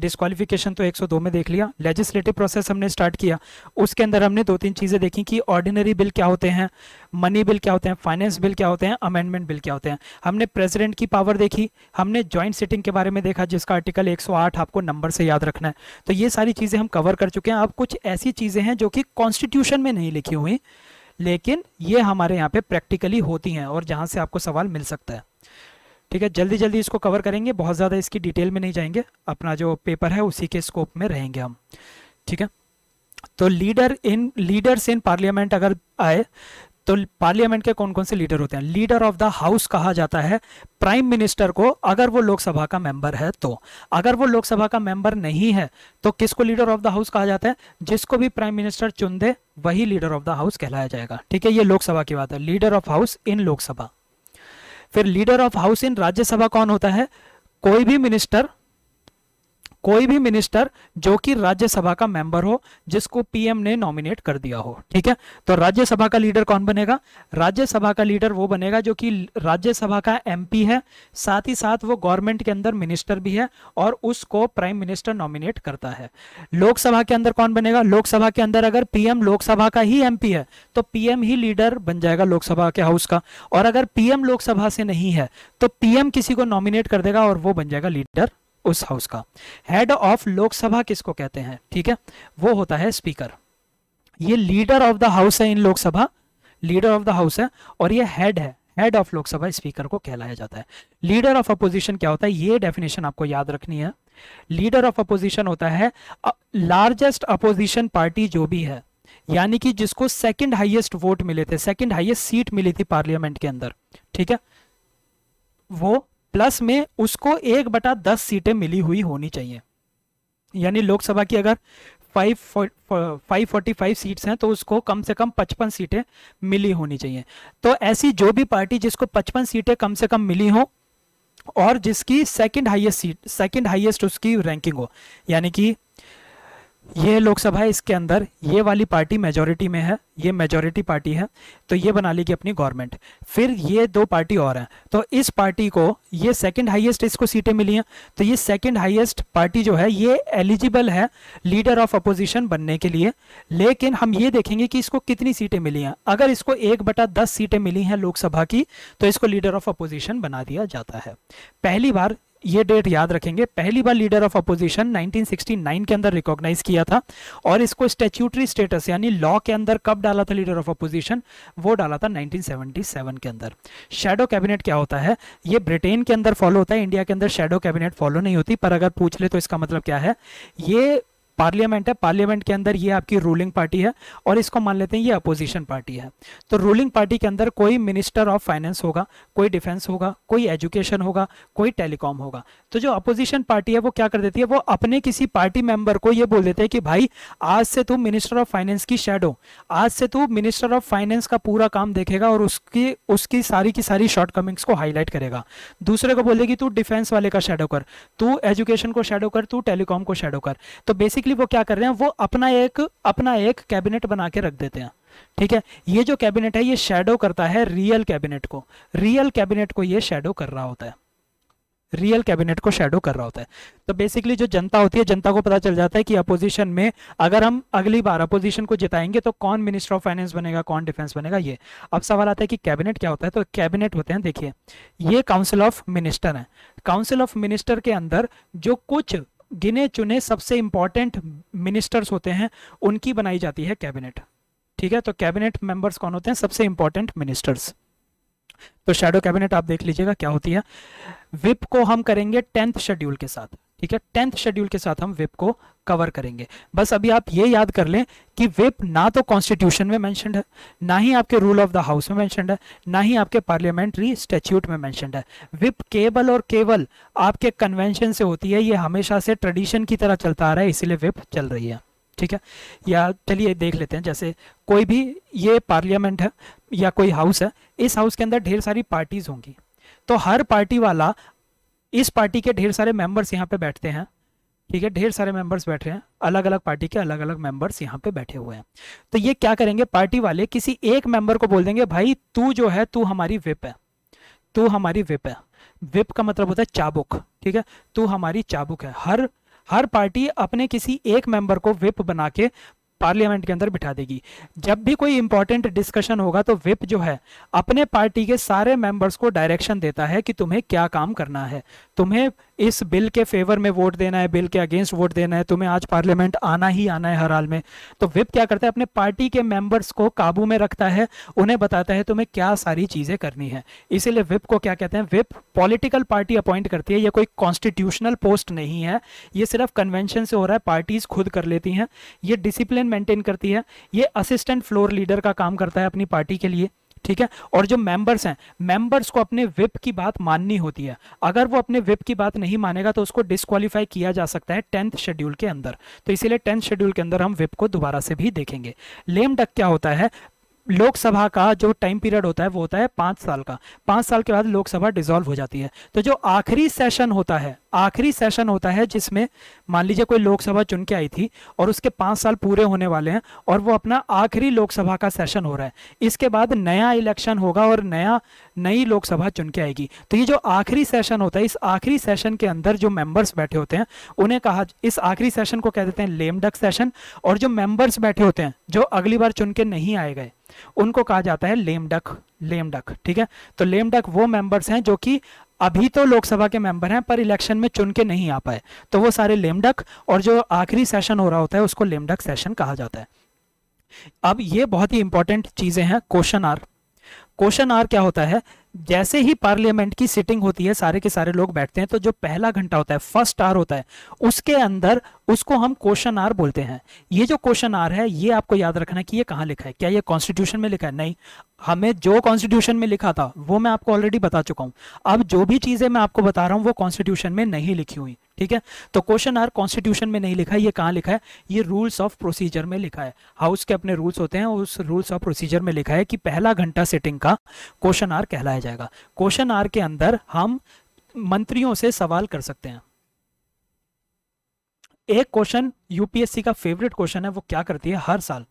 डिस्कालिफिकेशन तो 102 में देख लिया लेजिस्लेटिव प्रोसेस हमने स्टार्ट किया उसके अंदर हमने दो तीन चीज़ें देखी कि ऑर्डिनरी बिल क्या होते हैं मनी बिल क्या होते हैं फाइनेंस बिल क्या होते हैं अमेंडमेंट बिल क्या होते हैं हमने प्रेसिडेंट की पावर देखी हमने जॉइंट सिटिंग के बारे में देखा जिसका आर्टिकल 108 आपको नंबर से याद रखना है तो ये सारी चीज़ें हम कवर कर चुके हैं अब कुछ ऐसी चीज़ें हैं जो कि कॉन्स्टिट्यूशन में नहीं लिखी हुई लेकिन ये हमारे यहाँ पर प्रैक्टिकली होती हैं और जहाँ से आपको सवाल मिल सकता है ठीक है जल्दी जल्दी इसको कवर करेंगे बहुत ज़्यादा इसकी डिटेल में नहीं जाएंगे अपना जो पेपर है उसी के स्कोप में रहेंगे हम ठीक है तो leader in leaders in parliament अगर आए तो पार्लियामेंट के कौन कौन से लीडर होते हैं लीडर ऑफ द हाउस कहा जाता है प्राइम मिनिस्टर को अगर वो लोकसभा का मेंबर है तो अगर वो लोकसभा का मेंबर नहीं है तो किसको लीडर ऑफ द हाउस कहा जाता है जिसको भी प्राइम मिनिस्टर चुन दे वही लीडर ऑफ द हाउस कहलाया जाएगा ठीक है ये लोकसभा की बात है leader of house in Lok Sabha फिर leader of house in Rajya Sabha कौन होता है कोई भी मिनिस्टर कोई भी मिनिस्टर जो कि राज्यसभा का मेंबर हो जिसको पीएम ने नॉमिनेट कर दिया हो ठीक है तो राज्यसभा का लीडर कौन बनेगा राज्यसभा का लीडर वो बनेगा जो कि राज्यसभा का एमपी है साथ ही साथ वो गवर्नमेंट के अंदर मिनिस्टर भी है और उसको प्राइम मिनिस्टर नॉमिनेट करता है लोकसभा के अंदर कौन बनेगा लोकसभा के अंदर अगर पीएम लोकसभा का ही एमपी है तो पीएम ही लीडर बन जाएगा लोकसभा के हाउस का और अगर पीएम लोकसभा से नहीं है तो पीएम किसी को नॉमिनेट कर देगा और वो बन जाएगा लीडर उस हाउस का हेड ऑफ लोकसभा किसको कहते हैं ठीक है वो होता है स्पीकर ये लीडर ऑफ द हाउस है in Lok Sabha leader of the house है और ये हेड है हेड ऑफ लोकसभा स्पीकर को कहलाया जाता है लीडर ऑफ अपोजिशन क्या होता है ये डेफिनेशन आपको याद रखनी है लीडर ऑफ अपोजिशन होता है लार्जेस्ट अपोजिशन पार्टी जो भी है यानी कि जिसको सेकंड हाईएस्ट वोट मिले थे सेकंड हाईएस्ट सीट मिली थी पार्लियामेंट के अंदर ठीक है वो प्लस में उसको एक बटा दस सीटें मिली हुई होनी चाहिए यानी लोकसभा की अगर five five forty five seats हैं तो उसको कम से कम पचपन सीटें मिली होनी चाहिए तो ऐसी जो भी पार्टी जिसको पचपन सीटें कम से कम मिली हो और जिसकी second highest seat second highest उसकी रैंकिंग हो यानी कि ये लोकसभा इसके अंदर ये वाली पार्टी मेजोरिटी में है ये मेजोरिटी पार्टी है तो ये बना लेगी अपनी गवर्नमेंट फिर ये दो पार्टी और हैं तो इस पार्टी को ये सेकंड हाईएस्ट इसको सीटें मिली हैं तो ये सेकंड हाईएस्ट पार्टी जो है ये एलिजिबल है लीडर ऑफ अपोजिशन बनने के लिए लेकिन हम ये देखेंगे कि इसको कितनी सीटें मिली हैं अगर इसको एक बटा दस सीटें मिली हैं लोकसभा की तो इसको लीडर ऑफ अपोजिशन बना दिया जाता है पहली बार ये डेट याद रखेंगे पहली बार लीडर ऑफ अपोजिशन 1969 के अंदर रिकॉग्नाइज किया था और इसको स्टेच्यूटरी स्टेटस यानी लॉ के अंदर कब डाला था लीडर ऑफ अपोजिशन वो डाला था 1977 के अंदर शेडो कैबिनेट क्या होता है ये ब्रिटेन के अंदर फॉलो होता है इंडिया के अंदर शेडो कैबिनेट फॉलो नहीं होती पर अगर पूछ ले तो इसका मतलब क्या है ये पार्लियामेंट है पार्लियामेंट के अंदर ये आपकी रूलिंग पार्टी है और इसको मान लेते हैं ये अपोजिशन पार्टी है तो रूलिंग पार्टी के अंदर कोई मिनिस्टर ऑफ फाइनेंस होगा कोई डिफेंस होगा कोई एजुकेशन होगा कोई टेलीकॉम होगा तो जो अपोजिशन पार्टी है वो क्या कर देती है वो अपने किसी पार्टी मेंबर को ये बोल देते हैं कि भाई आज से तू मिनिस्टर ऑफ फाइनेंस की शेडो आज से तू मिनिस्टर ऑफ फाइनेंस का पूरा काम देखेगा और उसकी उसकी सारी की सारी शॉर्टकमिंग्स को हाईलाइट करेगा दूसरे को बोलेगी तू डिफेंस वाले का शेडो कर तू एजुकेशन को शेडो कर तू टेलीकॉम को शेडो कर तो बेसिकली बेसिकली वो क्या कर रहे हैं वो अपना एक अपना एक कैबिनेट बना के रख देते हैं ठीक है ये जो कैबिनेट है ये शेडो करता है रियल कैबिनेट को रियल कैबिनेट को ये शेडो कर रहा होता है रियल कैबिनेट को शेडो कर रहा होता है तो बेसिकली जो जनता होती है जनता को पता चल जाता है कि अपोजिशन में अगर हम अगली बार अपोजिशन को जिताएंगे तो कौन मिनिस्टर ऑफ फाइनेंस बनेगा कौन डिफेंस बनेगा ये अब सवाल आता है कि कैबिनेट क्या होता है तो कैबिनेट होते हैं देखिए ये काउंसिल ऑफ मिनिस्टर है काउंसिल ऑफ मिनिस्टर के अंदर जो कुछ गिने चुने सबसे इंपॉर्टेंट मिनिस्टर्स होते हैं उनकी बनाई जाती है कैबिनेट ठीक है तो कैबिनेट मेंबर्स कौन होते हैं सबसे इंपॉर्टेंट मिनिस्टर्स तो शेडो कैबिनेट आप देख लीजिएगा क्या होती है विप को हम करेंगे टेंथ शेड्यूल के साथ ठीक है टेंथ शेड्यूल के साथ हम वेप को कवर करेंगे बस अभी आप ये याद कर लें कि वेप ना तो कॉन्स्टिट्यूशन में मेंशनड है ना ही आपके रूल ऑफ द हाउस में मेंशनड है ना ही आपके पार्लियामेंट्री स्टेच्यूट में मेंशनड है वेब केवल और केवल आपके कन्वेंशन से होती है ये हमेशा से ट्रेडिशन की तरह चलता आ रहा है इसीलिए वेप चल रही है ठीक है या चलिए देख लेते हैं जैसे कोई भी ये पार्लियामेंट है या कोई हाउस है इस हाउस के अंदर ढेर सारी पार्टीज़ होंगी तो हर पार्टी वाला इस पार्टी के ढेर सारे मेंबर्स यहाँ पे बैठते हैं ठीक है ढेर सारे मेंबर्स रहे हैं अलग अलग पार्टी के अलग अलग मेंबर्स यहाँ पे बैठे हुए हैं तो ये क्या करेंगे पार्टी वाले किसी एक मेंबर को बोल देंगे भाई तू जो है तू हमारी विप है तू हमारी विप है विप का मतलब होता है चाबुक ठीक है तू हमारी चाबुक है हर हर पार्टी अपने किसी एक मेंबर को विप बना के पार्लियामेंट के अंदर बिठा देगी जब भी कोई इंपॉर्टेंट डिस्कशन होगा तो विप जो है अपने पार्टी के सारे मेंबर्स को डायरेक्शन देता है कि तुम्हें क्या काम करना है तुम्हें इस बिल के फेवर में वोट देना है बिल के अगेंस्ट वोट देना है तुम्हें आज पार्लियामेंट आना ही आना है हर हाल में तो विप क्या करता है अपने पार्टी के मेंबर्स को काबू में रखता है उन्हें बताता है तुम्हें क्या सारी चीज़ें करनी है इसीलिए विप को क्या कहते हैं विप पॉलिटिकल पार्टी अपॉइंट करती है यह कोई कॉन्स्टिट्यूशनल पोस्ट नहीं है ये सिर्फ कन्वेंशन से हो रहा है पार्टीज खुद कर लेती हैं ये डिसिप्लिन डिसिप्लिन मेंटेन करती है ये असिस्टेंट फ्लोर लीडर का काम करता है अपनी पार्टी के लिए ठीक है और जो मेंबर्स हैं मेंबर्स को अपने विप की बात माननी होती है अगर वो अपने विप की बात नहीं मानेगा तो उसको डिस्कालीफाई किया जा सकता है टेंथ शेड्यूल के अंदर तो इसीलिए टेंथ शेड्यूल के अंदर हम विप को दोबारा से भी देखेंगे लेम डक क्या होता है लोकसभा का जो टाइम पीरियड होता है वो होता है पाँच साल का पाँच साल के बाद लोकसभा डिसॉल्व हो जाती है तो जो आखिरी सेशन होता है आखिरी सेशन होता है जिसमें मान लीजिए कोई लोकसभा चुन के आई थी और उसके पाँच साल पूरे होने वाले हैं और वो अपना आखिरी लोकसभा का सेशन हो रहा है इसके बाद नया इलेक्शन होगा और नया नई लोकसभा चुन के आएगी तो ये जो आखिरी सेशन होता है इस आखिरी सेशन के अंदर जो मेंबर्स बैठे होते हैं उन्हें कहा इस आखिरी सेशन को कह देते हैं लेमडक सेशन और जो मेंबर्स बैठे होते हैं जो अगली बार चुन के नहीं आए गए उनको कहा जाता है लेमडक लेमडक ठीक है तो लेमडक वो मेंबर्स हैं जो कि अभी तो लोकसभा के मेंबर हैं पर इलेक्शन में चुन के नहीं आ पाए तो वो सारे लेमडक और जो आखिरी सेशन हो रहा होता है उसको लेमडक सेशन कहा जाता है अब ये बहुत ही इंपॉर्टेंट चीज़ें हैं क्वेश्चन आर क्वेश्चन आर क्या होता है जैसे ही पार्लियामेंट की सिटिंग होती है सारे के सारे लोग बैठते हैं तो जो पहला घंटा होता है फर्स्ट आर होता है उसके अंदर उसको हम क्वेश्चन आर बोलते हैं ये जो क्वेश्चन आर है ये आपको याद रखना कि ये कहाँ लिखा है क्या ये कॉन्स्टिट्यूशन में लिखा है नहीं हमें जो कॉन्स्टिट्यूशन में लिखा था वो मैं आपको ऑलरेडी बता चुका हूँ अब जो भी चीज़ें मैं आपको बता रहा हूँ वो कॉन्स्टिट्यूशन में नहीं लिखी हुई ठीक है तो क्वेश्चन आर कॉन्स्टिट्यूशन में नहीं लिखा है ये कहाँ लिखा है ये रूल्स ऑफ प्रोसीजर में लिखा है हाउस के अपने रूल्स होते हैं उस रूल्स ऑफ प्रोसीजर में लिखा है कि पहला घंटा सिटिंग का क्वेश्चन आर कहलाया जाएगा क्वेश्चन आर के अंदर हम मंत्रियों से सवाल कर सकते हैं एक क्वेश्चन यूपीएससी का फेवरेट क्वेश्चन है वो क्या करती है हर साल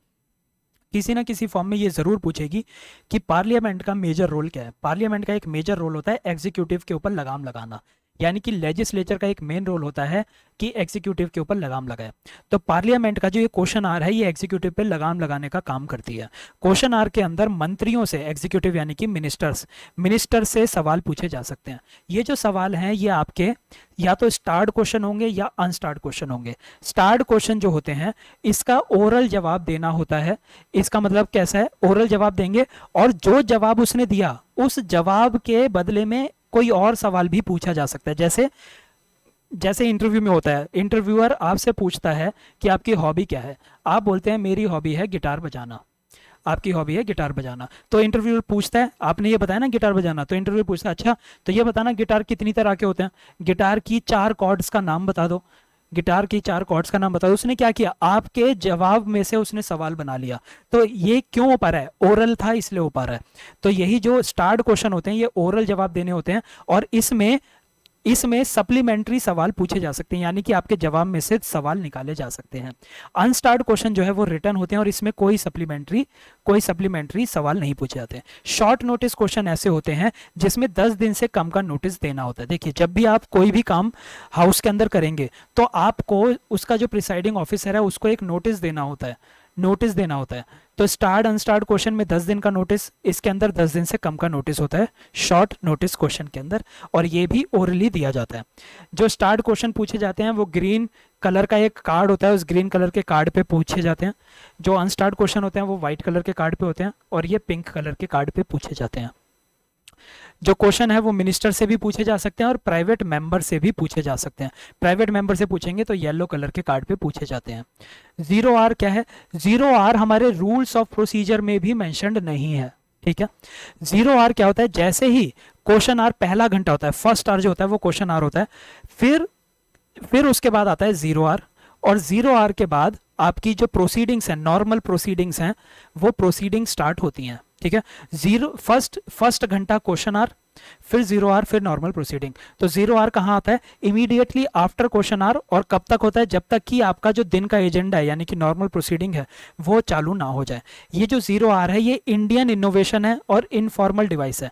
किसी ना किसी फॉर्म में ये ज़रूर पूछेगी कि पार्लियामेंट का मेजर रोल क्या है पार्लियामेंट का एक मेजर रोल होता है एग्जीक्यूटिव के ऊपर लगाम लगाना यानी कि लेजिस्लेचर का एक मेन रोल होता है कि एग्जीक्यूटिव के ऊपर लगाम लगाए तो पार्लियामेंट का जो ये क्वेश्चन आर है ये एग्जीक्यूटिव पे लगाम लगाने का काम करती है क्वेश्चन आर के अंदर मंत्रियों से एग्जीक्यूटिव यानी कि मिनिस्टर्स मिनिस्टर से सवाल पूछे जा सकते हैं ये जो सवाल हैं ये आपके या तो स्टार्ट क्वेश्चन होंगे या अनस्टार्ट क्वेश्चन होंगे स्टार्ट क्वेश्चन जो होते हैं इसका ओरल जवाब देना होता है इसका मतलब कैसा है ओरल जवाब देंगे और जो जवाब उसने दिया उस जवाब के बदले में कोई और सवाल भी पूछा जा सकता है जैसे जैसे इंटरव्यू में होता है इंटरव्यूअर आपसे पूछता है कि आपकी हॉबी क्या है आप बोलते हैं मेरी हॉबी है गिटार बजाना आपकी हॉबी है गिटार बजाना तो इंटरव्यूअर पूछता है आपने ये बताया ना गिटार बजाना तो इंटरव्यू पूछता है अच्छा तो ये बताना गिटार कितनी तरह के होते हैं गिटार की चार कॉर्ड्स का नाम बता दो गिटार की चार कॉर्ड्स का नाम बताओ उसने क्या किया आपके जवाब में से उसने सवाल बना लिया तो ये क्यों हो पा रहा है ओरल था इसलिए हो पा रहा है तो यही जो स्टार्ट क्वेश्चन होते हैं ये ओरल जवाब देने होते हैं और इसमें इसमें सप्लीमेंट्री सवाल पूछे जा सकते हैं यानी कि आपके जवाब में से सवाल निकाले जा सकते हैं अनस्टार्ट क्वेश्चन जो है वो रिटर्न होते हैं और इसमें कोई सप्लीमेंट्री कोई सप्लीमेंट्री सवाल नहीं पूछे जाते शॉर्ट नोटिस क्वेश्चन ऐसे होते हैं जिसमें दस दिन से कम का नोटिस देना होता है देखिए जब भी आप कोई भी काम हाउस के अंदर करेंगे तो आपको उसका जो प्रिसाइडिंग ऑफिसर है उसको एक नोटिस देना होता है नोटिस देना होता है तो स्टार्ट अनस्टार्ट क्वेश्चन में दस दिन का नोटिस इसके अंदर दस दिन से कम का नोटिस होता है शॉर्ट नोटिस क्वेश्चन के अंदर और ये भी ओरली दिया जाता है जो स्टार्ट क्वेश्चन पूछे जाते हैं वो ग्रीन कलर का एक कार्ड होता है उस ग्रीन कलर के कार्ड पे पूछे जाते हैं जो अनस्टार्ट क्वेश्चन होते हैं वो व्हाइट कलर के कार्ड पे होते हैं और ये पिंक कलर के कार्ड पे पूछे जाते हैं जो क्वेश्चन है वो मिनिस्टर से भी पूछे जा सकते हैं और प्राइवेट मेंबर से भी पूछे जा सकते हैं प्राइवेट मेंबर से पूछेंगे तो येलो कलर के कार्ड पे पूछे जाते हैं जीरो आर क्या है जीरो आर हमारे रूल्स ऑफ प्रोसीजर में भी मैंशनड नहीं है ठीक है जीरो आर क्या होता है जैसे ही क्वेश्चन आर पहला घंटा होता है फर्स्ट आर जो होता है वो क्वेश्चन आर होता है फिर फिर उसके बाद आता है जीरो आर और जीरो आर के बाद आपकी जो प्रोसीडिंग्स हैं नॉर्मल प्रोसीडिंग्स हैं वो प्रोसीडिंग स्टार्ट होती हैं ठीक है जीरो फर्स्ट फर्स्ट घंटा क्वेश्चन आर फिर जीरो आर फिर नॉर्मल प्रोसीडिंग तो जीरो आर कहा आता है इमीडिएटली आफ्टर क्वेश्चन आर और कब तक होता है जब तक कि आपका जो दिन का एजेंडा है यानी कि नॉर्मल प्रोसीडिंग है वो चालू ना हो जाए ये जो जीरो आर है ये इंडियन इनोवेशन है और इनफॉर्मल डिवाइस है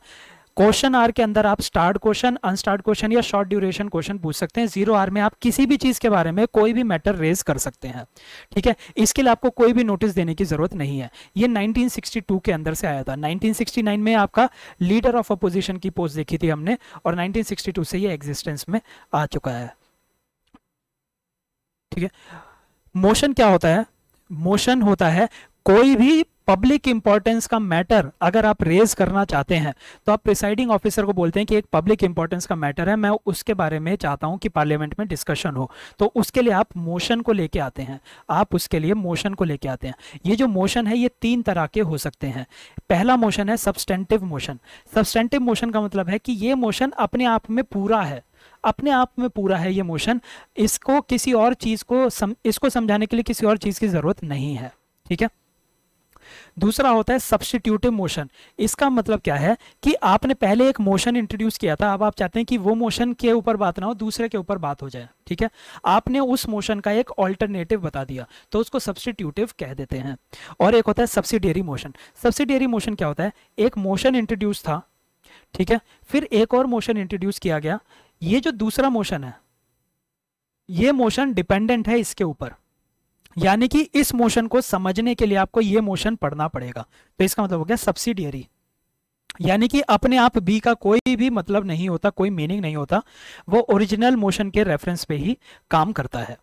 क्वेश्चन आर के अंदर आप स्टार्ट क्वेश्चन अनस्टार्ट क्वेश्चन या शॉर्ट ड्यूरेशन क्वेश्चन पूछ सकते हैं जीरो आर में आप किसी भी चीज के बारे में कोई भी मैटर रेज कर सकते हैं ठीक है इसके लिए आपको कोई भी नोटिस देने की जरूरत नहीं है ये 1962 के अंदर से आया था 1969 में आपका लीडर ऑफ अपोजिशन की पोस्ट देखी थी हमने और नाइनटीन से ये एग्जिस्टेंस में आ चुका है ठीक है मोशन क्या होता है मोशन होता है कोई भी पब्लिक इंपॉर्टेंस का मैटर अगर आप रेज करना चाहते हैं तो आप प्रिसाइडिंग ऑफिसर को बोलते हैं कि एक पब्लिक इंपॉर्टेंस का मैटर है मैं उसके बारे में चाहता हूं कि पार्लियामेंट में डिस्कशन हो तो उसके लिए आप मोशन को लेके आते हैं आप उसके लिए मोशन को लेके आते हैं ये जो मोशन है ये तीन तरह के हो सकते हैं पहला मोशन है सब्सटेंटिव मोशन सब्सटेंटिव मोशन का मतलब है कि ये मोशन अपने आप में पूरा है अपने आप में पूरा है ये मोशन इसको किसी और चीज़ को सम, इसको समझाने के लिए किसी और चीज़ की ज़रूरत नहीं है ठीक है दूसरा होता है सब्सटीट्यूटिव मोशन इसका मतलब क्या है कि आपने पहले एक मोशन इंट्रोड्यूस किया था अब आप चाहते हैं कि वो मोशन के ऊपर बात ना हो दूसरे के ऊपर बात हो जाए ठीक है आपने उस मोशन का एक ऑल्टरनेटिव बता दिया तो उसको सब्सटीट्यूटिव कह देते हैं और एक होता है सब्सिडियरी मोशन सब्सिडियरी मोशन क्या होता है एक मोशन इंट्रोड्यूस था ठीक है फिर एक और मोशन इंट्रोड्यूस किया गया ये जो दूसरा मोशन है ये मोशन डिपेंडेंट है इसके ऊपर यानी कि इस मोशन को समझने के लिए आपको ये मोशन पढ़ना पड़ेगा तो इसका मतलब हो गया सब्सिडियरी यानी कि अपने आप बी का कोई भी मतलब नहीं होता कोई मीनिंग नहीं होता वो ओरिजिनल मोशन के रेफरेंस पे ही काम करता है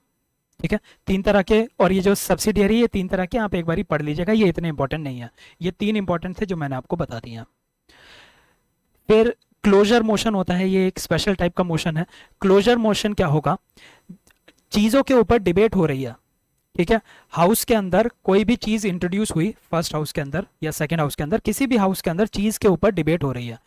ठीक है तीन तरह के और ये जो सब्सिडियरी है तीन तरह के आप एक बार पढ़ लीजिएगा ये इतने इंपॉर्टेंट नहीं है ये तीन इंपॉर्टेंट थे जो मैंने आपको बता दिया फिर क्लोजर मोशन होता है ये एक स्पेशल टाइप का मोशन है क्लोजर मोशन क्या होगा चीज़ों के ऊपर डिबेट हो रही है ठीक है हाउस के अंदर कोई भी चीज़ इंट्रोड्यूस हुई फर्स्ट हाउस के अंदर या सेकंड हाउस के अंदर किसी भी हाउस के अंदर चीज़ के ऊपर डिबेट हो रही है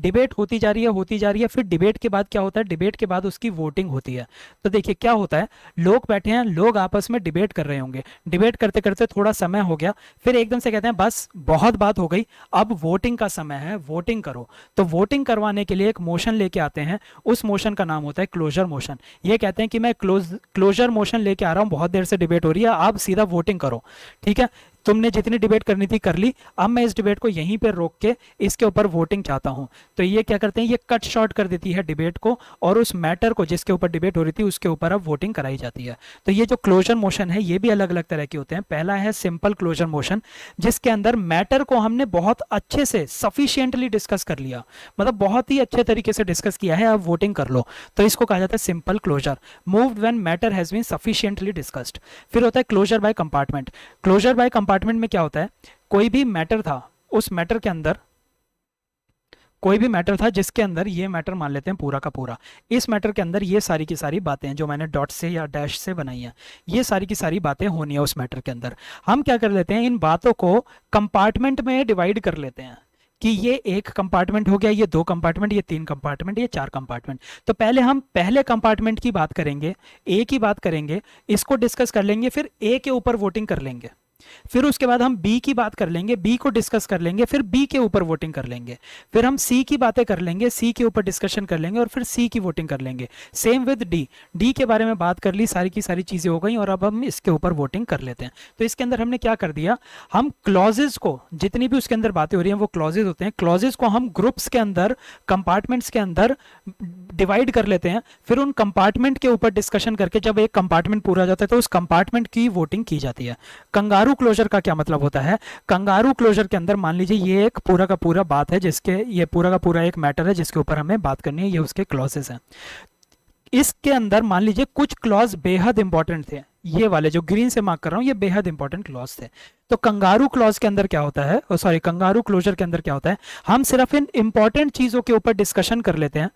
डिबेट होती जा रही है होती जा रही है फिर डिबेट के बाद क्या होता है डिबेट के बाद उसकी वोटिंग होती है तो देखिए क्या होता है लोग बैठे हैं लोग आपस में डिबेट कर रहे होंगे डिबेट करते करते थोड़ा समय हो गया फिर एकदम से कहते हैं बस बहुत बात हो गई अब वोटिंग का समय है वोटिंग करो तो वोटिंग करवाने के लिए एक मोशन लेके आते हैं उस मोशन का नाम होता है क्लोजर मोशन ये कहते हैं कि मैं क्लोज क्लोजर मोशन लेके आ रहा हूँ बहुत देर से डिबेट हो रही है आप सीधा वोटिंग करो ठीक है तुमने जितनी डिबेट करनी थी कर ली अब मैं इस डिबेट को यहीं पर रोक के इसके ऊपर वोटिंग चाहता हूँ तो ये क्या करते हैं ये कट शॉर्ट कर देती है डिबेट को और उस मैटर को जिसके ऊपर डिबेट हो रही थी उसके ऊपर अब वोटिंग कराई जाती है तो ये जो क्लोजर मोशन है ये भी अलग अलग तरह के होते हैं पहला है सिंपल क्लोजर मोशन जिसके अंदर मैटर को हमने बहुत अच्छे से सफिशियंटली डिस्कस कर लिया मतलब बहुत ही अच्छे तरीके से डिस्कस किया है अब वोटिंग कर लो तो इसको कहा जाता है simple closure move when matter has been sufficiently discussed फिर होता है closure by compartment closure by compartment department में क्या होता है कोई भी मैटर था उस मैटर के अंदर कोई भी मैटर था जिसके अंदर ये मैटर मान लेते हैं पूरा का पूरा इस मैटर के अंदर ये सारी की सारी बातें जो मैंने डॉट से या डैश से बनाई हैं ये सारी की सारी बातें होनी है उस मैटर के अंदर हम क्या कर लेते हैं इन बातों को कंपार्टमेंट में डिवाइड कर लेते हैं कि ये एक कंपार्टमेंट हो गया ये दो कंपार्टमेंट ये तीन कंपार्टमेंट ये चार कंपार्टमेंट तो पहले हम पहले कंपार्टमेंट की बात करेंगे ए की बात करेंगे इसको डिस्कस कर लेंगे फिर ए के ऊपर वोटिंग कर लेंगे फिर उसके बाद हम बी की बात कर लेंगे बी को डिस्कस कर लेंगे फिर बी के ऊपर वोटिंग कर लेंगे फिर हम सी की बातें कर लेंगे सी के ऊपर डिस्कशन कर लेंगे और फिर सी की वोटिंग कर लेंगे सेम विद डी डी के बारे में बात कर ली सारी की सारी चीज़ें हो गई और अब हम इसके ऊपर वोटिंग कर लेते हैं तो इसके अंदर हमने क्या कर दिया हम क्लॉजेज को जितनी भी उसके अंदर बातें हो रही है वो क्लॉजेज होते हैं क्लॉजेज को हम ग्रुप्स के अंदर कंपार्टमेंट्स के अंदर डिवाइड कर लेते हैं फिर उन कंपार्टमेंट के ऊपर डिस्कशन करके जब एक कंपार्टमेंट पूरा जाता है तो उस कंपार्टमेंट की वोटिंग की जाती है कंगारू कंगारू क्लोजर का क्या मतलब होता है कंगारू क्लोजर के अंदर मान लीजिए ये एक पूरा का पूरा बात है जिसके ये पूरा का पूरा एक मैटर है जिसके ऊपर हमें बात करनी है ये उसके क्लॉजेस हैं इसके अंदर मान लीजिए कुछ क्लॉज बेहद इंपॉर्टेंट थे ये वाले जो ग्रीन से मार्क कर रहा हूँ ये बेहद इंपॉर्टेंट क्लॉज थे तो कंगारू क्लॉज के अंदर क्या होता है सॉरी कंगारू क्लोजर के अंदर क्या होता है हम सिर्फ इन इंपॉर्टेंट चीज़ों के ऊपर डिस्कशन कर लेते हैं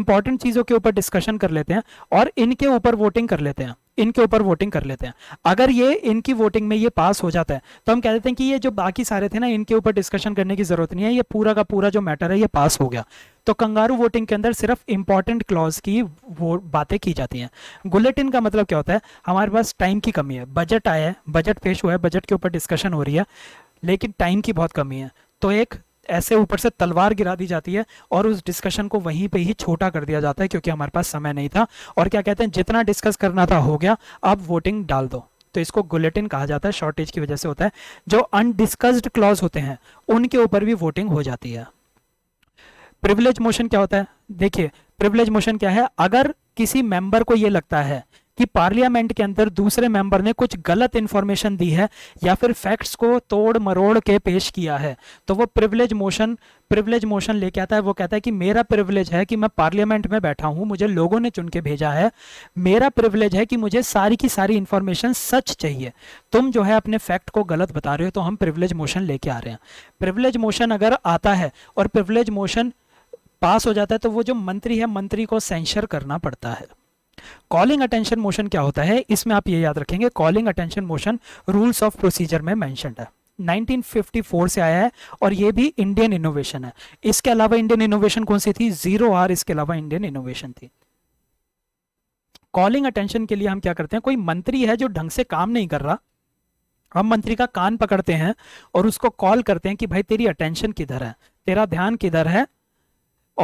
इंपॉर्टेंट चीज़ों के ऊपर डिस्कशन कर लेते हैं और इनके ऊपर वोटिंग कर लेते हैं इनके ऊपर वोटिंग कर लेते हैं अगर ये इनकी वोटिंग में ये पास हो जाता है तो हम कह देते हैं कि ये जो बाकी सारे थे ना इनके ऊपर डिस्कशन करने की जरूरत नहीं है ये पूरा का पूरा जो मैटर है ये पास हो गया तो कंगारू वोटिंग के अंदर सिर्फ इंपॉर्टेंट क्लॉज की वो बातें की जाती हैं बुलेटिन का मतलब क्या होता है हमारे पास टाइम की कमी है बजट आया है बजट पेश हुआ है बजट के ऊपर डिस्कशन हो रही है लेकिन टाइम की बहुत कमी है तो एक ऐसे ऊपर से तलवार गिरा दी जाती है और उस डिस्कशन को वहीं पे ही छोटा कर दिया जाता है क्योंकि हमारे पास समय नहीं था और क्या कहते हैं जितना डिस्कस करना था हो गया अब वोटिंग डाल दो तो इसको गुलेटिन कहा जाता है शॉर्टेज की वजह से होता है जो अनडिस्कस्ड क्लॉज होते हैं उनके ऊपर भी वोटिंग हो जाती है प्रिविलेज मोशन क्या होता है देखिए प्रिविलेज मोशन क्या है अगर किसी मेंबर को यह लगता है कि पार्लियामेंट के अंदर दूसरे मेंबर ने कुछ गलत इन्फॉर्मेशन दी है या फिर फैक्ट्स को तोड़ मरोड़ के पेश किया है तो वो प्रिविलेज मोशन प्रिविलेज मोशन लेके आता है वो कहता है कि मेरा प्रिविलेज है कि मैं पार्लियामेंट में बैठा हूँ मुझे लोगों ने चुन के भेजा है मेरा प्रिविलेज है कि मुझे सारी की सारी इन्फॉर्मेशन सच चाहिए तुम जो है अपने फैक्ट को गलत बता रहे हो तो हम प्रिविलेज मोशन लेके आ रहे हैं प्रिविलेज मोशन अगर आता है और प्रिविलेज मोशन पास हो जाता है तो वो जो मंत्री है मंत्री को सेंशर करना पड़ता है कॉलिंग अटेंशन मोशन क्या होता है इसमें आप ये याद रखेंगे calling attention motion rules of procedure में मैंशनड है 1954 से आया है और ये भी इंडियन इनोवेशन है इसके अलावा इंडियन इनोवेशन कौन सी थी जीरो आर इसके अलावा इंडियन इनोवेशन थी कॉलिंग अटेंशन के लिए हम क्या करते हैं कोई मंत्री है जो ढंग से काम नहीं कर रहा हम मंत्री का कान पकड़ते हैं और उसको कॉल करते हैं कि भाई तेरी अटेंशन किधर है तेरा ध्यान किधर है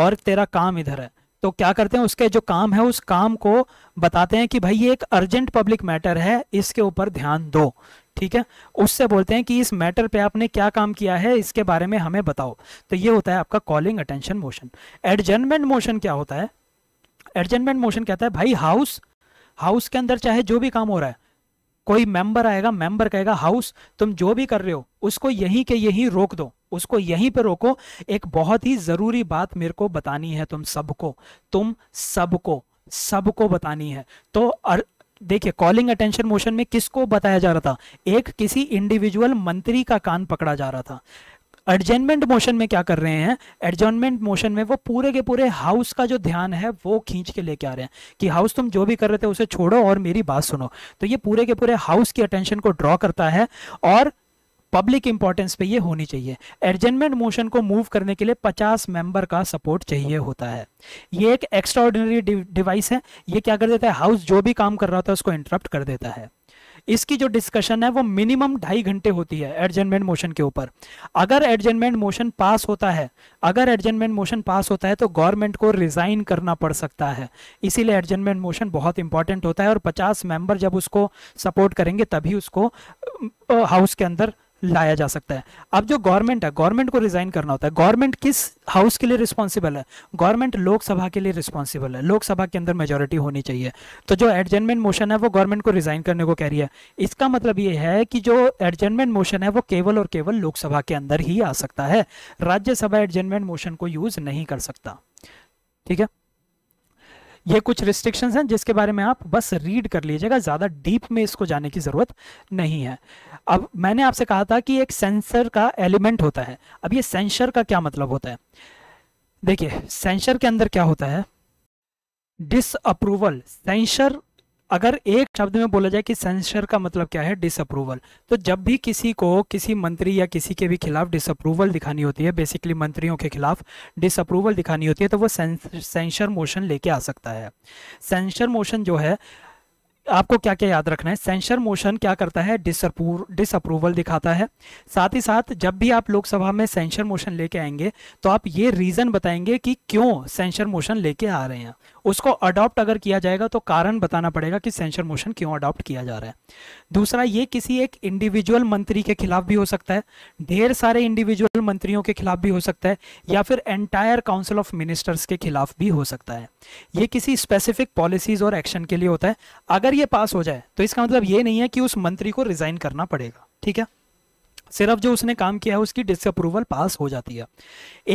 और तेरा काम इधर है तो क्या करते हैं उसके जो काम है उस काम को बताते हैं कि भाई ये एक अर्जेंट पब्लिक मैटर है इसके ऊपर ध्यान दो ठीक है उससे बोलते हैं कि इस मैटर पे आपने क्या काम किया है इसके बारे में हमें बताओ तो ये होता है आपका calling attention motion adjournment motion क्या होता है एडजमेंट मोशन कहता है भाई हाउस हाउस के अंदर चाहे जो भी काम हो रहा है कोई मेंबर आएगा मेंबर कहेगा हाउस तुम जो भी कर रहे हो उसको यहीं के यहीं रोक दो उसको यहीं पे रोको एक बहुत ही ज़रूरी बात मेरे को बतानी है तुम सबको तुम सबको सबको बतानी है तो अर... देखिए कॉलिंग अटेंशन मोशन में किसको बताया जा रहा था एक किसी इंडिविजुअल मंत्री का कान पकड़ा जा रहा था एडजमेंट मोशन में क्या कर रहे हैं एडजमेंट मोशन में वो पूरे के पूरे हाउस का जो ध्यान है वो खींच के लेके आ रहे हैं कि हाउस तुम जो भी कर रहे थे उसे छोड़ो और मेरी बात सुनो तो ये पूरे के पूरे हाउस की अटेंशन को ड्रॉ करता है और पब्लिक इंपॉर्टेंस पे ये होनी चाहिए एडजमेंट मोशन को मूव करने के लिए 50 मेंबर का सपोर्ट चाहिए होता है ये एक एक्स्ट्रा डिवाइस है ये क्या कर देता है हाउस जो भी काम कर रहा होता है उसको इंटरप्ट कर देता है इसकी जो डिस्कशन है वो मिनिमम ढाई घंटे होती है एडजमेंट मोशन के ऊपर अगर एडजमेंट मोशन पास होता है अगर एडजमेंट मोशन पास होता है तो गवर्नमेंट को रिजाइन करना पड़ सकता है इसीलिए एडजमेंट मोशन बहुत इंपॉर्टेंट होता है और पचास मेंबर जब उसको सपोर्ट करेंगे तभी उसको हाउस के अंदर लाया जा सकता है अब जो गवर्नमेंट है गवर्नमेंट को रिजाइन करना होता है गवर्नमेंट किस हाउस के लिए रिस्पॉन्सिबल है गवर्नमेंट लोकसभा के लिए रिस्पॉन्सिबल है लोकसभा के अंदर मेजोरिटी होनी चाहिए तो जो एडजमेंट मोशन है वो गवर्नमेंट को रिजाइन करने को कह रही है इसका मतलब ये है कि जो एडजमेंट मोशन है वो केवल और केवल लोकसभा के अंदर ही आ सकता है राज्यसभा एडजमेंट मोशन को यूज नहीं कर सकता ठीक है ये कुछ रिस्ट्रिक्शंस हैं जिसके बारे में आप बस रीड कर लीजिएगा ज़्यादा डीप में इसको जाने की ज़रूरत नहीं है अब मैंने आपसे कहा था कि एक सेंसर का एलिमेंट होता है अब ये सेंसर का क्या मतलब होता है देखिए सेंसर के अंदर क्या होता है डिसअप्रूवल सेंसर अगर एक शब्द में बोला जाए कि सेंसर का मतलब क्या है डिसअप्रूवल तो जब भी किसी को किसी मंत्री या किसी के भी खिलाफ डिसअप्रूवल दिखानी होती है बेसिकली मंत्रियों के खिलाफ डिसअप्रूवल दिखानी होती है तो वो सेंसर मोशन लेके आ सकता है सेंसर मोशन जो है आपको क्या क्या याद रखना है सेंसर मोशन क्या करता है डिसअप्रूवल दिखाता है साथ ही साथ जब भी आप लोकसभा में सेंसर मोशन लेके आएंगे तो आप ये रीज़न बताएंगे कि क्यों सेंसर मोशन लेके आ रहे हैं उसको अडॉप्ट अगर किया जाएगा तो कारण बताना पड़ेगा कि सेंसर मोशन क्यों अडॉप्ट किया जा रहा है दूसरा ये किसी एक इंडिविजुअल मंत्री के खिलाफ भी हो सकता है ढेर सारे इंडिविजुअल मंत्रियों के खिलाफ भी हो सकता है या फिर एंटायर काउंसिल ऑफ मिनिस्टर्स के खिलाफ भी हो सकता है ये किसी स्पेसिफिक पॉलिसीज और एक्शन के लिए होता है अगर ये पास हो जाए तो इसका मतलब ये नहीं है कि उस मंत्री को रिजाइन करना पड़ेगा ठीक है सिर्फ जो उसने काम किया है उसकी डिसअप्रूवल पास हो जाती है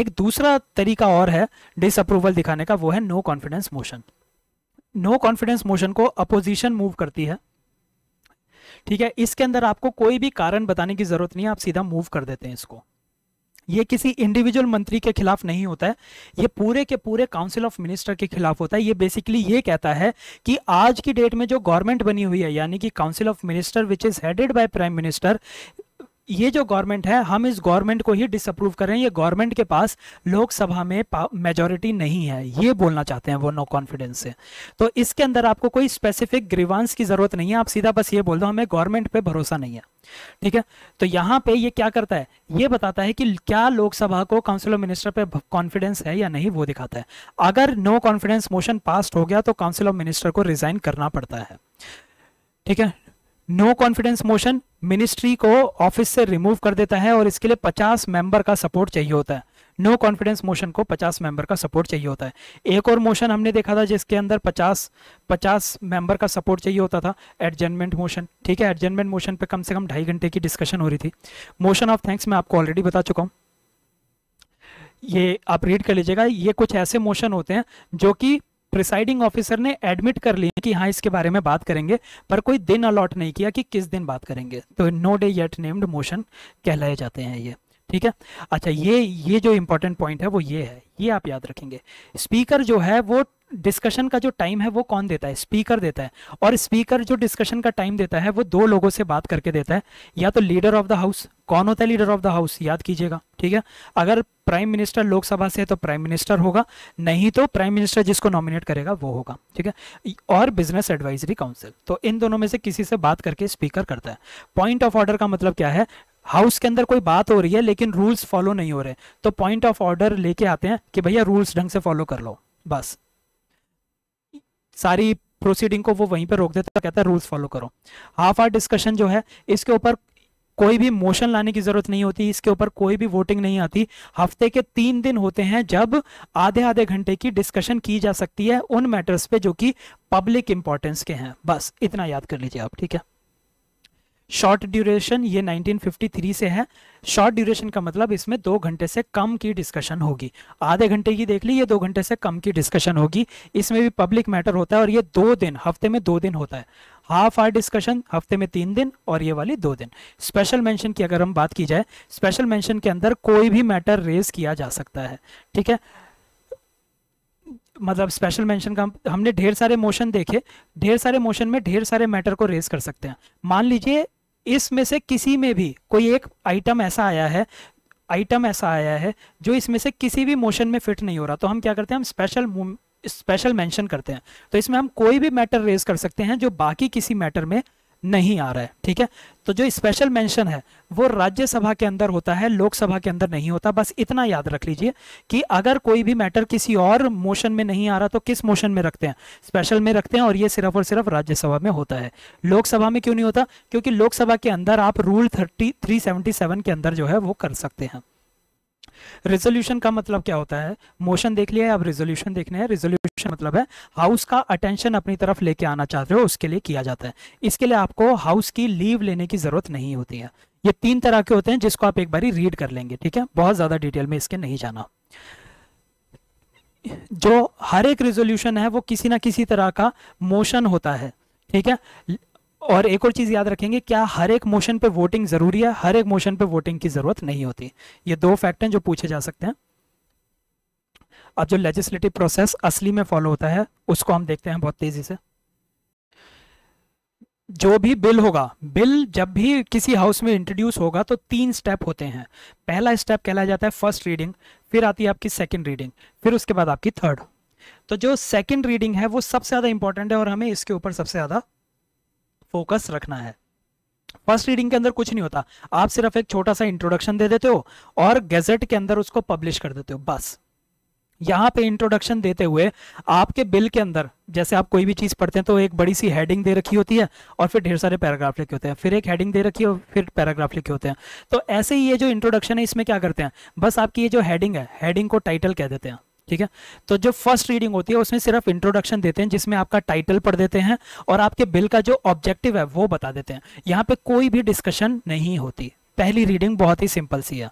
एक दूसरा तरीका और है डिसअप्रूवल दिखाने का वो है no confidence motion no confidence motion को अपोजिशन मूव करती है ठीक है इसके अंदर आपको कोई भी कारण बताने की जरूरत नहीं है आप सीधा मूव कर देते हैं इसको ये किसी इंडिविजुअल मंत्री के खिलाफ नहीं होता है ये पूरे के पूरे काउंसिल ऑफ मिनिस्टर के खिलाफ होता है ये बेसिकली ये कहता है कि आज की डेट में जो गवर्नमेंट बनी हुई है यानी कि council of minister which is headed by prime minister ये जो गवर्नमेंट है हम इस गवर्नमेंट को ही डिसअप्रूव करें ये गवर्नमेंट के पास लोकसभा में मेजोरिटी नहीं है ये बोलना चाहते हैं वो नो कॉन्फिडेंस से तो इसके अंदर आपको कोई स्पेसिफिक ग्रीवांस की ज़रूरत नहीं है आप सीधा बस ये बोल दो हमें गवर्नमेंट पे भरोसा नहीं है ठीक है तो यहाँ पे ये क्या करता है ये बताता है कि क्या लोकसभा को काउंसिल ऑफ मिनिस्टर पे कॉन्फिडेंस है या नहीं वो दिखाता है अगर नो कॉन्फिडेंस मोशन पास हो गया तो काउंसिल ऑफ मिनिस्टर को रिजाइन करना पड़ता है ठीक है नो कॉन्फिडेंस मोशन मिनिस्ट्री को ऑफिस से रिमूव कर देता है और इसके लिए 50 मेंबर का सपोर्ट चाहिए होता है नो कॉन्फिडेंस मोशन को 50 मेंबर का सपोर्ट चाहिए होता है एक और मोशन हमने देखा था जिसके अंदर 50 50 मेंबर का सपोर्ट चाहिए होता था एडजमेंट मोशन ठीक है एडजमेंट मोशन पे कम से कम ढाई घंटे की डिस्कशन हो रही थी मोशन ऑफ थैंक्स मैं आपको ऑलरेडी बता चुका हूँ ये आप रीड कर लीजिएगा ये कुछ ऐसे मोशन होते हैं जो कि प्रिसाइडिंग ऑफिसर ने एडमिट कर लिया कि हाँ इसके बारे में बात करेंगे पर कोई दिन अलॉट नहीं किया कि किस दिन बात करेंगे तो no day yet named motion कहलाए जाते हैं ये ठीक है अच्छा ये ये जो इंपॉर्टेंट पॉइंट है वो ये है ये आप याद रखेंगे स्पीकर जो है वो डिस्कशन का जो टाइम है वो कौन देता है स्पीकर देता है और स्पीकर जो डिस्कशन का टाइम देता है वो दो लोगों से बात करके देता है या तो लीडर ऑफ द हाउस कौन होता है लीडर ऑफ द हाउस याद कीजिएगा ठीक है अगर प्राइम मिनिस्टर लोकसभा से है तो प्राइम मिनिस्टर होगा नहीं तो प्राइम मिनिस्टर जिसको नॉमिनेट करेगा वो होगा ठीक है और बिजनेस एडवाइजरी काउंसिल तो इन दोनों में से किसी से बात करके स्पीकर करता है पॉइंट ऑफ ऑर्डर का मतलब क्या है हाउस के अंदर कोई बात हो रही है लेकिन रूल्स फॉलो नहीं हो रहे तो पॉइंट ऑफ ऑर्डर लेके आते हैं कि भैया रूल्स ढंग से फॉलो कर लो बस सारी प्रोसीडिंग को वो वहीं पर रोक देता है कहता है रूल्स फॉलो करो हाफ आर डिस्कशन जो है इसके ऊपर कोई भी मोशन लाने की जरूरत नहीं होती इसके ऊपर कोई भी वोटिंग नहीं आती हफ्ते के तीन दिन होते हैं जब आधे आधे घंटे की डिस्कशन की जा सकती है उन मैटर्स पे जो कि पब्लिक इंपॉर्टेंस के हैं बस इतना याद कर लीजिए आप ठीक है शॉर्ट ड्यूरेशन ये 1953 से है शॉर्ट ड्यूरेशन का मतलब इसमें दो घंटे से कम की डिस्कशन होगी आधे घंटे की देख ली ये दो घंटे से कम की डिस्कशन होगी इसमें भी पब्लिक मैटर होता है और ये दो दिन हफ्ते में दो दिन होता है हाफ आर डिस्कशन हफ्ते में तीन दिन और ये वाली दो दिन स्पेशल मेंशन की अगर हम बात की जाए स्पेशल मेंशन के अंदर कोई भी मैटर रेज किया जा सकता है ठीक है मतलब स्पेशल मेंशन का हमने ढेर सारे मोशन देखे ढेर सारे मोशन में ढेर सारे मैटर को रेज कर सकते हैं मान लीजिए इसमें से किसी में भी कोई एक आइटम ऐसा आया है आइटम ऐसा आया है जो इसमें से किसी भी मोशन में फिट नहीं हो रहा तो हम क्या करते हैं हम स्पेशल स्पेशल मेंशन करते हैं तो इसमें हम कोई भी मैटर रेज कर सकते हैं जो बाकी किसी मैटर में नहीं आ रहा है ठीक है तो जो स्पेशल मेंशन है वो राज्यसभा के अंदर होता है लोकसभा के अंदर नहीं होता बस इतना याद रख लीजिए कि अगर कोई भी मैटर किसी और मोशन में नहीं आ रहा तो किस मोशन में रखते हैं स्पेशल में रखते हैं और ये सिर्फ और सिर्फ राज्यसभा में होता है लोकसभा में क्यों नहीं होता क्योंकि लोकसभा के अंदर आप रूल थर्टी थ्री के अंदर जो है वो कर सकते हैं रेजोल्यूशन का मतलब क्या होता है मोशन देख लिया है अब रेजोल्यूशन देखने हैं रेजोल्यूशन मतलब है हाउस का अटेंशन अपनी तरफ लेके आना चाह रहे हो उसके लिए किया जाता है इसके लिए आपको हाउस की लीव लेने की जरूरत नहीं होती है ये तीन तरह के होते हैं जिसको आप एक बार रीड कर लेंगे ठीक है बहुत ज्यादा डिटेल में इसके नहीं जाना जो हर एक रेजोल्यूशन है वो किसी ना किसी तरह का मोशन होता है ठीक है और एक और चीज़ याद रखेंगे क्या हर एक मोशन पे वोटिंग ज़रूरी है हर एक मोशन पे वोटिंग की ज़रूरत नहीं होती ये दो फैक्ट हैं जो पूछे जा सकते हैं अब जो लेजिस्लेटिव प्रोसेस असली में फॉलो होता है उसको हम देखते हैं बहुत तेज़ी से जो भी बिल होगा बिल जब भी किसी हाउस में इंट्रोड्यूस होगा तो तीन स्टेप होते हैं पहला स्टेप कहलाया जाता है फर्स्ट रीडिंग फिर आती है आपकी सेकेंड रीडिंग फिर उसके बाद आपकी थर्ड तो जो सेकेंड रीडिंग है वो सबसे ज़्यादा इंपॉर्टेंट है और हमें इसके ऊपर सबसे ज़्यादा फोकस रखना है फर्स्ट रीडिंग के अंदर कुछ नहीं होता आप सिर्फ एक छोटा सा इंट्रोडक्शन दे देते हो और गैजेट के अंदर उसको पब्लिश कर देते हो बस यहाँ पे इंट्रोडक्शन देते हुए आपके बिल के अंदर जैसे आप कोई भी चीज़ पढ़ते हैं तो एक बड़ी सी हेडिंग दे रखी होती है और फिर ढेर सारे पैराग्राफ लिखे होते हैं फिर एक हेडिंग दे रखी है फिर पैराग्राफ लिखे होते हैं तो ऐसे ही ये जो इंट्रोडक्शन है इसमें क्या करते हैं बस आपकी ये जो हेडिंग है हेडिंग को टाइटल कह देते हैं ठीक है तो जो फर्स्ट रीडिंग होती है उसमें सिर्फ इंट्रोडक्शन देते हैं जिसमें आपका टाइटल पढ़ देते हैं और आपके बिल का जो ऑब्जेक्टिव है वो बता देते हैं यहाँ पे कोई भी डिस्कशन नहीं होती पहली रीडिंग बहुत ही सिंपल सी है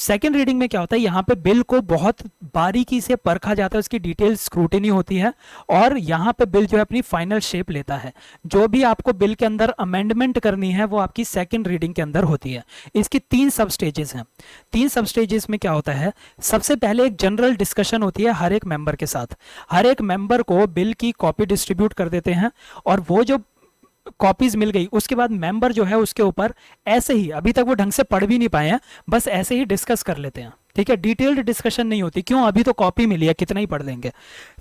सेकेंड रीडिंग में क्या होता है यहाँ पे बिल को बहुत बारीकी से परखा जाता है उसकी डिटेल स्क्रूटिनी होती है और यहाँ पे बिल जो है अपनी फाइनल शेप लेता है जो भी आपको बिल के अंदर अमेंडमेंट करनी है वो आपकी सेकेंड रीडिंग के अंदर होती है इसकी तीन सब स्टेजेस हैं तीन सब स्टेजेस में क्या होता है सबसे पहले एक जनरल डिस्कशन होती है हर एक मेंबर के साथ हर एक मेंबर को बिल की कॉपी डिस्ट्रीब्यूट कर देते हैं और वो जो कॉपीज मिल गई उसके बाद मेंबर जो है उसके ऊपर ऐसे ही अभी तक वो ढंग से पढ़ भी नहीं पाए हैं बस ऐसे ही डिस्कस कर लेते हैं ठीक है डिटेल्ड डिस्कशन नहीं होती क्यों अभी तो कॉपी मिली है कितना ही पढ़ लेंगे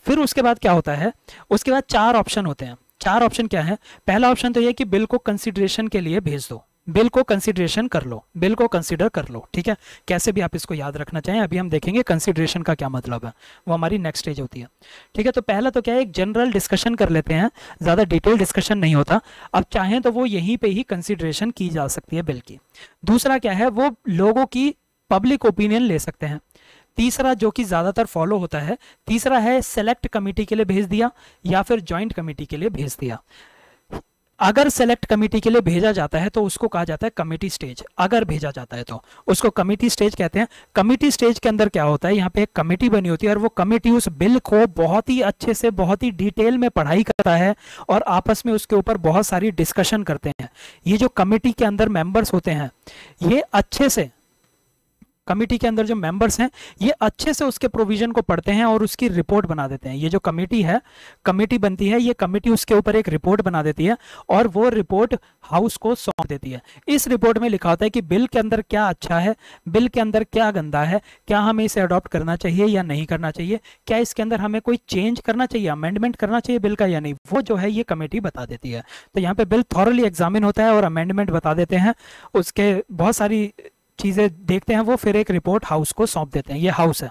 फिर उसके बाद क्या होता है उसके बाद चार ऑप्शन होते हैं चार ऑप्शन क्या तो है पहला ऑप्शन तो यह कि बिल को कंसिडरेशन के लिए भेज दो बिल को कंसिडरेशन कर लो बिल को कंसिडर कर लो ठीक है कैसे भी आप इसको याद रखना चाहें अभी हम देखेंगे कंसिडरेशन का क्या मतलब है वो हमारी नेक्स्ट स्टेज होती है ठीक है तो पहला तो क्या है एक जनरल डिस्कशन कर लेते हैं ज़्यादा डिटेल डिस्कशन नहीं होता अब चाहें तो वो यहीं पर ही कंसिडरेशन की जा सकती है बिल की दूसरा क्या है वो लोगों की पब्लिक ओपिनियन ले सकते हैं तीसरा जो कि ज़्यादातर फॉलो होता है तीसरा है सेलेक्ट कमेटी के लिए भेज दिया या फिर ज्वाइंट कमेटी के लिए भेज दिया अगर सेलेक्ट कमेटी के लिए भेजा जाता है तो उसको कहा जाता है कमेटी स्टेज अगर भेजा जाता है तो उसको कमेटी स्टेज कहते हैं कमेटी स्टेज के अंदर क्या होता है यहाँ पे एक कमेटी बनी होती है और वो कमेटी उस बिल को बहुत ही अच्छे से बहुत ही डिटेल में पढ़ाई करता है और आपस में उसके ऊपर बहुत सारी डिस्कशन करते हैं ये जो कमेटी के अंदर मेंबर्स होते हैं ये अच्छे से कमेटी के अंदर जो मेंबर्स हैं ये अच्छे से उसके प्रोविजन को पढ़ते हैं और उसकी रिपोर्ट बना देते हैं ये जो कमेटी है कमेटी बनती है ये कमेटी उसके ऊपर एक रिपोर्ट बना देती है और वो रिपोर्ट हाउस को सौंप देती है इस रिपोर्ट में लिखा होता है कि बिल के अंदर क्या अच्छा है बिल के अंदर क्या गंदा है क्या हमें इसे अडॉप्ट करना चाहिए या नहीं करना चाहिए क्या इसके अंदर हमें कोई चेंज करना चाहिए अमेंडमेंट करना चाहिए बिल का या नहीं वो जो है ये कमेटी बता देती है तो यहाँ पे बिल थॉरली एग्जामिन होता है और अमेंडमेंट बता देते हैं उसके बहुत सारी चीज़ें देखते हैं वो फिर एक रिपोर्ट हाउस को सौंप देते हैं ये हाउस है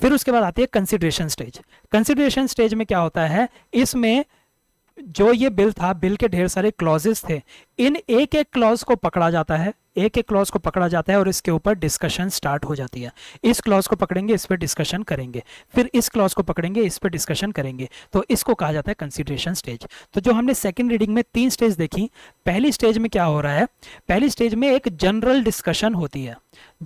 फिर उसके बाद आती है कंसिडरेशन स्टेज कंसिडरेशन स्टेज में क्या होता है इसमें जो ये बिल था बिल के ढेर सारे क्लॉजेस थे इन एक एक क्लॉज को पकड़ा जाता है एक एक क्लॉज को पकड़ा जाता है और इसके ऊपर डिस्कशन स्टार्ट हो जाती है इस क्लॉज को पकड़ेंगे इस पर डिस्कशन करेंगे फिर इस क्लॉज को पकड़ेंगे इस पर डिस्कशन करेंगे तो इसको कहा जाता है कंसिडरेशन स्टेज तो जो हमने सेकेंड रीडिंग में तीन स्टेज देखी पहली स्टेज में क्या हो रहा है पहली स्टेज में एक जनरल डिस्कशन होती है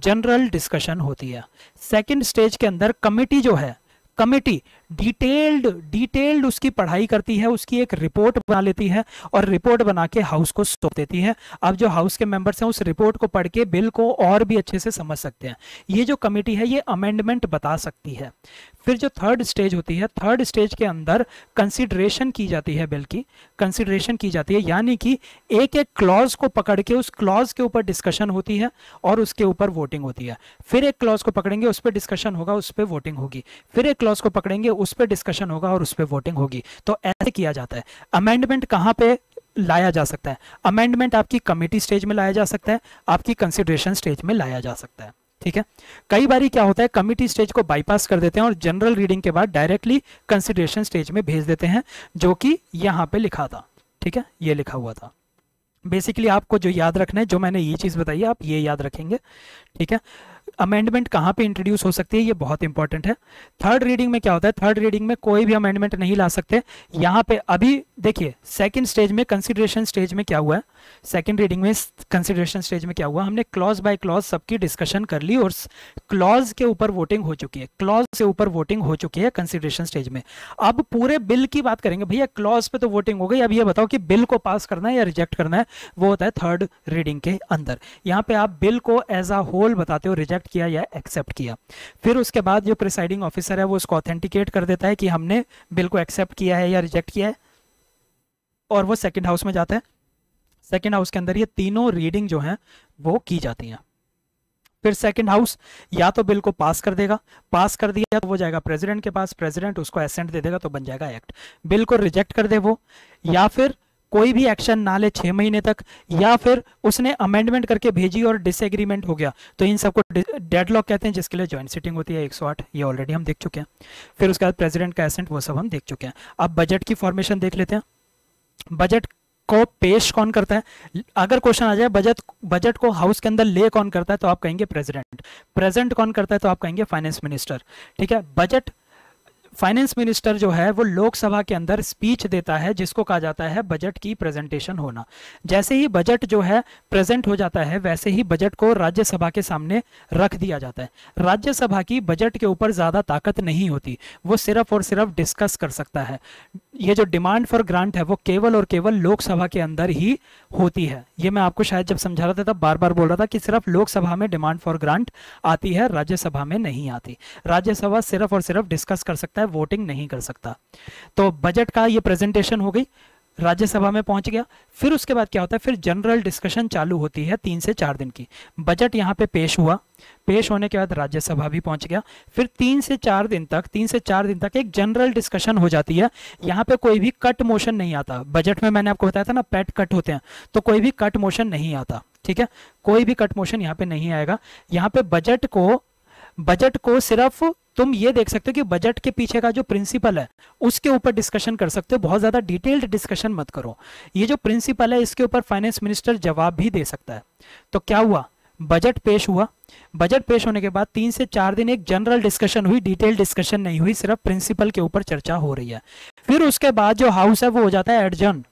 जनरल डिस्कशन होती है सेकेंड स्टेज के अंदर कमिटी जो है कमेटी डिटेल्ड डिटेल्ड उसकी पढ़ाई करती है उसकी एक रिपोर्ट बना लेती है और रिपोर्ट बना के हाउस को सौंप देती है अब जो हाउस के मेंबर्स हैं उस रिपोर्ट को पढ़ के बिल को और भी अच्छे से समझ सकते हैं ये जो कमेटी है ये अमेंडमेंट बता सकती है फिर जो थर्ड स्टेज होती है थर्ड स्टेज के अंदर कंसिडरेशन की जाती है बिल की कंसिडरेशन की जाती है यानी कि एक एक क्लॉज को पकड़ के उस क्लॉज के ऊपर डिस्कशन होती है और उसके ऊपर वोटिंग होती है फिर एक क्लॉज को पकड़ेंगे उस पर डिस्कशन होगा उस पर वोटिंग होगी फिर एक क्लॉज को पकड़ेंगे उस पर डिस्कशन होगा और उस पर वोटिंग होगी तो ऐसे किया जाता है अमेंडमेंट कहाँ पे लाया जा सकता है अमेंडमेंट आपकी कमेटी स्टेज में लाया जा सकता है आपकी कंसिडरेशन स्टेज में लाया जा सकता है ठीक है कई बार क्या होता है कमिटी स्टेज को बाईपास कर देते हैं और जनरल रीडिंग के बाद डायरेक्टली कंसिडरेशन स्टेज में भेज देते हैं जो कि यहाँ पे लिखा था ठीक है ये लिखा हुआ था बेसिकली आपको जो याद रखना है जो मैंने ये चीज़ बताई आप ये याद रखेंगे ठीक है अमेंडमेंट कहाँ पे इंट्रोड्यूस हो सकती है ये बहुत इंपॉर्टेंट है थर्ड रीडिंग में क्या होता है थर्ड रीडिंग में कोई भी अमेंडमेंट नहीं ला सकते यहाँ पे अभी देखिए सेकंड स्टेज में कंसिडरेशन स्टेज में क्या हुआ है सेकंड रीडिंग में कंसिडरेशन स्टेज में क्या हुआ हमने क्लॉज बाय क्लॉज सबकी डिस्कशन कर ली और क्लॉज के ऊपर वोटिंग हो चुकी है क्लॉज के ऊपर वोटिंग हो चुकी है कंसिडरेशन स्टेज में अब पूरे बिल की बात करेंगे भैया क्लॉज पे तो वोटिंग हो गई अब ये बताओ कि बिल को पास करना है या रिजेक्ट करना है वो होता है थर्ड रीडिंग के अंदर यहाँ पे आप बिल को एज अ होल बताते हो रिजेक्ट किया या एक्सेप्ट किया फिर उसके बाद जो प्रिसाइडिंग ऑफिसर है वो उसको ऑथेंटिकेट कर देता है कि हमने बिल को एक्सेप्ट किया है या रिजेक्ट किया है और वो सेकेंड हाउस में जाता है सेकेंड हाउस के अंदर ये तीनों रीडिंग जो हैं वो की जाती हैं फिर सेकंड हाउस या तो बिल को पास कर देगा पास कर दिया तो वो जाएगा प्रेसिडेंट के पास प्रेसिडेंट उसको एसेंट दे देगा तो बन जाएगा एक्ट बिल को रिजेक्ट कर दे वो या फिर कोई भी एक्शन ना ले छह महीने तक या फिर उसने अमेंडमेंट करके भेजी और डिसएग्रीमेंट हो गया तो इन सबको डेडलॉक कहते हैं जिसके लिए ज्वाइंट सिटिंग होती है 108 ये ऑलरेडी हम देख चुके हैं फिर उसके बाद प्रेसिडेंट का एसेंट वो सब हम देख चुके हैं अब बजट की फॉर्मेशन देख लेते हैं बजट को पेश कौन करता है अगर क्वेश्चन आ जाए बजट बजट को हाउस के अंदर ले कौन करता है तो आप कहेंगे प्रेसिडेंट प्रेजेंट कौन करता है तो आप कहेंगे फाइनेंस मिनिस्टर ठीक है बजट फाइनेंस मिनिस्टर जो है वो लोकसभा के अंदर स्पीच देता है जिसको कहा जाता है बजट की प्रेजेंटेशन होना जैसे ही बजट जो है प्रेजेंट हो जाता है वैसे ही बजट को राज्यसभा के सामने रख दिया जाता है राज्यसभा की बजट के ऊपर ज़्यादा ताकत नहीं होती वो सिर्फ और सिर्फ डिस्कस कर सकता है ये जो डिमांड फॉर ग्रांट है वो केवल और केवल लोकसभा के अंदर ही होती है ये मैं आपको शायद जब समझा रहा था तब बार बार बोल रहा था कि सिर्फ लोकसभा में डिमांड फॉर ग्रांट आती है राज्यसभा में नहीं आती राज्यसभा सिर्फ और सिर्फ डिस्कस कर सकता है है वोटिंग नहीं कर सकता तो बजट का ये प्रेजेंटेशन हो गई राज्यसभा में पहुंच गया फिर उसके बाद क्या होता है फिर जनरल डिस्कशन चालू होती है तीन से चार दिन की बजट यहाँ पे पेश हुआ पेश होने के बाद राज्यसभा भी पहुंच गया फिर तीन से चार दिन तक तीन से चार दिन तक एक जनरल डिस्कशन हो जाती है यहाँ पे कोई भी कट मोशन नहीं आता बजट में मैंने आपको बताया था ना पेट कट होते हैं तो कोई भी कट मोशन नहीं आता ठीक है कोई भी कट मोशन यहाँ पे नहीं आएगा यहाँ पे बजट को बजट को सिर्फ तुम ये देख सकते हो कि बजट के पीछे का जो प्रिंसिपल है उसके ऊपर डिस्कशन कर सकते हो बहुत ज़्यादा डिटेल्ड डिस्कशन मत करो ये जो प्रिंसिपल है इसके ऊपर फाइनेंस मिनिस्टर जवाब भी दे सकता है तो क्या हुआ बजट पेश हुआ बजट पेश होने के बाद तीन से चार दिन एक जनरल डिस्कशन हुई डिटेल डिस्कशन नहीं हुई सिर्फ प्रिंसिपल के ऊपर चर्चा हो रही है फिर उसके बाद जो हाउस है वो हो जाता है एडजन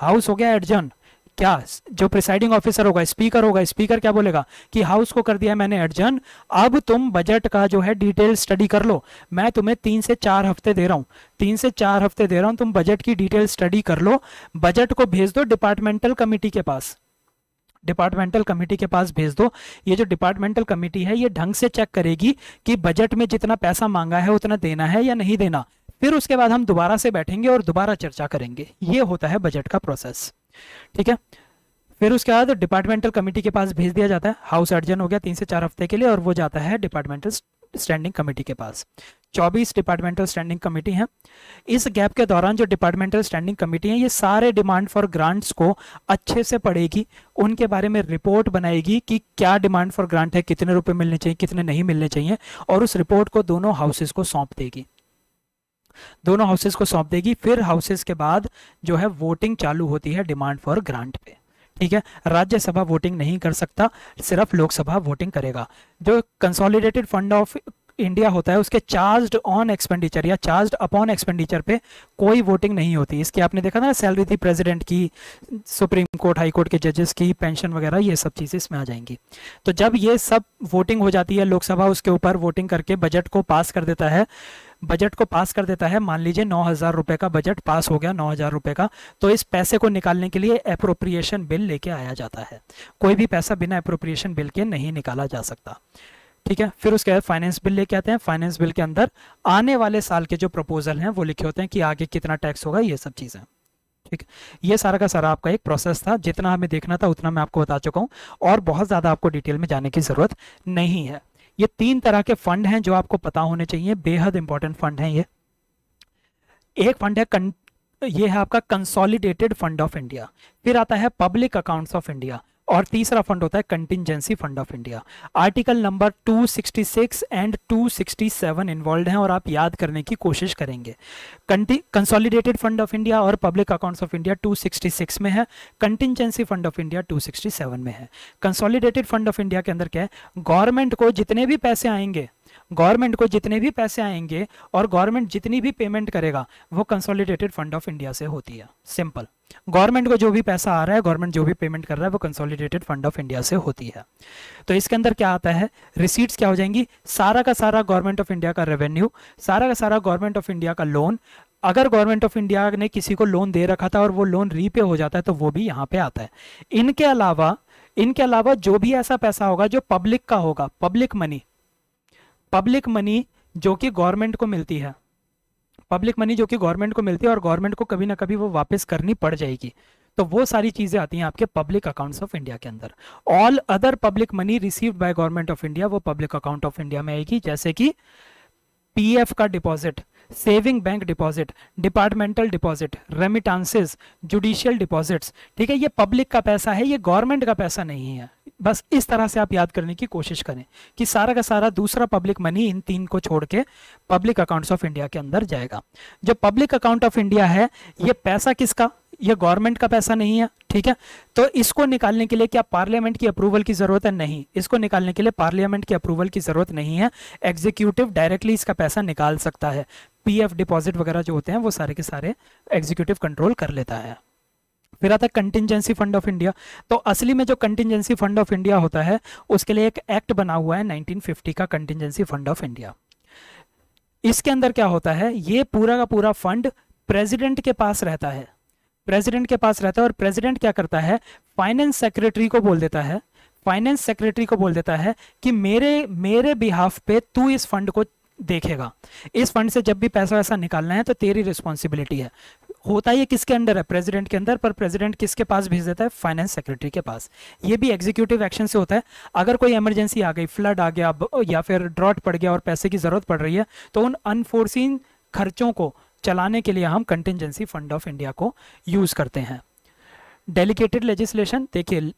हाउस हो गया एडजन क्या जो प्रिसाइडिंग ऑफिसर होगा स्पीकर होगा स्पीकर क्या बोलेगा कि हाउस को कर दिया मैंने अर्जन अब तुम बजट का जो है डिटेल स्टडी कर लो मैं तुम्हें तीन से चार हफ्ते दे रहा हूँ तीन से चार हफ्ते दे रहा हूँ तुम बजट की डिटेल स्टडी कर लो बजट को भेज दो डिपार्टमेंटल कमिटी के पास डिपार्टमेंटल कमेटी के पास भेज दो ये जो डिपार्टमेंटल कमेटी है ये ढंग से चेक करेगी कि बजट में जितना पैसा मांगा है उतना देना है या नहीं देना फिर उसके बाद हम दोबारा से बैठेंगे और दोबारा चर्चा करेंगे ये होता है बजट का प्रोसेस ठीक है फिर उसके बाद डिपार्टमेंटल कमेटी के पास भेज दिया जाता है हाउस अर्जन हो गया तीन से चार हफ्ते के लिए और वो जाता है डिपार्टमेंटल स्टैंडिंग कमेटी के पास 24 डिपार्टमेंटल स्टैंडिंग कमेटी हैं इस गैप के दौरान जो डिपार्टमेंटल स्टैंडिंग कमेटी है ये सारे डिमांड फॉर ग्रांट्स को अच्छे से पढ़ेगी उनके बारे में रिपोर्ट बनाएगी कि क्या डिमांड फॉर ग्रांट है कितने रुपए मिलने चाहिए कितने नहीं मिलने चाहिए और उस रिपोर्ट को दोनों हाउसेज को सौंप देगी दोनों हाउसेज को सौंप देगी फिर हाउसेज के बाद जो है वोटिंग चालू होती है डिमांड फॉर ग्रांट पे ठीक है राज्यसभा वोटिंग नहीं कर सकता सिर्फ लोकसभा वोटिंग करेगा जो कंसोलिडेटेड फंड ऑफ इंडिया होता है उसके चार्ज्ड ऑन एक्सपेंडिचर या चार्ज्ड अपॉन एक्सपेंडिचर पे कोई वोटिंग नहीं होती इसकी आपने देखा ना सैलरी थी प्रेसिडेंट की सुप्रीम कोर्ट हाई कोर्ट के जजेस की पेंशन वगैरह ये सब चीज़ें इसमें आ जाएंगी तो जब ये सब वोटिंग हो जाती है लोकसभा उसके ऊपर वोटिंग करके बजट को पास कर देता है बजट को पास कर देता है मान लीजिए नौ हज़ार रुपए का बजट पास हो गया नौ हज़ार रुपए का तो इस पैसे को निकालने के लिए अप्रोप्रिएशन बिल लेके आया जाता है कोई भी पैसा बिना अप्रोप्रिएशन बिल के नहीं निकाला जा सकता ठीक है फिर उसके बाद फाइनेंस बिल लेके आते हैं फाइनेंस बिल के अंदर आने वाले साल के जो प्रपोजल हैं वो लिखे होते हैं कि आगे कितना टैक्स होगा ये सब चीज़ें ठीक ये सारा का सारा आपका एक प्रोसेस था जितना हमें देखना था उतना मैं आपको बता चुका हूँ और बहुत ज़्यादा आपको डिटेल में जाने की ज़रूरत नहीं है ये तीन तरह के फंड हैं जो आपको पता होने चाहिए बेहद इंपॉर्टेंट फंड हैं ये एक फंड है कन, ये है आपका कंसोलिडेटेड फंड ऑफ इंडिया फिर आता है पब्लिक अकाउंट्स ऑफ इंडिया और तीसरा फंड होता है contingency fund of India article number 266 and 267 involve हैं और आप याद करने की कोशिश करेंगे कंसोलिडेटेड फंड ऑफ इंडिया और पब्लिक अकाउंट्स ऑफ इंडिया 266 में है कंटिजेंसी फंड ऑफ इंडिया 267 में है कंसोलिडेटेड फंड ऑफ इंडिया के अंदर क्या है गवर्नमेंट को जितने भी पैसे आएंगे गवर्नमेंट को जितने भी पैसे आएंगे और गवर्नमेंट जितनी भी पेमेंट करेगा वो कंसोलिडेटेड फंड ऑफ इंडिया से होती है सिंपल गवर्नमेंट को जो भी पैसा आ रहा है गवर्नमेंट जो भी पेमेंट कर रहा है वो कंसोलिडेटेड फंड ऑफ इंडिया से होती है तो इसके अंदर क्या आता है रिसीट्स क्या हो जाएंगी सारा का सारा गवर्नमेंट ऑफ इंडिया का रेवेन्यू सारा का सारा गवर्नमेंट ऑफ इंडिया का लोन अगर गवर्नमेंट ऑफ इंडिया ने किसी को लोन दे रखा था और वो लोन रीपे हो जाता है तो वो भी यहाँ पे आता है इनके अलावा इनके अलावा जो भी ऐसा पैसा होगा जो पब्लिक का होगा पब्लिक मनी पब्लिक मनी जो कि गवर्नमेंट को मिलती है पब्लिक मनी जो कि गवर्नमेंट को मिलती है और गवर्नमेंट को कभी ना कभी वो वापस करनी पड़ जाएगी तो वो सारी चीजें आती हैं आपके पब्लिक अकाउंट्स ऑफ इंडिया के अंदर all other public money received by government of India वो पब्लिक अकाउंट ऑफ इंडिया में आएगी जैसे कि पीएफ का deposit saving bank deposit departmental deposit remittances judicial deposits ठीक है ये पब्लिक का पैसा है ये गवर्नमेंट का पैसा नहीं है बस इस तरह से आप याद करने की कोशिश करें कि सारा का सारा दूसरा पब्लिक मनी इन तीन को छोड़ के पब्लिक अकाउंट्स ऑफ इंडिया के अंदर जाएगा जो पब्लिक अकाउंट ऑफ इंडिया है ये पैसा किसका ये गवर्नमेंट का पैसा नहीं है ठीक है तो इसको निकालने के लिए क्या पार्लियामेंट की अप्रूवल की जरूरत है नहीं इसको निकालने के लिए पार्लियामेंट की अप्रूवल की जरूरत नहीं है एग्जीक्यूटिव डायरेक्टली इसका पैसा निकाल सकता है पीएफ डिपॉजिट वगैरह जो होते हैं वो सारे के सारे एग्जीक्यूटिव कंट्रोल कर लेता है फिर आता है कंटिजेंसी फंड ऑफ इंडिया तो असली में जो कंटिजेंसी फंड ऑफ इंडिया होता है उसके लिए एक एक्ट बना हुआ है 1950 का कंटिजेंसी फंड ऑफ इंडिया इसके अंदर क्या होता है ये पूरा का पूरा फंड प्रेसिडेंट के पास रहता है प्रेसिडेंट के पास रहता है और प्रेसिडेंट क्या करता है फाइनेंस सेक्रेटरी को बोल देता है फाइनेंस सेक्रेटरी को बोल देता है कि मेरे मेरे बिहाफ पे तू इस फंड को देखेगा इस फंड से जब भी पैसा वैसा निकालना है तो तेरी रिस्पॉन्सिबिलिटी है होता है किसके अंडर है प्रेसिडेंट के अंदर पर प्रेसिडेंट किसके पास भेज देता है फाइनेंस सेक्रेटरी के पास ये भी एग्जीक्यूटिव एक्शन से होता है अगर कोई इमरजेंसी आ गई फ्लड आ गया या फिर ड्रॉट पड़ गया और पैसे की जरूरत पड़ रही है तो उन अनफोर्सिन खर्चों को चलाने के लिए हम कंटिजेंसी फंड ऑफ इंडिया को यूज करते हैं डेलीकेटेड लेजिस्लेशन देखिए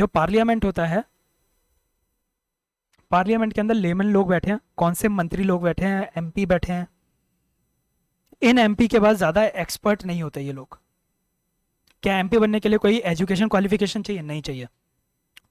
जो पार्लियामेंट होता है पार्लियामेंट के अंदर लेमन लोग बैठे हैं कौन से मंत्री लोग बैठे हैं एमपी बैठे हैं इन एमपी के पास ज़्यादा एक्सपर्ट नहीं होते ये लोग क्या एमपी बनने के लिए कोई एजुकेशन क्वालिफिकेशन चाहिए नहीं चाहिए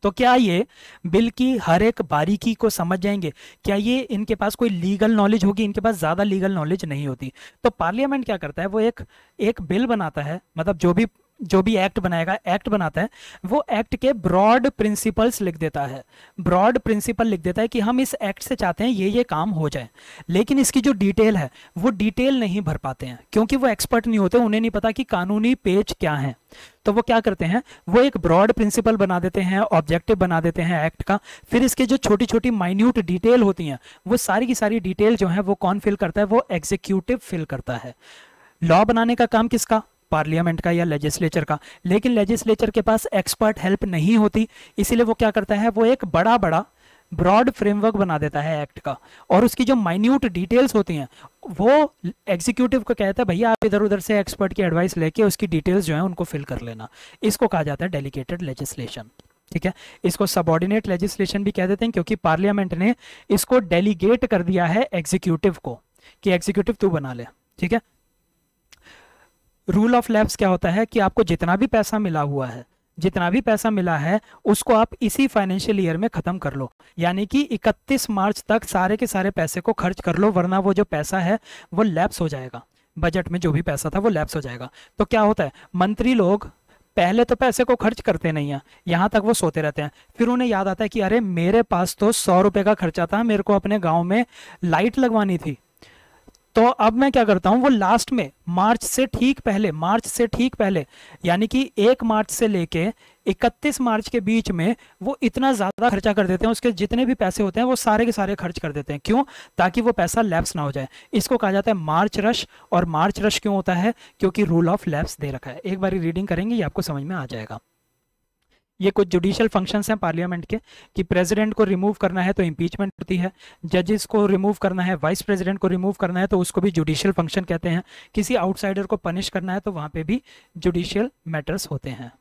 तो क्या ये बिल की हर एक बारीकी को समझ जाएंगे क्या ये इनके पास कोई लीगल नॉलेज होगी इनके पास ज़्यादा लीगल नॉलेज नहीं होती तो पार्लियामेंट क्या करता है वो एक एक बिल बनाता है मतलब जो भी जो भी एक्ट बनाएगा एक्ट बनाता है वो एक्ट के ब्रॉड प्रिंसिपल्स लिख देता है ब्रॉड प्रिंसिपल लिख देता है कि हम इस एक्ट से चाहते हैं ये ये काम हो जाए लेकिन इसकी जो डिटेल है वो डिटेल नहीं भर पाते हैं क्योंकि वो एक्सपर्ट नहीं होते उन्हें नहीं पता कि कानूनी पेज क्या है तो वो क्या करते हैं वो एक ब्रॉड प्रिंसिपल बना देते हैं ऑब्जेक्टिव बना देते हैं एक्ट का फिर इसके जो छोटी छोटी माइन्यूट डिटेल होती हैं वो सारी की सारी डिटेल जो है वो कौन फिल करता है वो एग्जीक्यूटिव फिल करता है लॉ बनाने का काम किसका पार्लियामेंट का या लेजिस्लेचर का लेकिन लेजिस्लेचर के पास एक्सपर्ट हेल्प नहीं होती इसीलिए वो क्या करता है वो एक बड़ा बड़ा ब्रॉड फ्रेमवर्क बना देता है एक्ट का और उसकी जो माइन्यूट डिटेल्स होती हैं वो एग्जीक्यूटिव को कहता है भैया आप इधर उधर से एक्सपर्ट की एडवाइस लेके उसकी डिटेल्स जो है उनको फिल कर लेना इसको कहा जाता है डेलीगेटेड लेजिस्लेशन ठीक है इसको सबॉर्डिनेट लेजिस्लेशन भी कह देते हैं क्योंकि पार्लियामेंट ने इसको डेलीगेट कर दिया है एग्जीक्यूटिव को कि एग्जीक्यूटिव तू बना ले ठीक है रूल ऑफ लैब्स क्या होता है कि आपको जितना भी पैसा मिला हुआ है जितना भी पैसा मिला है उसको आप इसी फाइनेंशियल ईयर में खत्म कर लो यानी कि 31 मार्च तक सारे के सारे पैसे को खर्च कर लो वरना वो जो पैसा है वो लैप्स हो जाएगा बजट में जो भी पैसा था वो लैप्स हो जाएगा तो क्या होता है मंत्री लोग पहले तो पैसे को खर्च करते नहीं हैं यहाँ तक वो सोते रहते हैं फिर उन्हें याद आता है कि अरे मेरे पास तो सौ रुपये का खर्चा था मेरे को अपने गाँव में लाइट लगवानी थी तो अब मैं क्या करता हूं वो लास्ट में मार्च से ठीक पहले मार्च से ठीक पहले यानी कि एक मार्च से लेके 31 मार्च के बीच में वो इतना ज़्यादा खर्चा कर देते हैं उसके जितने भी पैसे होते हैं वो सारे के सारे खर्च कर देते हैं क्यों ताकि वो पैसा लैप्स ना हो जाए इसको कहा जाता है मार्च रश और मार्च रश क्यों होता है क्योंकि रूल ऑफ लैप्स दे रखा है एक बार रीडिंग करेंगे ये आपको समझ में आ जाएगा ये कुछ जुडिशियल फंक्शंस हैं पार्लियामेंट के कि प्रेसिडेंट को रिमूव करना है तो इम्पीचमेंट होती है जजेस को रिमूव करना है वाइस प्रेसिडेंट को रिमूव करना है तो उसको भी जुडिशियल फंक्शन कहते हैं किसी आउटसाइडर को पनिश करना है तो वहां पे भी जुडिशियल मैटर्स होते हैं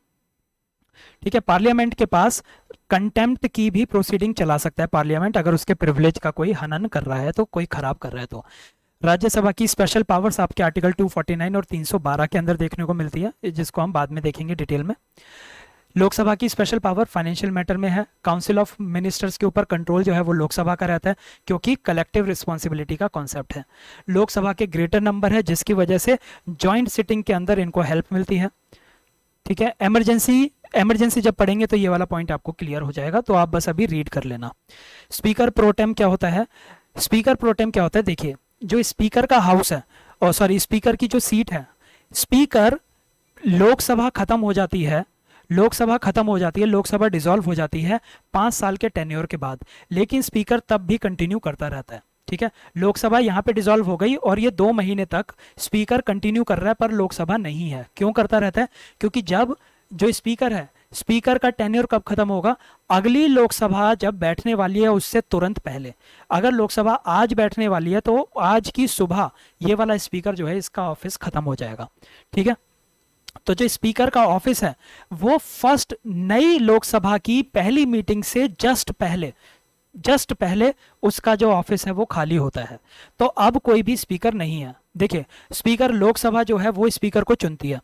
ठीक है पार्लियामेंट के पास कंटेम्प्ट की भी प्रोसीडिंग चला सकता है पार्लियामेंट अगर उसके प्रिविलेज का कोई हनन कर रहा है तो कोई खराब कर रहा है तो राज्यसभा की स्पेशल पावर्स आपके आर्टिकल 249 और 312 के अंदर देखने को मिलती है जिसको हम बाद में देखेंगे डिटेल में लोकसभा की स्पेशल पावर फाइनेंशियल मैटर में है काउंसिल ऑफ मिनिस्टर्स के ऊपर कंट्रोल जो है वो लोकसभा का रहता है क्योंकि कलेक्टिव रिस्पॉन्सिबिलिटी का कॉन्सेप्ट है लोकसभा के ग्रेटर नंबर है जिसकी वजह से ज्वाइंट सिटिंग के अंदर इनको हेल्प मिलती है ठीक है एमरजेंसी एमरजेंसी जब पढ़ेंगे तो ये वाला पॉइंट आपको क्लियर हो जाएगा तो आप बस अभी रीड कर लेना स्पीकर प्रोटेम क्या होता है स्पीकर प्रोटेम क्या होता है देखिए जो स्पीकर का हाउस है और सॉरी स्पीकर की जो सीट है स्पीकर लोकसभा खत्म हो जाती है लोकसभा खत्म हो जाती है लोकसभा डिसॉल्व हो जाती है पांच साल के टेन्योर के बाद लेकिन स्पीकर तब भी कंटिन्यू करता रहता है ठीक है लोकसभा यहाँ पे डिसॉल्व हो गई और ये दो महीने तक स्पीकर कंटिन्यू कर रहा है पर लोकसभा नहीं है क्यों करता रहता है क्योंकि जब जो स्पीकर है स्पीकर का टेन्योर कब खत्म होगा अगली लोकसभा जब बैठने वाली है उससे तुरंत पहले अगर लोकसभा आज बैठने वाली है तो आज की सुबह ये वाला स्पीकर जो है इसका ऑफिस खत्म हो जाएगा ठीक है तो जो स्पीकर का ऑफिस है वो फर्स्ट नई लोकसभा की पहली मीटिंग से जस्ट पहले जस्ट पहले उसका जो ऑफिस है वो खाली होता है तो अब कोई भी स्पीकर नहीं है देखिए स्पीकर लोकसभा जो है वो स्पीकर को चुनती है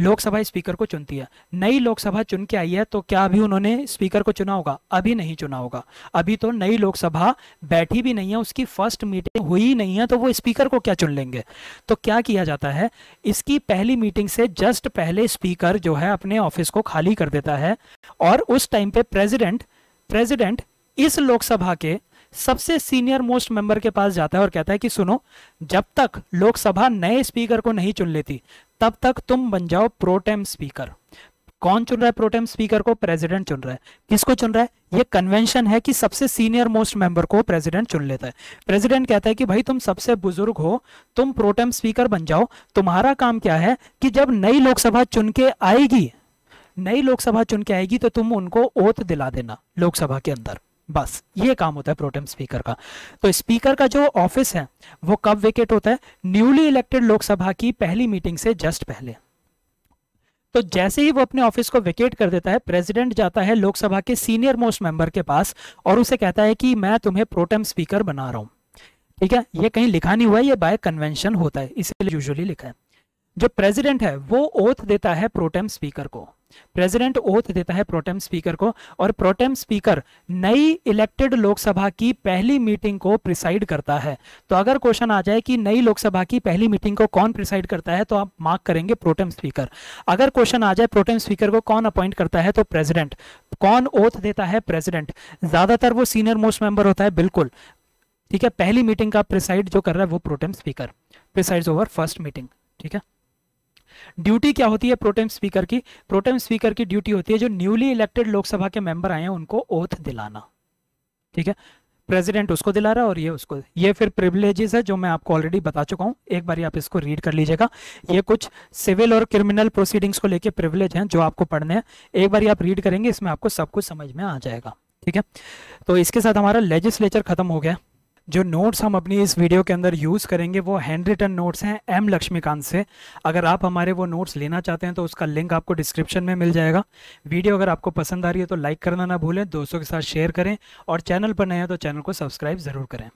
लोकसभा स्पीकर को चुनती है नई लोकसभा चुन के आई है तो क्या अभी उन्होंने स्पीकर को चुना होगा अभी नहीं चुना होगा अभी तो नई लोकसभा बैठी भी नहीं है उसकी फर्स्ट मीटिंग हुई नहीं है तो वो स्पीकर को क्या चुन लेंगे तो क्या किया जाता है इसकी पहली मीटिंग से जस्ट पहले स्पीकर जो है अपने ऑफिस को खाली कर देता है और उस टाइम पे प्रेजिडेंट प्रेजिडेंट इस लोकसभा के सबसे सीनियर मोस्ट मेंबर के पास जाता है और कहता है कि सुनो जब तक लोकसभा नए स्पीकर को नहीं चुन लेती तब तक तुम बन जाओ प्रोटेम स्पीकर कौन चुन रहा है प्रोटेम स्पीकर को प्रेसिडेंट चुन रहा है किसको चुन रहा है ये कन्वेंशन है कि सबसे सीनियर मोस्ट मेंबर को प्रेसिडेंट चुन लेता है प्रेसिडेंट कहता है कि भाई तुम सबसे बुजुर्ग हो तुम प्रोटेम स्पीकर बन जाओ तुम्हारा काम क्या है कि जब नई लोकसभा चुन के आएगी नई लोकसभा चुन के आएगी तो तुम उनको ओत दिला देना लोकसभा के अंदर बस ये काम होता है प्रोटेम स्पीकर का तो स्पीकर का जो ऑफिस है वो कब वेकेट होता है न्यूली इलेक्टेड लोकसभा की पहली मीटिंग से जस्ट पहले तो जैसे ही वो अपने ऑफिस को वेकेट कर देता है प्रेसिडेंट जाता है लोकसभा के सीनियर मोस्ट मेंबर के पास और उसे कहता है कि मैं तुम्हें प्रोटेम स्पीकर बना रहा हूं ठीक है ये कहीं लिखा नहीं हुआ है ये बाय कन्वेंशन होता है इसीलिए यूजुअली लिखा है जो प्रेसिडेंट है वो ओथ देता है प्रोटेम स्पीकर को प्रेसिडेंट ओथ देता है प्रोटेम स्पीकर को और प्रोटेम स्पीकर नई इलेक्टेड लोकसभा की पहली मीटिंग को प्रिसाइड करता है तो अगर क्वेश्चन आ जाए कि नई लोकसभा की पहली मीटिंग को कौन प्रिसाइड करता है तो आप मार्क करेंगे प्रोटेम स्पीकर अगर क्वेश्चन आ जाए प्रोटेम स्पीकर को कौन अपॉइंट करता है तो प्रेजिडेंट कौन ओथ देता है प्रेजिडेंट ज्यादातर वो सीनियर मोस्ट मेंबर होता है बिल्कुल ठीक है पहली मीटिंग का प्रिसाइड जो कर रहा है वो pro tem speaker preside over first meeting ठीक है ड्यूटी क्या होती है प्रोटेम स्पीकर की प्रोटेम स्पीकर की ड्यूटी होती है जो न्यूली इलेक्टेड लोकसभा के मेंबर आए हैं उनको ओथ दिलाना ठीक है प्रेसिडेंट उसको दिला रहा है और ये उसको ये फिर प्रिविलेजेस है जो मैं आपको ऑलरेडी बता चुका हूँ एक बार आप इसको रीड कर लीजिएगा ये कुछ सिविल और क्रिमिनल प्रोसीडिंग्स को लेके प्रिविलेज हैं जो आपको पढ़ने हैं एक बार आप रीड करेंगे इसमें आपको सब कुछ समझ में आ जाएगा ठीक है तो इसके साथ हमारा लेजिस्लेचर खत्म हो गया जो नोट्स हम अपनी इस वीडियो के अंदर यूज़ करेंगे वो हैंड रिटन नोट्स हैं एम लक्ष्मीकांत से अगर आप हमारे वो नोट्स लेना चाहते हैं तो उसका लिंक आपको डिस्क्रिप्शन में मिल जाएगा वीडियो अगर आपको पसंद आ रही है तो लाइक करना ना भूलें दोस्तों के साथ शेयर करें और चैनल पर नए हैं तो चैनल को सब्सक्राइब ज़रूर करें